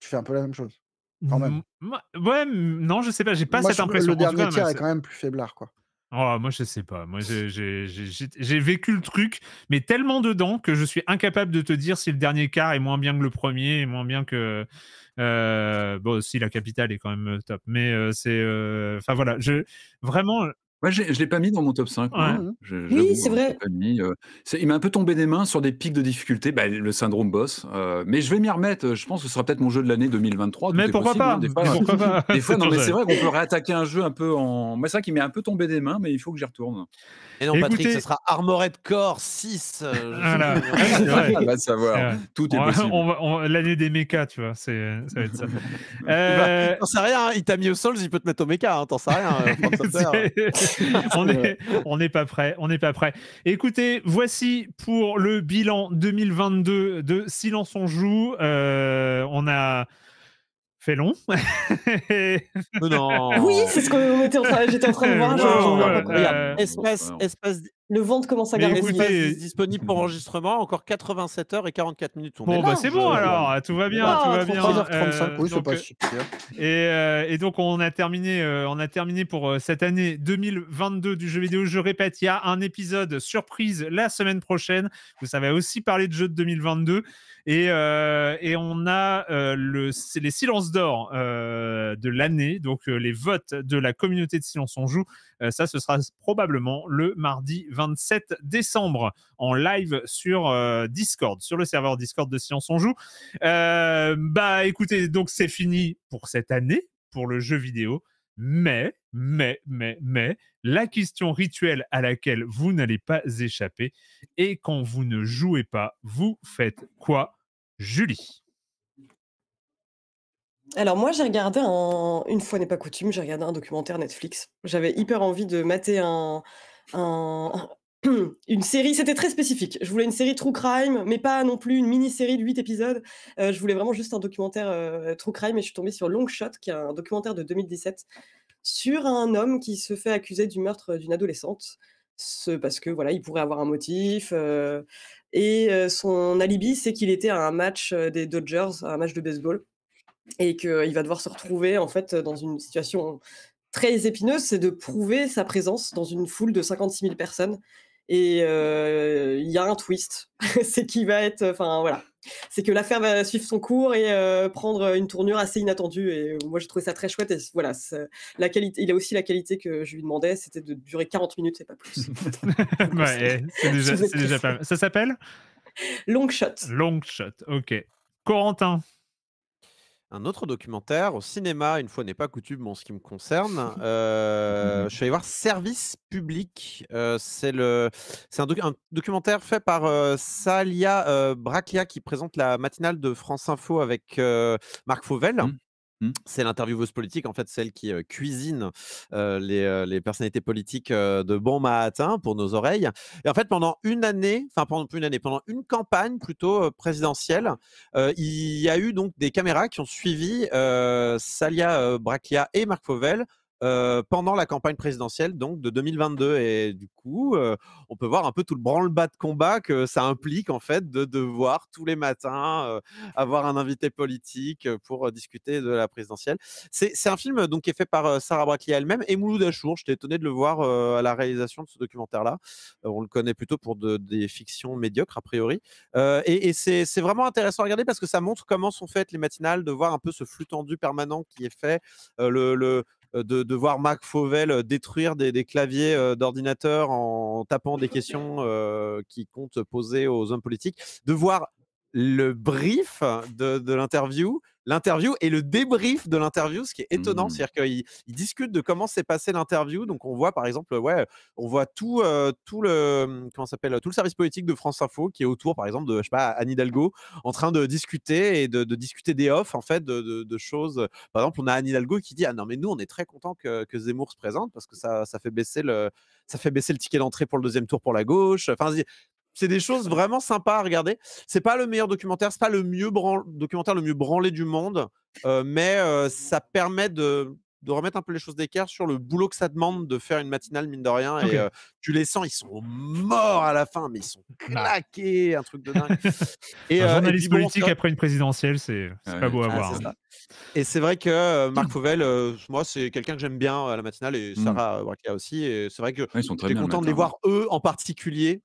tu fais un peu la même chose. Quand même. Ouais, non, je sais pas, j'ai pas cette impression. Le dernier cas, est quand même plus faiblard, quoi. Oh, moi, je sais pas. Moi, j'ai vécu le truc, mais tellement dedans que je suis incapable de te dire si le dernier quart est moins bien que le premier, moins bien que. Euh, bon, si la capitale est quand même euh, top, mais euh, c'est. Enfin, voilà. Je, vraiment, je ne l'ai pas mis dans mon top 5. Hein. oui, c'est hein, vrai. il m'a un peu tombé des mains sur des pics de difficulté, bah, le syndrome boss. Euh, mais je vais m'y remettre. Je pense que ce sera peut-être mon jeu de l'année 2023. Hein, mais pourquoi, pas, *laughs* des fois, c'est vrai qu'on peut réattaquer un jeu un peu en. c'est vrai qu'il m'est un peu tombé des mains, mais il faut que j'y retourne. Et non, Patrick, ce sera Armored Core 6. Euh, voilà. on va savoir. Tout est possible. L'année des mechas, tu vois, ça va être ça. *laughs* Euh, t'en sais rien, hein. il t'a mis au sol, il peut te mettre au mecha, hein. t'en sais rien. Euh, *laughs* hein. on n'est pas prêt, on n'est pas prêt. Écoutez, voici pour le bilan 2022 de Silence on joue. on a fait long. non. Oui, c'est ce que j'étais en train de voir. Wow, genre, euh, espèce, espèce, le ventre commence à garder. Écoutez, disponible pour enregistrement, encore 87 heures et 44 minutes. bon, bah c'est bon alors, tout va bien, ah, tout va 35, bien. Euh, pas euh, Et, euh, et, donc on a terminé, on a terminé pour cette année 2022 du jeu vidéo. Je répète, il y a un épisode surprise la semaine prochaine. Vous savez aussi parler de jeux de 2022 et, et on a le, les silences d'or de l'année, donc les votes de la communauté de Silence on joue euh, ça, ce sera probablement le mardi 27 décembre en live sur euh, Discord, sur le serveur Discord de Science On Joue. Euh, bah écoutez, donc c'est fini pour cette année, pour le jeu vidéo. Mais, mais, mais, mais, la question rituelle à laquelle vous n'allez pas échapper, et quand vous ne jouez pas, vous faites quoi, Julie alors moi j'ai regardé une fois n'est pas coutume, j'ai regardé un documentaire Netflix. J'avais hyper envie de mater *clears throat* une série, c'était très spécifique. Je voulais une série True Crime, mais pas non plus une mini-série de 8 épisodes. Euh, je voulais vraiment juste un documentaire euh, True Crime et je suis tombée sur Long Shot, qui est un documentaire de 2017 sur un homme qui se fait accuser du meurtre d'une adolescente. parce que voilà, il pourrait avoir un motif. Euh, et son alibi, c'est qu'il était à un match des Dodgers, un match de baseball et qu'il va devoir se retrouver en fait euh, dans une situation très épineuse, c'est de prouver sa présence dans une foule de 56 000 personnes. Et euh, il y a un twist, *laughs* c'est qu'il va être, enfin voilà, c'est que l'affaire va suivre son cours et euh, prendre une tournure assez inattendue. Et moi, j'ai trouvé ça très chouette. voilà, la qualité, il a aussi la qualité que je lui demandais, c'était de durer 40 minutes et pas plus. Ça s'appelle Long Shot. Long Shot, ok. Corentin un autre documentaire au cinéma, une fois n'est pas coutume en ce qui me concerne. *laughs* Euh, mmh. je suis allé voir Service public. Euh, c'est le, c'est un, documentaire fait par euh, Salia Braclia qui présente la matinale de France Info avec Marc Fauvel. Mmh. Mmh. C'est l'intervieweuse politique, en fait, celle qui cuisine les, personnalités politiques de bon matin pour nos oreilles. Et en fait, pendant une année, enfin, pendant une année, pendant une campagne plutôt présidentielle, il y a eu donc des caméras qui ont suivi Salia Braclia et Marc Fauvel euh, pendant la campagne présidentielle donc de 2022. Et du coup, euh, on peut voir un peu tout le branle-bas de combat que ça implique en fait de devoir tous les matins euh, avoir un invité politique pour discuter de la présidentielle. C'est un film donc qui est fait par Sarah Brackley elle-même et Mouloud Achour. J'étais étonné de le voir à la réalisation de ce documentaire-là. on le connaît plutôt pour de, des fictions médiocres a priori. et, et c'est vraiment intéressant à regarder parce que ça montre comment sont faites les matinales, de voir un peu ce flux tendu permanent qui est fait, le, le euh, de, voir Marc Fauvel euh, détruire des, claviers euh, d'ordinateur en tapant des questions qui compte poser aux hommes politiques, de voir le brief de l'interview l'interview et le débrief de l'interview, ce qui est étonnant. Mmh. C'est-à-dire qu'ils discutent de comment s'est passé l'interview. Donc, on voit, par exemple, ouais, on voit tout, euh, tout le, mmh, comment s'appelle, tout le service politique de France Info qui est autour, par exemple, de, je sais pas, Anne Hidalgo, en train de discuter et de, discuter des offres, en fait, de, choses. Par exemple, on a Anne Hidalgo qui dit, ah non, mais nous, on est très content que, Zemmour se présente parce que ça, ça fait baisser le, ça fait baisser le ticket d'entrée pour le deuxième tour pour la gauche. Enfin, c'est des choses vraiment sympas à regarder. C'est pas le meilleur documentaire, c'est pas le mieux documentaire le mieux branlé du monde, euh, mais euh, ça permet de de remettre un peu les choses d'écart sur le boulot que ça demande de faire une matinale, mine de rien. Et tu les sens, ils sont morts à la fin, mais ils sont bah. claqués, un truc de dingue. *laughs* et, un politique après une présidentielle, c'est pas beau à ah, voir. Hein. Et c'est vrai que Marc *clears throat* Fauvel, moi, c'est quelqu'un que j'aime bien à la matinale et mmh. Sarah aussi. Et c'est vrai que je suis content de les voir, hein. eux en particulier,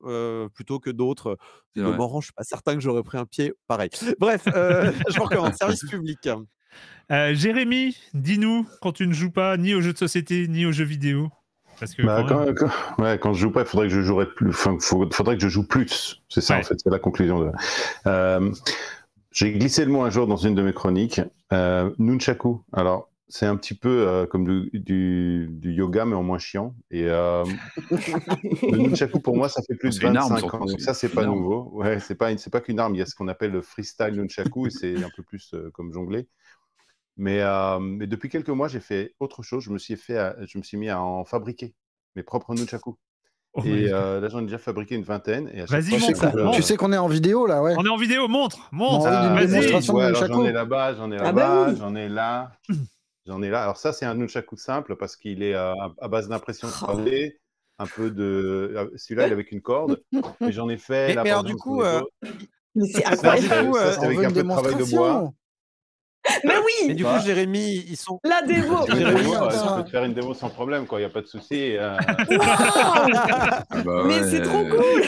plutôt que d'autres. je je suis pas certain que j'aurais pris un pied pareil. Bref, euh, *laughs* je recommande, service public. Euh, Jérémy, dis-nous quand tu ne joues pas ni aux jeux de société ni aux jeux vidéo. Parce que bah, quand, ne je joue pas, il faudrait que je plus. Enfin, faudrait que je joue plus. C'est ça en fait, c'est la conclusion. Euh, j'ai glissé le mot un jour dans une de mes chroniques. Euh, Nunchaku. Alors, c'est un petit peu euh, comme du, yoga, mais en moins chiant. Et *laughs* le nunchaku, pour moi, ça fait plus de 25 ans. Donc ça, c'est pas nouveau. Ouais, c'est pas, pas qu'une arme. Il y a ce qu'on appelle le freestyle nunchaku, et c'est un peu plus comme jongler. Euh, mais, depuis quelques mois, j'ai fait autre chose. Je me suis, fait euh, je me suis mis à en fabriquer mes propres nunchakus. Oh et euh, là, j'en ai déjà fabriqué une vingtaine. Vas-y, montre, montre, Tu sais qu'on est en vidéo là, ouais. On est en vidéo, montre, montre. Ah Vas-y. Ouais, j'en ai là-bas, j'en ai ah là-bas, ben j'en ai là, j'en ai là. Alors ça, c'est un nunchaku simple parce qu'il est à base d'impression 3D, un peu de. Celui-là, il est avec une corde. Mais *laughs* j'en ai fait. Mais, là, mais alors du coup, mais c'est incroyable. Ça, c'est avec un peu de travail de bois. Mais oui du coup, bah. Jérémy, ils sont. La démo Jérémy, on peut te faire une démo sans problème, quoi, il n'y a pas de souci. Euh. Ah bah mais c'est trop cool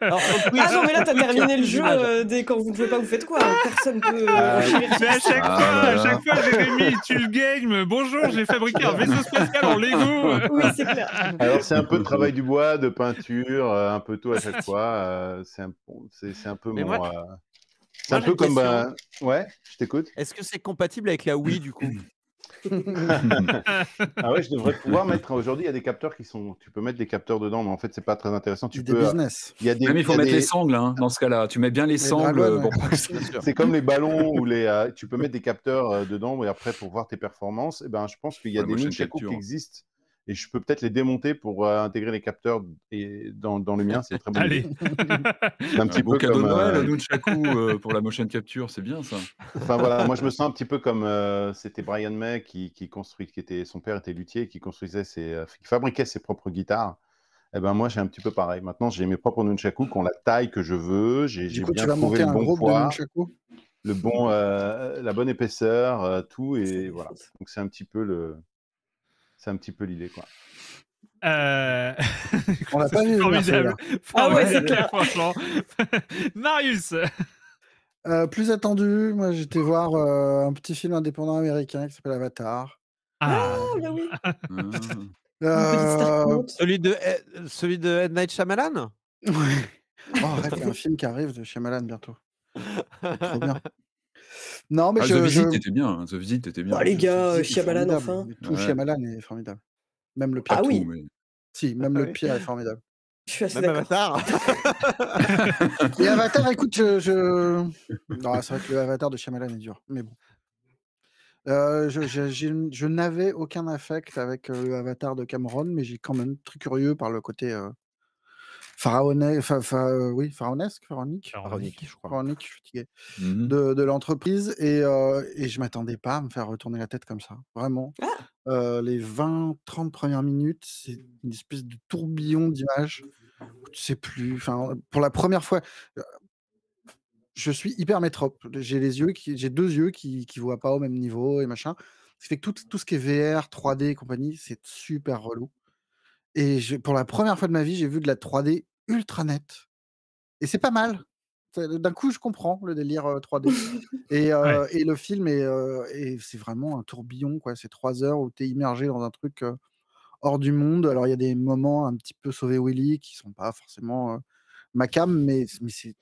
Ah non, mais là, t'as *laughs* terminé le jeu euh, dès quand vous ne pouvez pas, vous faites quoi Personne peut. Euh, mais à chaque, ah fois, à chaque fois, Jérémy, tu le games. Bonjour, j'ai fabriqué un vaisseau spatial en Lego. Oui, c'est clair. Alors, c'est un peu de travail du bois, de peinture, un peu tout à chaque *laughs* fois. c'est un, un, peu c'est un peu comme. Euh, ouais, je t'écoute. Est-ce que c'est compatible avec la Wii du coup *laughs* *laughs* ah ouais, je devrais pouvoir mettre. Aujourd'hui, il y a des capteurs qui sont. Tu peux mettre des capteurs dedans, mais en fait, c'est pas très intéressant. Tu Il y a des. Euh, il faut mettre les sangles hein, dans ce cas-là. Tu mets bien les, sangles. *laughs* c'est comme les ballons ou les. Euh, tu peux mettre des capteurs dedans et après pour voir tes performances. Et eh ben, je pense qu'il y a des mini qui existent et je peux peut-être les démonter pour euh, intégrer les capteurs et dans, dans le mien. C'est très bon. Allez, c'est *laughs* un petit peu cadeau comme, de Noël, euh, Nunchaku euh, pour la motion capture, c'est bien ça. Enfin voilà, moi je me sens un petit peu comme c'était Brian May qui, qui, construit, qui était son père était luthier, qui construisait qui fabriquait ses propres guitares. Et eh ben moi j'ai un petit peu pareil. Maintenant j'ai mes propres nunchaku qui ont la taille que je veux. J'ai bien tu vas trouvé le bon poids, le bon, la bonne épaisseur, tout et voilà. Donc c'est un petit peu le c'est un petit peu l'idée, quoi. Euh, *laughs* On n'a pas vu. Formidable. Hein. *laughs* Ah ouais, c'est clair, franchement. *laughs* Marius euh, Plus attendu, moi j'étais voir euh, un petit film indépendant américain qui s'appelle Avatar. Ah, ah bah oui bah celui, de, celui de Ed Night Shyamalan Oui. Oh, il y a un film qui arrive de Shyamalan bientôt. Trop bien. Non, mais ah, je, hein, The Visit était bien. The bah, hein. Visit était bien. les gars, Shyamalan enfin. Tout Shyamalan est formidable. Même le pire. Ah oui. mais... Si, même ah le pire est formidable. Je suis assez d'accord. Avatar. *laughs* et Avatar, écoute, je, *laughs* non, c'est vrai que le Avatar de Shyamalan est dur, mais bon. Euh, je, n'avais aucun affect avec l'Avatar euh, le de Cameron, mais j'ai quand même très curieux par le côté euh, pharaonesque, oui, pharaonesque, pharaonique, je crois. Pharaonique, je suis fatigué. Mmh de, l'entreprise et, je et, je m'attendais pas à me faire retourner la tête comme ça, vraiment. Ah! les 20-30 premières minutes, c'est une espèce de tourbillon d'images Je tu sais plus. Enfin, pour la première fois, je suis hyper métrope. J'ai les yeux qui, j'ai deux yeux qui, qui voient pas au même niveau et machin. Ce qui fait que tout, tout ce qui est VR, 3D et compagnie, c'est super relou. Et pour la première fois de ma vie, j'ai vu de la 3D ultra nette. Et c'est pas mal. D'un coup, je comprends le délire 3D. *laughs* et, le film est, c'est vraiment un tourbillon. quoi. C'est trois heures où tu immergé dans un truc hors du monde. Alors, il y a des moments un petit peu sauvé Willy qui sont pas forcément macam, mais, mais c'est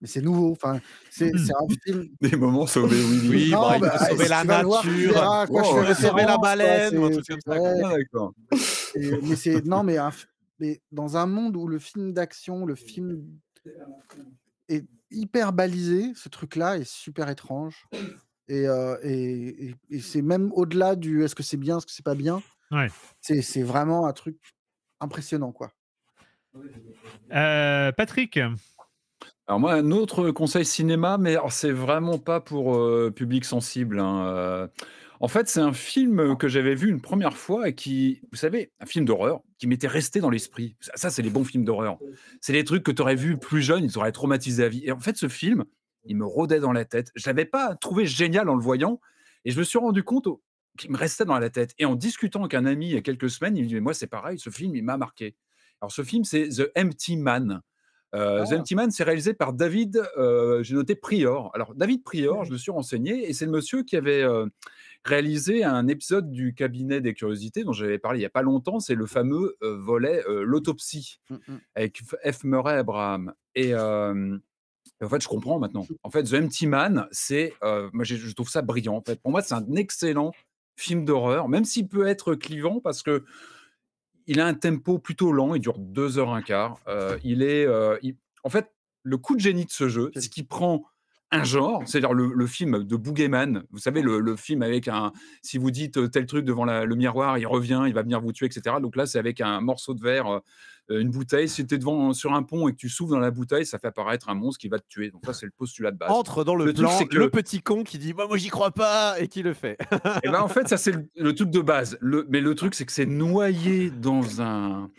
mais c'est nouveau. Enfin, c'est hmm. un film. *laughs* Des moments sauvés, oui. Oui, bah, oh, sauver la nature, quand je sauver la baleine, mais c'est non, mais, dans un monde où le film d'action, le film est hyper balisé, ce truc-là est super étrange. Et, euh, et, c'est même au-delà du est-ce que c'est bien, est-ce que c'est pas bien. Ouais. C'est vraiment un truc impressionnant, quoi. Euh, Patrick, alors moi, un autre conseil cinéma, mais c'est vraiment pas pour euh, public sensible. Hein, euh. En fait, c'est un film que j'avais vu une première fois et qui, vous savez, un film d'horreur qui m'était resté dans l'esprit. Ça, c'est les bons films d'horreur. C'est les trucs que tu aurais vus plus jeune, ils auraient traumatisé la vie. Et en fait, ce film, il me rôdait dans la tête. Je l'avais pas trouvé génial en le voyant et je me suis rendu compte qu'il me restait dans la tête. Et en discutant avec un ami il y a quelques semaines, il me dit, moi, c'est pareil, ce film, il m'a marqué. Alors, ce film, c'est The Empty Man. The Empty Man c'est réalisé par David, euh, j'ai noté Prior. Alors, David Prior, je me suis renseigné, et c'est le monsieur qui avait euh, réalisé un épisode du cabinet des curiosités dont j'avais parlé il n'y a pas longtemps, c'est le fameux euh, volet L'autopsie, mmh, mmh. avec F. Murray Abraham. Et. en fait, je comprends maintenant. Mmh. En fait, The Empty Man, c'est, moi, je trouve ça brillant. En fait, pour moi, c'est un excellent film d'horreur, même s'il peut être clivant parce que il a un tempo plutôt lent, il dure deux heures un quart. Euh, il est, euh, en fait, le coup de génie de ce jeu, c'est qu'il prend un genre, c'est-à-dire le, film de Boogeyman, vous savez, le, film avec un, si vous dites euh, tel truc devant le miroir, il revient, il va venir vous tuer, etc. Donc là, c'est avec un morceau de verre, euh, une bouteille. Si tu es devant, sur un pont et que tu souffles dans la bouteille, ça fait apparaître un monstre qui va te tuer. Donc ça, c'est le postulat de base. Entre dans le, que... le petit con qui dit, moi «Bah, moi, j'y crois pas, et qui le fait. et eh ben en fait, ça, c'est le, truc de base. mais le truc, c'est que c'est noyé dans un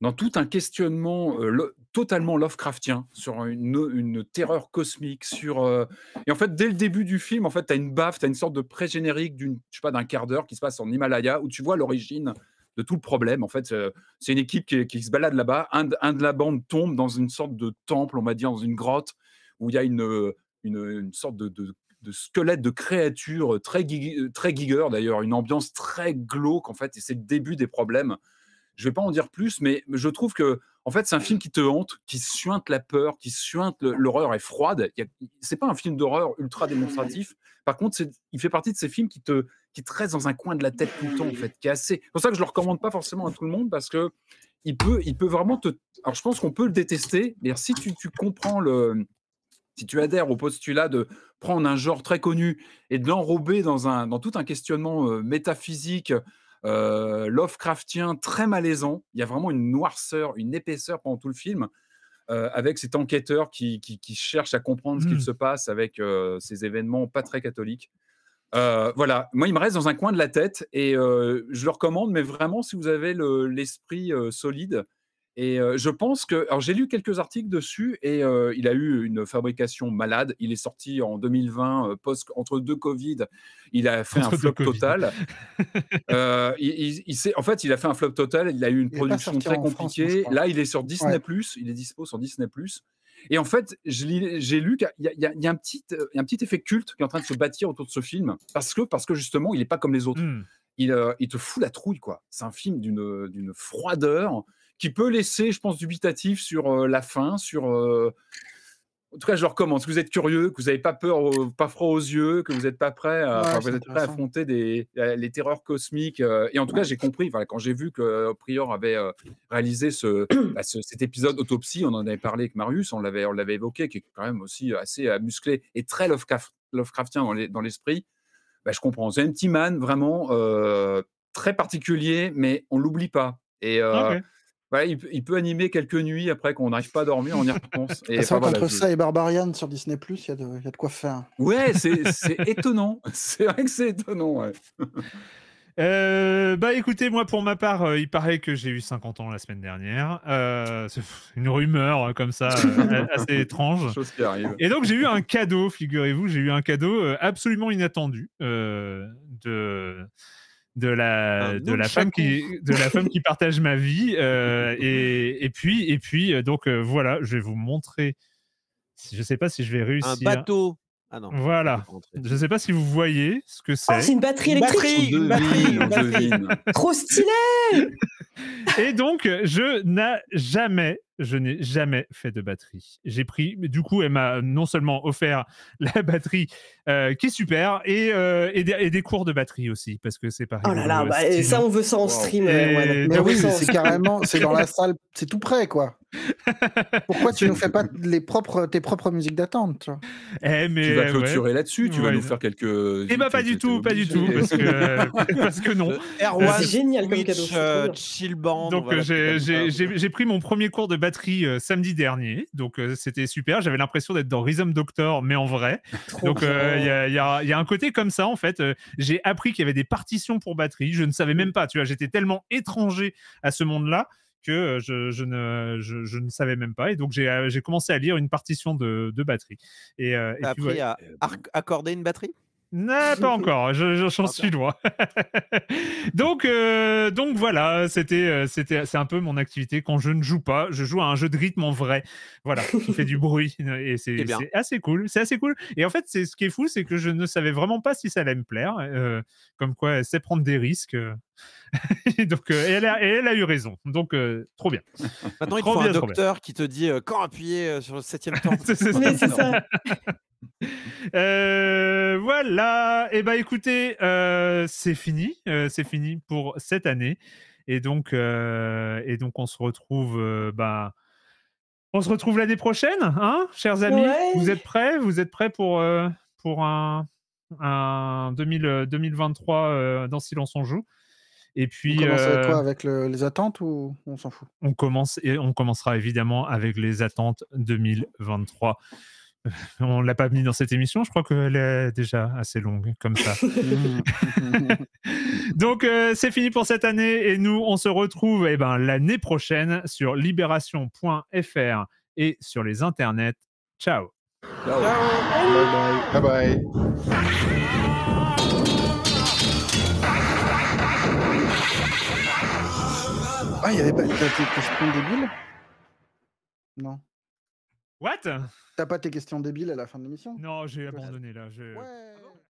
dans tout un questionnement euh, totalement Lovecraftien sur une, terreur cosmique, sur euh, et en fait dès le début du film, en fait, as une baffe, tu as une sorte de pré-générique d'une, pas, d'un quart d'heure qui se passe en Himalaya où tu vois l'origine de tout le problème. En fait, euh, c'est une équipe qui, se balade là-bas. Un, de la bande tombe dans une sorte de temple, on va dire, dans une grotte où il y a une, une, sorte de, squelette de créature de très, gig d'ailleurs, une ambiance très glauque en fait, et c'est le début des problèmes. Je ne vais pas en dire plus, mais je trouve que en fait, c'est un film qui te hante, qui suinte la peur, qui suinte l'horreur est froide. C'est pas un film d'horreur ultra démonstratif. Par contre, il fait partie de ces films qui te, qui dans un coin de la tête tout le temps, en fait, qui C'est pour ça que je le recommande pas forcément à tout le monde parce que il peut, il peut vraiment te. Alors, je pense qu'on peut le détester, mais si tu, comprends le, si tu adhères au postulat de prendre un genre très connu et de l'enrober dans, dans tout un questionnement euh, métaphysique, euh, Lovecraftien très malaisant. Il y a vraiment une noirceur, une épaisseur pendant tout le film, euh, avec cet enquêteur qui, cherche à comprendre ce qu'il hmm. se passe avec euh, ces événements pas très catholiques. Euh, voilà, moi il me reste dans un coin de la tête et je le recommande, mais vraiment si vous avez l'esprit solide, et je pense que, alors j'ai lu quelques articles dessus et il a eu une fabrication malade. Il est sorti en 2020, post, entre deux Covid, il a fait un flop total. *laughs* en fait, il a fait un flop total. Il a eu une production très compliquée. Là, il est sur Disney Il est dispo sur Disney Et en fait, j'ai lu qu'il y, a un petit effet culte qui est en train de se bâtir autour de ce film parce que, parce que justement, il n'est pas comme les autres. Mmh. Il, te fout la trouille, quoi. C'est un film d'une froideur qui peut laisser, je pense, dubitatif sur euh, la fin, sur. Euh, en tout cas, je le recommande. Si vous êtes curieux, que vous n'avez pas peur, pas froid aux yeux, que vous n'êtes pas prêt, à, vous êtes à affronter euh, les terreurs cosmiques. et en tout cas, j'ai compris. Quand j'ai vu que Prior avait réalisé *clears throat* bah, ce, cet épisode autopsie, on en avait parlé avec Marius, on l'avait, on l'avait évoqué, qui est quand même aussi assez musclé et très Lovecraftien dans, l'esprit. Bah, je comprends. C'est un petit man vraiment très particulier, mais on l'oublie pas. Et ah, il, peut animer quelques nuits après qu'on n'arrive pas à dormir, on y repense. *laughs* Et ça, ah, entre ça et Barbarian sur Disney, il y, a de quoi faire. Ouais, c'est *laughs* étonnant. *laughs* C'est vrai que c'est étonnant. Euh, bah écoutez, moi pour ma part, euh, il paraît que j'ai eu 50 ans la semaine dernière. Euh, une rumeur hein, comme ça assez étrange. Et donc j'ai eu un cadeau, figurez-vous, j'ai eu un cadeau absolument inattendu de de la, de la femme qui de la femme qui partage ma vie euh, et, puis et puis euh, donc euh, voilà je vais vous montrer je ne sais pas si je vais réussir un bateau ah non voilà je sais pas si vous voyez ce que oh, c'est c'est une batterie électrique une batterie, trop stylé *laughs* et donc je n'ai jamais je n'ai jamais fait de batterie. J'ai pris, du coup, elle m'a non seulement offert *laughs* la batterie euh, qui est super euh, et, des, cours de batterie aussi parce que c'est oh pareil. Oh là là, bah, et ça hein. on veut ça en stream. Euh, ouais, bah mais oui, c'est carrément, c'est dans la *laughs* salle, c'est tout près quoi. Pourquoi tu ne fais pas *laughs* les propres, tes propres musiques d'attente eh, Tu vas clôturer là-dessus, tu vas nous faire quelques. Eh bah pas du tout, pas du tout, parce que, parce que non. c'est génial comme cadeau. chill band. Donc j'ai pris mon premier cours de batterie batterie euh, samedi dernier, donc euh, c'était super. J'avais l'impression d'être dans Rhythm Doctor, mais en vrai. *laughs* donc il euh, y a, un côté comme ça en fait. J'ai appris qu'il y avait des partitions pour batterie. Je ne savais même pas. Tu vois, j'étais tellement étranger à ce monde-là que je, ne, savais même pas. Et donc, j'ai commencé à lire une partition de, batterie. Et, à accorder une batterie non, pas encore, hein, je, j'en suis loin. donc, euh, donc voilà, c'était, euh, c'était, c'est un peu mon activité. Quand je ne joue pas, je joue à un jeu de rythme en vrai, voilà, qui fait du *laughs* bruit et eh c'est, assez cool. C'est assez cool. Et en fait, c'est ce qui est fou, c'est que je ne savais vraiment pas si ça allait me plaire. Euh, comme quoi, c'est prendre des risques. *laughs* et donc, et elle, a, eu raison. Donc, trop bien. Maintenant, il faut a un docteur qui te dit quand appuyer sur le septième temps. *laughs* c'est ça. *laughs* Euh, voilà. Et eh bah ben, écoutez, euh, c'est fini, euh, c'est fini pour cette année. Et donc, et donc on se retrouve, bah, on se retrouve l'année prochaine, hein, chers amis. Vous êtes prêts Vous êtes prêts pour pour un un 2023 dans Silence en joue. Et puis, on commence avec quoi Avec les attentes ou on s'en fout On commence et on commencera évidemment avec les attentes 2023 on l'a pas mis dans cette émission, je crois qu'elle est déjà assez longue comme ça. Donc c'est fini pour cette année et nous on se retrouve eh ben, l'année prochaine sur libération.fr et sur les internets. Ciao. Bye bye. Ah, il y avait pas. des débile Non. What T'as pas tes questions débiles à la fin de l'émission Non, j'ai abandonné là. Ouais.